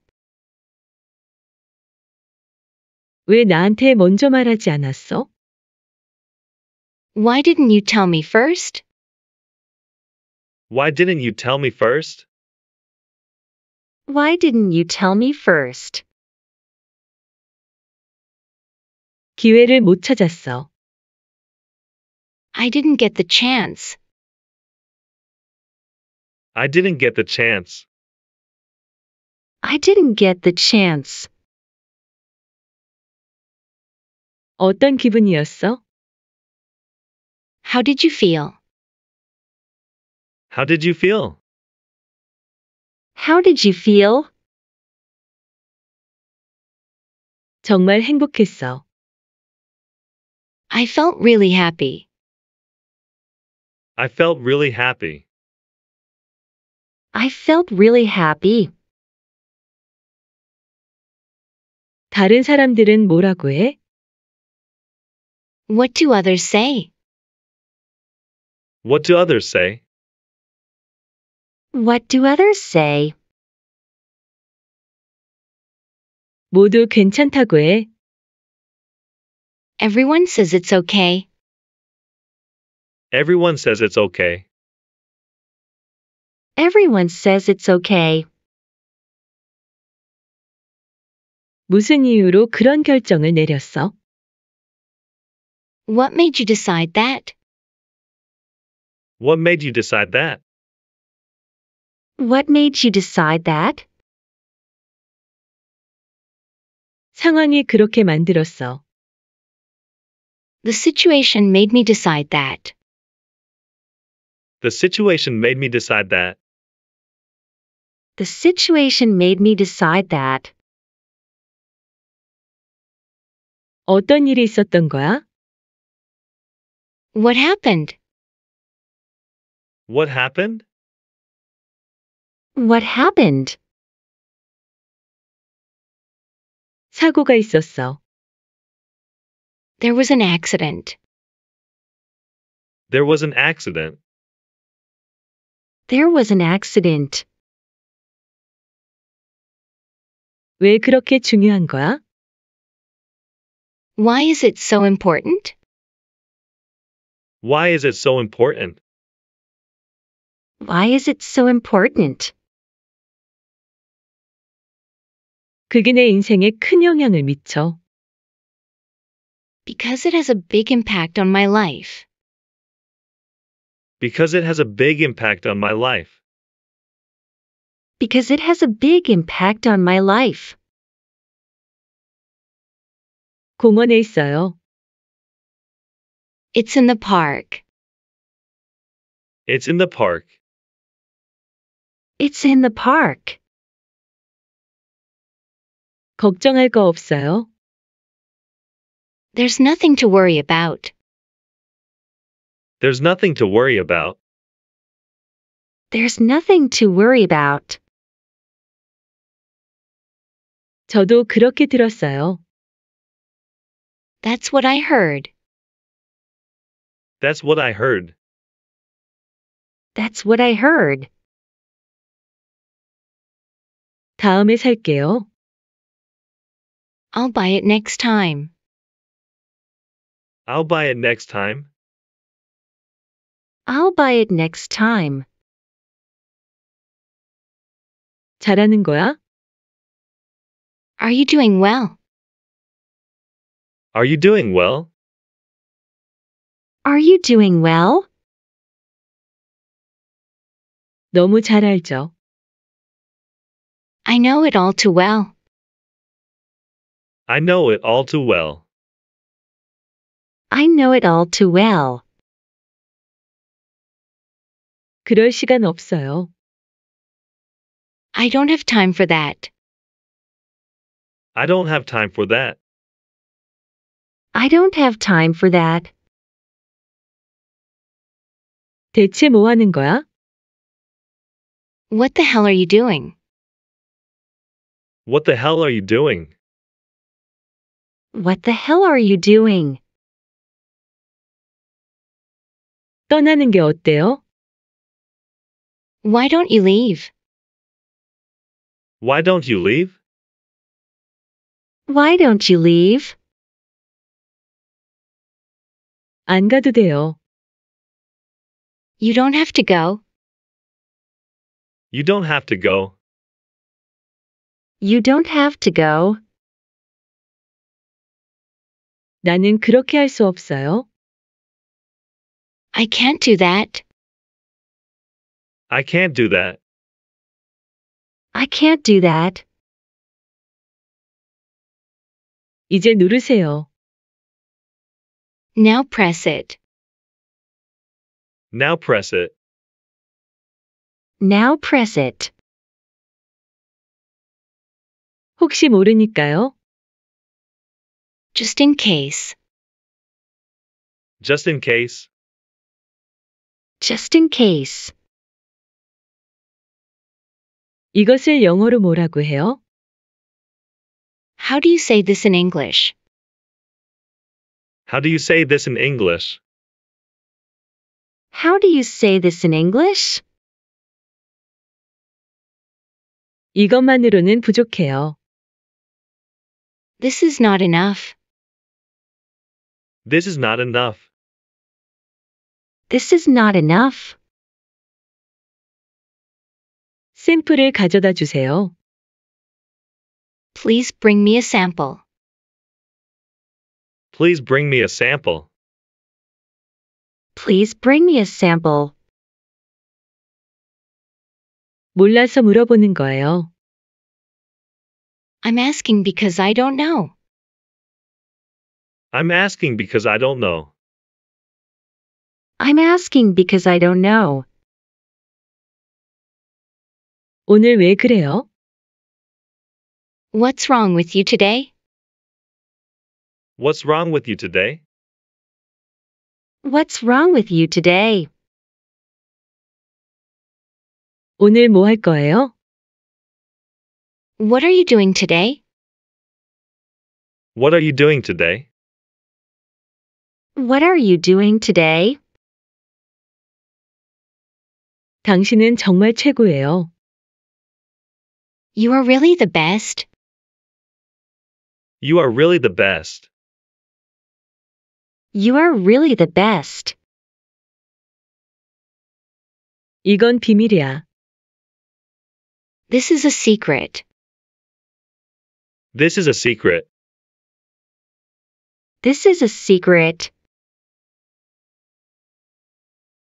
왜 나한테 먼저 말하지 않았어? Why didn't you tell me first? Why didn't you tell me first? Why didn't you tell me first? 기회를 못 찾았어. I didn't get the chance. I didn't get the chance. I didn't get the chance. 어떤 기분이었어? How did you feel? How did you feel? How did you feel? 정말 행복했어. I felt really happy. I felt really happy. I felt really happy. 다른 사람들은 뭐라고 해? What do others say? What do others say? What do others say? 모두 괜찮다고 해. Everyone says it's okay. Everyone says it's okay. Everyone says it's okay. 무슨 이유로 그런 결정을 내렸어? What made you decide that? What made you decide that? What made you decide that? 상황이 그렇게 만들었어. The situation made me decide that. The situation made me decide that. The situation made me decide that. 어떤 일이 있었던 거야? What happened? What happened? What happened? 사고가 있었어. There was an accident. There was an accident. There was an accident. 왜 그렇게 중요한 거야? Why is it so important? Why is it so important? Why is it so important? 그게 인생에 큰 영향을 미쳐. Because it has a big impact on my life. Because it has a big impact on my life. Because it has a big impact on my life. 공원에 있어요. It's in the park. It's in the park. It's in the park. 걱정할 거 없어요? There's nothing to worry about. There's nothing to worry about. There's nothing to worry about. 저도 그렇게 들었어요. That's what I heard. That's what I heard. That's what I heard. 다음에 살게요. I'll buy it next time. I'll buy it next time. I'll buy it next time. 잘하는 거야? Are you doing well? Are you doing well? Are you doing well? 너무 잘 알죠. I know it all too well. I know it all too well. I know it all too well. 그럴 시간 없어요. I don't have time for that. I don't have time for that. I don't have time for that. 대체 뭐 하는 거야? What the hell are you doing? What the hell are you doing? What the hell are you doing? 떠나는 게 어때요? Why don't you leave? Why don't you leave? Why don't you leave? 안 가도 돼요. You don't have to go. You don't have to go. You don't have to go. 나는 그렇게 할 수 없어요. I can't do that. I can't do that. I can't do that. 이제 누르세요. Now press it. Now press it. Now press it. 혹시 모르니까요. Just in case. Just in case. Just in case. 이것을 영어로 뭐라고 해요? How do you say this in English? How do you say this in English? How do you say this in English? 이것만으로는 부족해요. This is not enough. This is not enough. This is not enough. 샘플을 가져다 주세요. Please bring me a sample. Please bring me a sample. Please bring me a sample. 몰라서 물어보는 거예요. I'm asking because I don't know. I'm asking because I don't know. I'm asking because I don't know. 오늘 왜 그래요? What's wrong with you today? What's wrong with you today? What's wrong with you today? 오늘 거예요? What are you doing today? What are you doing today? What are you doing today? 당신은 정말 최고예요. You are really the best. You are really the best. You are really the best. 이건 비밀이야. This is a secret. This is a secret. This is a secret.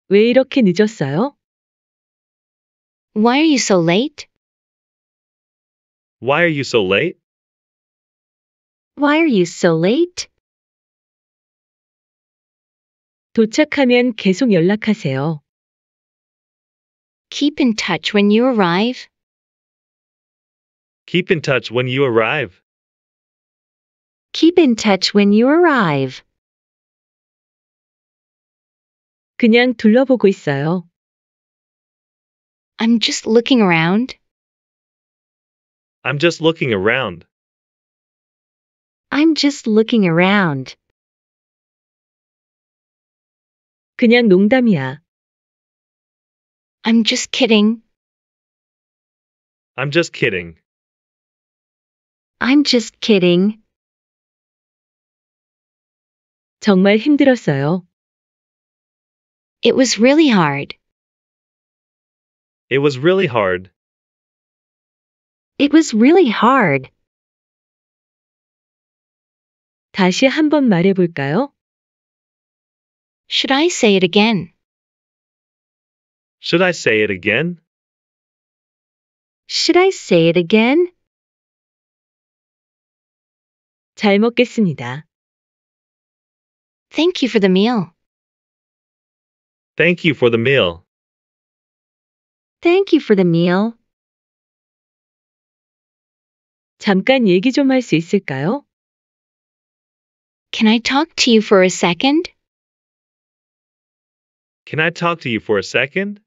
왜 이렇게 늦었어요? Why are you so late? Why are you so late? Why are you so late? 도착하면 계속 연락하세요. Keep in touch when you arrive. Keep in touch when you arrive. Keep in touch when you arrive. 그냥 둘러보고 있어요. I'm just looking around. I'm just looking around. I'm just looking around. 그냥 농담이야. I'm just kidding. I'm just kidding. I'm just kidding. 정말 힘들었어요. It was really hard. It was really hard. It was really hard. 다시 한 번 말해볼까요? Should I say it again? Should I say it again? Should I say it again? 잘 먹겠습니다. Thank you for the meal. Thank you for the meal. Thank you for the meal. 잠깐 얘기 좀 할 수 있을까요? Can I talk to you for a second? Can I talk to you for a second?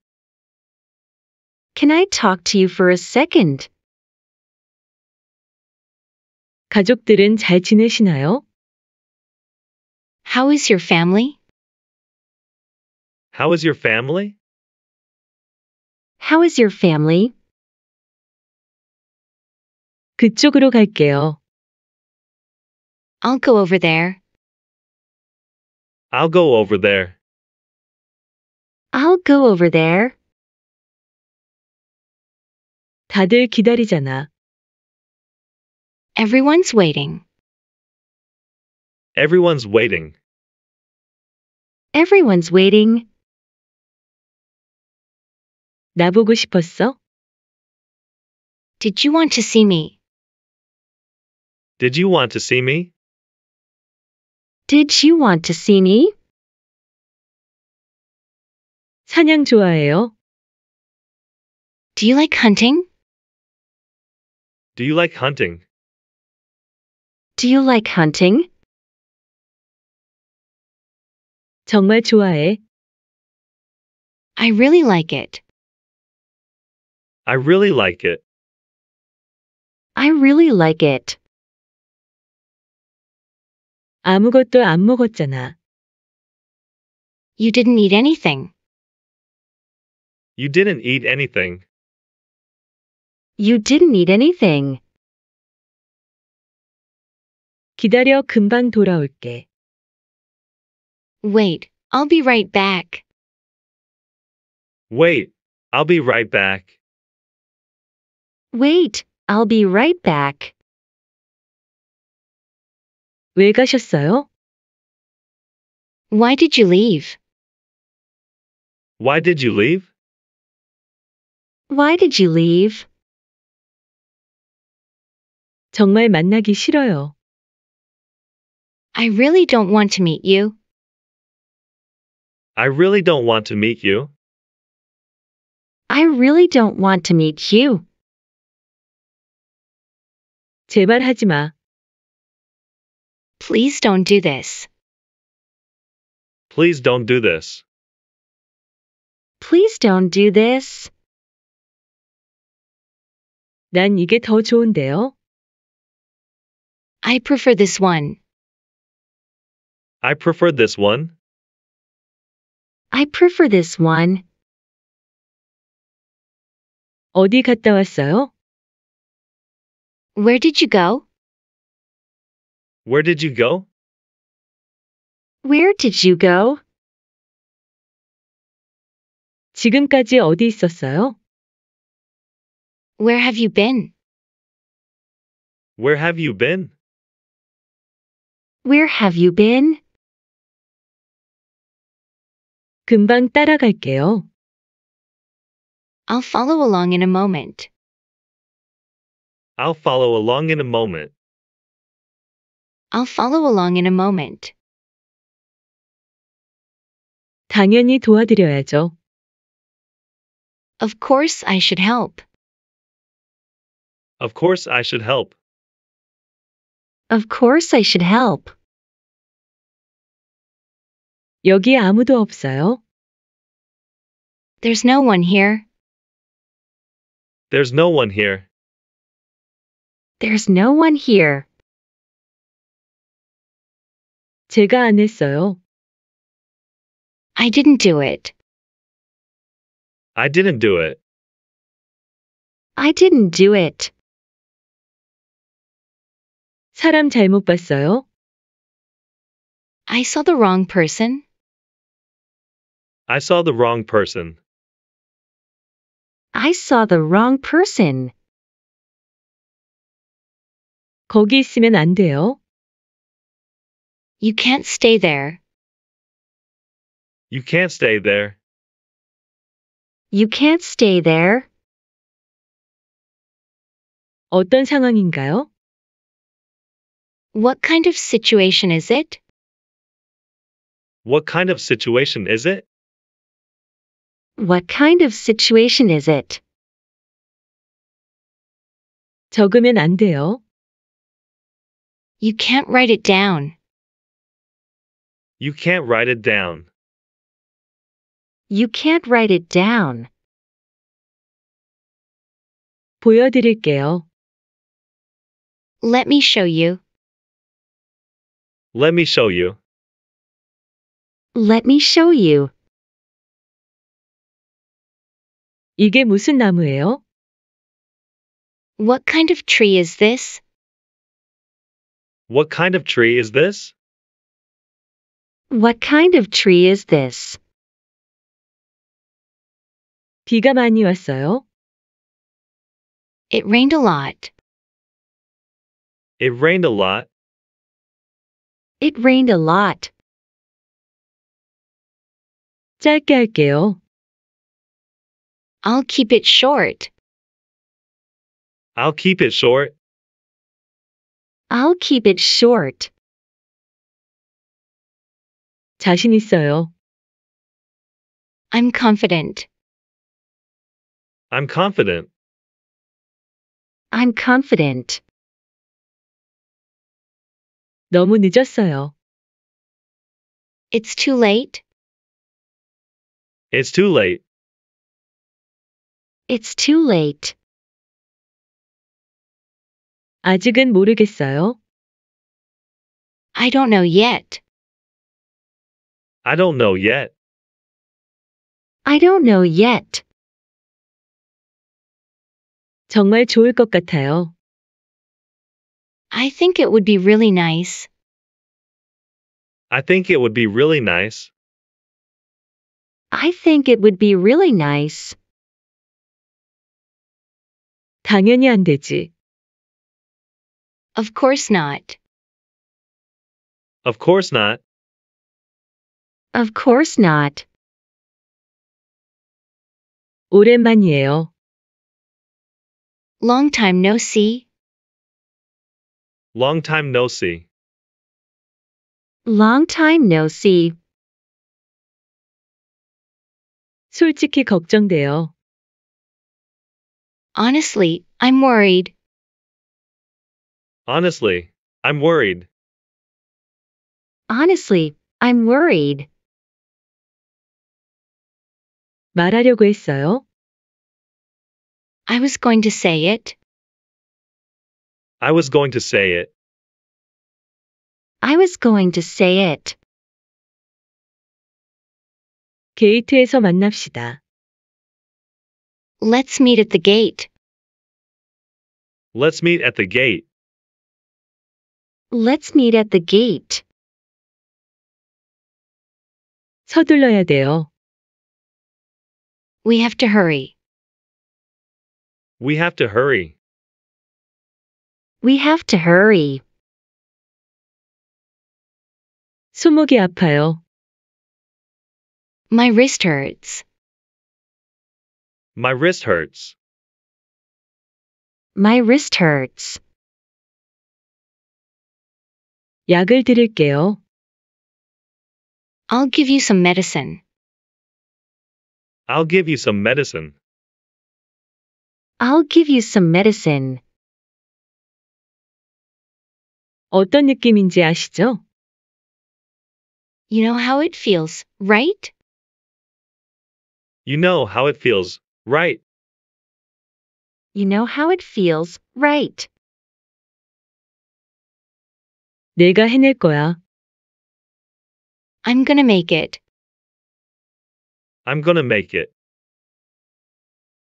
Can I talk to you for a second? 가족들은 잘 지내시나요? How is your family? How is your family? How is your family? 그쪽으로 갈게요. I'll go over there. I'll go over there. I'll go over there. 다들 기다리잖아. Everyone's waiting. Everyone's waiting. Everyone's waiting. 나 보고 싶었어? Did you want to see me? Did you want to see me? Did you want to see me? 사냥 좋아해요? Do you like hunting? Do you like hunting? Do you like hunting? 정말 좋아해. I really like it. I really like it. I really like it. 아무것도 안 먹었잖아. You didn't eat anything. You didn't eat anything. You didn't eat anything. 기다려 금방 돌아올게. Wait, I'll be right back. Wait, I'll be right back. Wait, I'll be right back. 왜 가셨어요? Why did you leave? Why did you leave? Why did you leave? 정말 만나기 싫어요. I really don't want to meet you. I really don't want to meet you. I really don't want to meet you. 제발 하지 마. Please don't do this. Please don't do this. Please don't do this. 난 이게 더 좋은데요. I prefer this one. I prefer this one. I prefer this one. 어디 갔다 왔어요? Where did you go? Where did you go? Where did you go? 지금까지 어디 있었어요? Where have you been? Where have you been? Where have you been? 금방 따라갈게요. I'll follow along in a moment. I'll follow along in a moment. I'll follow along in a moment. 당연히 도와드려야죠. Of course I should help. Of course I should help. Of course I should help. 여기 아무도 없어요. There's no one here. There's no one here. There's no one here. 제가 안 했어요. I didn't do it. I didn't do it. I didn't do it. 사람 잘못 봤어요? I saw the wrong person. I saw the wrong person. I saw the wrong person. 거기 있으면 안 돼요. You can't stay there. You can't stay there. You can't stay there. 어떤 상황인가요? What kind of situation is it? What kind of situation is it? What kind of situation is it? 적으면 안 돼요. You can't write it down. You can't write it down. You can't write it down. 보여드릴게요. Let me show you. Let me show you. Let me show you. 이게 무슨 나무예요? What kind of tree is this? What kind of tree is this? What kind of tree is this? 비가 많이 왔어요. It rained a lot. It rained a lot. It rained a lot. i I'll keep it short. I'll keep it short. I'll keep it short. 자신 있어요. I'm confident. I'm confident. I'm confident. 너무 늦었어요. It's too late. It's too late. It's too late. 아직은 모르겠어요. I don't know yet. I don't know yet. I don't know yet. 정말 좋을 것 같아요. I think it would be really nice. I think it would be really nice. I think it would be really nice. 당연히 안 되지. Of course not. Of course not. Of course not. 오랜만이에요. Long time no see. Long time no see. Long time no see. 솔직히 걱정돼요. Honestly, I'm worried. Honestly, I'm worried. Honestly, I'm worried. 말하려고 했어요. I was going to say it. I was going to say it. I was going to say it. 게이트에서 만납시다. Let's meet at the gate. Let's meet at the gate. Let's meet at the gate. 서둘러야 돼요. We have to hurry. We have to hurry. We have to hurry. 손목이 아파요. My wrist hurts. My wrist hurts. My wrist hurts. 약을 드릴게요. I'll give you some medicine. I'll give you some medicine. I'll give you some medicine. 어떤 느낌인지 아시죠? You know how it feels, right? You know how it feels, right? You know how it feels, right? 내가 해낼 거야. I'm gonna make it. I'm gonna make it.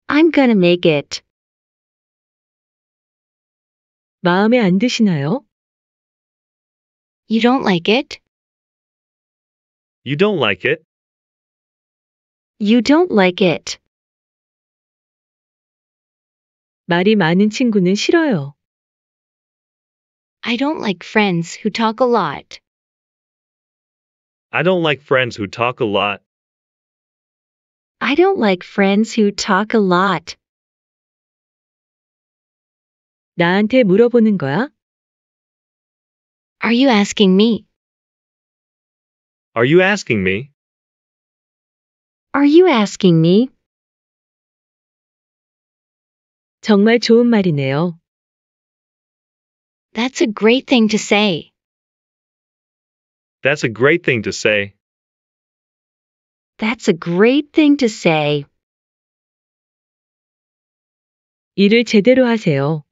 I'm gonna make it. 마음에 안 드시나요? You don't like it? You don't like it? You don't like it. 말이 많은 친구는 싫어요. I don't like friends who talk a lot. I don't like friends who talk a lot. I don't like friends who talk a lot. 나한테 물어보는 거야? Are you asking me? Are you asking me? Are you asking me? 정말 좋은 말이네요. That's a great thing to say. That's a great thing to say. That's a great thing to say. 일을 제대로 하세요.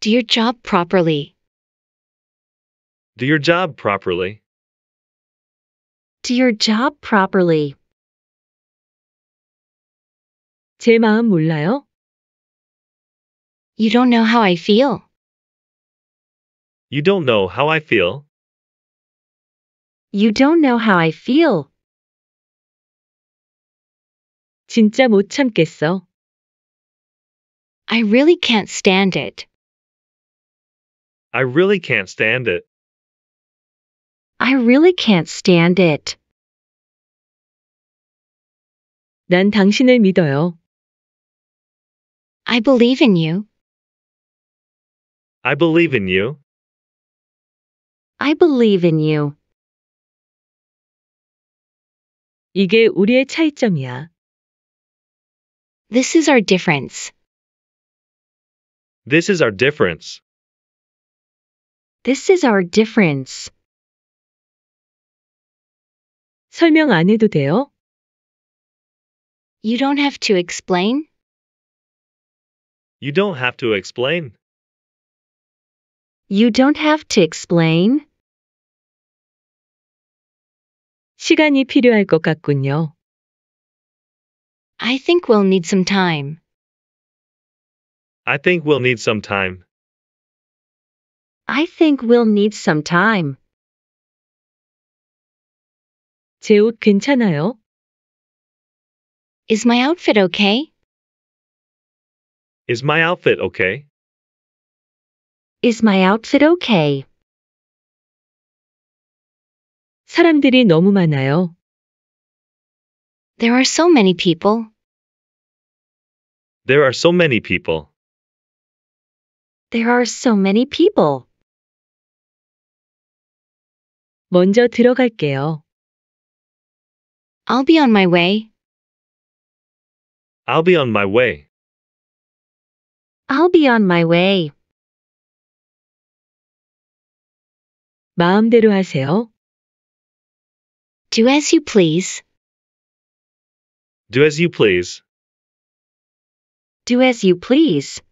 Do your job properly. Do your job properly. Do your job properly. 제 마음 몰라요? You don't know how I feel. You don't know how I feel. You don't know how I feel. 진짜 못 참겠어. I really can't stand it. I really can't stand it. I really can't stand it. 난 당신을 믿어요. I believe in you. I believe in you. I believe in you. 이게 우리의 차이점이야. This is our difference. This is our difference. This is our difference. 설명 안 해도 돼요? You don't have to explain? You don't have to explain. You don't have to explain. 시간이 필요할 것 같군요. I think we'll need some time. I think we'll need some time. I think we'll need some time. 괜찮아요? Is my outfit okay? Is my outfit okay? Is my outfit okay? 사람들이 너무 많아요. There are so many people. There are so many people. There are so many people. 먼저 들어갈게요. I'll be on my way. I'll be on my way. I'll be on my way. 마음대로 하세요. Do as you please. Do as you please. Do as you please.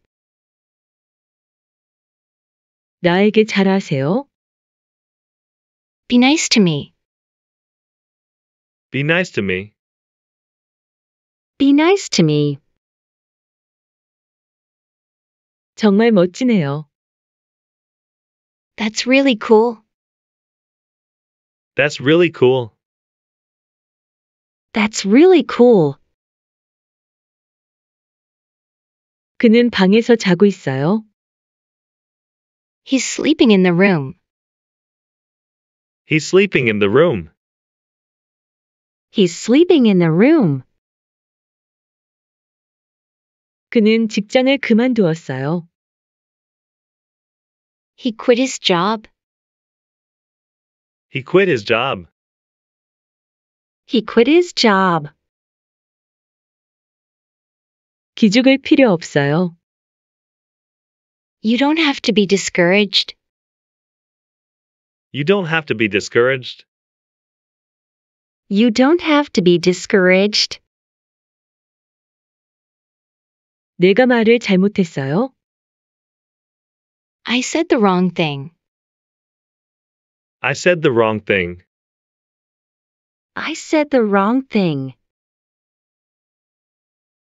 나에게 잘하세요. Be nice to me. Be nice to me. Be nice to me. 정말 멋지네요. That's really cool. That's really cool. That's really cool. 그는 방에서 자고 있어요. He's sleeping in the room. He's sleeping in the room. He's sleeping in the room. 그는 직장을 그만두었어요. He quit his job. He quit his job. He quit his job. 기죽을 필요 없어요. You don't have to be discouraged. You don't have to be discouraged. You don't have to be discouraged. 내가 말을 잘못했어요. I said the wrong thing. I said the wrong thing. I said the wrong thing.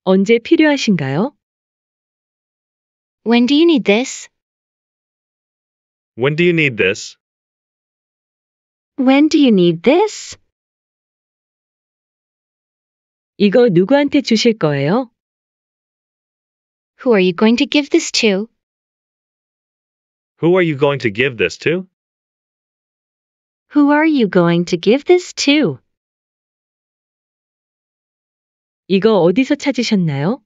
언제 필요하신가요? When do you need this? When do you need this? When do you need this? 이거 누구한테 주실 거예요? Who are you going to give this to? Who are you going to give this to? Who are you going to give this to? 이거 어디서 찾으셨나요?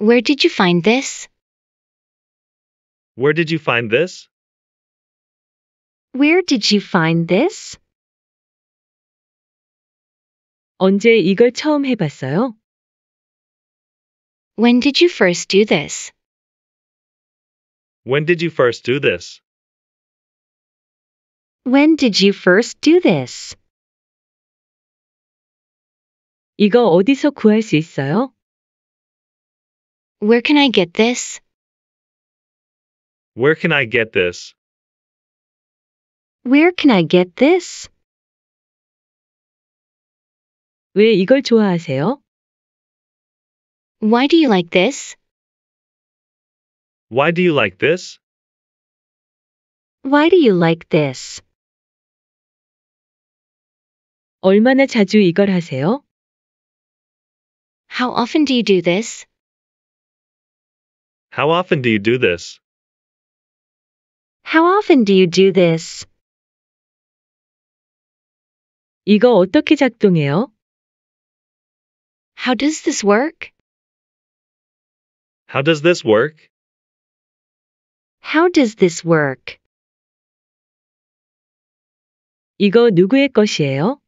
Where did you find this? Where did you find this? Where did you find this? 언제 이걸 처음 해봤어요? When did you first do this? When did you first do this? When did you first do this? 이거 어디서 구할 수 있어요? Where can I get this? Where can I get this? Where can I get this? 왜 이걸 좋아하세요? Why do you like this? Why do you like this? Why do you like this? 얼마나 자주 이걸 하세요? How often do you do this? How often do you do this? How often do you do this? 이거 어떻게 작동해요? How does this work? How does this work? How does this work? 이거 누구의 것이에요?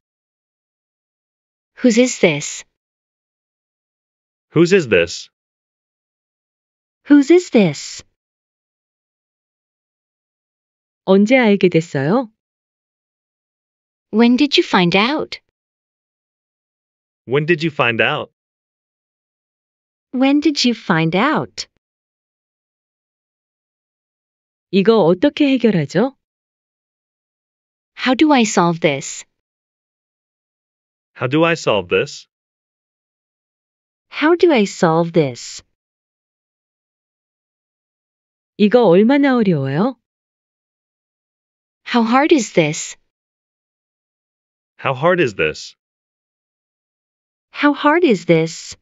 Whose is this? Whose is this? Whose is this? 언제 알게 됐어요? When did you find out? When did you find out? When did you find out? 이거 어떻게 해결하죠? How do I solve this? How do I solve this? How do I solve this? 이거 얼마나 어려워요? How hard is this? How hard is this? How hard is this?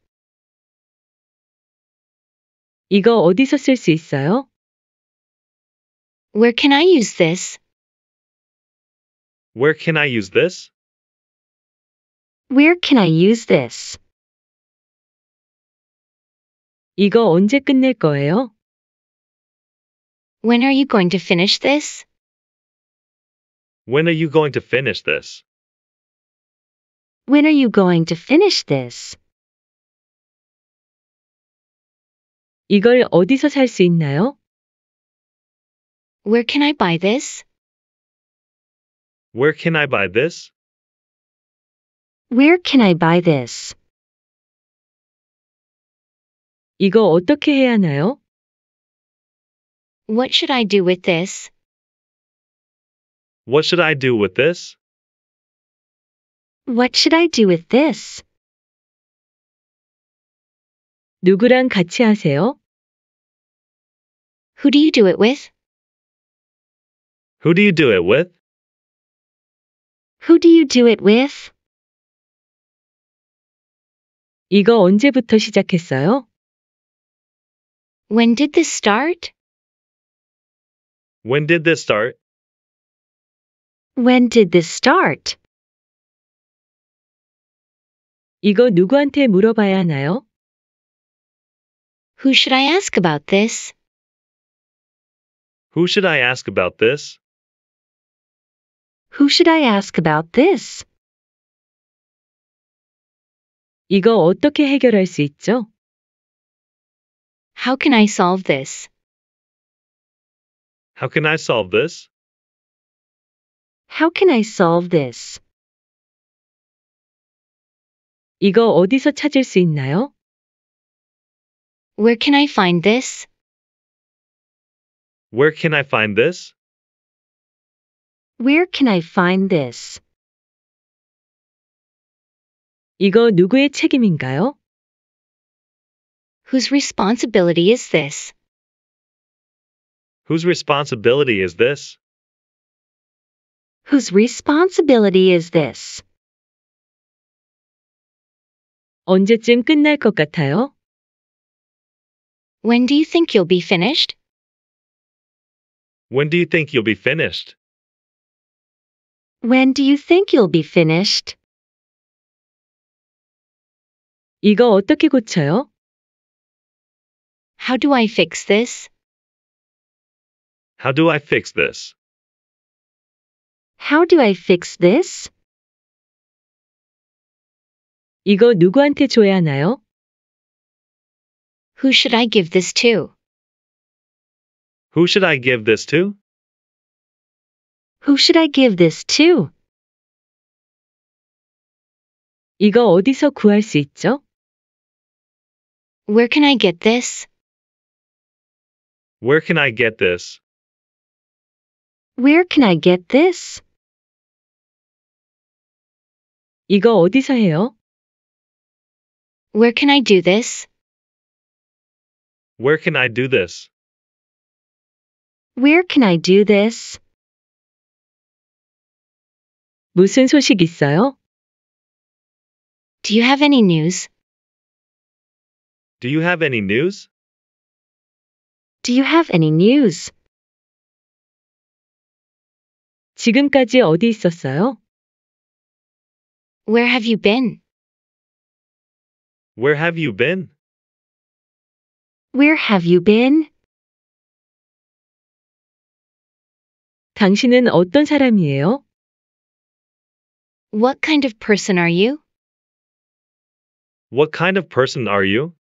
이거 어디서 있어요? Where can I use this? Where can I use this? Where can I use this? 이거 언제 끝낼 거예요? When are you going to finish this? When are you going to finish this? When are you going to finish this? 이걸 어디서 있나요? Where can I buy this? Where can I buy this? Where can I buy this? 이거 어떻게 해야 하나요? What should I do with this? What should I do with this? What should I do with this? 누구랑 같이 하세요? Who do you do it with? Who do you do it with? Who do you do it with? 이거 언제부터 시작했어요? When did this start? When did this start? When did this start? 이거 누구한테 물어봐야 하나요? Who should I ask about this? Who should I ask about this? Who should I ask about this? 이거 어떻게 해결할 수 있죠? How can I solve this? How can I solve this? How can I solve this? 이거 어디서 찾을 수 있나요? Where can I find this? Where can I find this? Where can I find this? 이거 누구의 책임인가요? Whose responsibility is this? Whose responsibility is this? Whose responsibility is this? 언제쯤 끝날 것 같아요? When do you think you'll be finished? When do you think you'll be finished? When do you think you'll be finished? 이거 어떻게 고쳐요? How do I fix this? How do I fix this? How do I fix this? 이거 누구한테 줘야 하나요? Who should I give this to? Who should I give this to? Who should I give this to? 이거 어디서 구할 수 있죠? Where can I get this? Where can I get this? Where can I get this? 이거 어디서 해요? Where can I do this? Where can I do this? Where can I do this? 무슨 소식 있어요? Do you have any news? Do you have any news? Do you have any news? 지금까지 어디 있었어요? Where have you been? Where have you been? Where have you been? 당신은 어떤 사람이에요? What kind of person are you? What kind of person are you?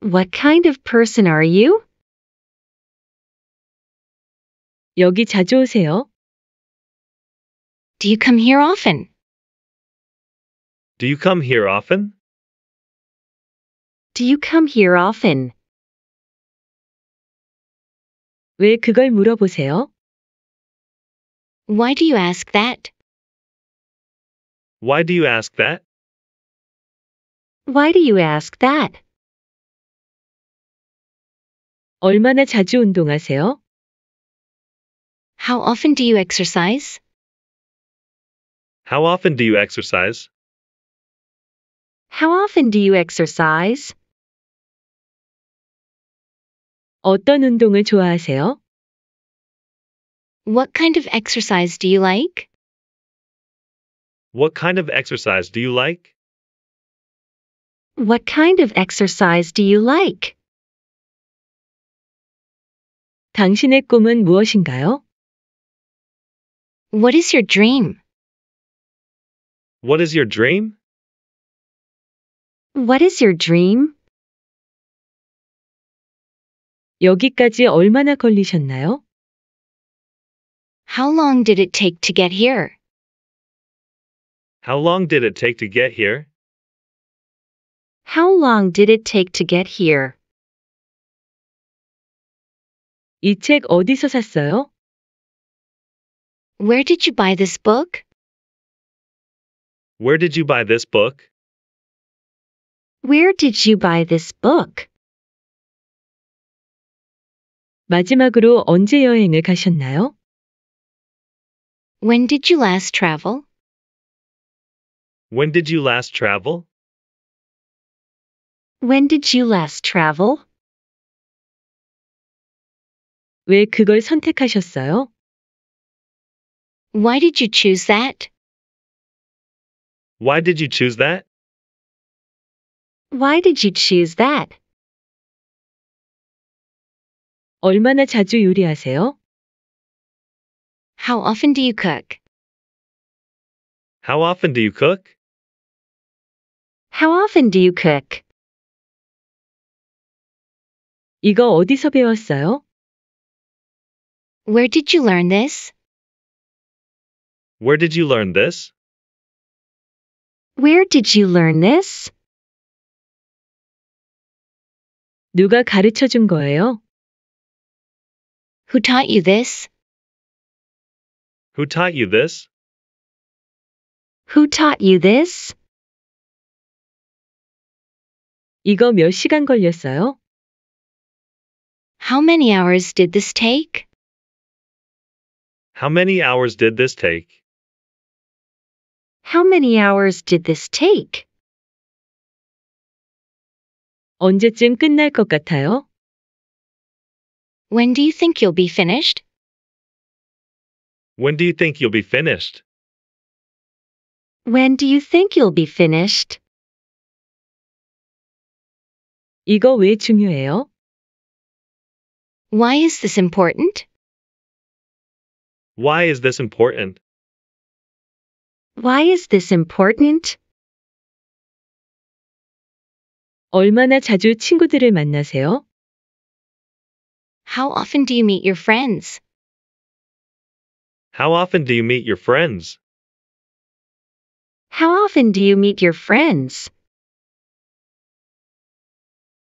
What kind of person are you? 여기 자주 오세요? Do you come here often? Do you come here often? Do you come here often? 왜 그걸 물어보세요? Why do you ask that? Why do you ask that? Why do you ask that? 얼마나 자주 운동하세요? How often do you exercise? How often do you exercise? How often do you exercise? 어떤 운동을 좋아하세요? What kind of exercise do you like? What kind of exercise do you like? What kind of exercise do you like? 당신의 꿈은 무엇인가요? What is your dream? What is your dream? What is your dream? 여기까지 얼마나 걸리셨나요? How long did it take to get here? How long did it take to get here? How long did it take to get here? 어디서 샀어요? Where did you buy this book? Where did you buy this book? Where did you buy this book? 마지막으로 언제 여행을 가셨나요? When did you last travel? When did you last travel? When did you last travel? 왜 그걸 선택하셨어요? Why did you choose that? Why did you choose that? Why did you choose that? 얼마나 자주 요리하세요? How often do you cook? How often do you cook? How often do you cook? 이거 어디서 배웠어요? Where did you learn this? Where did you learn this? Where did you learn this? 누가 가르쳐 준 거예요? Who taught you this? Who taught you this? Who taught you this? 이거 몇 시간 걸렸어요? How many hours did this take? How many hours did this take? How many hours did this take? 언제쯤 끝날 것 같아요? When do you think you'll be finished? When do you think you'll be finished? When do you think you'll be finished? 이거 왜 중요해요? Why is this important? Why is this important? Why is this important? 얼마나 자주 친구들을 만나세요? How often do you meet your friends? How often do you meet your friends? How often do you meet your friends?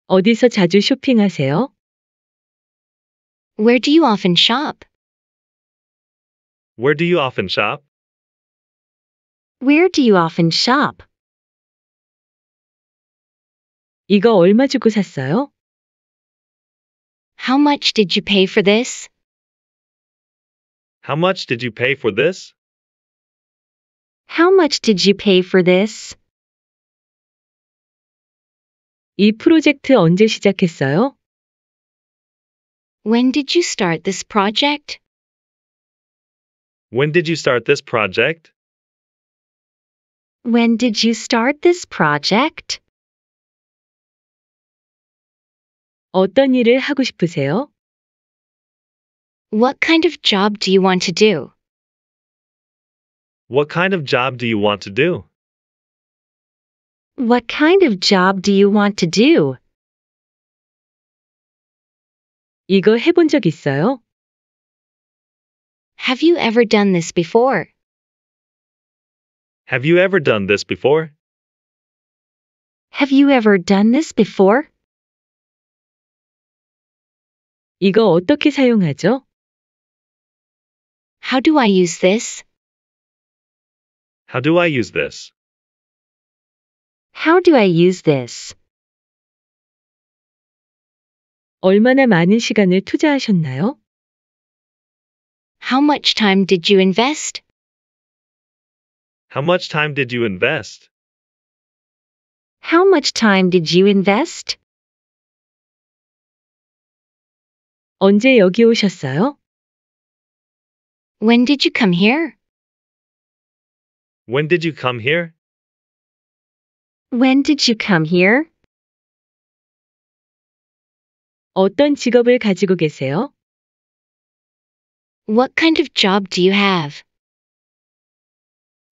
어디서 자주 쇼핑하세요? Where do you often shop? Where do you often shop? Where do you often shop? 이거 얼마 주고 샀어요? How much did you pay for this? How much did you pay for this? How much did you pay for this? 이 프로젝트 언제 시작했어요? When did you start this project? When did you start this project? When did you start this project? 어떤 일을 하고 싶으세요? What kind of job do you want to do? What kind of job do you want to do? What kind of job do you want to do? 이거 해본 적 있어요? Have you ever done this before? Have you ever done this before? Have you ever done this before? 이거 어떻게 사용하죠? How do I use this? How do I use this? How do I use this? 얼마나 많은 시간을 투자하셨나요? How much time did you invest? How much time did you invest? How much time did you invest? 언제 여기 오셨어요? When did you come here? When did you come here? When did you come here? 어떤 직업을 가지고 계세요? What kind of job do you have?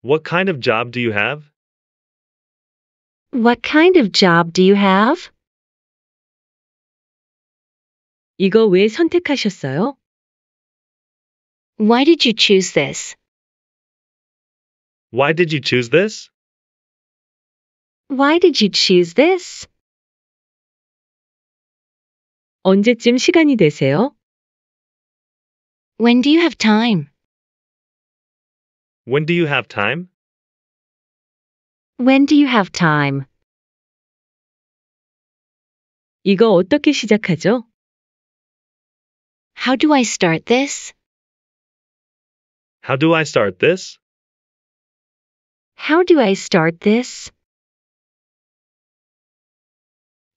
What kind of job do you have? What kind of job do you have? 이거 왜 선택하셨어요? Why did you choose this? Why did you choose this? Why did you choose this? 언제쯤 시간이 되세요? When do you have time? When do you have time? When do you have time? 이거 어떻게 시작하죠? How do I start this? How do I start this? How do I start this?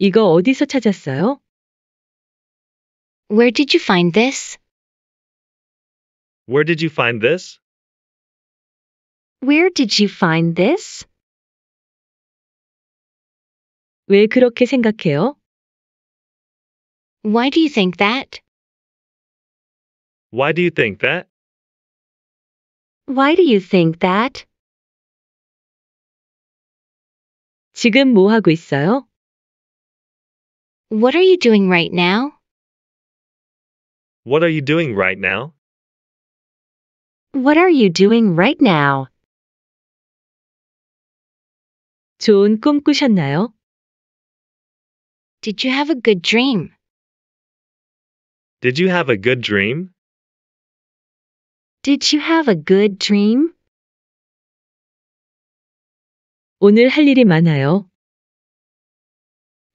이거 어디서 찾았어요? Where did you find this? Where did you find this? Where did you find this? 왜 그렇게 생각해요? Why do you think that? Why do you think that? Why do you think that? 지금 뭐 하고 있어요? What are you doing right now? What are you doing right now? What are you doing right now? 좋은 꿈 꾸셨나요? Did you have a good dream? Did you have a good dream? Did you have a good dream? 오늘 할 일이 많아요.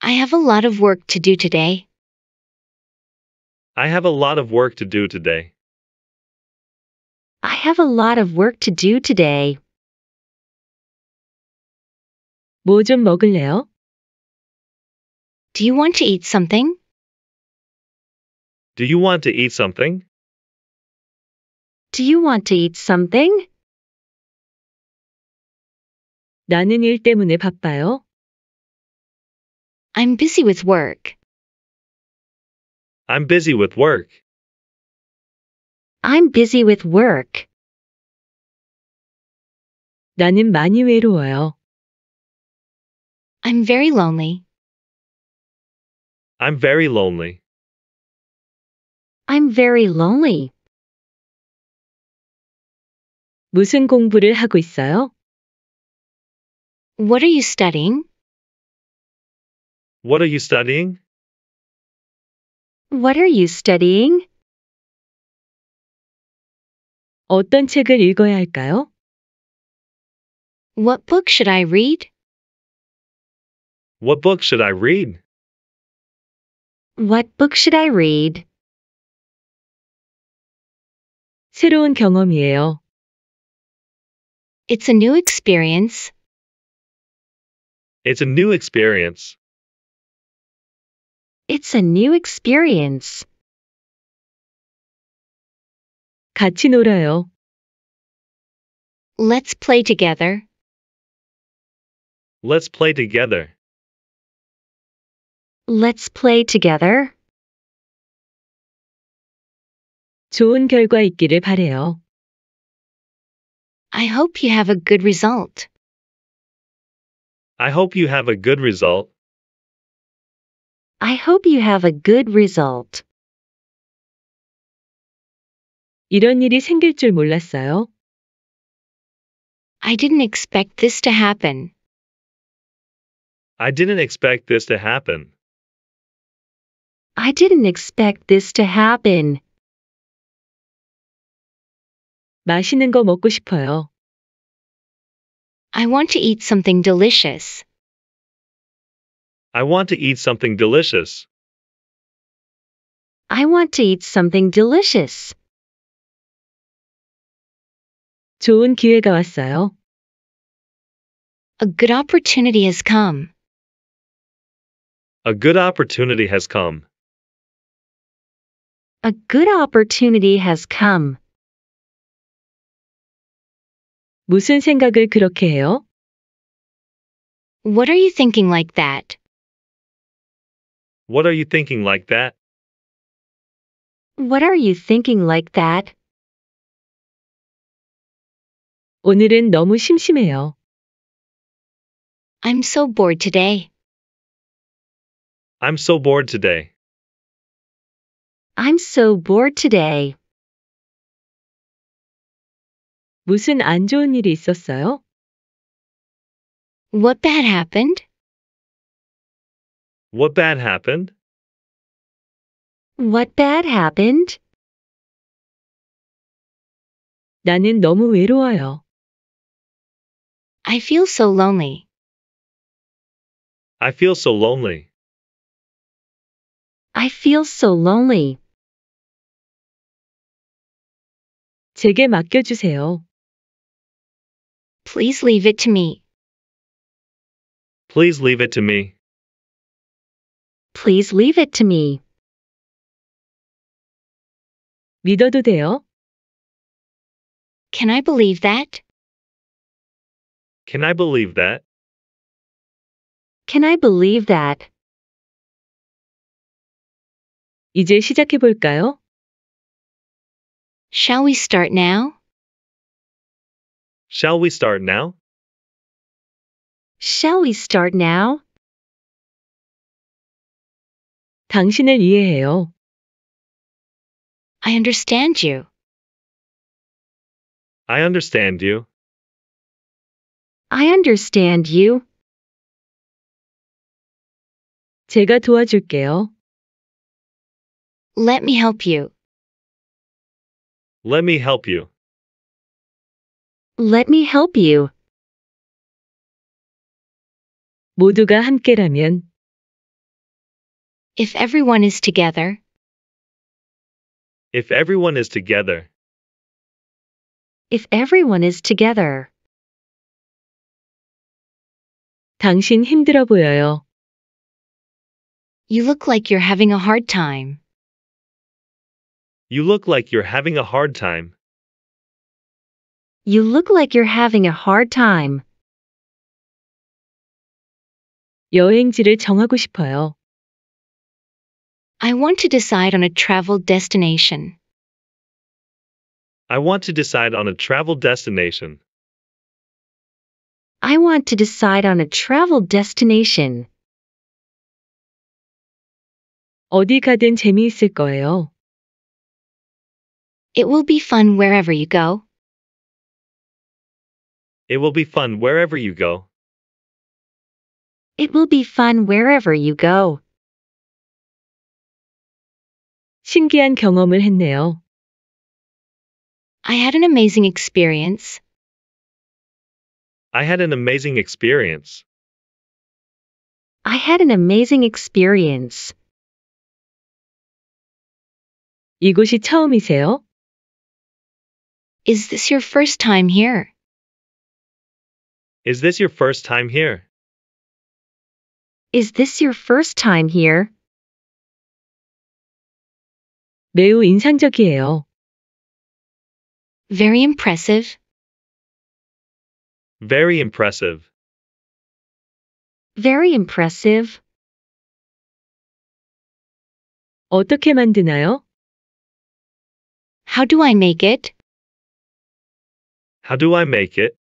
I have a lot of work to do today. I have a lot of work to do today. I have a lot of work to do today. 먹을래요? Do you want to eat something? Do you want to eat something? Do you want to eat something? 나는 일 때문에 바빠요. I'm busy with work. I'm busy with work. I'm busy with work. 나는 많이 외로워요. I'm very lonely. I'm very lonely. I'm very lonely. 무슨 공부를 하고 있어요? What are you studying? What are you studying? What are you studying? 어떤 책을 읽어야 할까요? What book should I read? What book should I read? What book should I read? 새로운 경험이에요. It's a new experience. It's a new experience. It's a new experience. 같이 놀아요. Let's play together. Let's play together. Let's play together. 좋은 결과 있기를 바래요. I hope you have a good result. I hope you have a good result. I hope you have a good result. 이런 일이 생길 줄 몰랐어요. I didn't expect this to happen. I didn't expect this to happen. I didn't expect this to happen. 맛있는 거 먹고 싶어요. I want to eat something delicious. I want to eat something delicious. I want to eat something delicious. 좋은 기회가 왔어요. A good opportunity has come. A good opportunity has come. A good opportunity has come. 무슨 생각을 그렇게 해요? What are you thinking like that? What are you thinking like that? What are you thinking like that? 오늘은 너무 심심해요. I'm so bored today. I'm so bored today. I'm so bored today. 무슨 안 좋은 일이 있었어요? What bad happened? What bad happened? What bad happened? 나는 너무 외로워요. I feel so lonely. I feel so lonely. I feel so lonely. 제게 맡겨주세요. Please leave it to me. Please leave it to me. Please leave it to me. 믿어도 돼요? Can I believe that? Can I believe that? Can I believe that? 이제 시작해 볼까요? Shall we start now? Shall we start now? Shall we start now? 당신을 이해해요. I understand you. I understand you. I understand you. 제가 도와줄게요. Let me help you. Let me help you. Let me help you. 모두가 함께라면 If everyone is together, If everyone is together, if everyone is together, 당신 힘들어 보여요. you look like you're having a hard time. you look like you're having a hard time. You look like you're having a hard time. 여행지를 정하고 싶어요. I want to decide on a travel destination. I want to decide on a travel destination. I want to decide on a travel destination. 어디 가든 재미있을 거예요. It will be fun wherever you go. It will be fun wherever you go. It will be fun wherever you go. 신기한 경험을 했네요. I had an amazing experience. I had an amazing experience. I had an amazing experience. 이곳이 처음이세요? Is this your first time here? Is this your first time here? Is this your first time here? 매우 인상적이에요. Very impressive. Very impressive. Very impressive. 어떻게 만드나요? How do I make it? How do I make it?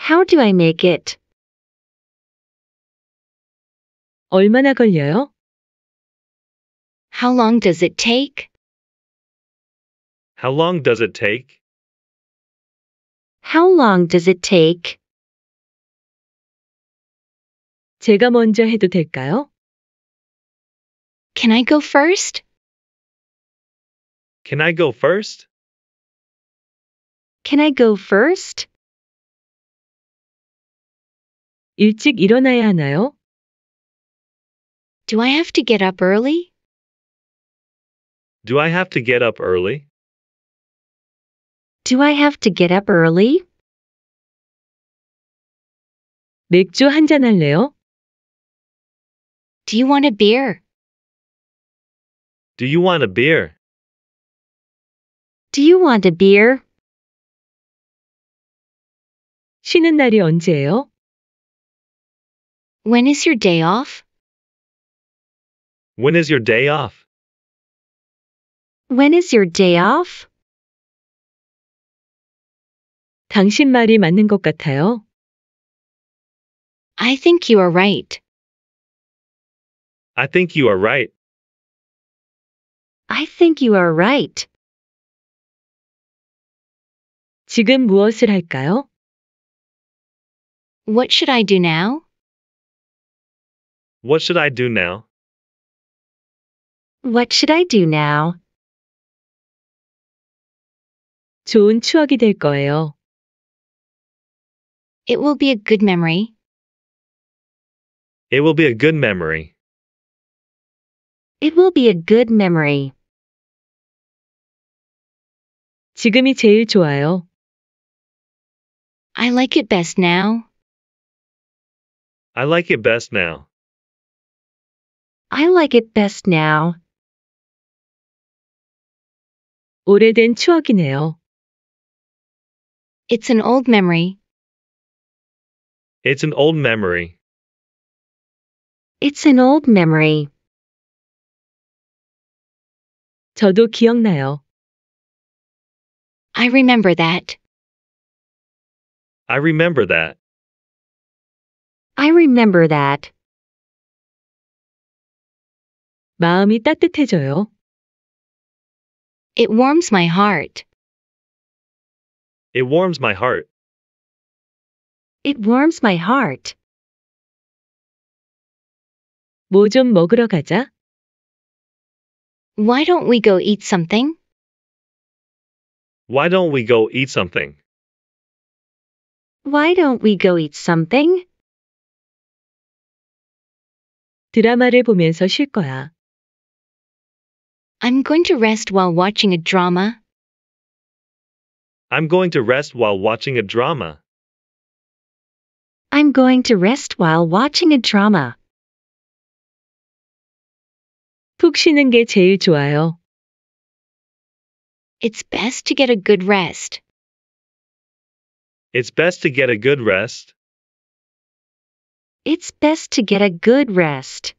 How do I make it? 얼마나 걸려요? How long does it take? How long does it take? How long does it take? 제가 먼저 해도 될까요? Can I go first? Can I go first? Can I go first? 일찍 일어나야 하나요? Do I have to get up early? Do I have to get up early? Do I have to get up early? 맥주 할래요? Do you want a beer? Do you want a beer? Do you want a beer? 쉬는 날이 언제예요? When is your day off? When is your day off? When is your day off? 당신 말이 맞는 것 같아요. I think you are right. I think you are right. I think you are right. 지금 무엇을 할까요? What should I do now? What should I do now? What should I do now? 좋은 추억이 될 거예요. It will be a good memory. It will be a good memory. It will be a good memory. 지금이 제일 좋아요. I like it best now. I like it best now. I like it best now. 오래된 추억이네요. It's an old memory. It's an old memory. It's an old memory. 저도 기억나요. I remember that. I remember that. I remember that. 마음이 따뜻해져요. It warms my heart. It warms my heart. It warms my heart. 먹으러 가자. Why don't we go eat something? Why don't we go eat something? Why don't we go eat something? 드라마를 보면서 쉴 거야. I'm going to rest while watching a drama. I'm going to rest while watching a drama. I'm going to rest while watching a drama. 푹 쉬는 게 제일 좋아요. It's best to get a good rest. It's best to get a good rest. It's best to get a good rest.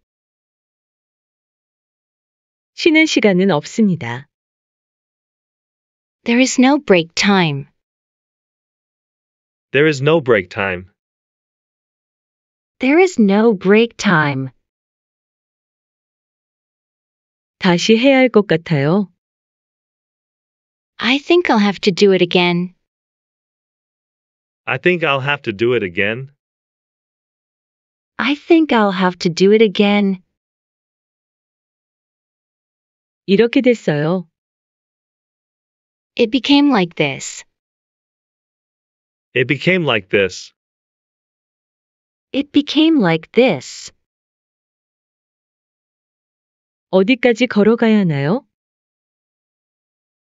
쉬는 시간은 없습니다. There is no break time. There is no break time. There is no break time. 다시 해야 같아요. I think I'll have to do it again. I think I'll have to do it again. I think I'll have to do it again. 이렇게 됐어요. It became like this. It became like this. It became like this. 어디까지 걸어가야 하나요?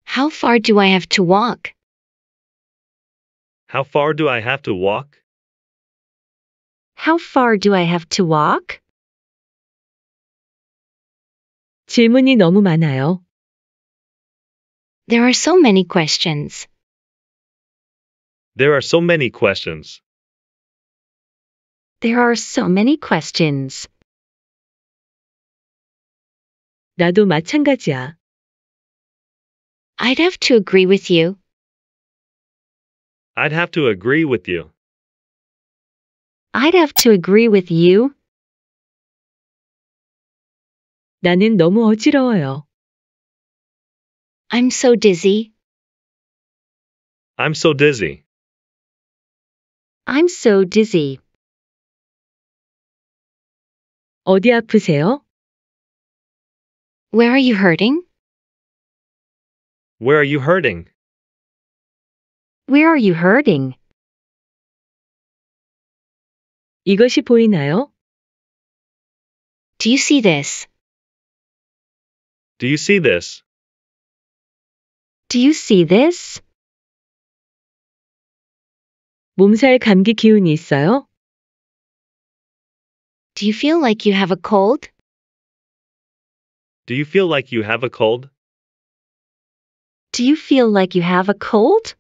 How far do I have to walk? How far do I have to walk? How far do I have to walk? 질문이 너무 많아요. There are so many questions. There are so many questions. There are so many questions. 나도 마찬가지야. I'd have to agree with you. I'd have to agree with you. I'd have to agree with you. 나는 너무 어지러워요. I'm so dizzy. I'm so dizzy. I'm so dizzy. 어디 아프세요? Where are you hurting? Where are you hurting? Where are you hurting? 이것이 보이나요? Do you see this? Do you see this? Do you see this? 몸살 감기 기운이 있어요? Do you feel like you have a cold? Do you feel like you have a cold? Do you feel like you have a cold?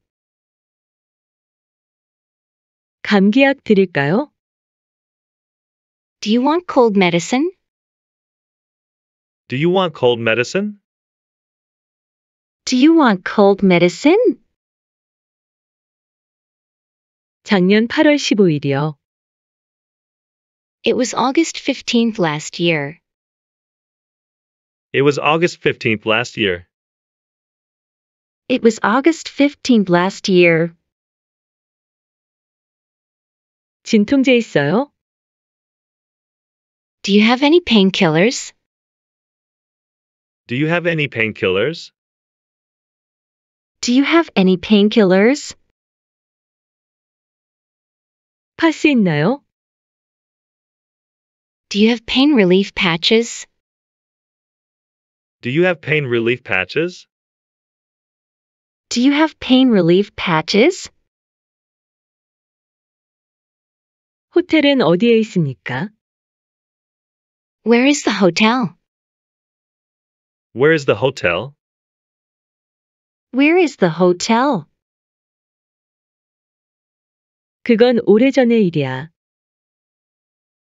감기약 드릴까요? Do you want cold medicine? Do you want cold medicine? Do you want cold medicine? 작년 8월 15일이요. It was August 15th last year. It was August 15th last year. It was August 15th last year. 진통제 있어요? Do you have any painkillers? Do you have any painkillers? Do you have any painkillers? 파스 있나요? Do you have pain relief patches? Do you have pain relief patches? Do you have pain relief patches? 호텔은 어디에 있습니까? Where is the hotel? Where is the hotel? Where is the hotel? 그건 오래전의 일이야.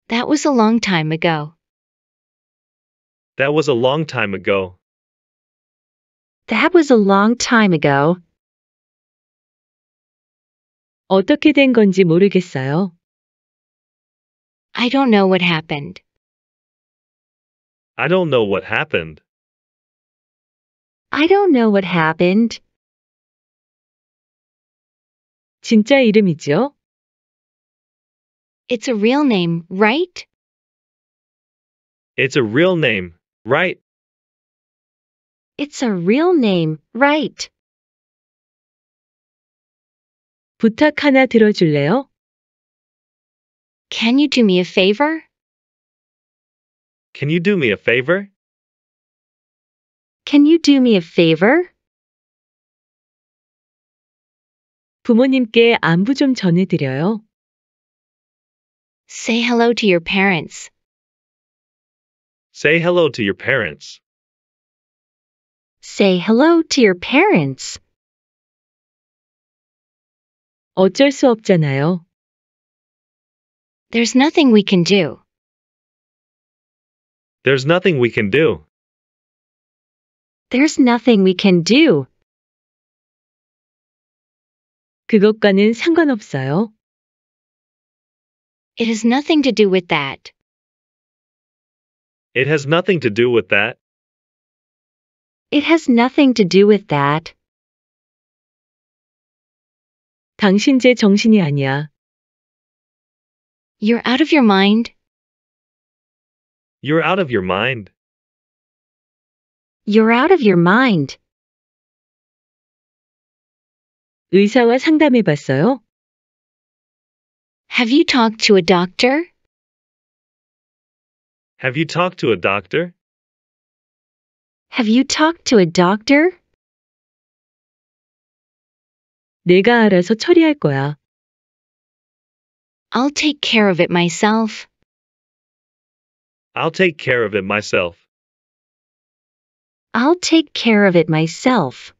That was a long time ago. That was a long time ago. That was a long time ago. 어떻게 된 건지 모르겠어요. I don't know what happened. I don't know what happened. I don't know what happened. 진짜 이름이죠? It's a real name, right? It's a real name, right? It's a real name, right? 부탁 하나 들어줄래요? Can you do me a favor? Can you do me a favor? Can you do me a favor? 부모님께 안부 좀 전해드려요. Say hello to your parents. Say hello to your parents. Say hello to your parents. 어쩔 수 없잖아요. There's nothing we can do. There's nothing we can do. There's nothing we can do. 그것과는 상관없어요. It has nothing to do with that. It has nothing to do with that. It has nothing to do with that. 당신 제 정신이 아니야. You're out of your mind. You're out of your mind. You're out of your mind. 의사와 상담해 봤어요? Have you talked to a doctor? Have you talked to a doctor? Have you talked to a doctor? 내가 알아서 처리할 거야. I'll take care of it myself. I'll take care of it myself. I'll take care of it myself.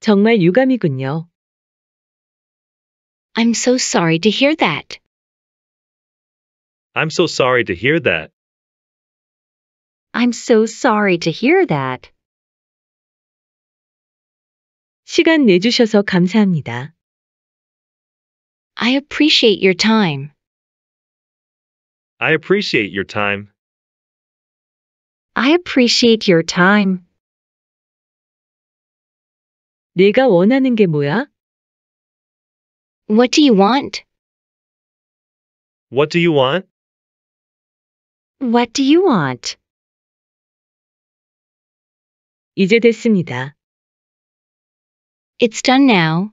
정말 유감이군요. I'm so sorry to hear that. I'm so sorry to hear that. I'm so sorry to hear that. 시간 내주셔서 감사합니다. I appreciate your time. I appreciate your time. I appreciate your time. 네가 원하는 게 뭐야? What do you want? What do you want? What do you want? 이제 됐습니다. It's done now.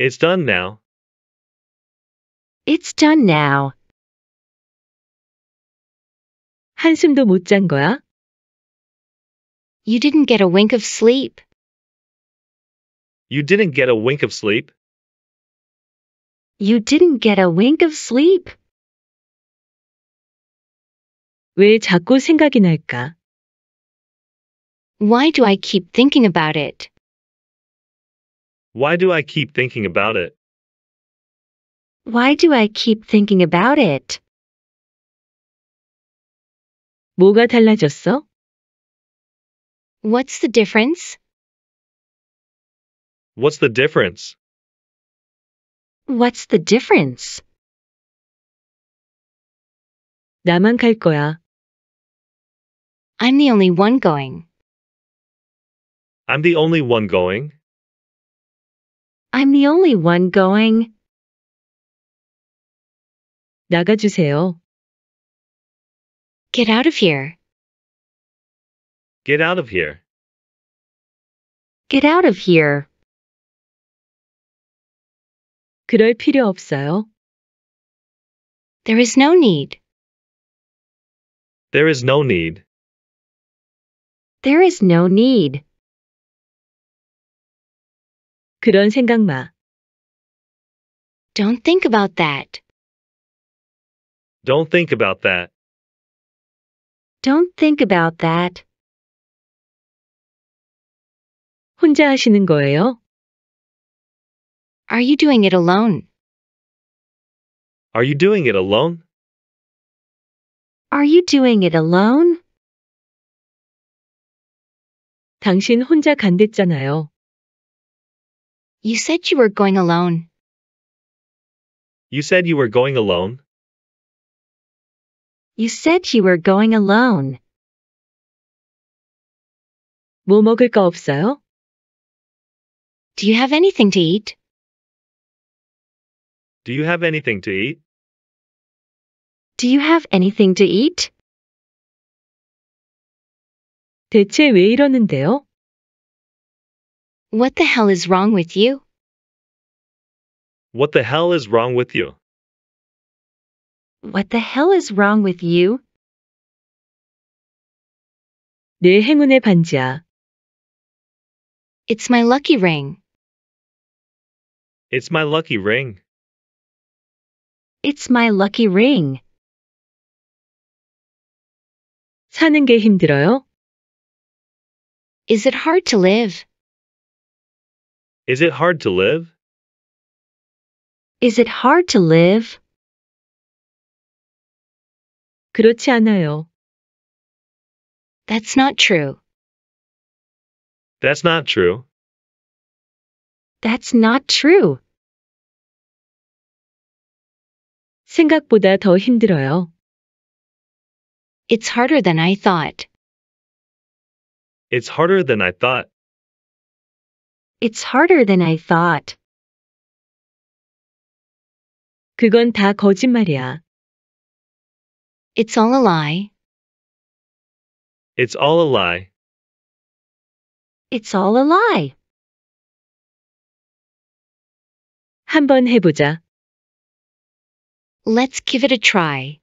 It's done now. It's done now. 한숨도 못 거야? You didn't get a wink of sleep. You didn't get a wink of sleep. You didn't get a wink of sleep. 왜 자꾸 생각이 날까? Why do I keep thinking about it? Why do I keep thinking about it? Why do I keep thinking about it? 뭐가 달라졌어? What's the difference? What's the difference? What's the difference? 나만 갈 거야. I'm the only one going. I'm the only one going. I'm the only one going. 주세요. Get out of here. Get out of here. Get out of here. 그럴 필요 없어요. There is no need. There is no need. There is no need. 그런 생각 마. Don't think about that. Don't think about that. Don't think about that. 혼자 하시는 거예요? Are you doing it alone? Are you doing it alone? Are you doing it alone? 당신 혼자 간댔잖아요. You said you were going alone. You said you were going alone. You said you were going alone. 뭐 먹을 거 없어요? Do you have anything to eat? Do you have anything to eat? Do you have anything to eat? 대체 왜 이러는데요? What the hell is wrong with you? What the hell is wrong with you? What the hell is wrong with you? 내 행운의 반지야. It's my lucky ring. It's my lucky ring. It's my lucky ring. 사는 게 힘들어요? Is it hard to live? Is it hard to live? Is it hard to live? 그렇지 않아요. That's not true. That's not true. That's not true. 생각보다 더 힘들어요. It's harder than I thought. It's harder than I thought. It's harder than I thought. 그건 다 거짓말이야. It's all a lie. It's all a lie. It's all a lie. 한번 해보자. Let's give it a try.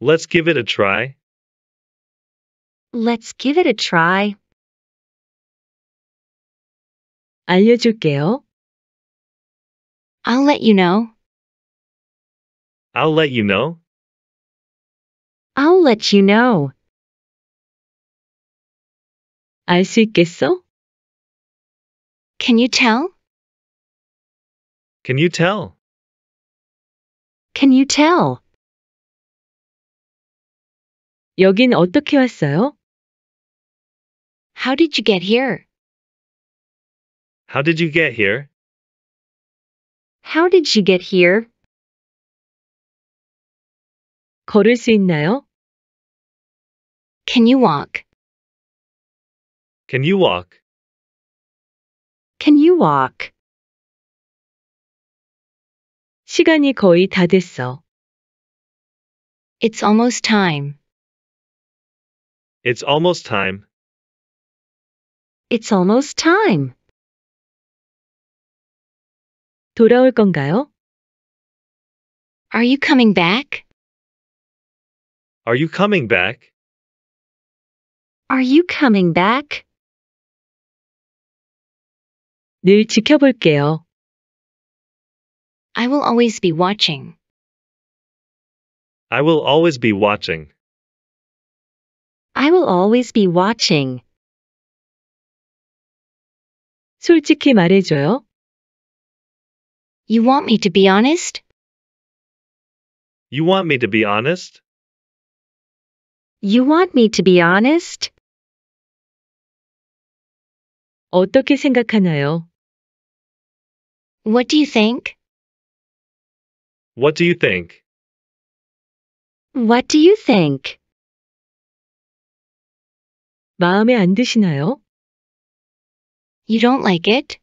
Let's give it a try. Let's give it a try. 알려줄게요. I'll let you know. I'll let you know. I'll let you know. I see Can you tell? Can you tell? Can you tell? 여긴 어떻게 왔어요? How did you get here? How did you get here? How did you get here? 걸을 수 있나요? Can you walk? Can you walk? Can you walk? 시간이 거의 다 됐어. It's almost time. It's almost time. It's almost time. 돌아올 건가요? Are you coming back? Are you coming back? Are you coming back? 늘 지켜볼게요. I will always be watching. I will always be watching. I will always be watching. 솔직히 말해줘요. You want me to be honest? You want me to be honest? You want me to be honest? 어떻게 생각하나요? What do you think? What do you think? What do you think? 마음에 안 드시나요? You don't like it?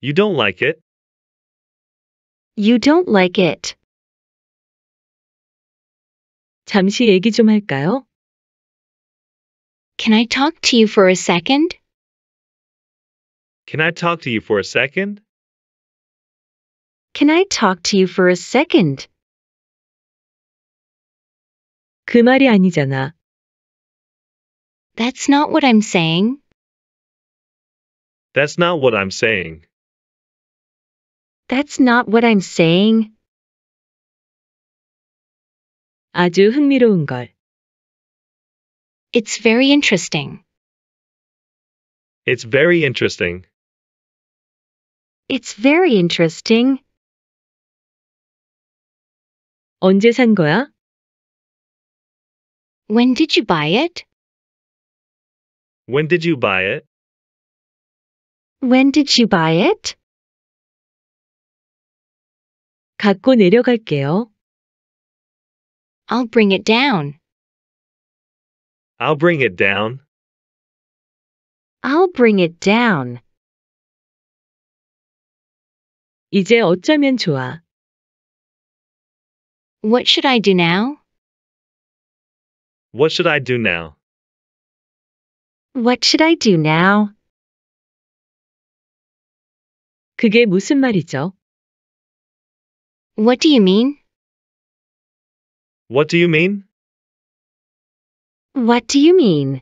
You don't like it? You don't like it. 잠시 얘기 좀 할까요? Can I talk to you for a second? Can I talk to you for a second? Can I talk to you for a second? 그 말이 아니잖아. That's not what I'm saying. That's not what I'm saying. That's not what I'm saying. 아주 흥미로운 걸. It's very interesting. It's very interesting. It's very interesting. 언제 산 거야? When did you buy it? When did you buy it? When did you buy it? 갖고 내려갈게요. I'll bring it down. I'll bring it down. I'll bring it down. 이제 어쩌면 좋아? What should I do now? What should I do now? What should I do now? 그게 무슨 말이죠? What do you mean? What do you mean? What do you mean?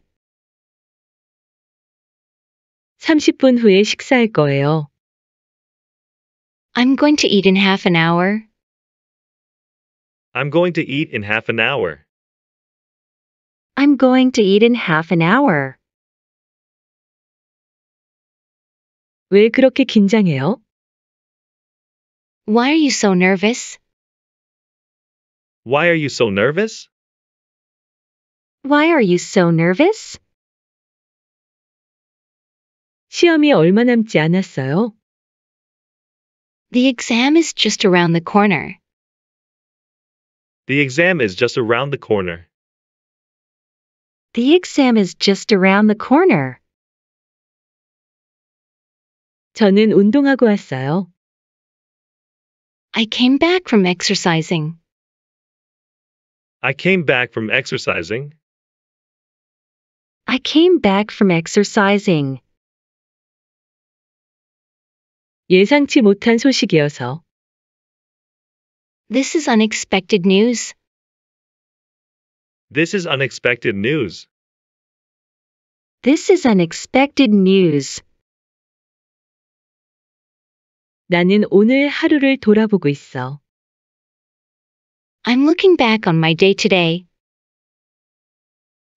30분 후에 식사할 거예요. I'm going to eat in half an hour. I'm going to eat in half an hour. I'm going to eat in half an hour. 왜 그렇게 긴장해요? Why are you so nervous? Why are you so nervous? Why are you so nervous? 시험이 얼마 남지 않았어요. The exam is just around the corner. The exam is just around the corner. The exam is just around the corner. 저는 운동하고 왔어요. I came back from exercising. I came back from exercising. I came back from exercising. 예상치 못한 소식이어서. This is unexpected news. This is unexpected news. This is unexpected news. 나는 오늘 하루를 돌아보고 있어. I'm looking back on my day today.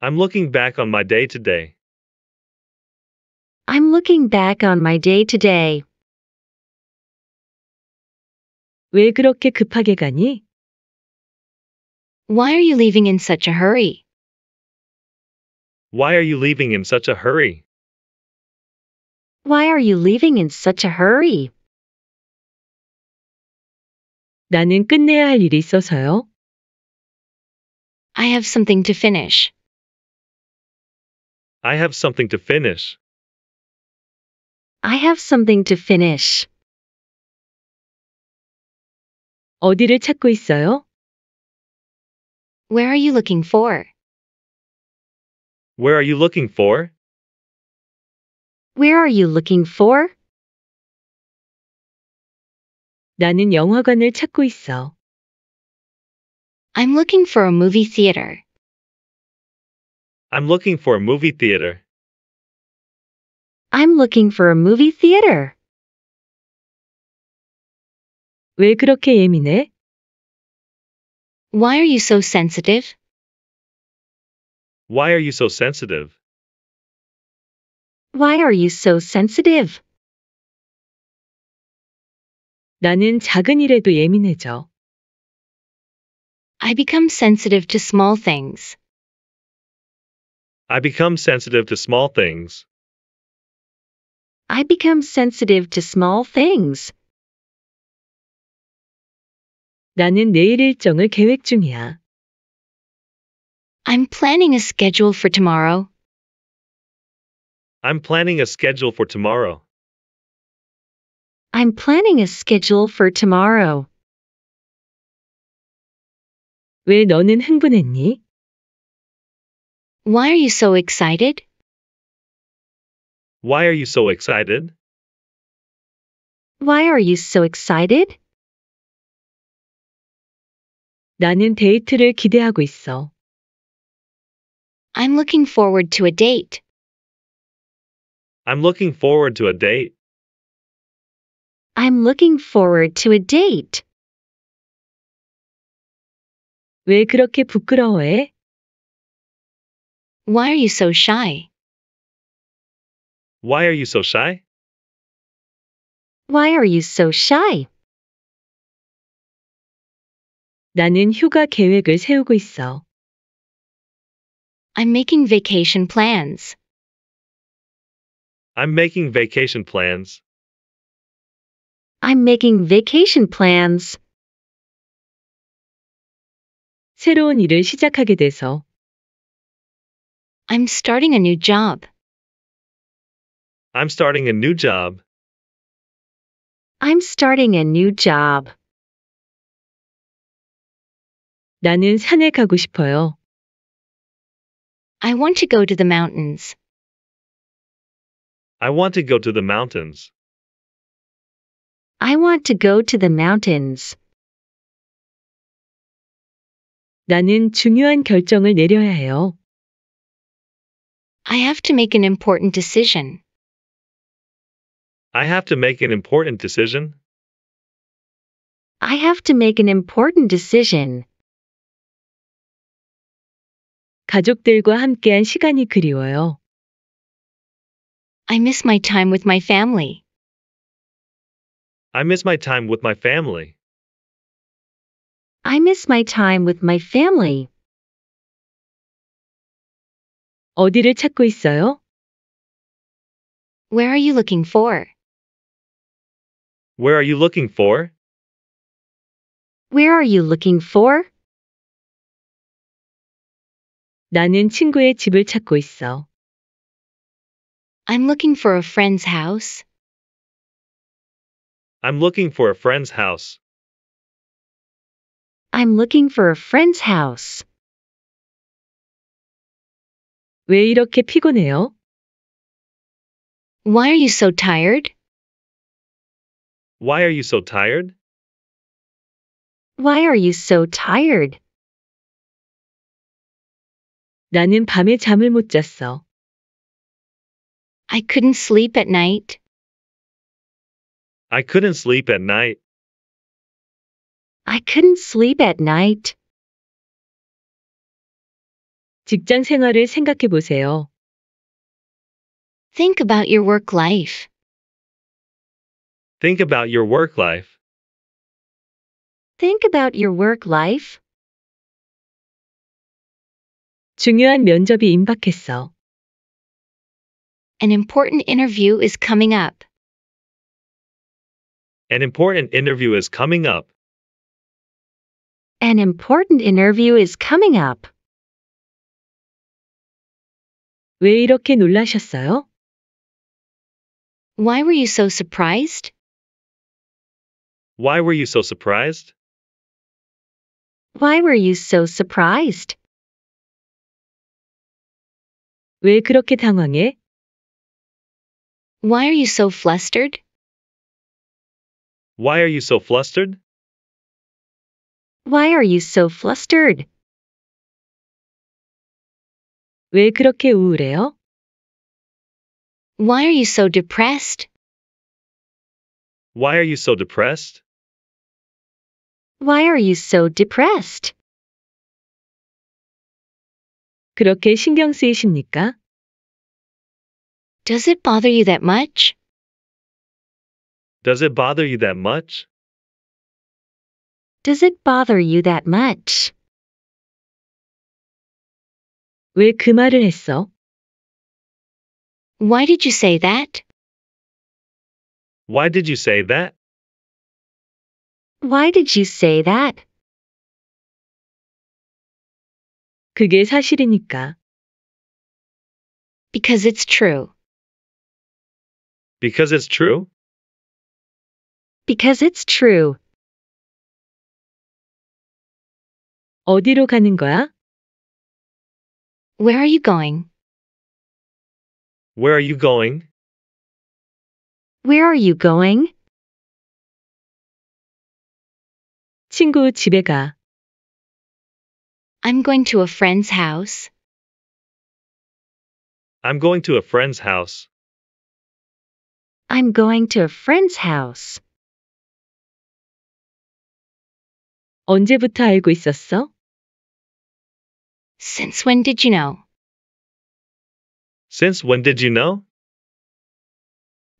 I'm looking back on my day today. I'm looking back on my day today. 왜 그렇게 급하게 가니? Why are you leaving in such a hurry? Why are you leaving in such a hurry? Why are you leaving in such a hurry? 나는 끝내야 할 일이 있어서요. I have something to finish. I have something to finish. I have something to finish. 어디를 찾고 있어요? Where are you looking for? Where are you looking for? Where are you looking for? 나는 영화관을 찾고 있어. I'm looking for a movie theater. I'm looking for a movie theater. I'm looking for a movie theater. 왜 그렇게 예민해? Why are you so sensitive? Why are you so sensitive? Why are you so sensitive? 나는 작은 일에도 예민해져. I become sensitive to small things. I become sensitive to small things. I become sensitive to small things. 나는 내일 일정을 계획 중이야. I'm planning a schedule for tomorrow. I'm planning a schedule for tomorrow. I'm planning a schedule for tomorrow. 왜 너는 흥분했니? Why are you so excited? Why are you so excited? Why are you so excited? 나는 데이트를 기대하고 있어. I'm looking forward to a date. I'm looking forward to a date. I'm looking forward to a date. 왜 그렇게 부끄러워해? Why are you so shy? Why are you so shy? Why are you so shy? 나는 휴가 계획을 세우고 있어. I'm making vacation plans. I'm making vacation plans. I'm making vacation plans. 새로운 일을 시작하게 돼서 I'm starting a new job. I'm starting a new job. I'm starting a new job. 나는 산에 가고 싶어요. I want to go to the mountains. I want to go to the mountains. I want to go to the mountains. 나는 중요한 결정을 내려야 해요. I have to make an important decision. I have to make an important decision. I have to make an important decision. 가족들과 함께한 시간이 그리워요. I miss my time with my family. I miss my time with my family. I miss my time with my family. 어디를 찾고 있어요? Where are you looking for? Where are you looking for? Where are you looking for? 나는 친구의 집을 찾고 있어. I'm looking for a friend's house. I'm looking for a friend's house. I'm looking for a friend's house. 왜 이렇게 피곤해요? Why are you so tired? Why are you so tired? Why are you so tired? 나는 밤에 잠을 못 잤어. I couldn't sleep at night. I couldn't sleep at night. I couldn't sleep at night. 직장 생활을 생각해 보세요. Think about your work life. Think about your work life. Think about your work life. 중요한 면접이 임박했어. An important interview is coming up. An important interview is coming up. An important interview is coming up. 왜 이렇게 놀라셨어요? Why were you so surprised? Why were you so surprised? Why were you so surprised? 왜 그렇게 당황해? Why are you so flustered? Why are you so flustered? Why are you so flustered? 왜 그렇게 우울해요? Why are you so depressed? Why are you so depressed? Why are you so depressed? 그렇게 신경 쓰이십니까? Does it bother you that much? Does it bother you that much? Does it bother you that much? 말을 했어? Why did you say that? Why did you say that? Why did you say that? 그게 사실이니까. Because it's true. Because it's true? Because it's true. 어디로 가는 거야? Where are you going? Where are you going? Where are you going? 친구 집에 가. I'm going to a friend's house. I'm going to a friend's house. I'm going to a friend's house. 언제부터 알고 있었어? Since when did you know? Since when did you know?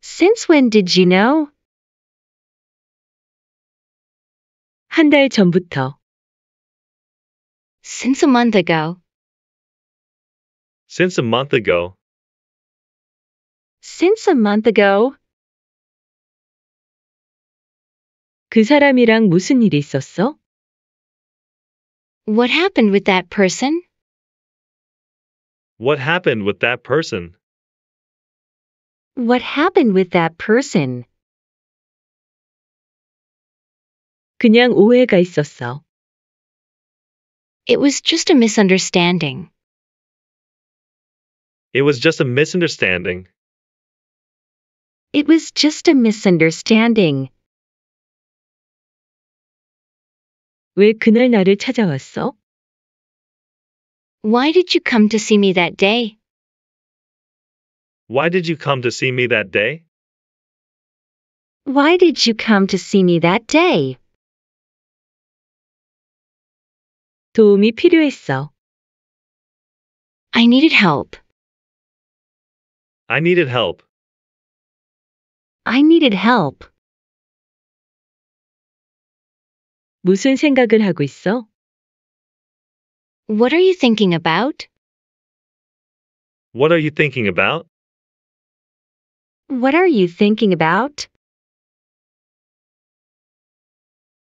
Since when did you know? 한 달 전부터. Since a month ago. Since a month ago. Since a month ago. 그 사람이랑 무슨 일이 있었어? What happened with that person? What happened with that person? What happened with that person? 그냥 오해가 있었어. It was just a misunderstanding. It was just a misunderstanding. It was just a misunderstanding. 왜 그날 나를 찾아왔어? Why did you come to see me that day? Why did you come to see me that day? Why did you come to see me that day? 도움이 필요했어. I needed help. I needed help. I needed help. 무슨 생각을 하고 있어? What are you thinking about? What are you thinking about? What are you thinking about?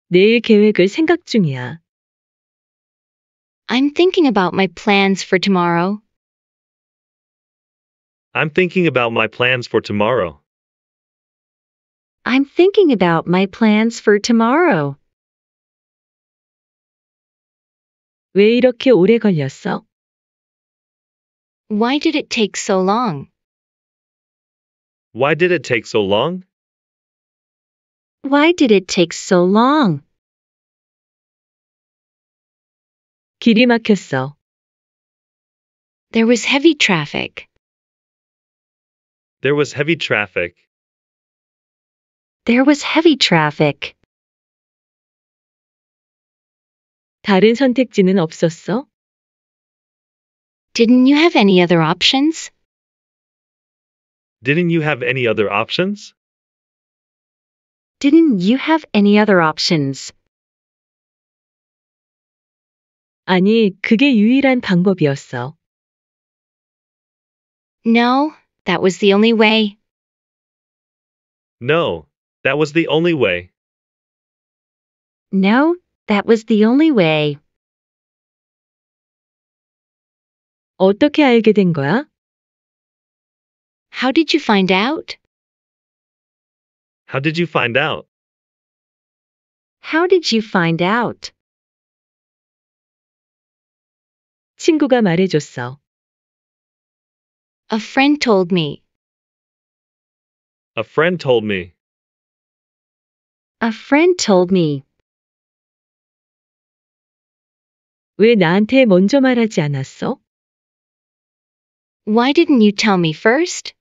내일 계획을 생각 중이야. I'm thinking about my plans for tomorrow. I'm thinking about my plans for tomorrow. I'm thinking about my plans for tomorrow. 왜 이렇게 오래 걸렸어? Why did it take so long? Why did it take so long? Why did it take so long? 길이 막혔어. There was heavy traffic. There was heavy traffic. There was heavy traffic. 다른 선택지는 없었어? Didn't you have any other options? Didn't you have any other options? Didn't you have any other options? 아니, 그게 유일한 방법이었어. No, that was the only way. No, that was the only way. No, that was the only way. 어떻게 알게 된 거야? How did you find out? How did you find out? How did you find out? 친구가 말해줬어. A friend told me. A friend told me. A friend told me. 왜 나한테 먼저 말하지 않았어? Why didn't you tell me first?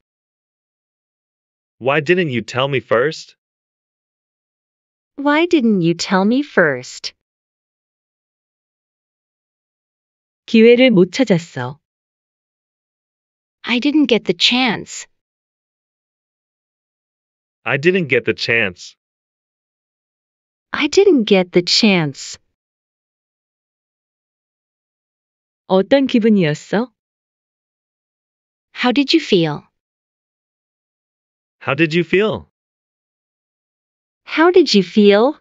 Why didn't you tell me first? Why didn't you tell me first? 기회를 못 찾았어. I didn't get the chance. I didn't get the chance. I didn't get the chance. 어떤 기분이었어? How did you feel? How did you feel? How did you feel?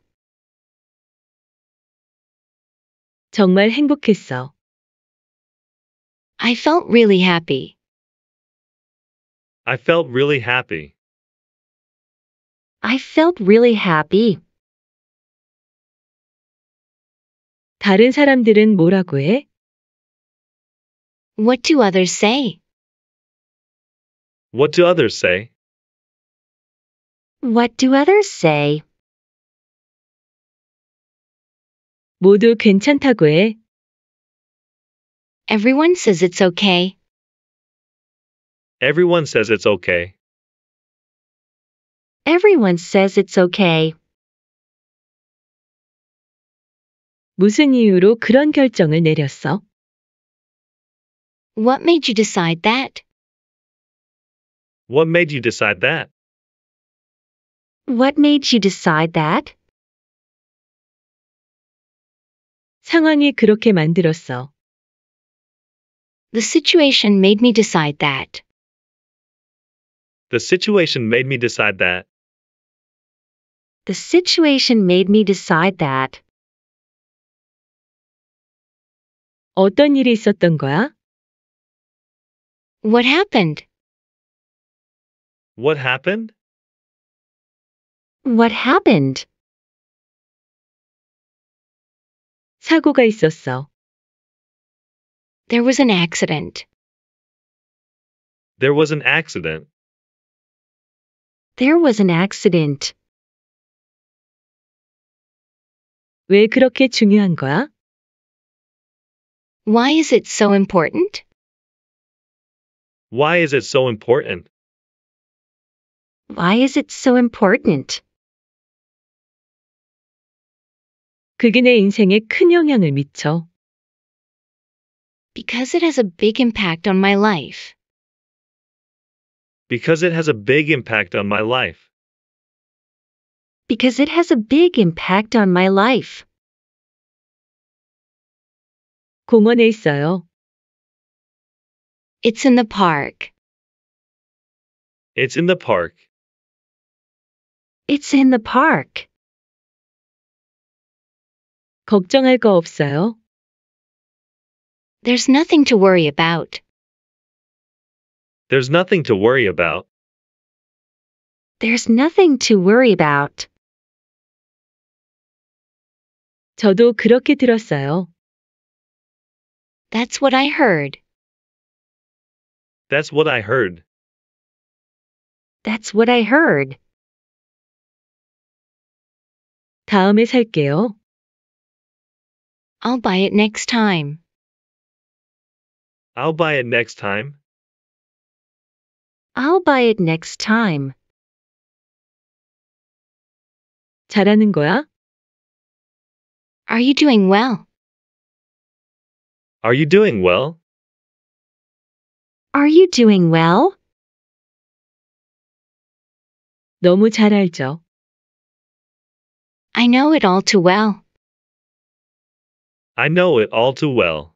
정말 행복했어. I felt really happy. I felt really happy. I felt really happy. 다른 사람들은 뭐라고 해? What do others say? What do others say? What do others say? 모두 괜찮다고 해. Everyone says it's okay. Everyone says it's okay. Everyone says it's okay. 무슨 이유로 그런 결정을 내렸어? What made you decide that? What made you decide that? What made you decide that? 상황이 그렇게 만들었어. The situation made me decide that. The situation made me decide that. The situation made me decide that. 어떤 일이 있었던 거야? What happened? What happened? What happened? 사고가 있었어. There was an accident. There was an accident. There was an accident. 왜 그렇게 중요한 거야? Why is it so important? Why is it so important? Why is it so important? 그게 인생에 큰 영향을 미쳐. Because it has a big impact on my life. Because it has a big impact on my life. Because it has a big impact on my life. 공원에 있어요. It's in the park. It's in the park. It's in the park. 걱정할 거 없어요? There's nothing to worry about. There's nothing to worry about. There's nothing to worry about. 저도 그렇게 들었어요. That's what I heard. That's what I heard. That's what I heard. 다음에 살게요. I'll buy it next time. I'll buy it next time. I'll buy it next time. 잘하는 거야? Are you doing well? Are you doing well? Are you doing well? 너무 잘 알죠. I know it all too well. I know it all too well.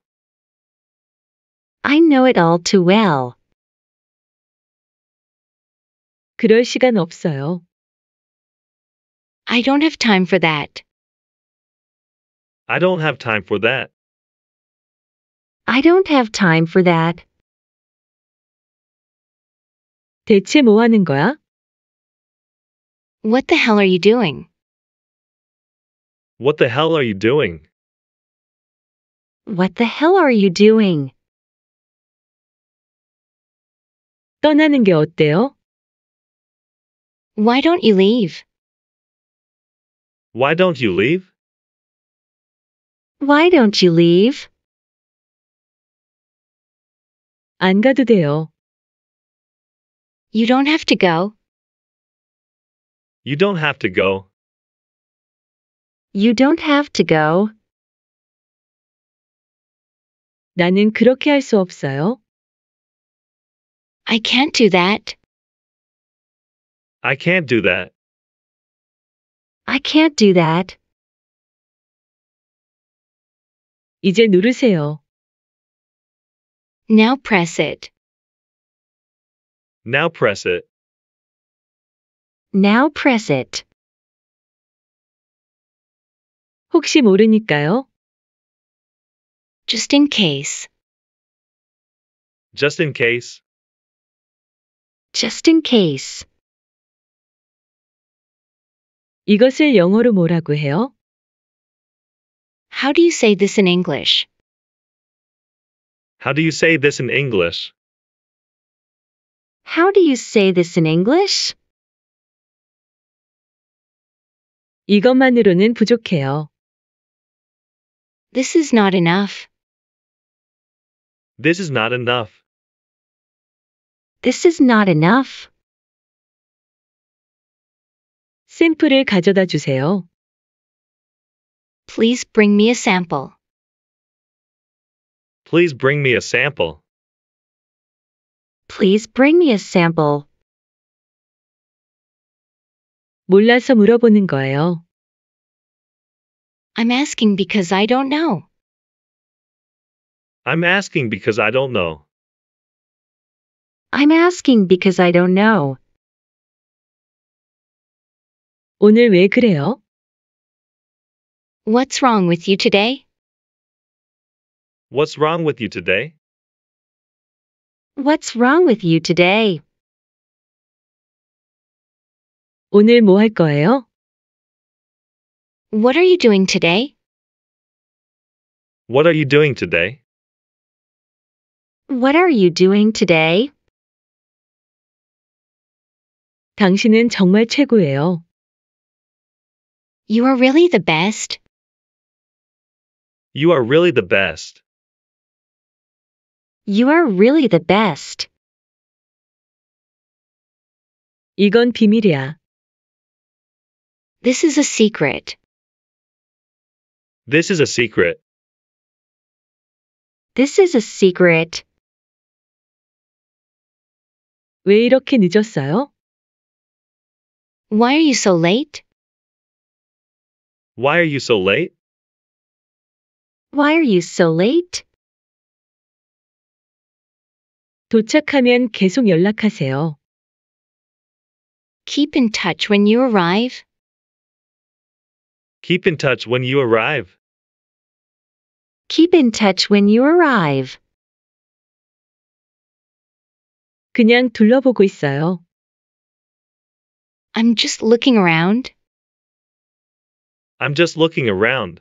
I know it all too well. 그럴 시간 없어요. I don't have time for that. I don't have time for that. I don't have time for that. 대체 뭐 하는 거야? What the hell are you doing? What the hell are you doing? What the hell are you doing? 떠나는 게 어때요? Why don't you leave? Why don't you leave? Why don't you leave? 안 가도 돼요. You don't have to go. You don't have to go. You don't have to go. 나는 그렇게 할 없어요. I can't do that. I can't do that. I can't do that. 이제 누르세요. Now press it. Now press it. Now press it. 혹시 모르니까요. Just in case. Just in case. Just in case. 이것을 영어로 뭐라고 해요? How do you say this in English? How do you say this in English? How do you say this in English? 이것만으로는 부족해요. This is not enough. This is not enough. This is not enough. 샘플을 가져다 주세요. Please bring me a sample. Please bring me a sample. Please bring me a sample. 몰라서 물어보는 거예요. I'm asking because I don't know. I'm asking because I don't know. I'm asking because I don't know. 오늘 왜 그래요? What's wrong with you today? What's wrong with you today? What's wrong with you today? 오늘 뭐 거예요? What are you doing today? What are you doing today? What are you doing today? 당신은 정말 최고예요. You are really the best. You are really the best. You are really the best. 이건 비밀이야. This is a secret. This is a secret. This is a secret. 왜 이렇게 늦었어요? Why are you so late? Why are you so late? Why are you so late? 도착하면 계속 연락하세요. Keep in touch when you arrive. Keep in touch when you arrive. Keep in touch when you arrive. 그냥 둘러보고 있어요. I'm just looking around. I'm just looking around.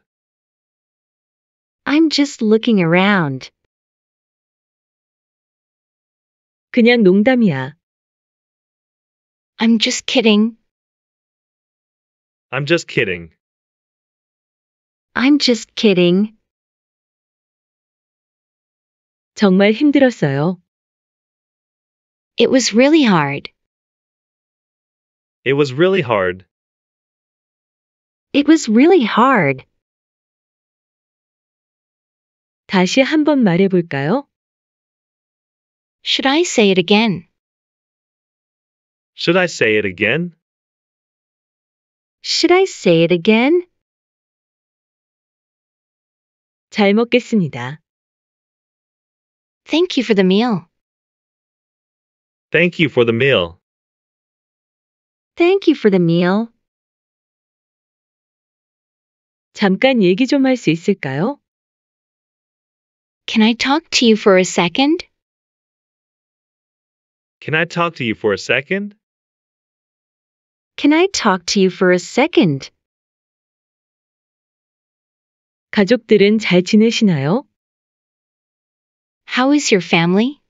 I'm just looking around. 그냥 농담이야. I'm just kidding. I'm just kidding. I'm just kidding. 정말 힘들었어요. It was really hard. It was really hard. It was really hard. 다시 한 번 말해볼까요? Should I say it again? Should I say it again? Should I say it again? 잘 먹겠습니다. Thank you for the meal. Thank you for the meal. Thank you for the meal. 잠깐 얘기 있을까요? Can I talk to you for a second? Can I talk to you for a second? Can I talk to you for a second? 가족들은 잘 지내시나요? How is your family?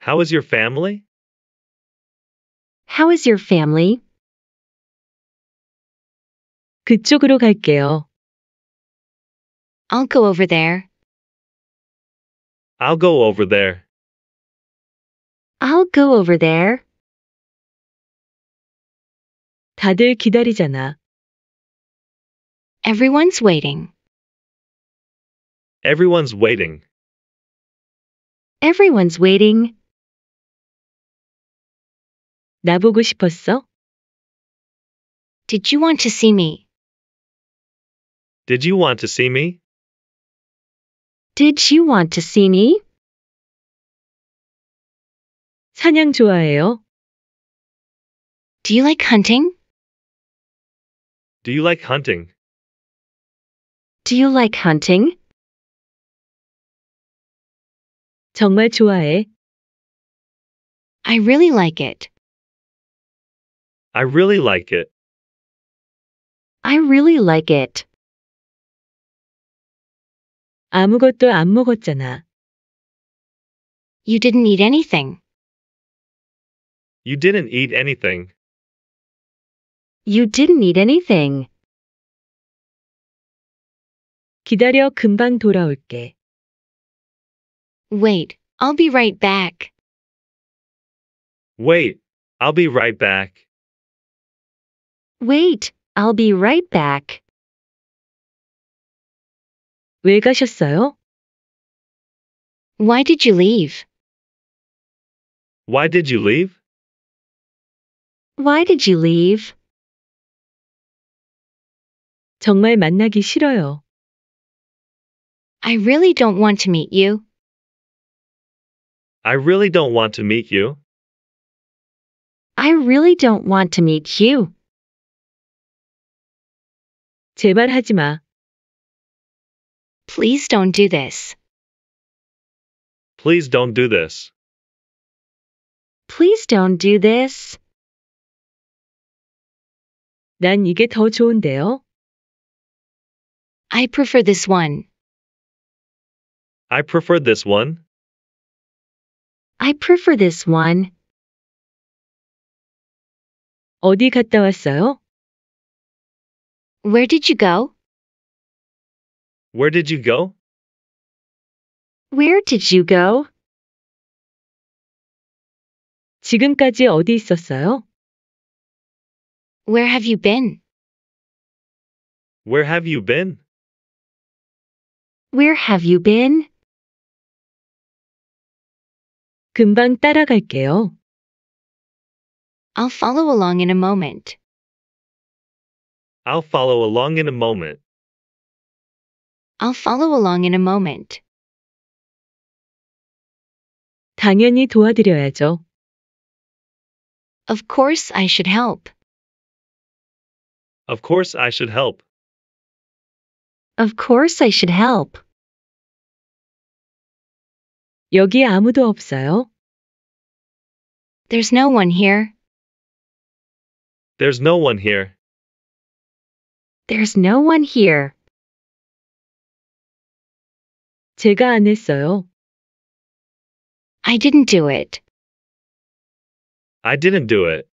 How is your family? How is your family? 그쪽으로 갈게요. I'll go over there. I'll go over there. I'll go over there. 다들 기다리잖아. Everyone's waiting. Everyone's waiting. Everyone's waiting. 나 보고 싶었어? Did you want to see me? Did you want to see me? Did you want to see me? 사냥 좋아해요? Do you like hunting? Do you like hunting? Do you like hunting? 정말 좋아해. I really like it. I really like it. I really like it. 아무것도 안 먹었잖아. You didn't eat anything. You didn't eat anything. You didn't eat anything. 기다려 금방 돌아올게. Wait, I'll be right back. Wait, I'll be right back. Wait, I'll be right back. 왜 가셨어요? Why did you leave? Why did you leave? Why did you leave? 정말 만나기 싫어요. I really don't want to meet you. I really don't want to meet you. I really don't want to meet you. 제발 하지 마. Please don't do this. Please don't do this. Please don't do this. 난 이게 더 좋은데요. I prefer this one. I prefer this one. I prefer this one. 어디 갔다 왔어요? Where did you go? Where did you go? Where did you go? 지금까지 어디 있었어요? Where have you been? Where have you been? Where have you been? 금방 따라갈게요. I'll follow along in a moment. I'll follow along in a moment. I'll follow along in a moment. 당연히 도와드려야죠. Of course I should help. Of course I should help. Of course I should help. 여기 아무도 없어요. There's no one here. There's no one here. There's no one here. 제가 안 했어요. I didn't do it. I didn't do it.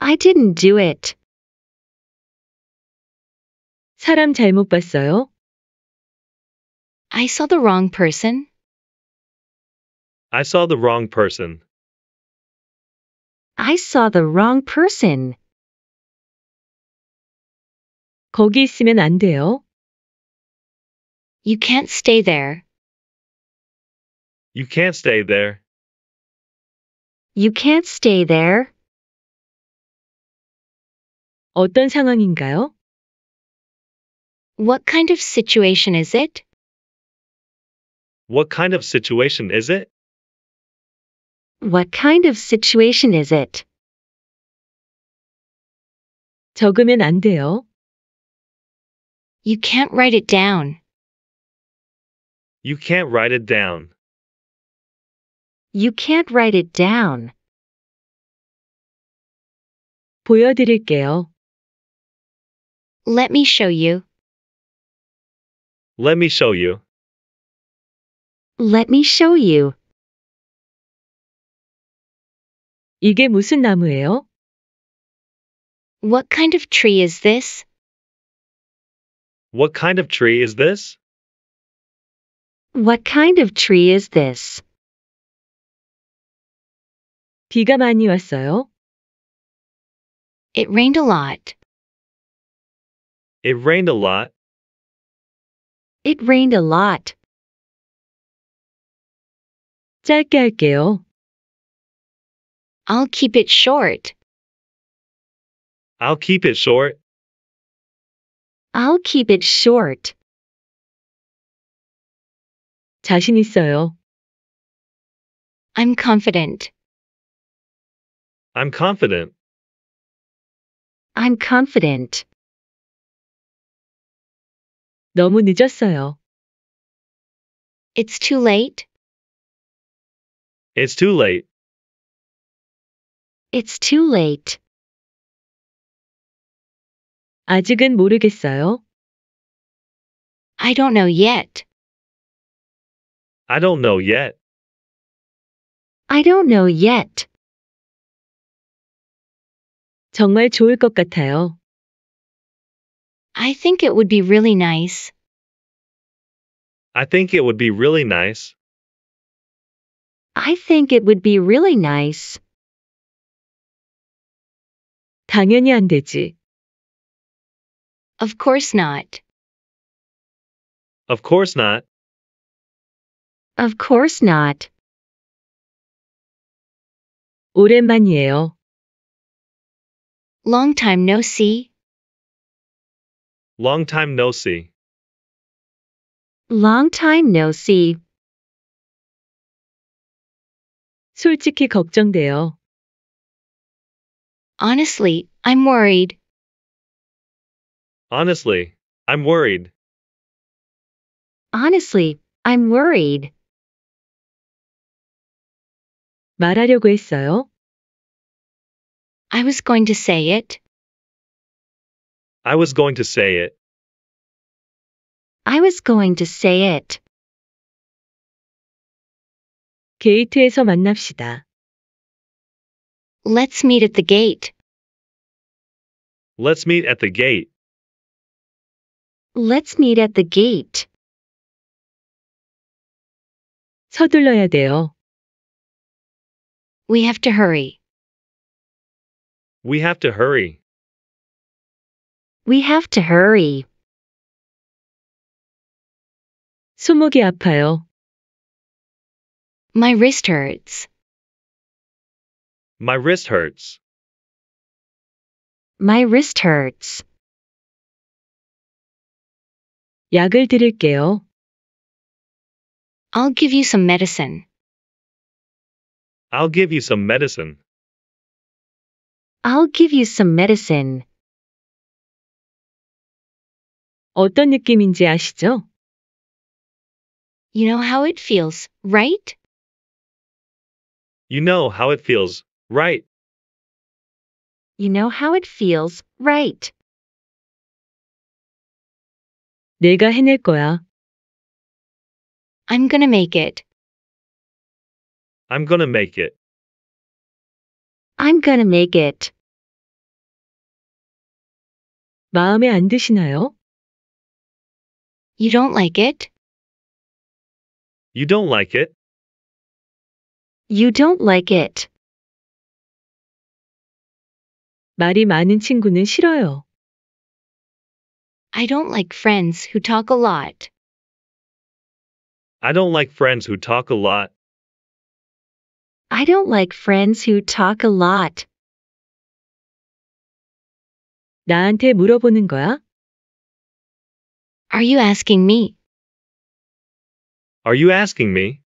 I didn't do it. 사람 잘못 봤어요? I saw the wrong person. I saw the wrong person. I saw the wrong person. 거기 있으면 안 돼요. You can't stay there. You can't stay there. You can't stay there. 어떤 상황인가요? What kind of situation is it? What kind of situation is it? What kind of situation is it? 적으면 안 돼요. You can't write it down. You can't write it down. You can't write it down. 보여드릴게요. Let me show you. Let me show you. Let me show you. 이게 무슨 나무예요? What kind of tree is this? What kind of tree is this? What kind of tree is this? 비가 많이 왔어요. It rained a lot. It rained a lot. It rained a lot. 짧게 할게요. I'll keep it short. I'll keep it short. I'll keep it short. 자신 있어요. I'm confident. I'm confident. I'm confident. 너무 늦었어요. It's too late. It's too late. It's too late. 아직은 모르겠어요. I don't know yet. I don't know yet. I don't know yet. 정말 좋을 것 같아요. I think it would be really nice. I think it would be really nice. I think it would be really nice. 당연히 안 되지. Of course not. Of course not. Of course not. 오랜만이에요. Long time no see. Long time no see. Long time no see. 솔직히 걱정돼요. Honestly, I'm worried. Honestly, I'm worried. Honestly, I'm worried. 말하려고 했어요. I was going to say it. I was going to say it. I was going to say it. 게이트에서 만납시다. Let's meet at the gate. Let's meet at the gate. Let's meet at the gate. 서둘러야 돼요. We have to hurry. We have to hurry. We have to hurry. 손목이 아파요. My wrist hurts. My wrist hurts. My wrist hurts. 약을 드릴게요. I'll give you some medicine. I'll give you some medicine. I'll give you some medicine. 어떤 느낌인지 아시죠? You know how it feels, right? You know how it feels, right? You know how it feels, right? 내가 해낼 거야. I'm gonna make it. I'm gonna make it. I'm gonna make it. 마음에 안 드시나요? You don't like it? You don't like it? You don't like it. 말이 많은 친구는 싫어요. I don't like friends who talk a lot. I don't like friends who talk a lot. I don't like friends who talk a lot. 나한테 물어보는 거야? Are you asking me? Are you asking me?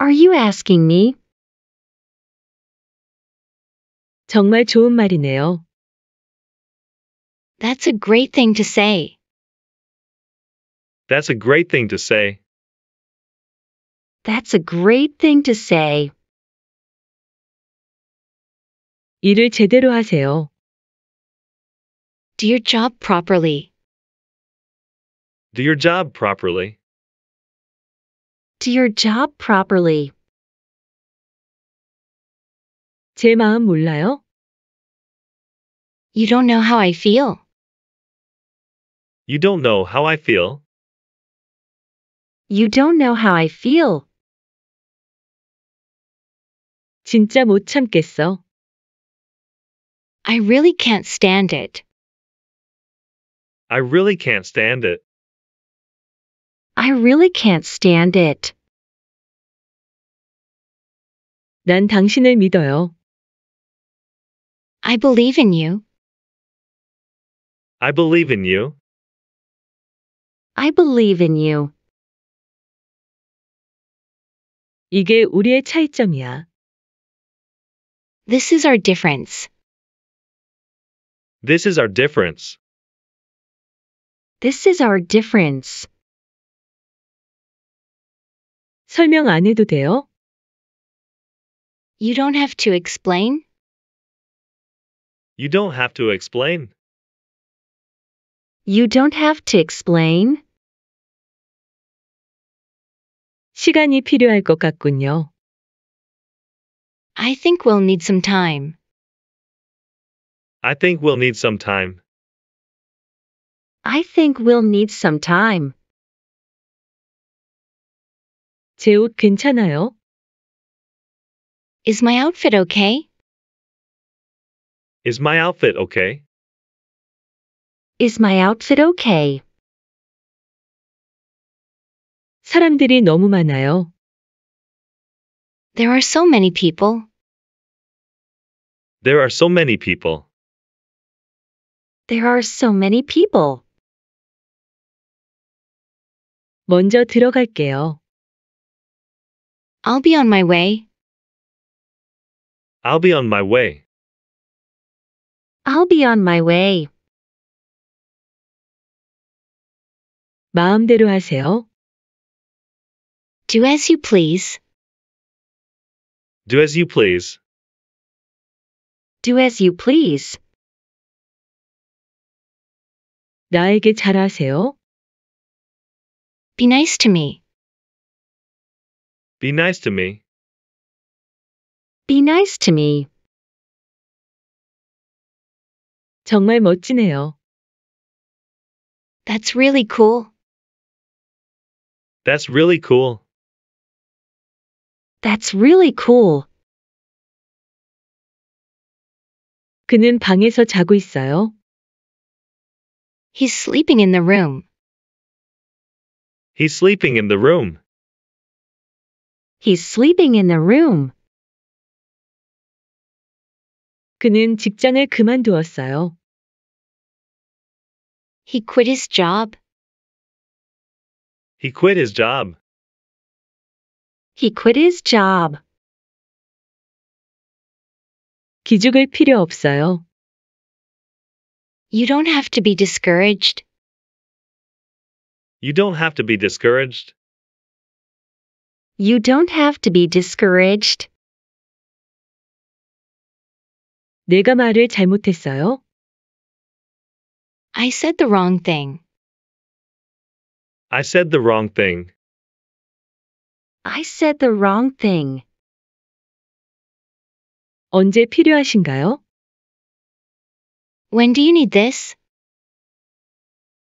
Are you asking me? 정말 좋은 말이네요. That's a great thing to say. That's a great thing to say. That's a great thing to say. 일을 제대로 하세요. Do your job properly. Do your job properly. Do your job properly. 제 마음 몰라요? You don't know how I feel. You don't know how I feel. You don't know how I feel. 진짜 못 참겠어. I really can't stand it. I really can't stand it. I really can't stand it. 난 당신을 믿어요. I believe in you. I believe in you. I believe in you. 이게 우리의 차이점이야. This is our difference. This is our difference. This is our difference. 설명 안 해도 돼요? You don't have to explain. You don't have to explain. You don't have to explain. 시간이 필요할 것 같군요. I think we'll need some time. I think we'll need some time. I think we'll need some time. 괜찮아요? Is my outfit okay? Is my outfit okay? Is my outfit okay? 사람들이 너무 많아요. There are so many people. There are so many people. There are so many people. 먼저 들어갈게요. I'll be on my way. I'll be on my way. I'll be on my way. 마음대로 하세요. Do as you please. Do as you please. Do as you please. 나에게 잘하세요. Be nice to me. Be nice to me. Be nice to me. 정말 멋지네요. That's really cool. That's really cool. That's really cool. 그는 방에서 자고 있어요. He's sleeping in the room. He's sleeping in the room. He's sleeping in the room. 그는 직장을 그만두었어요. He quit his job. He quit his job. He quit his job. 기죽을 필요 없어요. You don't have to be discouraged. You don't have to be discouraged. You don't have to be discouraged. 내가 말을 잘못했어요. I said the wrong thing. I said the wrong thing. I said the wrong thing. 언제 필요하신가요? When do you need this?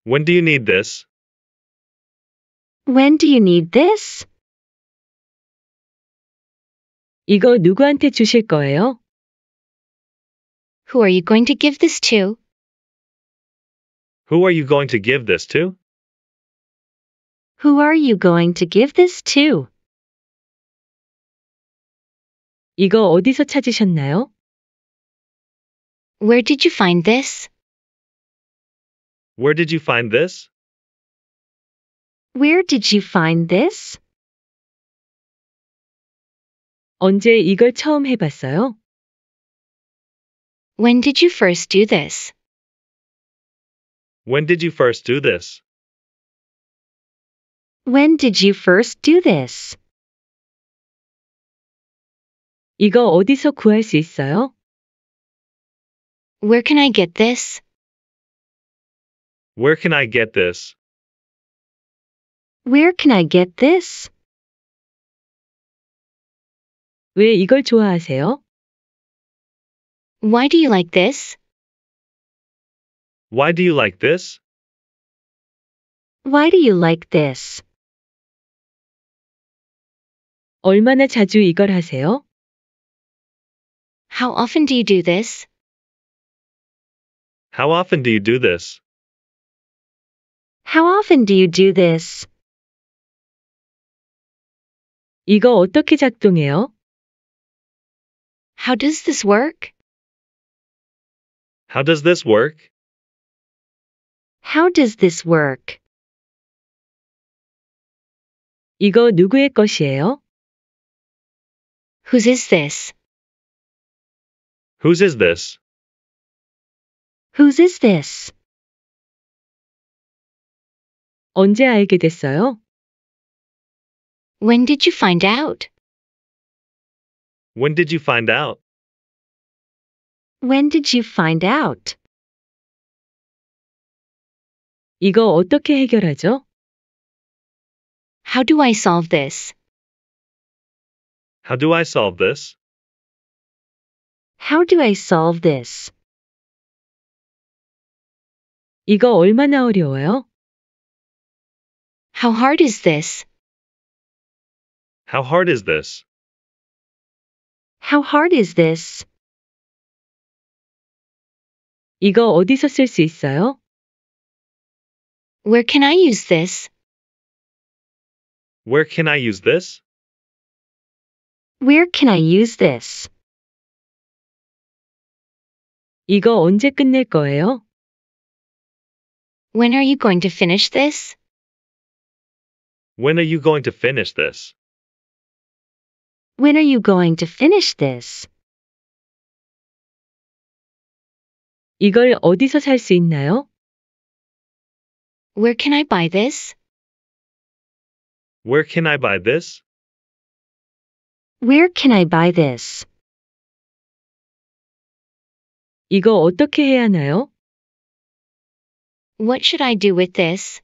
When do you need this? When do you need this? 이거 누구한테 주실 거예요? Who are you going to give this to? Who are you going to give this to? Who are you going to give this to? 이거 어디서 찾으셨나요? Where did you find this? Where did you find this? Where did you find this? 언제 이걸 처음 해봤어요? When did you first do this? When did you first do this? When did you first do this? 이거 어디서 구할 수 있어요? Where can I get this? Where can I get this? Where can I get this? 왜 이걸 좋아하세요? Why do you like this? Why do you like this? Why do you like this? 얼마나 자주 이걸 하세요? How often do you do this? How often do you do this? How often do you do this? 이거 어떻게 작동해요? How does this work? How does this work? How does this work? 이거 누구의 것이에요? Whose is this? Whose is this? Whose is this? 언제 알게 됐어요? When did you find out? When did you find out? When did you find out? 이거 어떻게 해결하죠? How do I solve this? How do I solve this? How do I solve this? 이거 얼마나 어려워요? How hard is this? How hard is this? How hard is this? 이거 어디서 있어요? Where can I use this? Where can I use this? Where can I use this? 이거 언제 끝낼 거예요? When are you going to finish this? When are you going to finish this? When are you going to finish this? 이걸 어디서 있나요? Where can I buy this? Where can I buy this? Where can I buy this? 이거 어떻게 해야 하나요? What should I do with this?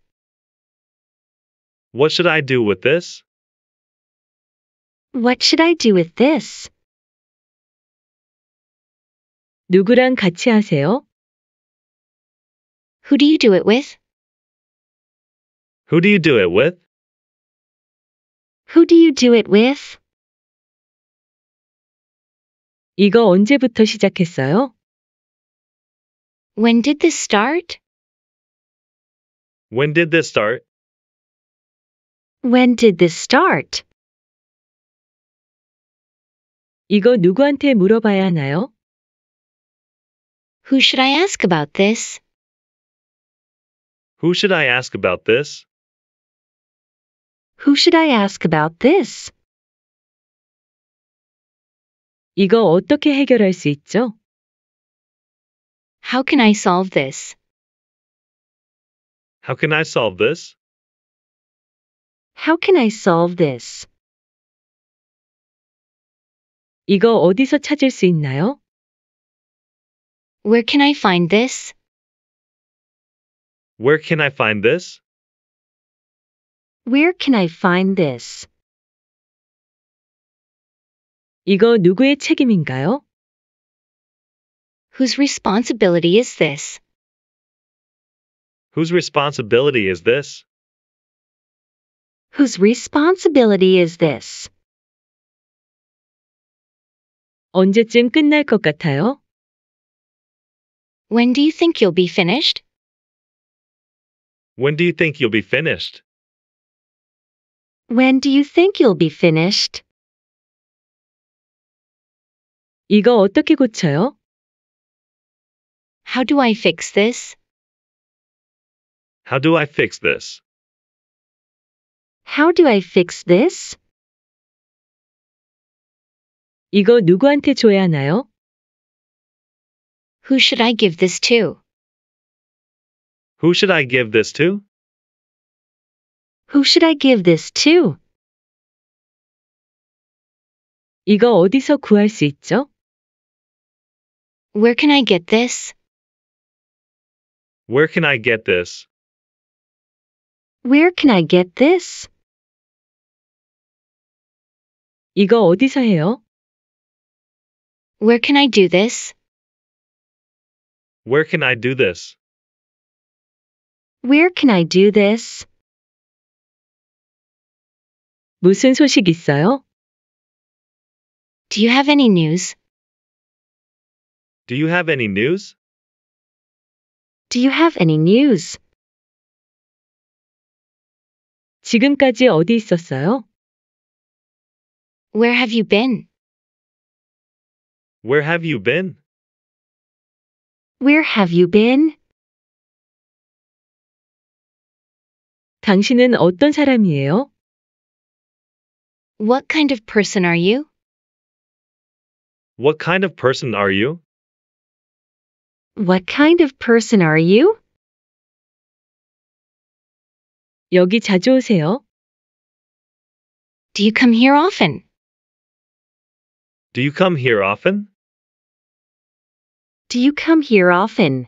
What should I do with this? What should I do with this? 누구랑 같이 하세요? Who do you do it with? Who do you do it with? Who do you do it with? 이거 언제부터 시작했어요? When did this start? When did this start? When did this start? 이거 누구한테 물어봐야 하나요? Who should I ask about this? Who should I ask about this? Who should I ask about this? 이거 어떻게 해결할 수 있죠? How can I solve this? How can I solve this? How can I solve this? 이거 어디서 찾을 수 있나요? Where can I find this? Where can I find this? Where can I find this? 이거 누구의 책임인가요? Whose responsibility is this? Whose responsibility is this? Whose responsibility is this? 언제쯤 끝날 것 같아요? When do you think you'll be finished? When do you think you'll be finished? When do you think you'll be finished? 이거 어떻게 고쳐요? How do I fix this? How do I fix this? How do I fix this? 이거 누구한테 줘야 하나요? Who should I give this to? Who should I give this to? Who should I give this to? 이거 어디서 구할 수 있죠? Where can I get this? Where can I get this? Where can I get this? 이거 어디서 해요? Where can I do this? Where can I do this? Where can I do this? 무슨 소식 있어요? Do you have any news? Do you have any news? Do you have any news? 지금까지 어디 있었어요? Where have you been? Where have you been? Where have you been? 당신은 어떤 사람이에요? What kind of person are you? What kind of person are you? What kind of person are you? 여기 자주 오세요? Do you come here often? Do you come here often? Do you come here often?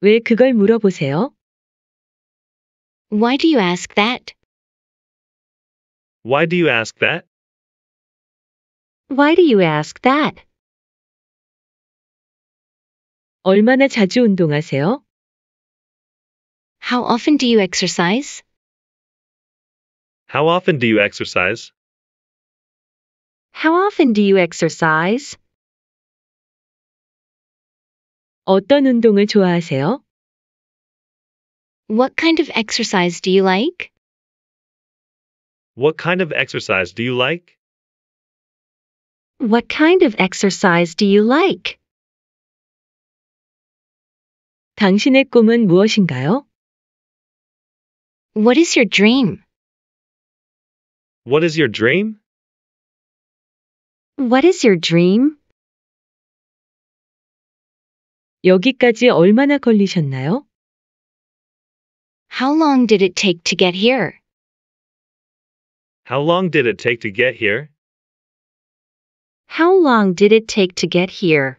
왜 그걸 물어보세요? Why do you ask that? Why do you ask that? Why do you ask that? 얼마나 자주 운동하세요? How often do you exercise? How often do you exercise? How often do you exercise? 어떤 운동을 좋아하세요? What kind of exercise do you like? What kind of exercise do you like? What kind of exercise do you like? 당신의 꿈은 무엇인가요? What is your dream? What is your dream? What is your dream? 여기까지 얼마나 걸리셨나요? How long did it take to get here? How long did it take to get here? How long did it take to get here?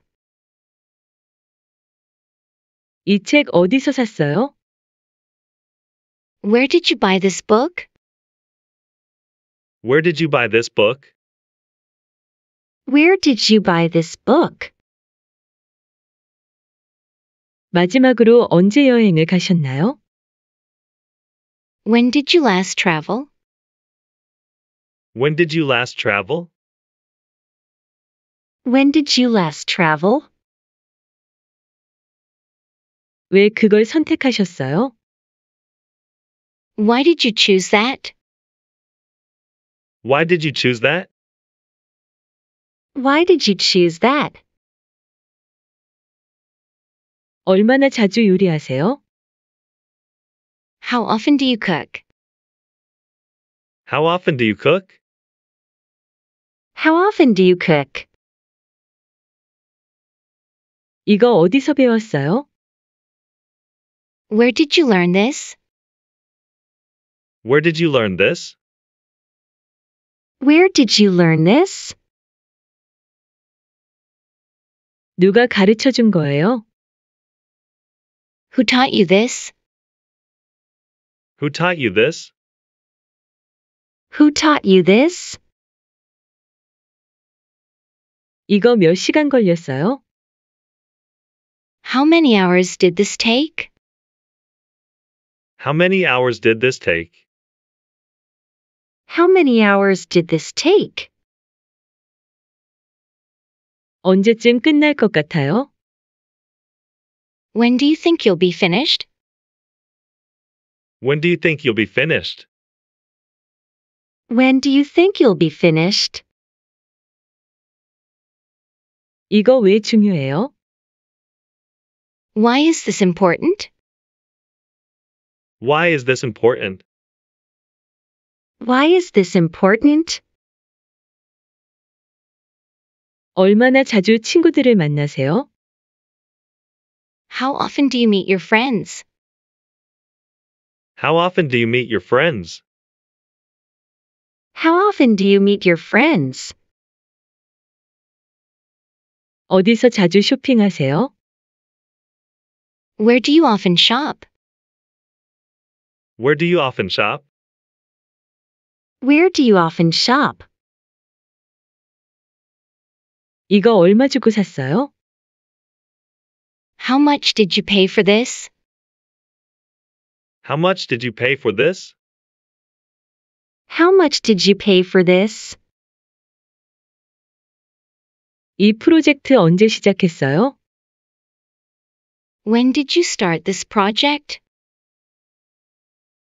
어디서 샀어요? Where did you buy this book? Where did you buy this book? Where did you buy this book? 마지막으로 언제 여행을 가셨나요? When did you last travel? When did you last travel? When did you last travel? 왜 그걸 선택하셨어요? Why did you choose that? Why did you choose that? Why did you choose that? 얼마나 자주 요리하세요? How often do you cook? How often do you cook? How often do you cook? 이거 어디서 배웠어요? Where did you learn this? Where did you learn this? Where did you learn this? 누가 가르쳐 준 거예요? Who taught you this? Who taught you this? Who taught you this? 이거 몇 시간 걸렸어요? How many hours did this take? How many hours did this take? How many hours did this take? 언제쯤 끝날 것 같아요? When do you think you'll be finished? When do you think you'll be finished? When do you think you'll be finished? 이거 왜 중요해요? Why is this important? Why is this important? Why is this important? 얼마나 자주 친구들을 만나세요? How often do you meet your friends? How often do you meet your friends? How often do you meet your friends? 어디서 자주 쇼핑하세요? Where do you often shop? Where do you often shop? Where do you often shop? 이거 얼마 주고 샀어요? How much did you pay for this? How much did you pay for this? How much did you pay for this? 이 프로젝트 언제 시작했어요? When did you start this project?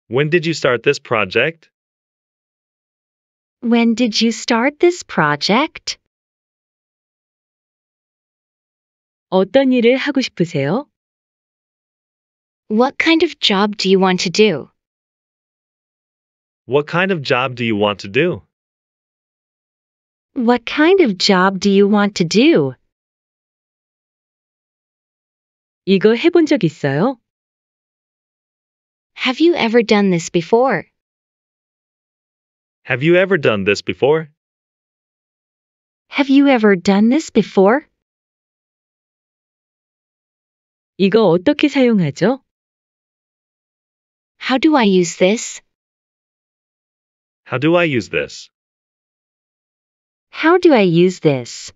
When did you start this project? When did you start this project? 어떤 일을 하고 싶으세요? What kind of job do you want to do? What kind of job do you want to do? What kind of job do you want to do? 이거 해본 적 있어요? Have you ever done this before? Have you ever done this before? Have you ever done this before? 이거 어떻게 사용하죠? How do I use this? How do I use this? How do I use this?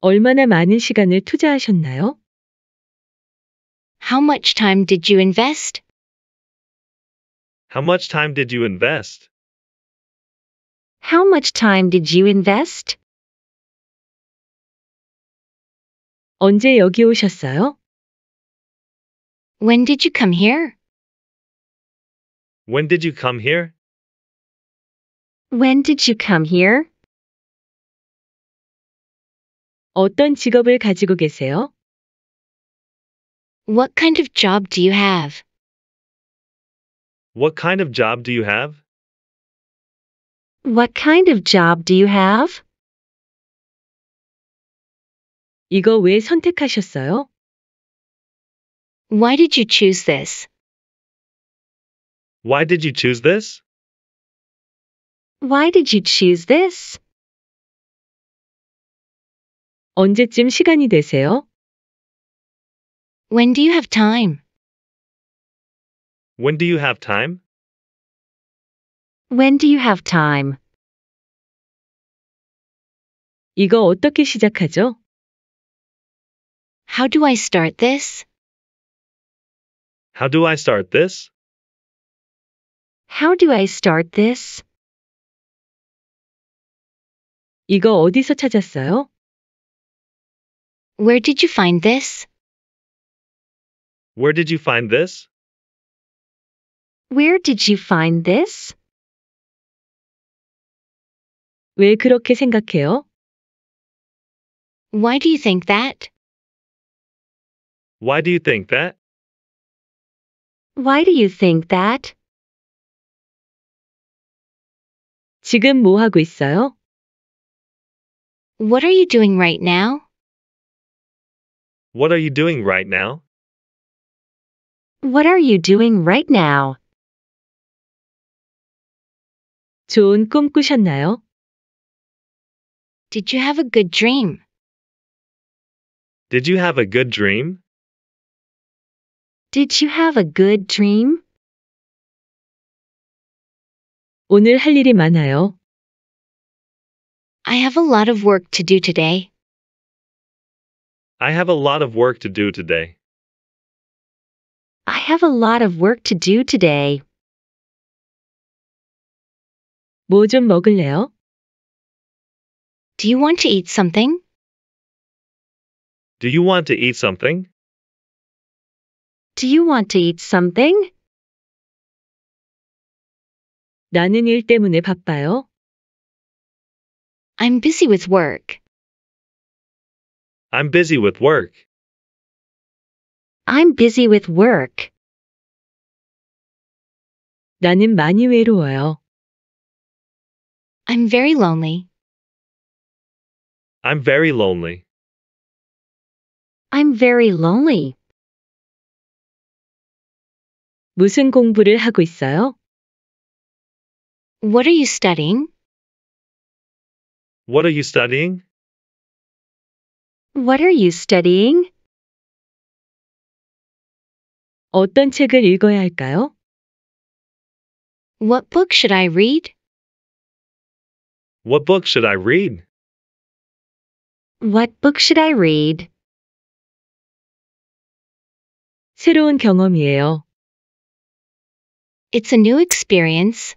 얼마나 많은 시간을 투자하셨나요? How much time did you invest? How much time did you invest? How much time did you invest? 언제 여기 오셨어요? When did you come here? When did you come here? When did you come here? 어떤 직업을 가지고 계세요? What kind of job do you have? What kind of job do you have? What kind of job do you have? 이거 왜 선택하셨어요? Why did you choose this? Why did you choose this? Why did you choose this? 언제쯤 시간이 되세요? When do you have time? When do you have time? When do you have time? 이거 어떻게 시작하죠? How do I start this? How do I start this? How do I start this? 이거 어디서 찾았어요? Where did you find this? Where did you find this? Where did you find this? 왜 그렇게 생각해요? Why do you think that? Why do you think that? Why do you think that? 지금 뭐 하고 있어요? What are you doing right now? What are you doing right now? What are you doing right now? 좋은 꿈 꾸셨나요? Did you have a good dream? Did you have a good dream? Did you have a good dream? 오늘 할 일이 많아요. I have a lot of work to do today. I have a lot of work to do today. I have a lot of work to do today. 뭐 먹을래요? Do you want to eat something? Do you want to eat something? Do you want to eat something? 나는 일 때문에 바빠요. I'm busy with work. I'm busy with work. I'm busy with work. 나는 많이 외로워요. I'm very lonely. I'm very lonely. I'm very lonely. 무슨 공부를 하고 있어요? What are you studying? What are you studying? What are you studying? 어떤 책을 읽어야 할까요? What book should I read? What book should I read? What book should I read? 새로운 경험이에요. It's a new experience.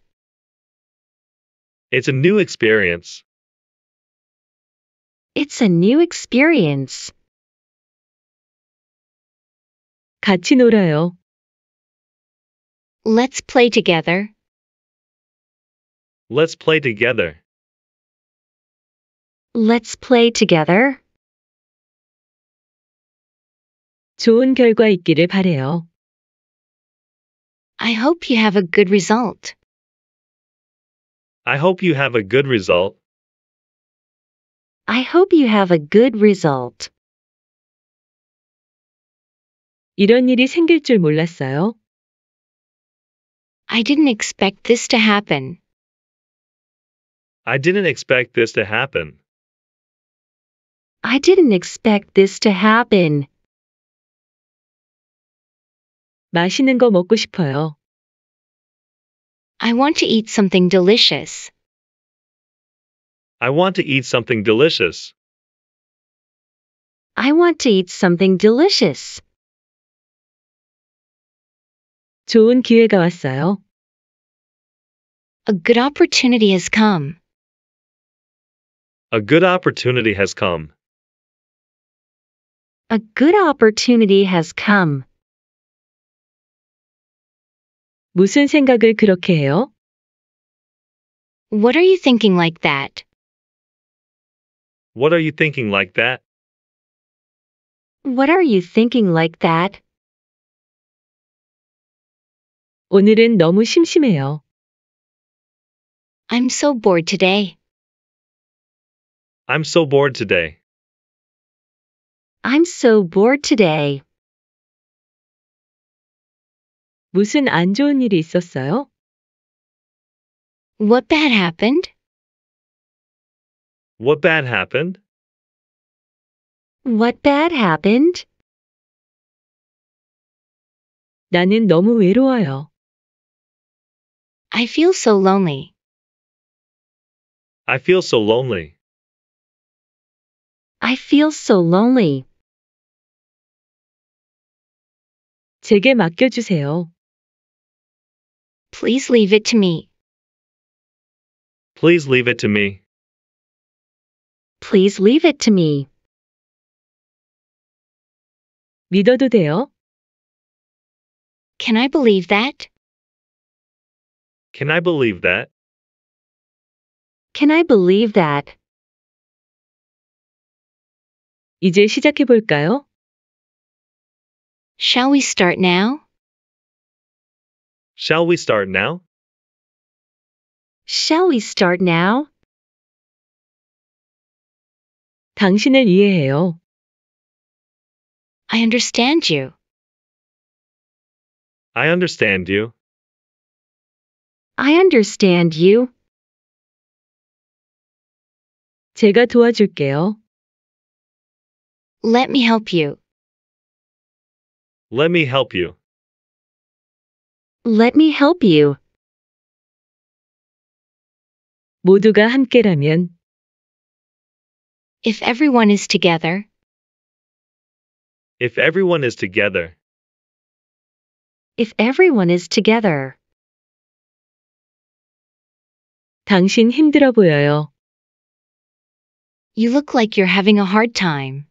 It's a new experience. It's a new experience. 같이 놀아요. Let's play together. Let's play together. Let's play together. 좋은 결과 있기를 바래요. I hope you have a good result. I hope you have a good result. I hope you have a good result. 이런 일이 생길 줄 몰랐어요. I didn't expect this to happen. I didn't expect this to happen. I didn't expect this to happen. 맛있는 거 먹고 싶어요. I want to eat something delicious. I want to eat something delicious. I want to eat something delicious. 좋은 기회가 왔어요. A good opportunity has come. A good opportunity has come. A good opportunity has come. 무슨 생각을 그렇게 해요? What are you thinking like that? What are you thinking like that? What are you thinking like that? 오늘은 너무 심심해요. I'm so bored today. I'm so bored today. I'm so bored today. 무슨 안 좋은 일이 있었어요? What bad happened? What bad happened? What bad happened? 나는 너무 외로워요. I feel so lonely. I feel so lonely. I feel so lonely. 제게 맡겨주세요. Please leave it to me. Please leave it to me. Please leave it to me. 믿어도 돼요? Can I believe that? Can I believe that? Can I believe that? 이제 시작해 볼까요? Shall we start now? Shall we start now? Shall we start now? 당신을 이해해요. I understand you. I understand you. I understand you. 제가 도와줄게요. Let me help you. Let me help you. Let me help you. 모두가 함께라면 If everyone is together, If everyone is together, if everyone is together, 당신 힘들어 보여요. you look like you're having a hard time.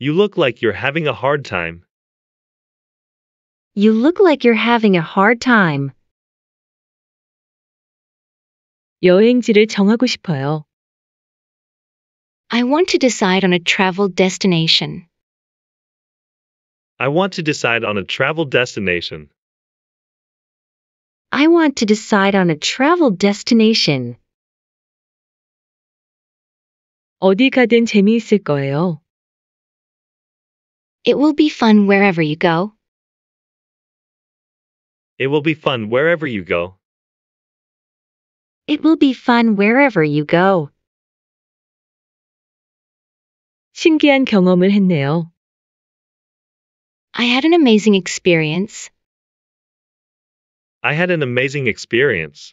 you look like you're having a hard time. You look like you're having a hard time. 여행지를 정하고 싶어요. I want to decide on a travel destination. I want to decide on a travel destination. I want to decide on a travel destination. 어디 가든 재미있을 거예요. It will be fun wherever you go. It will be fun wherever you go. It will be fun wherever you go. 신기한 경험을 했네요. I had an amazing experience. I had an amazing experience.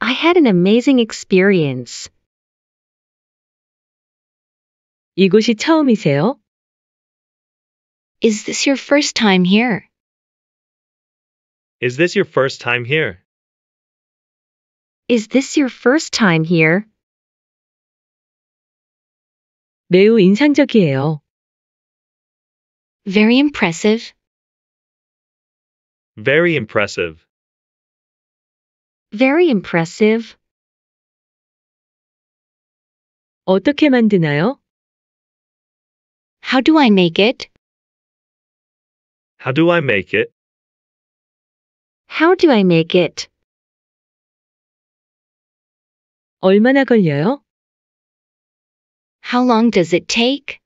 I had an amazing experience. 이곳이 처음이세요? Is this your first time here? Is this your first time here? Is this your first time here? 매우 인상적이에요. Very impressive. Very impressive. Very impressive. 어떻게 만드나요? How do I make it? How do I make it? How do I make it? 얼마나 걸려요? How long does it take?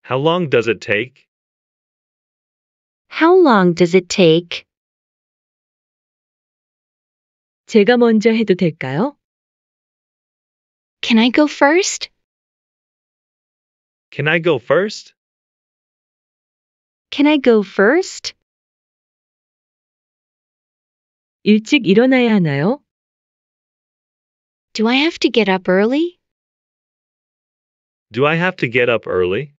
How long does it take? How long does it take? 제가 먼저 해도 될까요? Can I go first? Can I go first? Can I go first? 일찍 일어나야 하나요? Do I have to get up early? Do I have to get up early?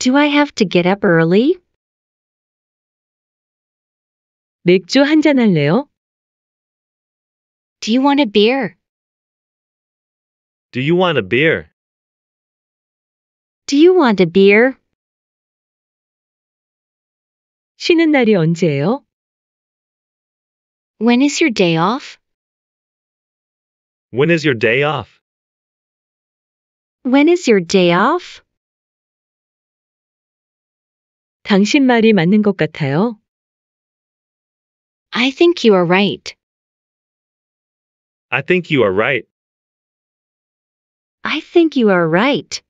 Do I have to get up early? 맥주 한 잔 할래요? Do you want a beer? Do you want a beer? Do you want a beer? 쉬는 날이 언제예요? When is your day off? When is your day off? When is your day off? 당신 말이 맞는 것 같아요. I think you are right. I think you are right. I think you are right.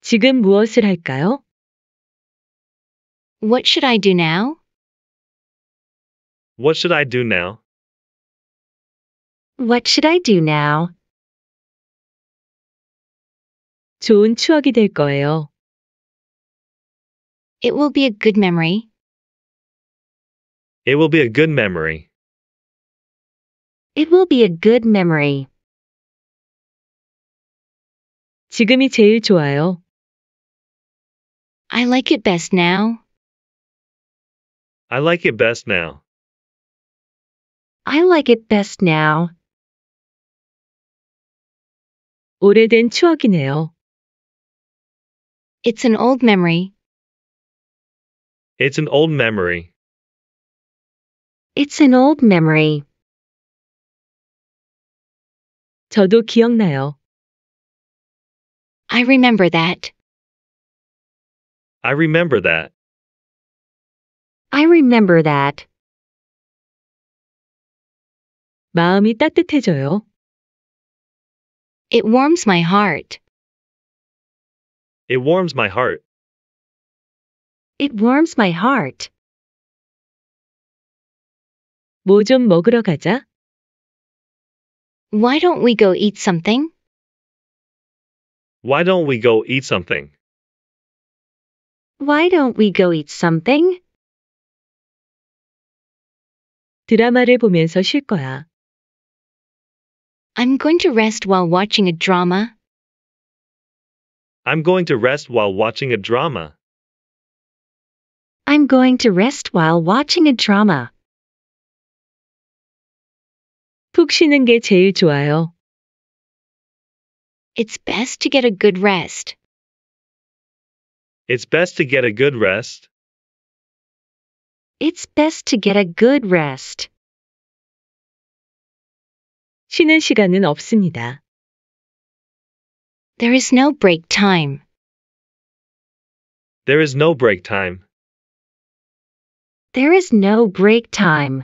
지금 무엇을 할까요? What should I do now? What should I do now? What should I do now? 좋은 추억이 될 거예요. It will be a good memory. It will be a good memory. It will be a good memory. 지금이 제일 좋아요. I like it best now. I like it best now. I like it best now. 오래된 추억이네요. It's an old memory. It's an old memory. It's an old memory. 저도 기억나요. I remember that. I remember that. I remember that. 마음이 따뜻해져요. It warms my heart. It warms my heart. It warms my heart. 먹으러 가자. Why don't we go eat something? Why don't we go eat something? Why don't we go eat something? 드라마를 보면서 쉴 거야. I'm going to rest while watching a drama. I'm going to rest while watching a drama. I'm going to rest while watching a drama. 푹 쉬는 게 제일 좋아요. It's best to get a good rest. It's best to get a good rest. It's best to get a good rest. 쉬는 시간은 없습니다. There is no break time. There is no break time. There is no break time.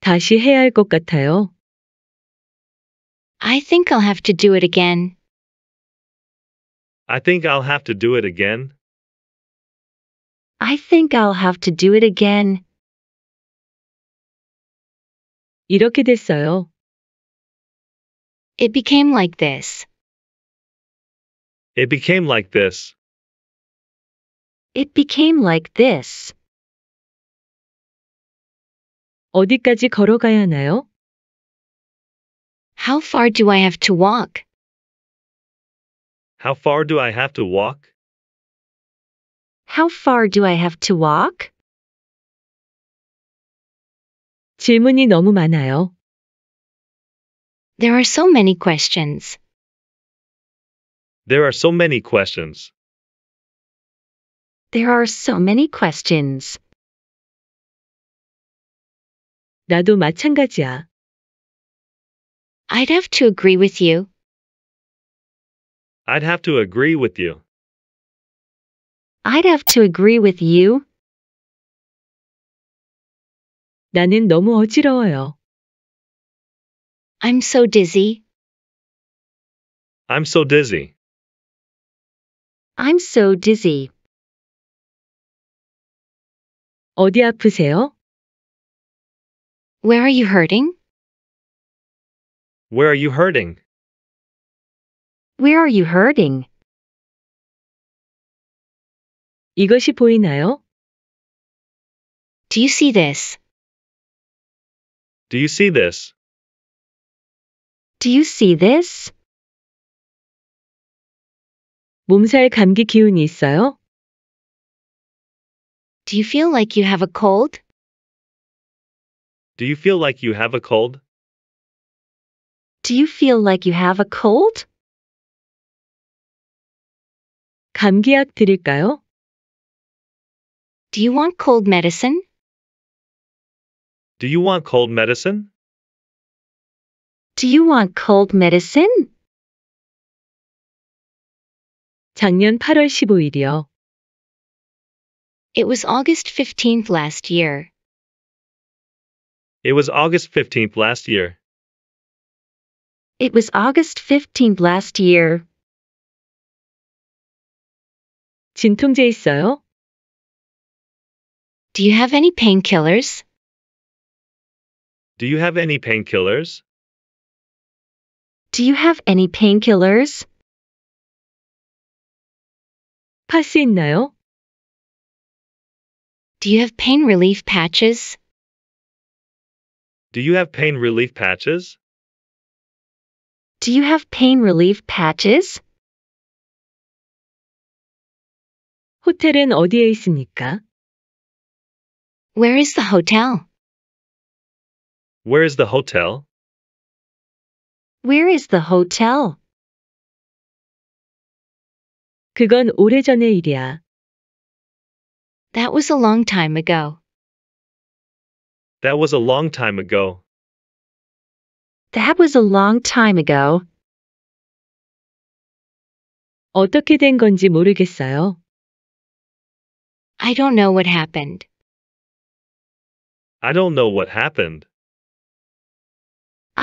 다시 해야 같아요. I think I'll have to do it again. I think I'll have to do it again. I think I'll have to do it again. 이렇게 됐어요. It became like this. It became like this. It became like this. 어디까지 걸어가야 하나요? How far do I have to walk? How far do I have to walk? How far do I have to walk? 질문이 너무 많아요. There are so many questions. There are so many questions. There are so many questions. 나도 마찬가지야. I'd have to agree with you. I'd have to agree with you. I'd have to agree with you. 나는 너무 어지러워요. I'm so dizzy. I'm so dizzy. I'm so dizzy. 어디 아프세요? Where are you hurting? Where are you hurting? Where are you hurting? 이것이 보이나요? Do you see this? Do you see this? Do you see this? 몸살 감기 기운이 있어요? Do you feel like you have a cold? Do you feel like you have a cold? Do you feel like you have a cold? 감기약 드릴까요? Do you want cold medicine? Do you want cold medicine? Do you want cold medicine? 작년 8월 15일이요. It was August 15th last year. It was August 15th last year. It was August 15th last year. 진통제 있어요? Do you have any painkillers? Do you have any painkillers? Do you have any painkillers? 파스 있나요? Do you have pain relief patches? Do you have pain relief patches? Do you have pain relief patches? 호텔은 어디에 있습니까? Where is the hotel? Where is the hotel? Where is the hotel? 그건 오래전의 일이야. That was a long time ago. That was a long time ago. That was a long time ago. 어떻게 된 건지 모르겠어요. I don't know what happened. I don't know what happened.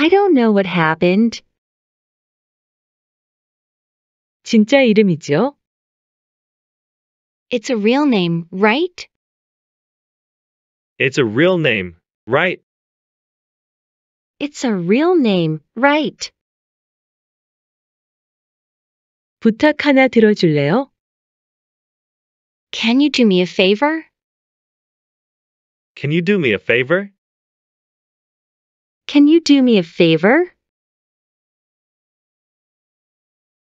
I don't know what happened. 진짜 이름이죠? It's a real name, right? It's a real name, right? It's a real name, right? 부탁 하나 들어줄래요? Can you do me a favor? Can you do me a favor? Can you do me a favor?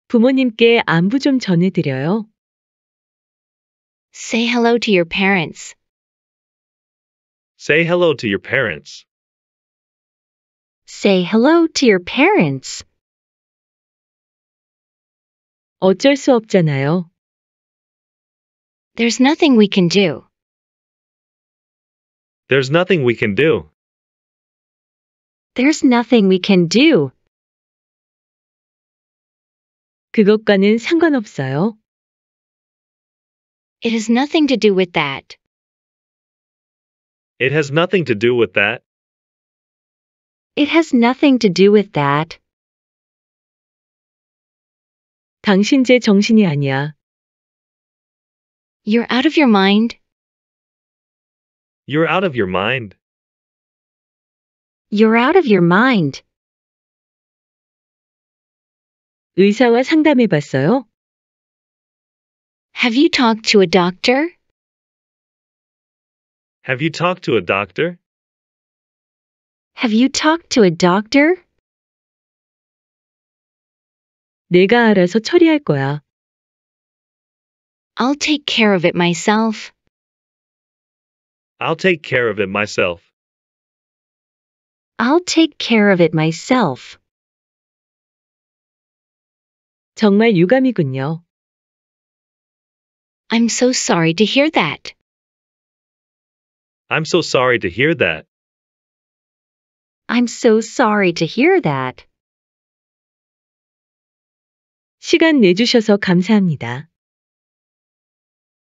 부모님께 안부 좀 전해드려요. Say hello to your parents. Say hello to your parents. Say hello to your parents. 어쩔 수 없잖아요. There's nothing we can do. There's nothing we can do. There's nothing we can do. 그것과는 상관없어요. It has nothing to do with that. It has nothing to do with that. It has nothing to do with that. 당신 제 정신이 아니야. You're out of your mind. You're out of your mind. You're out of your mind. 의사와 상담해 봤어요? Have you talked to a doctor? Have you talked to a doctor? Have you talked to a doctor? 내가 알아서 처리할 거야. I'll take care of it myself. I'll take care of it myself. I'll take care of it myself. 정말 유감이군요. I'm so sorry to hear that. I'm so sorry to hear that. I'm so sorry to hear that. 시간 내주셔서 감사합니다.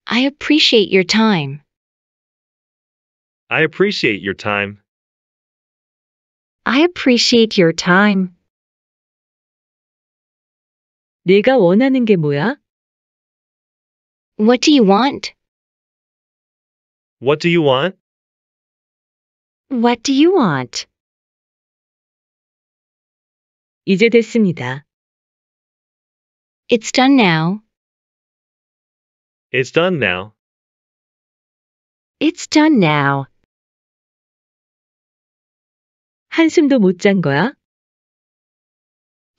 I appreciate your time. I appreciate your time. I appreciate your time. 원하는 게 뭐야? What do you want? What do you want? What do you want? 이제 됐습니다. It's done now. It's done now. It's done now. 한숨도 못 거야?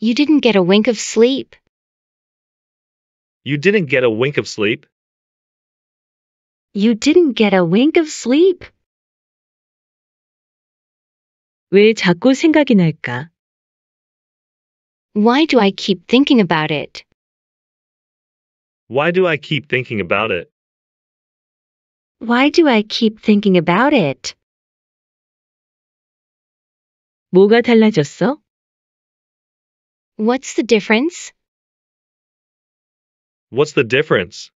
You didn't get a wink of sleep. You didn't get a wink of sleep. You didn't get a wink of sleep. 왜 자꾸 생각이 날까? Why do I keep thinking about it? Why do I keep thinking about it? Why do I keep thinking about it? 뭐가 달라졌어? What's the difference? What's the difference?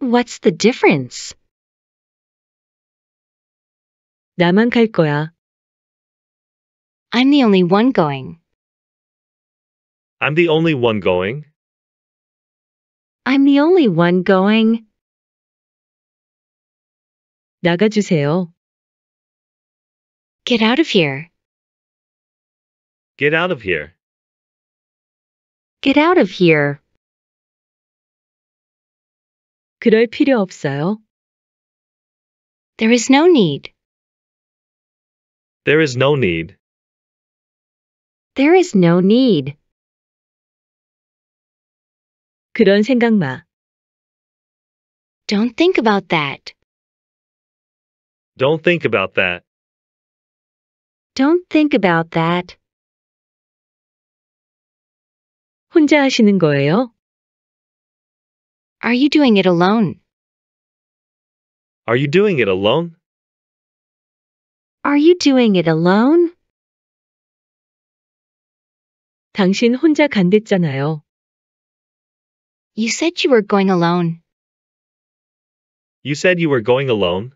What's the difference? 나만 갈 거야. I'm the only one going. I'm the only one going. I'm the only one going. 주세요. Get out of here. Get out of here. Get out of here. 그럴 필요 없어요. There is no need. There is no need. There is no need. 그런 생각 마. Don't think about that. Don't think about that. Don't think about that. 혼자 하시는 거예요? Are you doing it alone? Are you doing it alone? Are you doing it alone? 당신 혼자 간댔잖아요. You said you were going alone. You said you were going alone.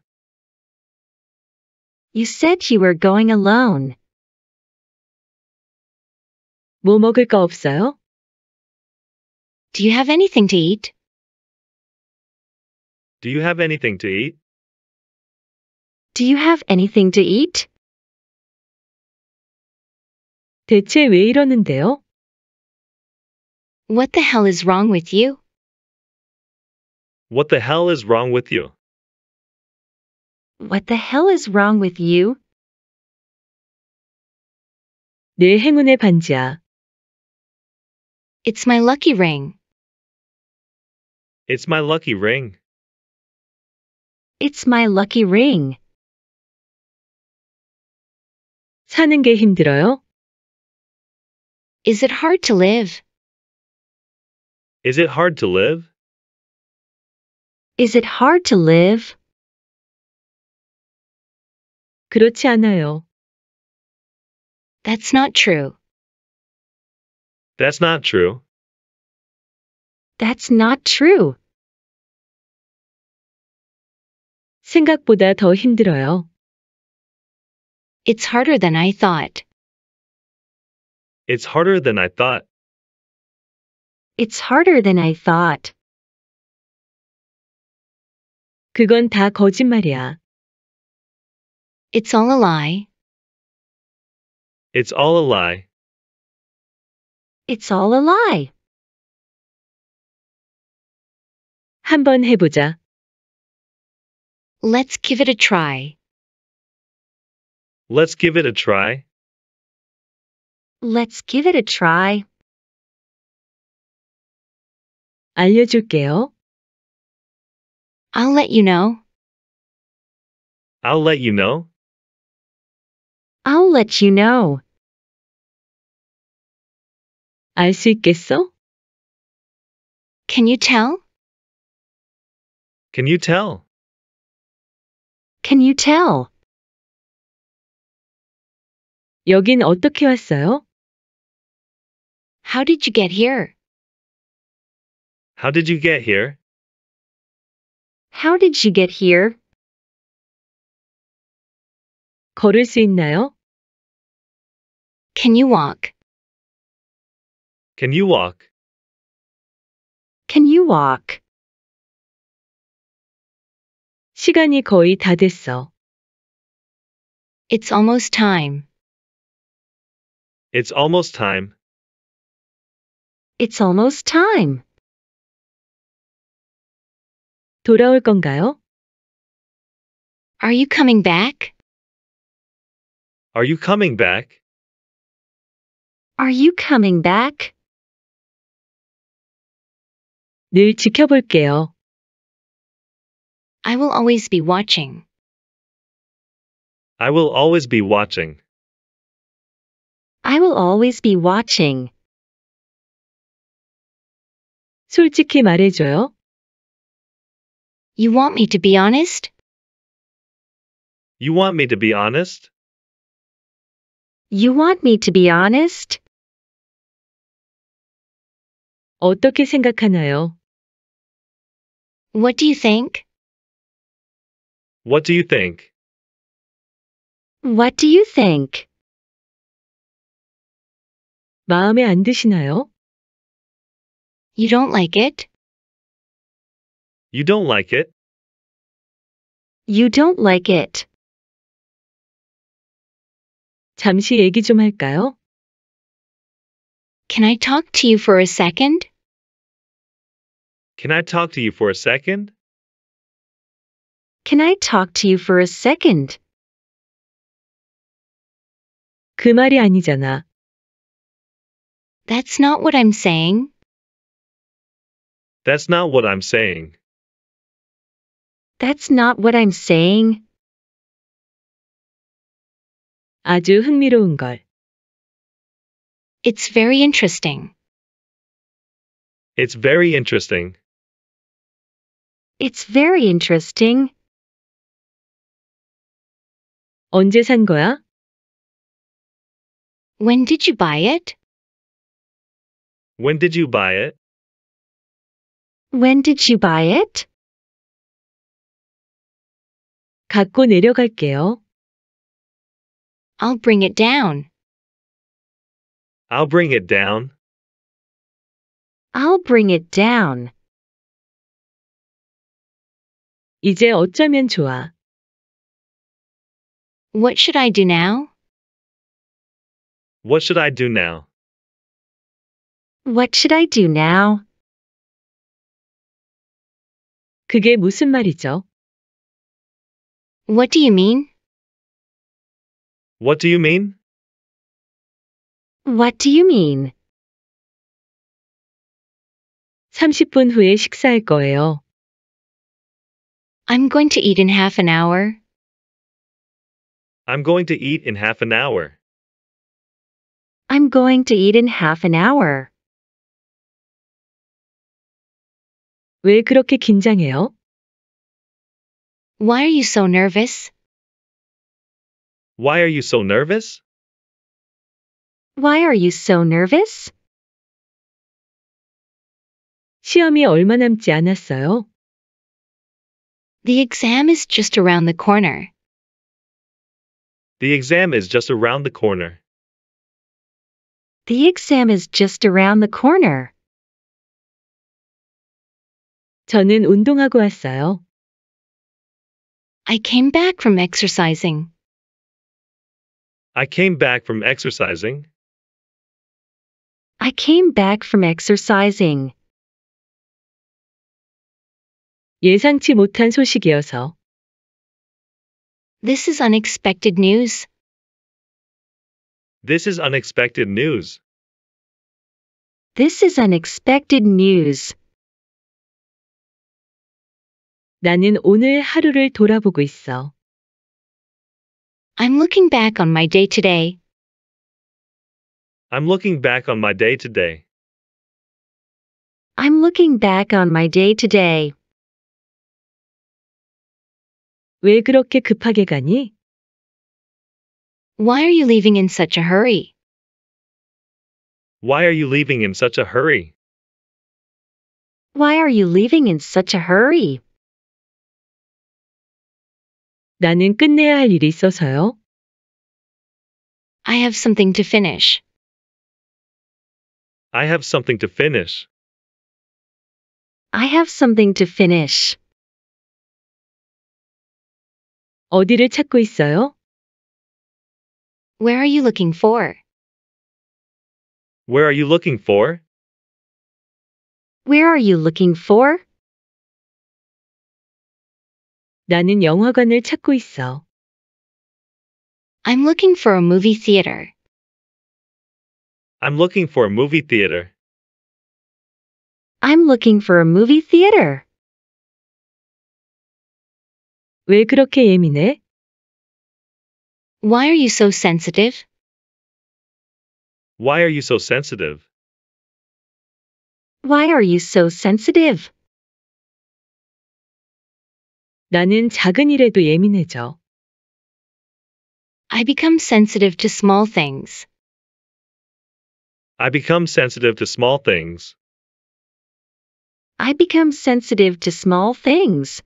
You said you were going alone. 뭐 먹을 거 없어요? Do you have anything to eat? Do you have anything to eat? Do you have anything to eat? 대체 왜 이러는데요? What the hell is wrong with you? What the hell is wrong with you? What the hell is wrong with you? 내 행운의 반지야. It's my lucky ring. It's my lucky ring. It's my lucky ring. 사는 게 힘들어요? Is it hard to live? Is it hard to live? Is it hard to live? 그렇지 않아요. That's not true. That's not true. That's not true. 생각보다 더 힘들어요. It's harder than I thought. It's harder than I thought. It's harder than I thought. 그건 다 거짓말이야. It's all a lie. It's all a lie. It's all a lie. 한번 해보자. Let's give it a try. Let's give it a try. Let's give it a try. 알려줄게요. I'll let you know. I'll let you know. I'll let you know. 알수 있겠어? Can you tell? Can you tell? Can you tell? 여긴 어떻게 왔어요? How did you get here? How did you get here? How did you get here? 걸을 수 있나요? Can you walk? Can you walk? Can you walk? 시간이 거의 다 됐어. It's almost time. It's almost time. It's almost time. 돌아올 건가요? Are you coming back? Are you coming back? Are you coming back? 늘 지켜볼게요. I will always be watching. I will always be watching. I will always be watching. 솔직히 말해줘요. You want me to be honest? You want me to be honest? You want me to be honest? 어떻게 생각하나요? What do you think? What do you think? What do you think? 마음에 안 드시나요? You don't like it? You don't like it? You don't like it. 잠시 얘기 좀 할까요? Can I talk to you for a second? Can I talk to you for a second? Can I talk to you for a second? 그 말이 아니잖아. That's not what I'm saying. That's not what I'm saying. That's not what I'm saying. 아주 흥미로운 걸. It's very interesting. It's very interesting. It's very interesting. 언제 산 거야? When did you buy it? When did you buy it? When did you buy it? 갖고 내려갈게요. I'll bring it down. I'll bring it down. I'll bring it down. 이제 어쩌면 좋아? What should I do now? What should I do now? What should I do now? 그게 무슨 말이죠? What do you mean? What do you mean? What do you mean? 30분 후에 식사할 거예요. I'm going to eat in half an hour. I'm going to eat in half an hour. I'm going to eat in half an hour. 왜 그렇게 긴장해요? Why are you so nervous? Why are you so nervous? Why are you so nervous? 시험이 얼마 남지 않았어요. The exam is just around the corner. The exam is just around the corner. The exam is just around the corner. 저는 운동하고 왔어요. I came back from exercising. I came back from exercising. I came back from exercising. 예상치 못한 소식이어서. This is unexpected news. This is unexpected news. This is unexpected news. 나는 오늘 하루를 돌아보고 있어. I'm looking back on my day today. I'm looking back on my day today. I'm looking back on my day today. 왜 그렇게 급하게 가니? Why are you leaving in such a hurry? Why are you leaving in such a hurry? Why are you leaving in such a hurry? 나는 끝내야 할 일이 있어서요. I have something to finish. I have something to finish. I have something to finish. 어디를 찾고 있어요? Where are you looking for? Where are you looking for? Where are you looking for? 나는 영화관을 찾고 있어. I'm looking for a movie theater. I'm looking for a movie theater. I'm looking for a movie theater. 왜 그렇게 예민해? Why are you so sensitive? Why are you so sensitive? Why are you so sensitive? 나는 작은 일에도 예민해져. I become sensitive to small things. I become sensitive to small things. I become sensitive to small things.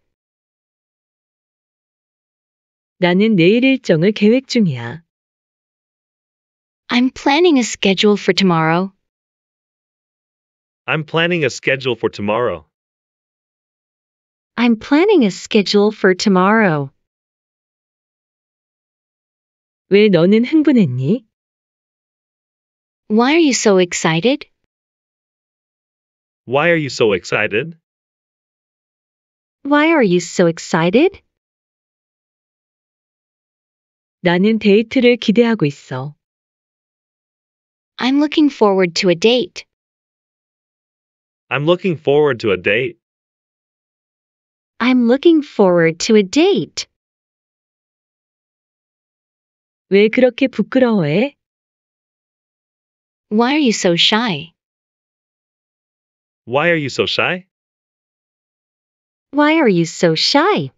나는 내일 일정을 계획 중이야. I'm planning a schedule for tomorrow. I'm planning a schedule for tomorrow. I'm planning a schedule for tomorrow. 왜 너는 흥분했니? Why are you so excited? Why are you so excited? Why are you so excited? 나는 데이트를 기대하고 있어. I'm looking forward to a date. I'm looking forward to a date. I'm looking forward to a date. 왜 그렇게 부끄러워해? Why are you so shy? Why are you so shy? Why are you so shy?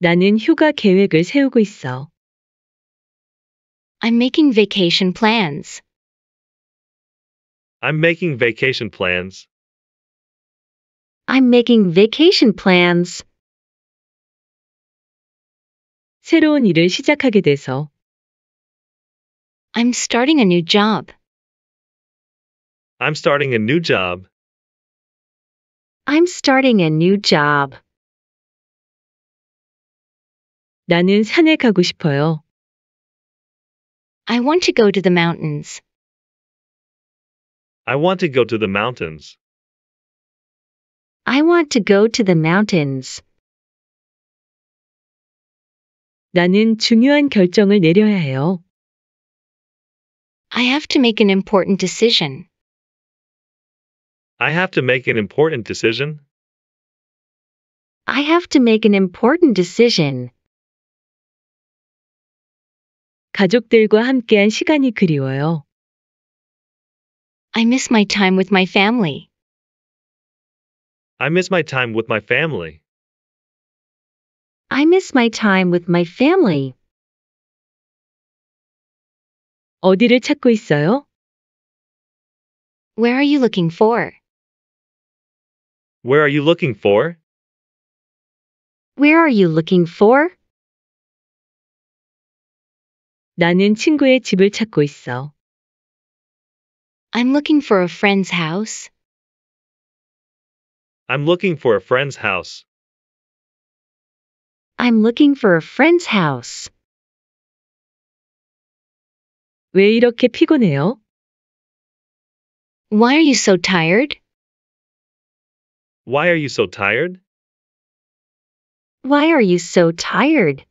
나는 휴가 계획을 세우고 있어. I'm making vacation plans. I'm making vacation plans. I'm making vacation plans. 새로운 일을 시작하게 돼서 I'm starting a new job. I'm starting a new job. I'm starting a new job. 나는 산에 가고 싶어요. I want to go to the mountains. I want to go to the mountains. I want to go to the mountains. 나는 중요한 결정을 내려야 해요. I have to make an important decision. I have to make an important decision. I have to make an important decision. 가족들과 함께한 시간이 그리워요. I miss my time with my family. I miss my time with my family. I miss my time with my family. 어디를 찾고 있어요? Where are you looking for? Where are you looking for? Where are you looking for? 나는 친구의 집을 찾고 있어. I'm looking for a friend's house. I'm looking for a friend's house. I'm looking for a friend's house. 왜 이렇게 피곤해요? Why are you so tired? Why are you so tired? Why are you so tired?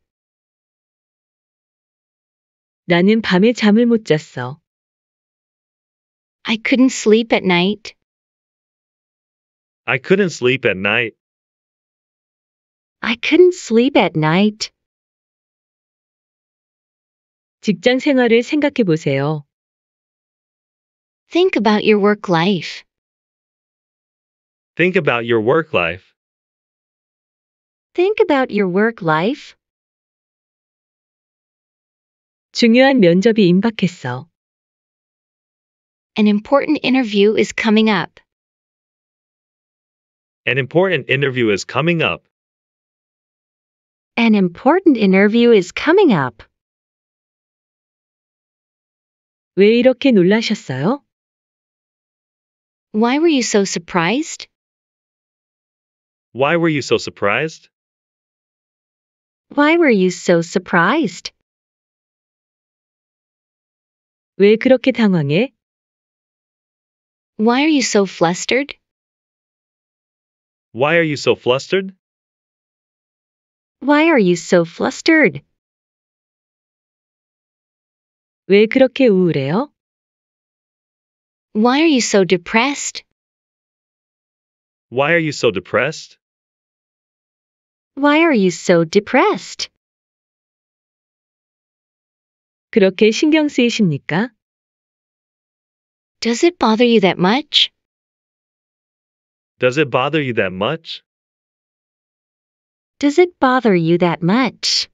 나는 밤에 잠을 못 잤어. I couldn't sleep at night. I couldn't sleep at night. I couldn't sleep at night. 직장 생활을 생각해 보세요. Think about your work life. Think about your work life. Think about your work life. 중요한 면접이 임박했어. An important interview is coming up. An important interview is coming up. An important interview is coming up. 왜 이렇게 놀라셨어요? Why were you so surprised? Why were you so surprised? Why were you so surprised? 왜 그렇게 당황해? Why are you so flustered? Why are you so flustered? Why are you so flustered? 왜 그렇게 우울해요? Why are you so depressed? Why are you so depressed? Why are you so depressed? 그렇게 신경 쓰이십니까? Does it bother you that much? Does it bother you that much? Does it bother you that much?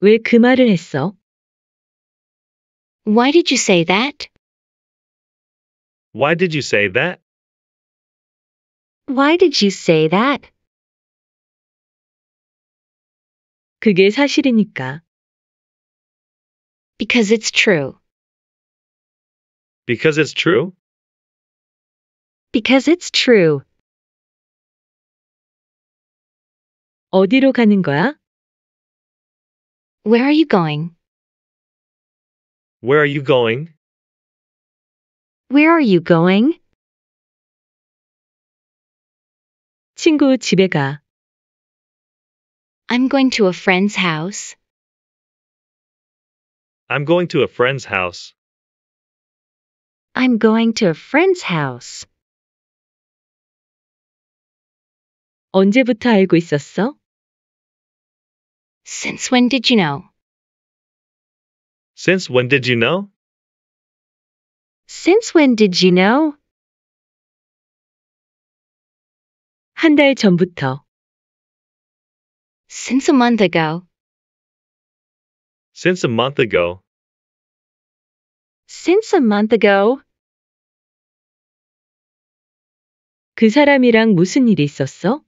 말을 했어? Why did you say that? Why did you say that? Why did you say that? 그게 사실이니까. Because it's true. Because it's true? Because it's true. 어디로 가는 거야? Where are you going? Where are you going? Where are you going? 친구 집에 가. I'm going to a friend's house. I'm going to a friend's house. I'm going to a friend's house. 언제부터 알고 있었어? Since when did you know? Since when did you know? Since when did you know? 한 달 전부터. Since a month ago. Since a month ago. Since a month ago. 그 사람이랑 무슨 일이 있었어?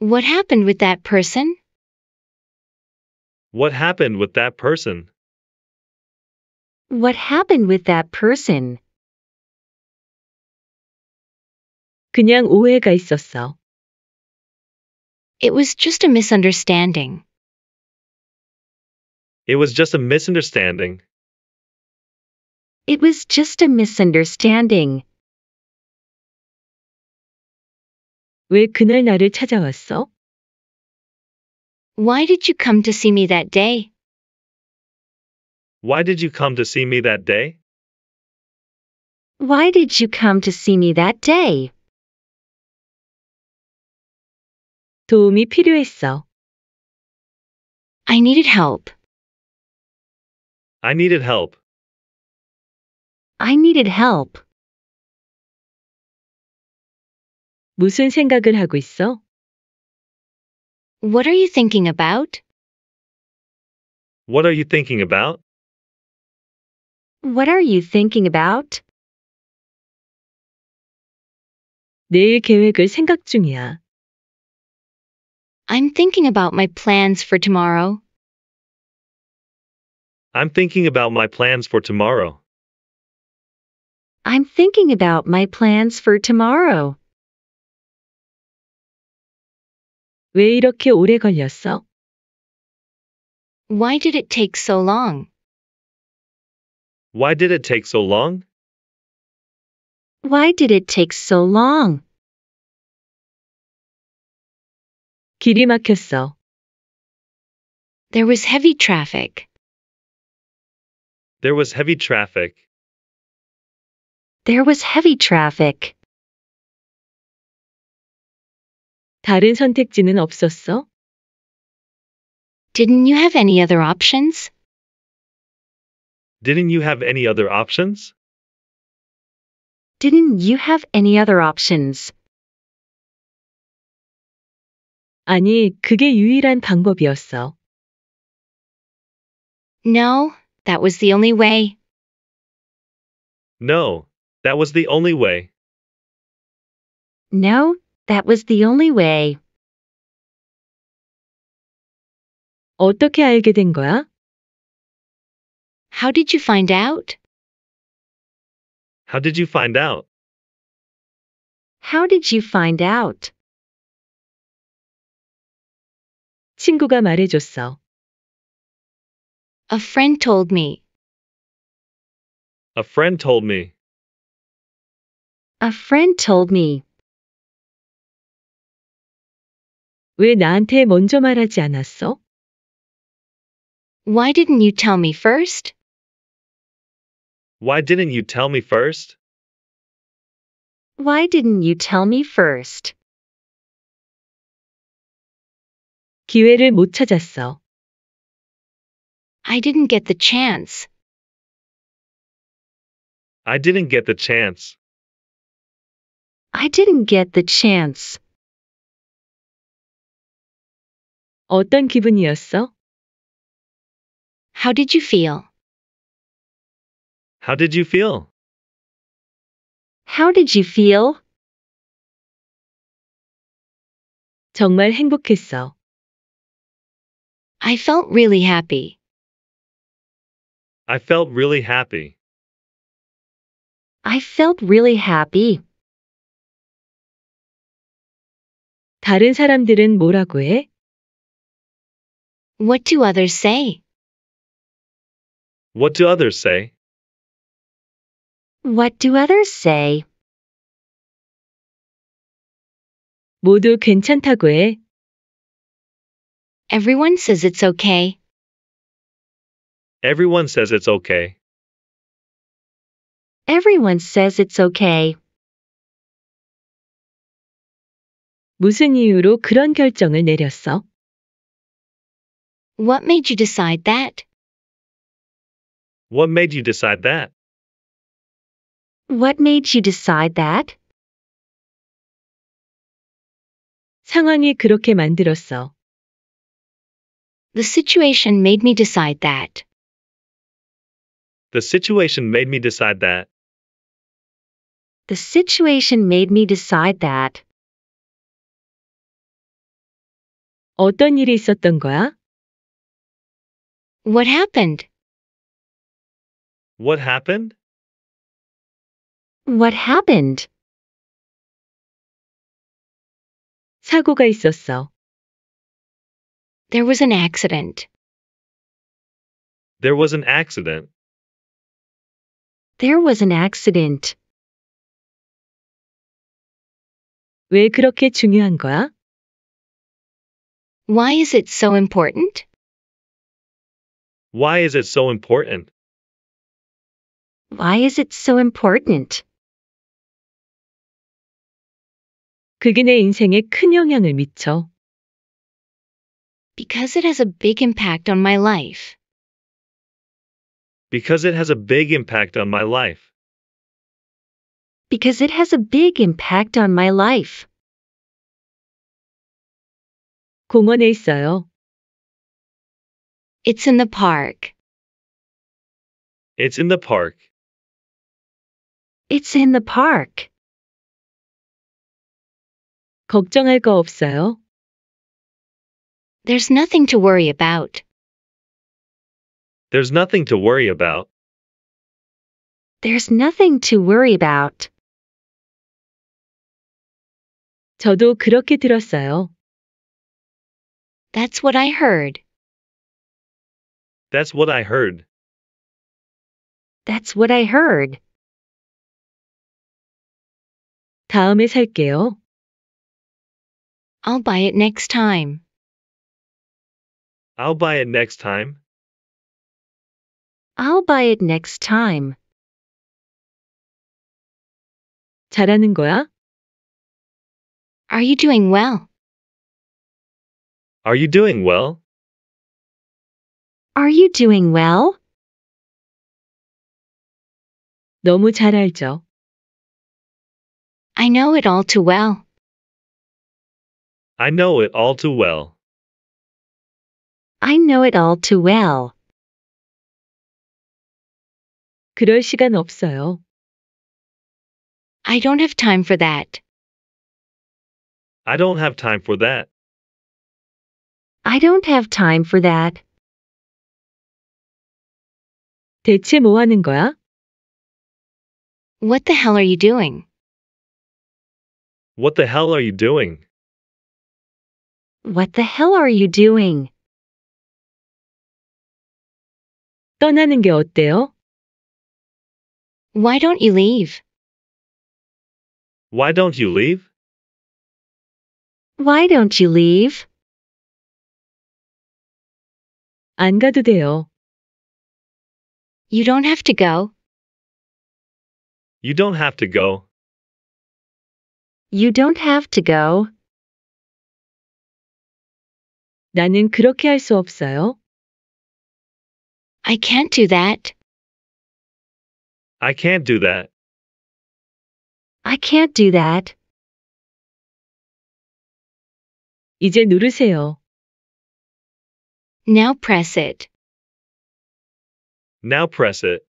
What happened with that person? What happened with that person? What happened with that person? 그냥 오해가 있었어. It was just a misunderstanding. It was just a misunderstanding. It was just a misunderstanding. 왜 그날 나를 찾아왔어? Why did you come to see me that day? Why did you come to see me that day? Why did you come to see me that day? 도움이 필요했어. I needed help. I needed help. I needed help. 무슨 생각을 하고 있어? What are you thinking about? What are you thinking about? What are you thinking about? 내일 계획을 생각 중이야. I'm thinking about my plans for tomorrow. I'm thinking about my plans for tomorrow. I'm thinking about my plans for tomorrow. 왜 이렇게 오래 걸렸어? Why did it take so long? Why did it take so long? Why did it take so long? 길이 막혔어. There was heavy traffic. There was heavy traffic. There was heavy traffic. 다른 선택지는 없었어? Didn't you have any other options? Didn't you have any other options? Didn't you have any other options? 아니, 그게 유일한 방법이었어. No, that was the only way. No, that was the only way. No, that was the only way. 어떻게 알게 된 거야? How did you find out? How did you find out? How did you find out? 친구가 말해줬어. A friend told me. A friend told me. A friend told me. 왜 나한테 먼저 말하지 않았어? Why didn't you tell me first? Why didn't you tell me first? Why didn't you tell me first? 기회를 못 찾았어. I didn't get the chance. I didn't get the chance. I didn't get the chance. 어떤 기분이었어? How did you feel? How did you feel? How did you feel? 정말 행복했어. I felt really happy. I felt really happy. I felt really happy. 다른 사람들은 뭐라고 해? What do others say? What do others say? What do others say? 모두 괜찮다고 해. Everyone says it's okay. Everyone says it's okay. Everyone says it's okay. 무슨 이유로 그런 결정을 내렸어? What made you decide that? What made you decide that? What made you decide that? 상황이 그렇게 만들었어. The situation made me decide that. The situation made me decide that. The situation made me decide that. 어떤 일이 있었던 거야? What happened? What happened? What happened? 사고가 있었어. There was an accident. There was an accident. There was an accident. 왜 그렇게 중요한 거야? Why is it so important? Why is it so important? Why is it so important? 그게 인생에 큰 영향을 미쳐. Because it has a big impact on my life. Because it has a big impact on my life. Because it has a big impact on my life. 공원에 있어요. It's in the park. It's in the park. It's in the park. 걱정할 거 없어요? There's nothing to worry about. There's nothing to worry about. There's nothing to worry about. 저도 그렇게 들었어요. That's what I heard. That's what I heard. That's what I heard. 다음에 살게요. I'll buy it next time. I'll buy it next time. I'll buy it next time. 잘하는 거야? Are you doing well? Are you doing well? Are you doing well? 너무 잘 알죠. I know it all too well. I know it all too well. I know it all too well. 그럴 시간 없어요. I don't have time for that. I don't have time for that. I don't have time for that. 대체 뭐 하는 거야? What the hell are you doing? What the hell are you doing? What the hell are you doing? 떠나는 게 어때요? Why don't you leave? Why don't you leave? Why don't you leave? 안 가도 돼요. You don't have to go. You don't have to go. You don't have to go. 나는 그렇게 할 수 없어요. I can't do that. I can't do that. I can't do that. 이제 누르세요. Now press it. Now press it.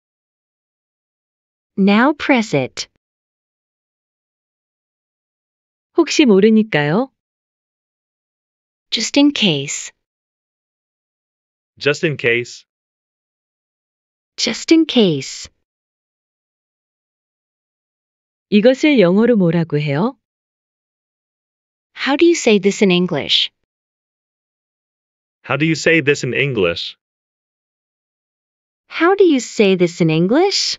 Now press it. 혹시 모르니까요. Just in case. Just in case. Just in case. 이것을 영어로 뭐라고 해요? How do you say this in English? How do you say this in English? How do you say this in English?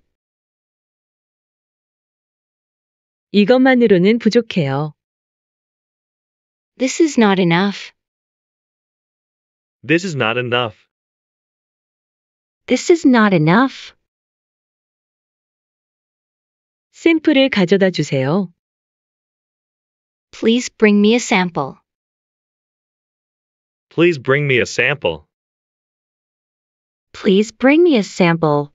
이것만으로는 부족해요. This is not enough. This is not enough. This is not enough. 샘플을 가져다 주세요. Please bring me a sample. Please bring me a sample. Please bring me a sample.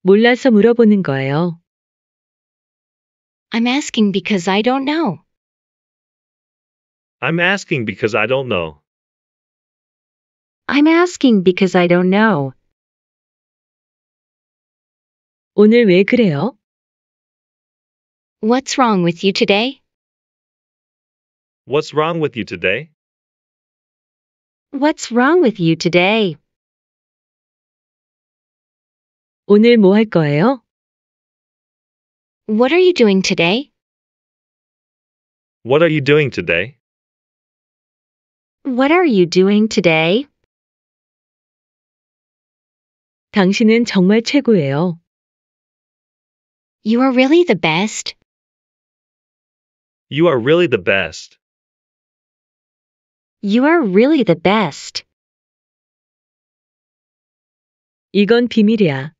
몰라서 물어보는 거예요. I'm asking because I don't know. I'm asking because I don't know. I'm asking because I don't know. 오늘 왜 그래요? What's wrong with you today? What's wrong with you today? What's wrong with you today? 오늘 뭐 할 거예요? What are you doing today? What are you doing today? What are you doing today? 당신은 정말 최고예요. You are really the best. You are really the best. You are really the best. 이건 비밀이야.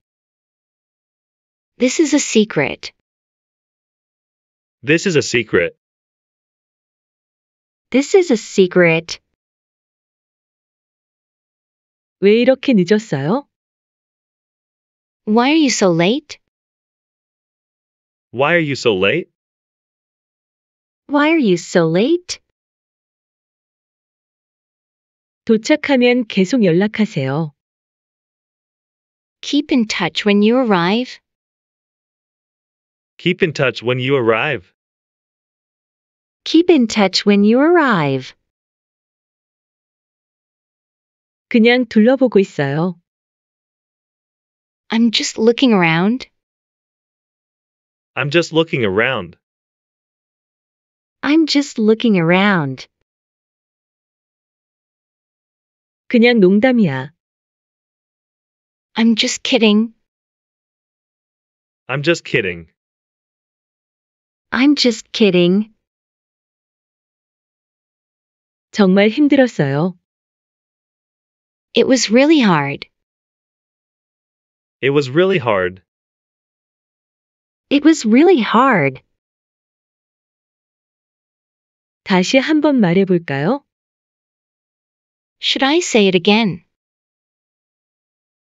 This is a secret. This is a secret. This is a secret. 왜 이렇게 늦었어요? Why are you so late? Why are you so late? Why are you so late? 도착하면 계속 연락하세요. Keep in touch when you arrive. Keep in touch when you arrive. Keep in touch when you arrive. 그냥 둘러보고 있어요. I'm just looking around. I'm just looking around. I'm just looking around. 그냥 농담이야. I'm just kidding. I'm just kidding. I'm just kidding. 정말 힘들었어요. It was really hard. It was really hard. It was really hard. 다시 한 번 말해볼까요? Should I say it again?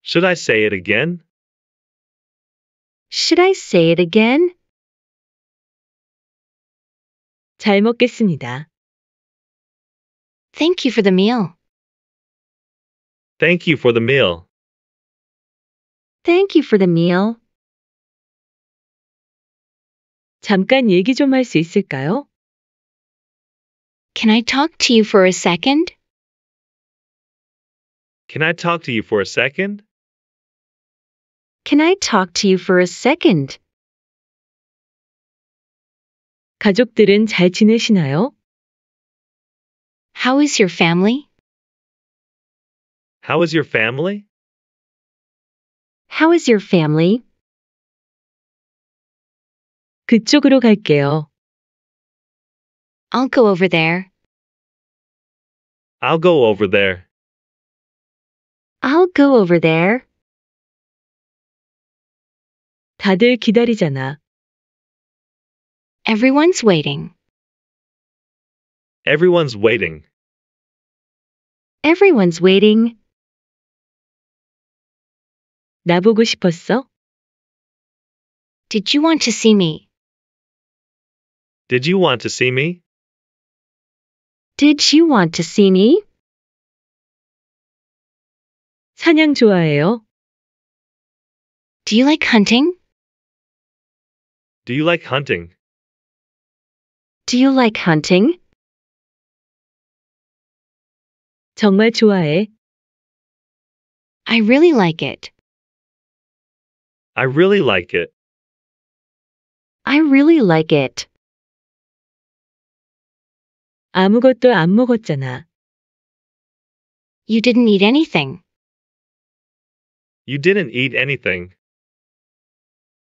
Should I say it again? Should I say it again? 잘 먹겠습니다. Thank you for the meal. Thank you for the meal. Thank you for the meal. 잠깐 얘기 있을까요? Can I talk to you for a second? Can I talk to you for a second? Can I talk to you for a second? 가족들은 잘 지내시나요? How is your family? How is your family? How is your family? 그쪽으로 갈게요. I'll go over there. I'll go over there. I'll go over there. 다들 기다리잖아. Everyone's waiting. Everyone's waiting. Everyone's waiting. 나 보고 싶었어? Did you want to see me? Did you want to see me? Did you want to see me? 사냥 좋아해요? Do you like hunting? Do you like hunting? Do you like hunting? 정말 좋아해. I really like it. I really like it. I really like it. 아무것도 안 먹었잖아. You didn't eat anything. You didn't eat anything.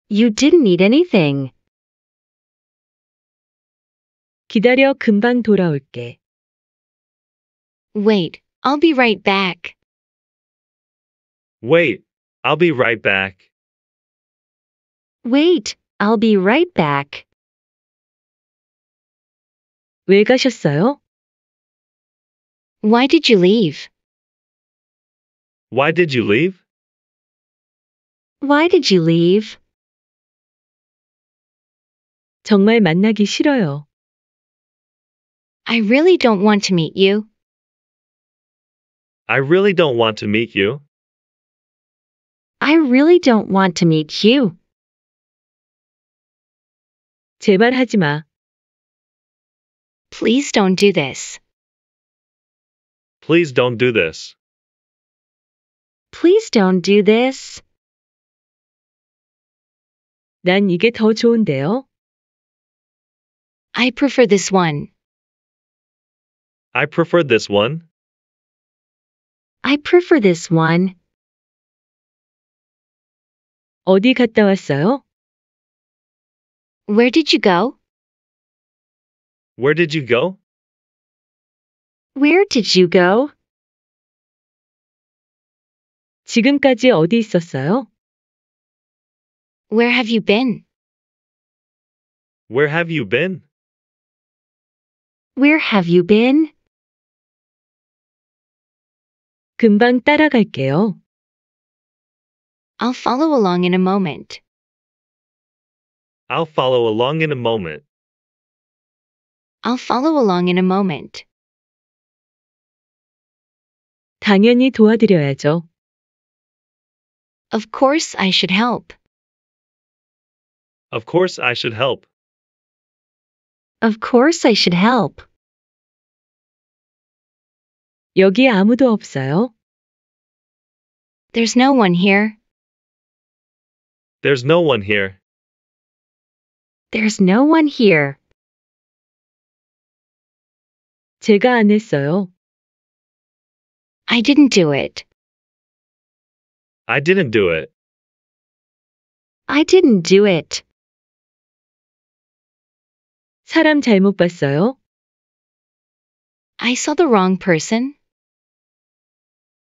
You didn't eat anything. 기다려 금방 돌아올게. Wait, I'll be right back. Wait, I'll be right back. Wait, I'll be right back. 왜 가셨어요? Why did you leave? Why did you leave? Why did you leave? 정말 만나기 싫어요. I really don't want to meet you. I really don't want to meet you. I really don't want to meet you. 제발 하지 마. Please don't do this. Please don't do this. Please don't do this. 난 이게 더 좋은데요. I prefer this one. I prefer this one. I prefer this one. 어디 갔다 왔어요? Where did you go? Where did you go? Where did you go? 지금까지 어디 있었어요? Where have you been? Where have you been? Where have you been? 금방 따라갈게요. I'll follow along in a moment. I'll follow along in a moment. I'll follow along in a moment. 당연히 도와드려야죠. Of course I should help. Of course I should help. Of course I should help. 여기 아무도 없어요. There's no one here. There's no one here. There's no one here. 제가 안 했어요. I didn't do it. I didn't do it. I didn't do it. 사람 잘못 봤어요? I saw the wrong person.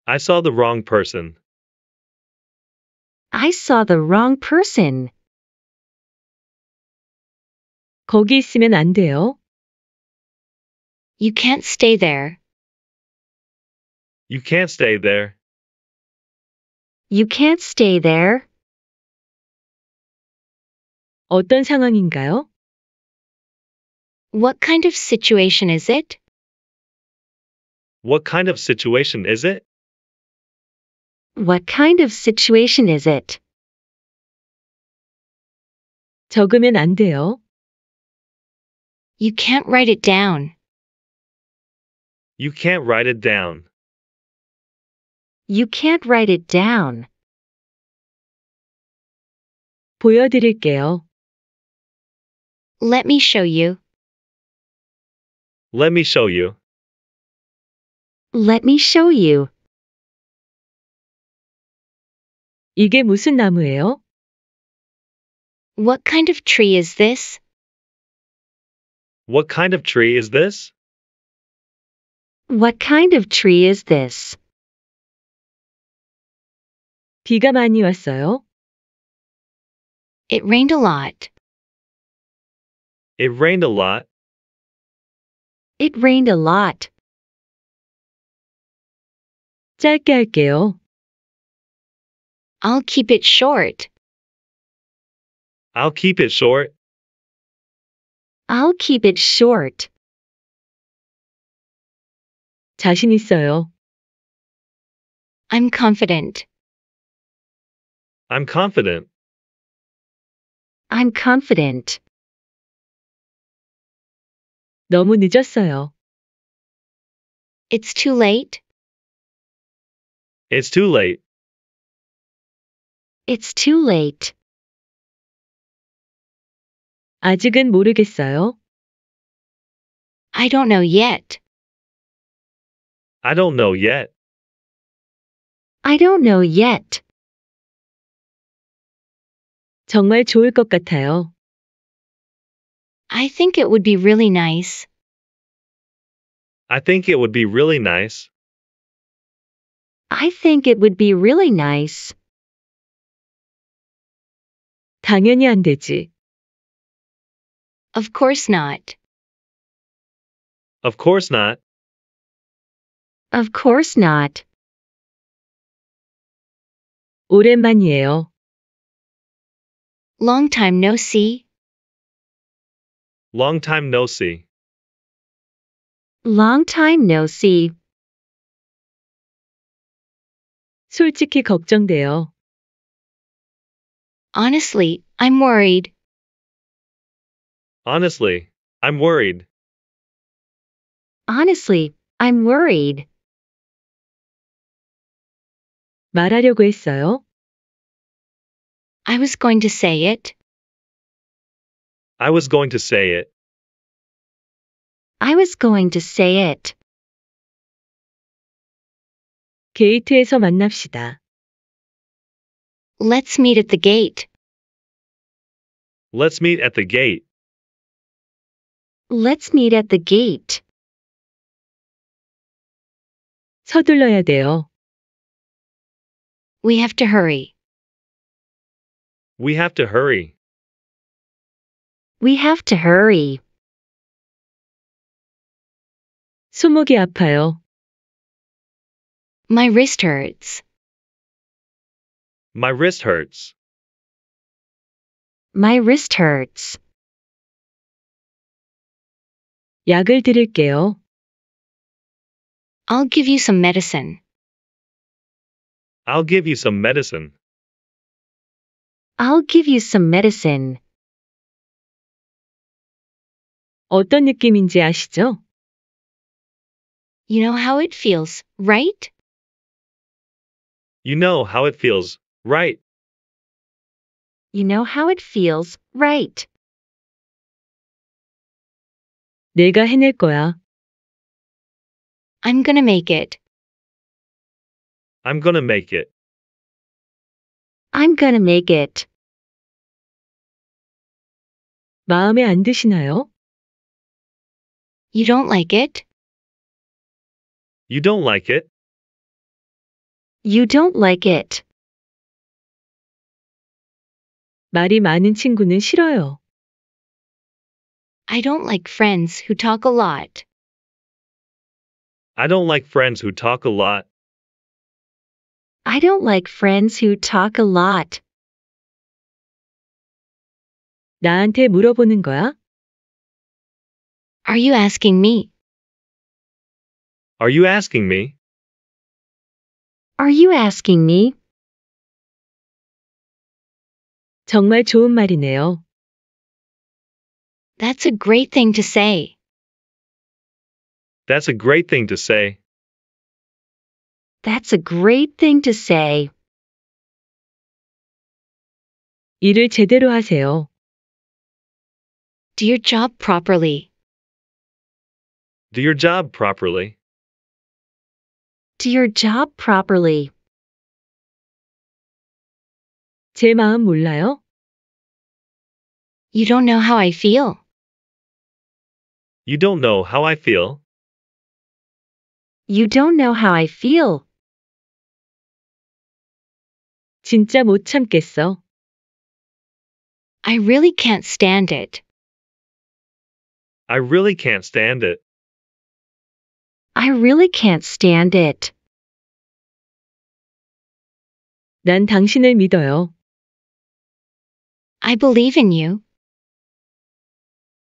I saw the wrong person. I saw the wrong person. 거기 있으면 안 돼요. You can't stay there. You can't stay there. You can't stay there. 어떤 상황인가요? What kind of situation is it? What kind of situation is it? What kind of situation is it? 적으면 안 돼요. You can't write it down. You can't write it down. You can't write it down. 보여드릴게요. Let me show you. Let me show you. Let me show you. 이게 무슨 나무예요? What kind of tree is this? What kind of tree is this? What kind of tree is this? 비가 많이 왔어요. It rained a lot. It rained a lot. It rained a lot. 할게요. I'll keep it short. I'll keep it short. I'll keep it short. 자신 있어요. I'm confident. I'm confident. I'm confident. 너무 늦었어요. It's too late. It's too late. It's too late. 아직은 모르겠어요. I don't know yet. I don't know yet. I don't know yet. 정말 좋을 것 같아요. I think it would be really nice. I think it would be really nice. I think it would be really nice. 당연히 안 되지. Of course not. Of course not. Of course not. 오랜만이에요. Long time no see. Long time no see. Long time no see. 솔직히 걱정돼요. Honestly, I'm worried. Honestly, I'm worried. Honestly, I'm worried. 말하려고 했어요. I was going to say it. I was going to say it. I was going to say it. 게이트에서 만납시다. Let's meet at the gate. Let's meet at the gate. Let's meet at the gate. 서둘러야 돼요. We have to hurry. We have to hurry. We have to hurry. 손목이 아파요. My wrist hurts. My wrist hurts. My wrist hurts. 약을 드릴게요. I'll give you some medicine. I'll give you some medicine. I'll give you some medicine. 어떤 느낌인지 아시죠? You know how it feels, right? You know how it feels, right? You know how it feels, right? 내가 해낼 거야. I'm gonna make it. I'm gonna make it. I'm gonna make it. 마음에 안 드시나요? You don't like it? You don't like it? You don't like it. 말이 많은 친구는 싫어요. I don't like friends who talk a lot. I don't like friends who talk a lot. I don't like friends who talk a lot. 나한테 물어보는 거야? Are you asking me? Are you asking me? Are you asking me? 정말 좋은 말이네요. That's a great thing to say. That's a great thing to say. That's a great thing to say. 일을 제대로 하세요. Do your job properly. Do your job properly. Do your job properly. 제 마음 몰라요? You don't know how I feel. You don't know how I feel. You don't know how I feel. 진짜 못 참겠어. I really can't stand it. I really can't stand it. I really can't stand it. 난 당신을 믿어요. I believe in you.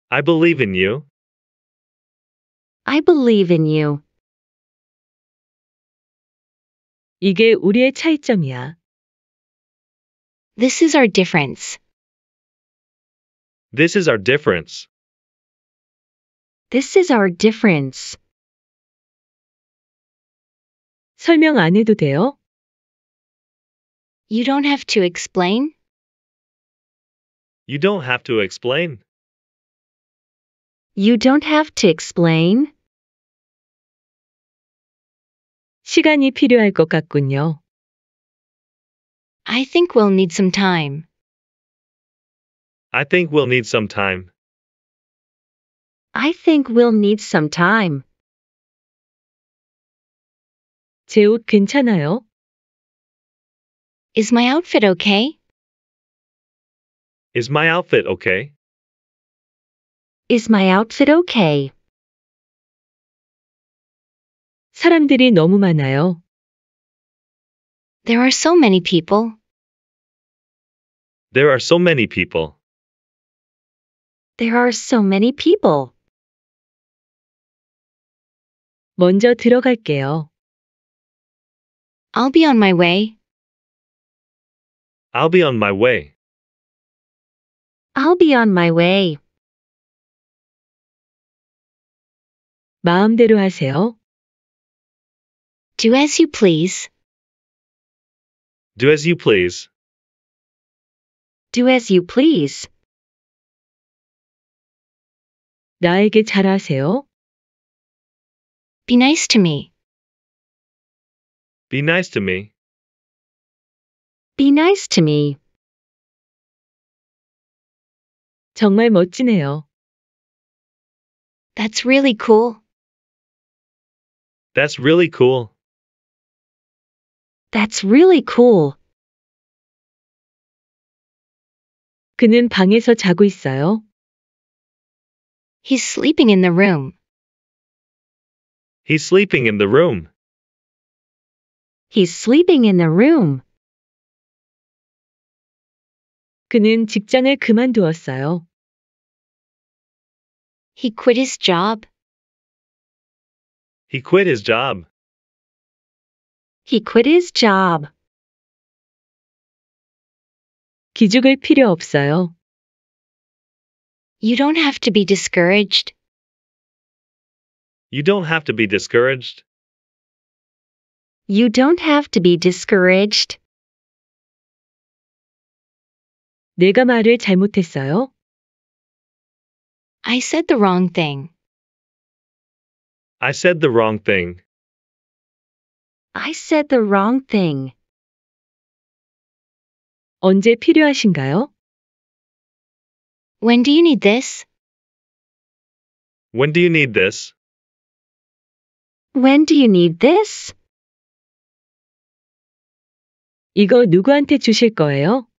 I believe in you. I believe in you. 이게 우리의 차이점이야. This is our difference. This is our difference. This is our difference. 설명 안 해도 돼요? You don't have to explain. You don't have to explain. You don't have to explain. 시간이 필요할 것 같군요. I think we'll need some time. I think we'll need some time. I think we'll need some time. 괜찮아요? Is my outfit okay? Is my outfit okay? Is my outfit okay? 사람들이 너무 많아요. There are so many people. There are so many people. There are so many people. 먼저 들어갈게요. I'll be on my way. I'll be on my way. I'll be on my way. 마음대로 하세요. Do as you please. Do as you please. Do as you please. 나에게 잘하세요. Be nice to me. Be nice to me. Be nice to me. 정말 멋지네요. That's really cool. That's really cool. That's really cool. 그는 방에서 자고 있어요. He's sleeping in the room. He's sleeping in the room. He's sleeping in the room. 그는 직장을 그만두었어요. He quit his job. He quit his job. He quit his job. 기죽을 필요 없어요. You don't have to be discouraged. You don't have to be discouraged. You don't have to be discouraged. 내가 말을 잘못했어요. I said the wrong thing. I said the wrong thing. I said the wrong thing. 언제 필요하신가요? When do you need this? When do you need this? When do you need this? 이거 누구한테 주실 거예요?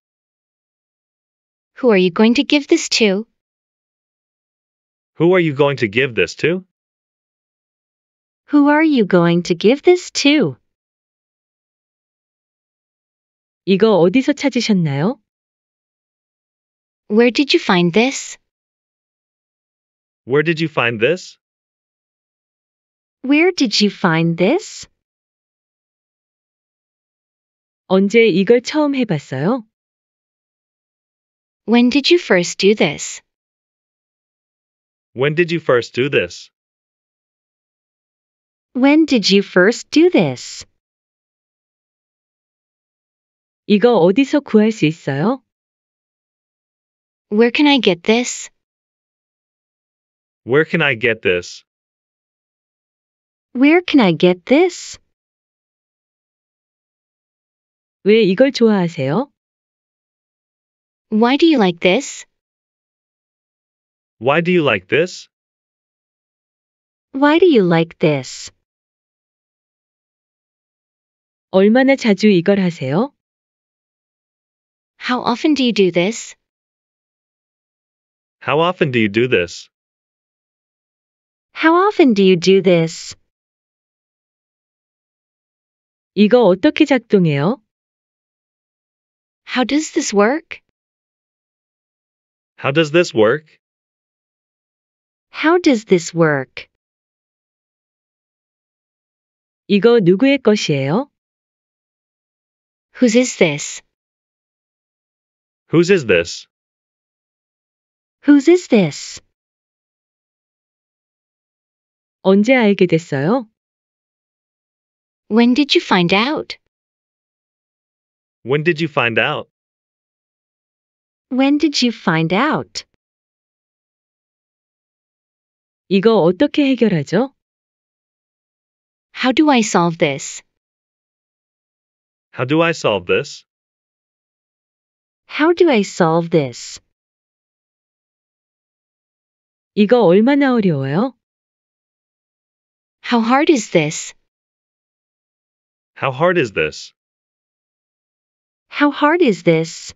Who are you going to give this to? Who are you going to give this to? Who are you going to give this to? 이거 어디서 찾으셨나요? Where did you find this? Where did you find this? Where did you find this? 언제 이걸 처음 해봤어요? When did you first do this? When did you first do this? When did you first do this? 이거 어디서 구할 수 있어요? Where can I get this? Where can I get this? Where can I get this? 왜 이걸 좋아하세요? Why do you like this? Why do you like this? Why do you like this? 얼마나 자주 이걸 하세요? How often do you do this? How often do you do this? How often do you do this? 이거 어떻게 작동해요? How does this work? How does this work? How does this work? 이거 누구의 것이에요? Whose is this? Whose is this? Whose is this? 언제 알게 됐어요? When did you find out? When did you find out? When did you find out? 이거 어떻게 해결하죠? How do I solve this? How do I solve this? How do I solve this? 이거 얼마나 어려워요? How hard is this? How hard is this? How hard is this?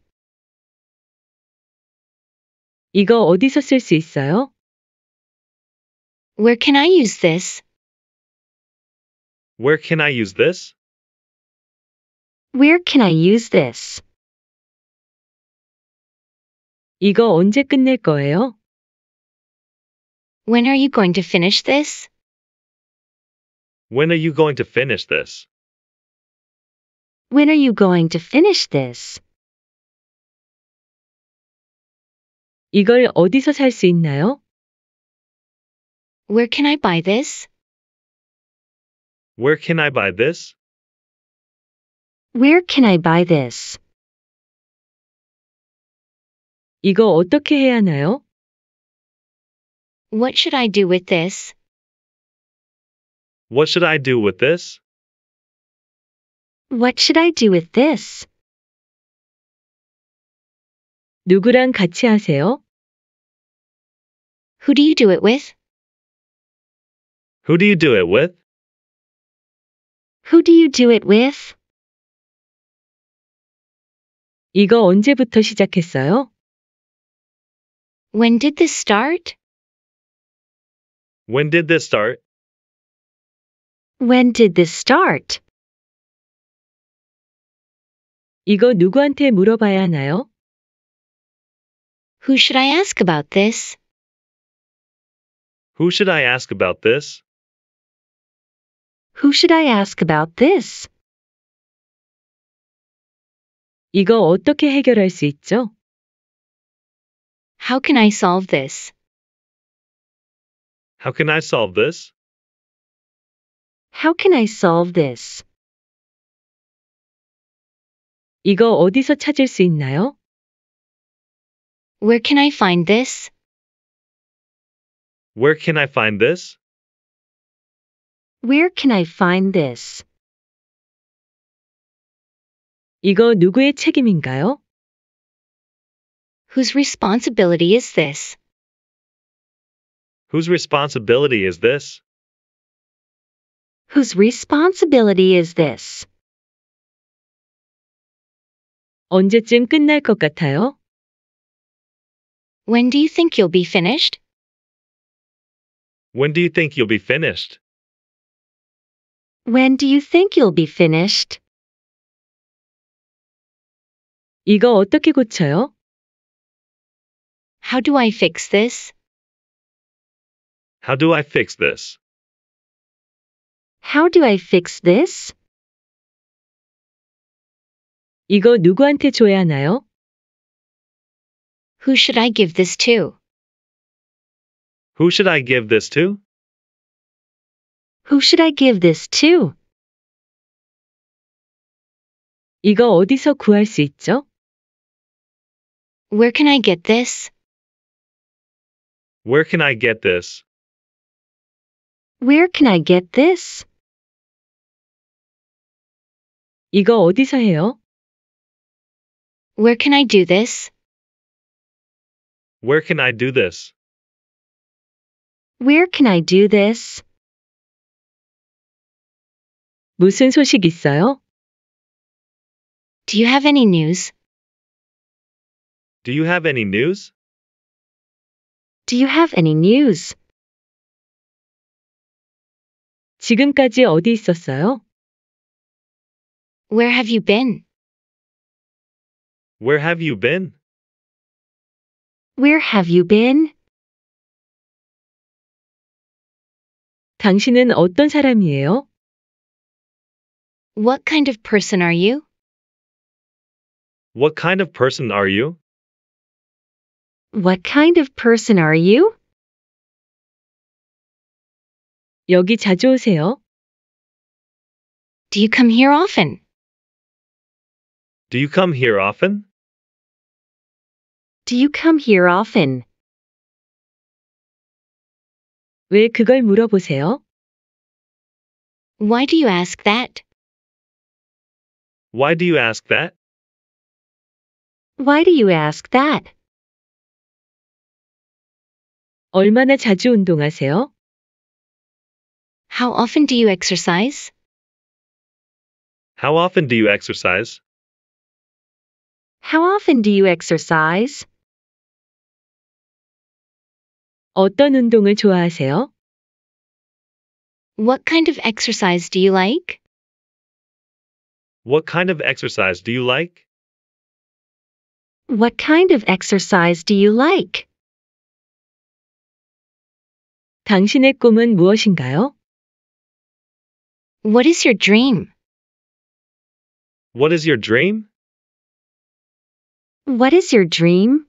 이거 어디서 있어요? Where can I use this? Where can I use this? Where can I use this? 이거 언제 끝낼 거예요? When are you going to finish this? When are you going to finish this? When are you going to finish this? 이걸 어디서 있나요? Where can I buy this? Where can I buy this? Where can I buy this? 이거 어떻게 해야 하나요? What should I do with this? What should I do with this? What should I do with this? 누구랑 같이 하세요? Who do you do it with? Who do you do it with? Who do you do it with? 이거 언제부터 시작했어요? When did this start? When did this start? When did this start? 이거 누구한테 물어봐야 하나요? Who should I ask about this? Who should I ask about this? Who should I ask about this? 이거 어떻게 해결할 수 있죠? How can I solve this? How can I solve this? How can I solve this? 이거 어디서 찾을 수 있나요? Where can I find this? Where can I find this? Where can I find this? 이거 누구의 책임인가요? Whose responsibility is this? Whose responsibility is this? Whose responsibility is this? 언제쯤 끝날 것 같아요? When do you think you'll be finished? When do you think you'll be finished? When do you think you'll be finished? 이거 어떻게 고쳐요? How do I fix this? How do I fix this? How do I fix this? 이거 누구한테 줘야 하나요? Who should I give this to? Who should I give this to? Who should I give this to? 이거 어디서 구할 수 있죠? Where can I get this? Where can I get this? Where can I get this? 이거 어디서 해요? Where can I do this? Where can I do this? Where can I do this? 무슨 소식 있어요? Do you have any news? Do you have any news? Do you have any news? 지금까지 어디 있었어요? Where have you been? Where have you been? Where have you been? 당신은 어떤 사람이에요? What kind of person are you? What kind of person are you? What kind of person are you? 여기 자주 오세요? Do you come here often? Do you come here often? Do you come here often? 왜 그걸 물어보세요? Why do you ask that? Why do you ask that? Why do you ask that? 얼마나 자주 운동하세요? How often do you exercise? How often do you exercise? How often do you exercise? 어떤 운동을 좋아하세요? What kind of exercise do you like? What kind of exercise do you like? What kind of exercise do you like? 당신의 꿈은 무엇인가요? What is your dream? What is your dream? What is your dream?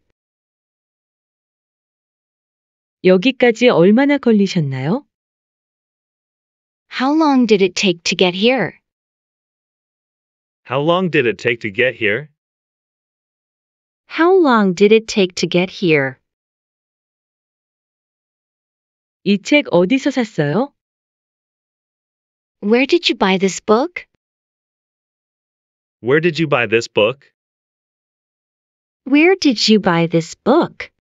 여기까지 얼마나 걸리셨나요? How long did it take to get here? How long did it take to get here? How long did it take to get here? 어디서 샀어요? Where did you buy this book? Where did you buy this book? Where did you buy this book?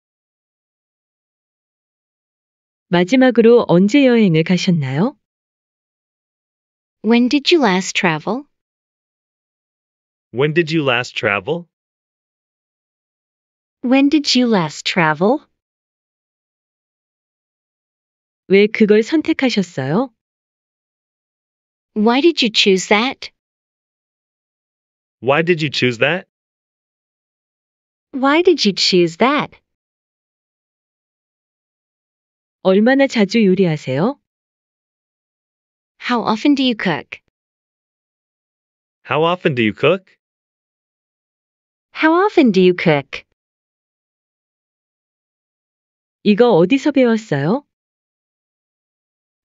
마지막으로 언제 여행을 가셨나요? When did you last travel? When did you last travel? When did you last travel? 왜 그걸 선택하셨어요? Why did you choose that? Why did you choose that? Why did you choose that? 얼마나 자주 요리하세요? How often do you cook? How often do you cook? How often do you cook? 이거 어디서 배웠어요?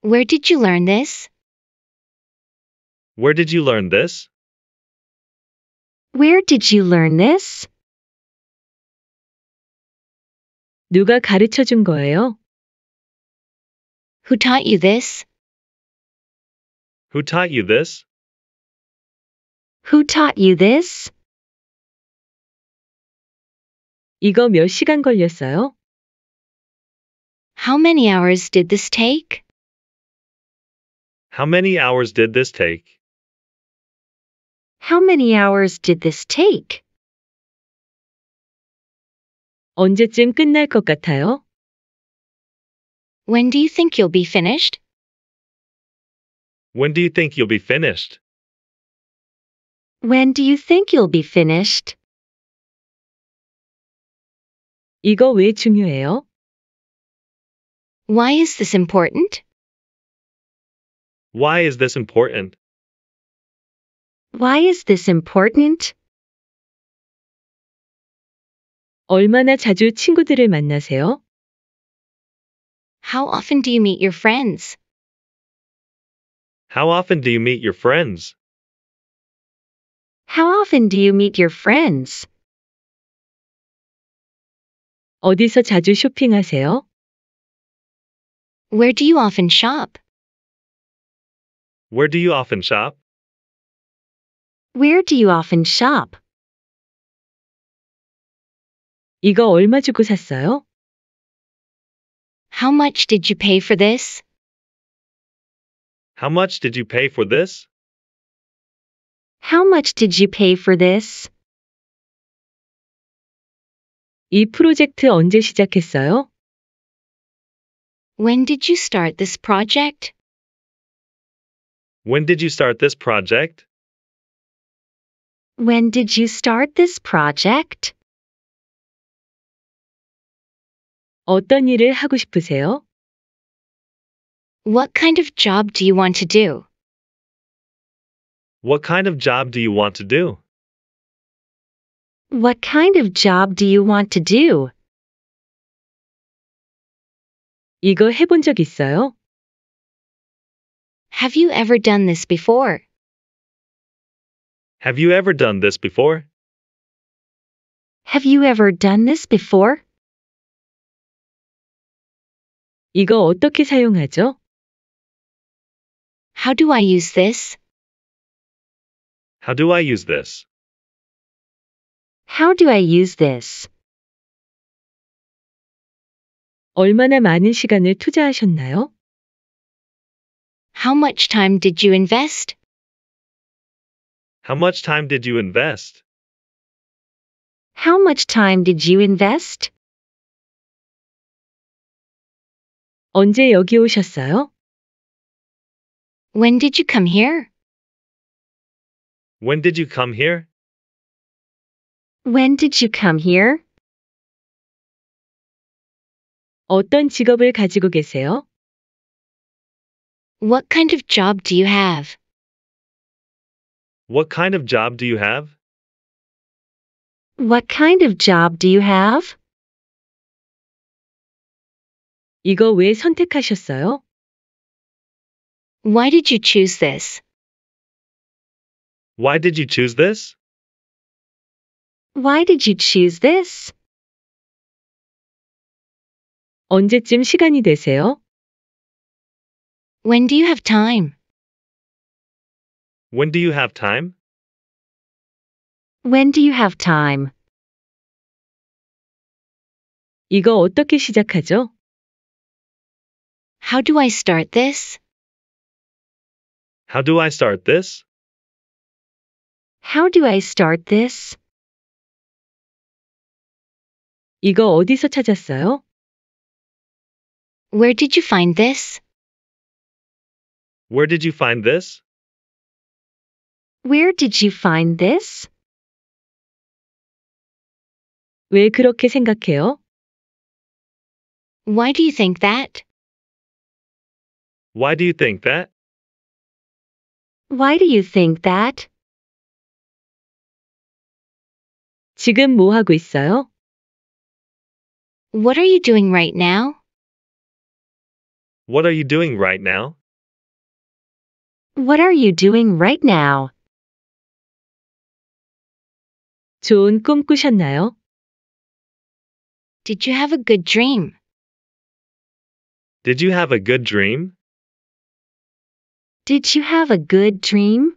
Where did you learn this? Where did you learn this? Where did you learn this? 누가 가르쳐 준 거예요? Who taught you this? Who taught you this? Who taught you this? 이거 몇 시간 걸렸어요? How many hours did this take? How many hours did this take? How many hours did this take? 언제쯤 끝날 것 같아요? When do you think you'll be finished? When do you think you'll be finished? When do you think you'll be finished? 이거 왜 중요해요? Why is this important? Why is this important? Why is this important? 얼마나 자주 친구들을 만나세요? How often do you meet your friends? How often do you meet your friends? How often do you meet your friends? 어디서 자주 쇼핑하세요? Where do you often shop? Where do you often shop? Where do you often shop? 이거 얼마 주고 샀어요? How much did you pay for this? How much did you pay for this? How much did you pay for this? 이 프로젝트 언제 시작했어요? When did you start this project? When did you start this project? When did you start this project? 어떤 일을 하고 싶으세요? What kind of job do you want to do? What kind of job do you want to do? What kind of job do you want to do? 이거 해본 적 있어요? Have you ever done this before? Have you ever done this before? Have you ever done this before? 이거 어떻게 사용하죠? How do I use this? How do I use this? How do I use this? 얼마나 많은 시간을 투자하셨나요? How much time did you invest? How much time did you invest? How much time did you invest? 언제 여기 오셨어요? When did you come here? When did you come here? When did you come here? 어떤 직업을 가지고 계세요? What kind of job do you have? What kind of job do you have? What kind of job do you have? 이거 왜 선택하셨어요? Why did you choose this? Why did you choose this? Why did you choose this? 언제쯤 시간이 되세요? When do you have time? When do you have time? When do you have time? 이거 어떻게 시작하죠? How do I start this? How do I start this? How do I start this? 이거 어디서 찾았어요? Where did you find this? Where did you find this? Where did you find this? 왜 그렇게 생각해요? Why do you think that? Why do you think that? Why do you think that? 지금 뭐 하고 있어요? What are you doing right now? What are you doing right now? What are you doing right now? 좋은 꿈 꾸셨나요? Did you have a good dream? Did you have a good dream? Did you have a good dream?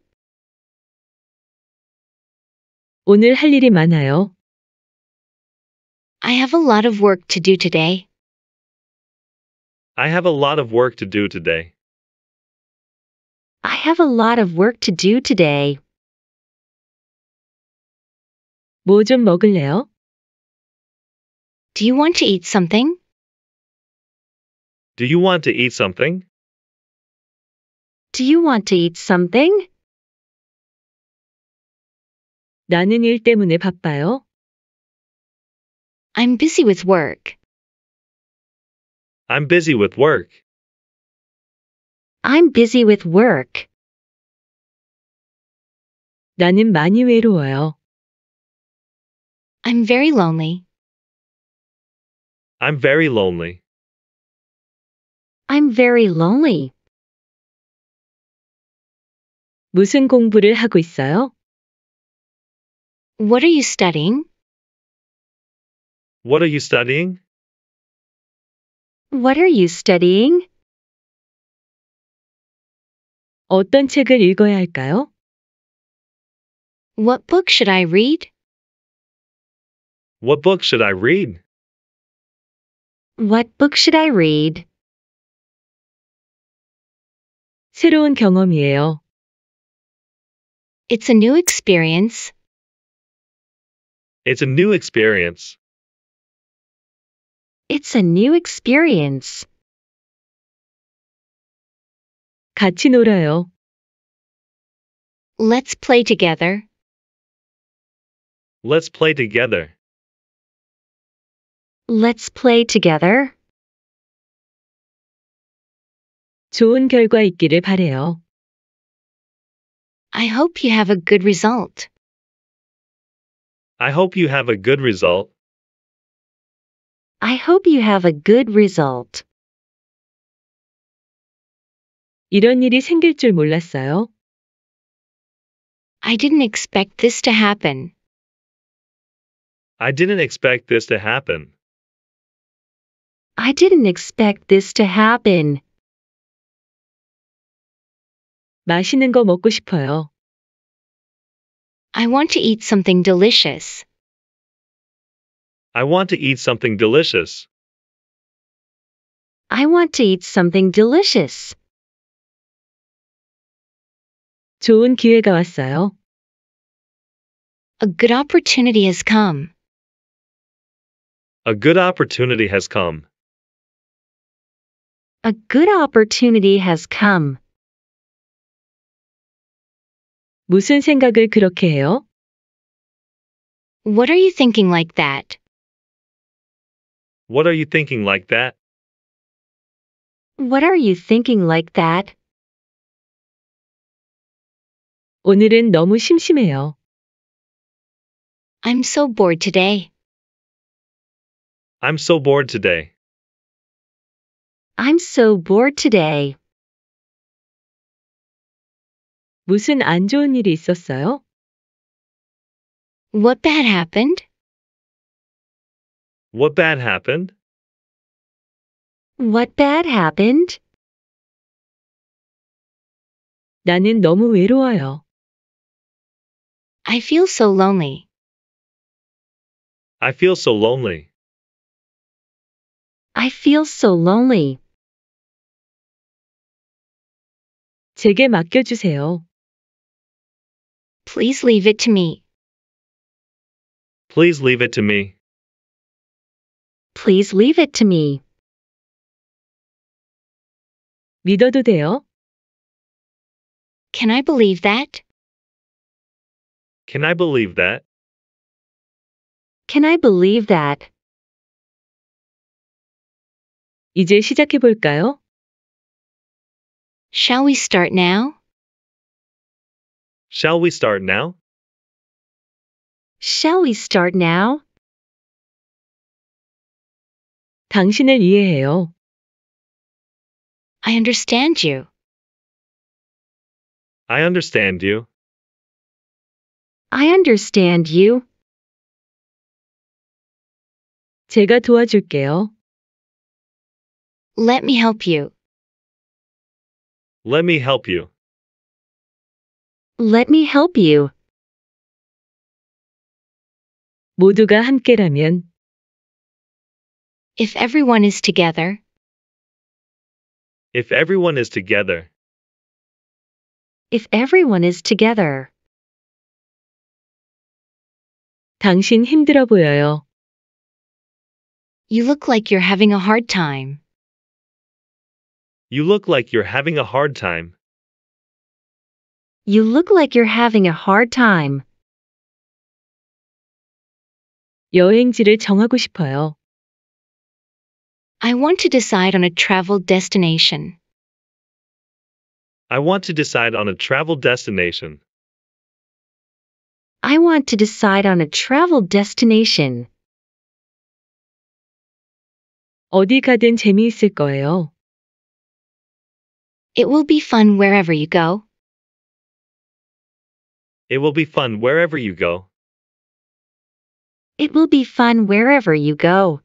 오늘 할 일이 많아요. I have a lot of work to do today. I have a lot of work to do today. I have a lot of work to do today. 먹을래요? Do you want to eat something? Do you want to eat something? Do you want to eat something? 나는 일 때문에 바빠요. I'm busy with work. I'm busy with work. I'm busy with work. 나는 많이 외로워요. I'm very lonely. I'm very lonely. I'm very lonely. 무슨 공부를 하고 있어요? What are you studying? What are you studying? What are you studying? 어떤 책을 읽어야 할까요? What book should I read? What book should I read? What book should I read? 새로운 경험이에요. It's a new experience. It's a new experience. It's a new experience. 같이 놀아요. Let's play together. Let's play together. Let's play together. 좋은 결과 있기를 바래요. I hope you have a good result. I hope you have a good result. I hope you have a good result. 이런 일이 생길 줄 몰랐어요. I didn't expect this to happen. I didn't expect this to happen. I didn't expect this to happen. 맛있는 거 먹고 싶어요. I want to eat something delicious. I want to eat something delicious. I want to eat something delicious. 좋은 기회가 왔어요. A good opportunity has come. A good opportunity has come. A good opportunity has come. 무슨 생각을 그렇게 해요? What are you thinking like that? What are you thinking like that? What are you thinking like that? 오늘은 너무 심심해요. I'm so bored today. I'm so bored today. I'm so bored today. 무슨 안 좋은 일이 있었어요? What bad happened? What bad happened? What bad happened? 나는 너무 외로워요. I feel so lonely. I feel so lonely. I feel so lonely. 제게 맡겨주세요. Please leave it to me. Please leave it to me. Please leave it to me. 믿어도 돼요? Can I believe that? Can I believe that? Can I believe that? 이제 시작해 볼까요? Shall we start now? Shall we start now? Shall we start now? 당신을 이해해요. I understand you. I understand you. I understand you. 제가 도와줄게요. Let me help you. Let me help you. Let me help you. 모두가 함께라면 If everyone is together, If everyone is together, if everyone is together, 당신 힘들어 보여요. you look like you're having a hard time. you look like you're having a hard time. You look like you're having a hard time. 여행지를 정하고 싶어요. I want to decide on a travel destination. I want to decide on a travel destination. I want to decide on a travel destination. 어디 가든 재미있을 거예요. It will be fun wherever you go. It will be fun wherever you go. It will be fun wherever you go.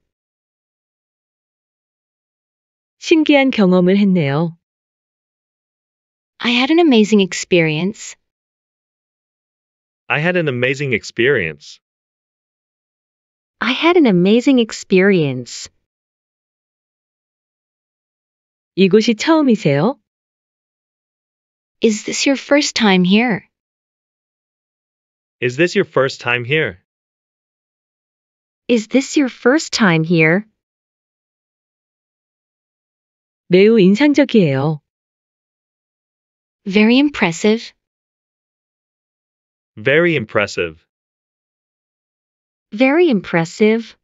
신기한 경험을 했네요. I had an amazing experience. I had an amazing experience. I had an amazing experience. 이곳이 처음이세요? Is this your first time here? Is this your first time here? Is this your first time here? 매우 인상적이에요. Very impressive. Very impressive. Very impressive.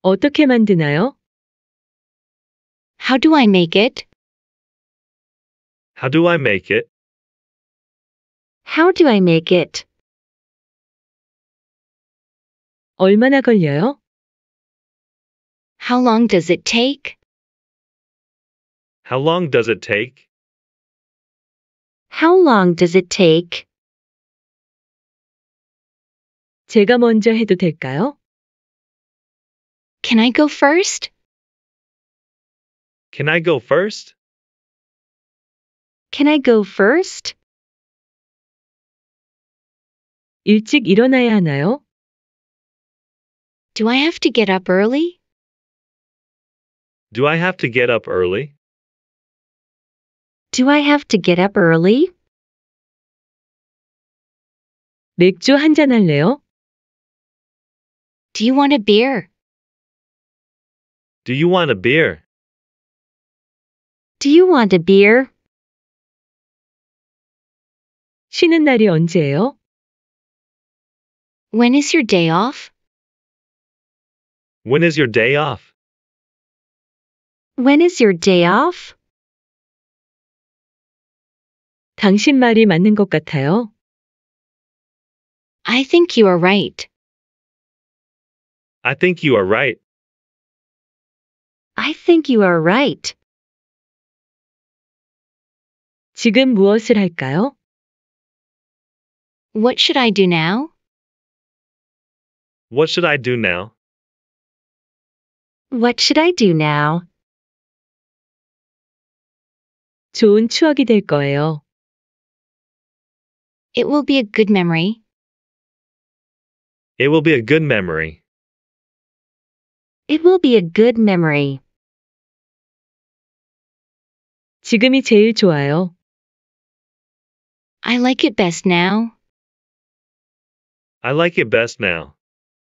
어떻게 만드나요? How do I make it? How do I make it? How do I make it? 얼마나 걸려요? How long does it take? How long does it take? How long does it take? 제가 먼저 해도 될까요? Can I go first? Can I go first? Can I go first? 일찍 일어나야 하나요? Do I have to get up early? Do I have to get up early? Do I have to get up early? 맥주 할래요? Do you want a beer? Do you want a beer? Do you want a beer? 쉬는 날이 언제예요? When is your day off? When is your day off? When is your day off? 당신 말이 맞는 것 같아요. I think you are right. I think you are right. I think you are right. 지금 무엇을 할까요? What should I do now? What should I do now? What should I do now? 좋은 추억이 될 거예요. It will be a good memory. It will be a good memory. It will be a good memory. 지금이 제일 좋아요. I like it best now. I like it best now.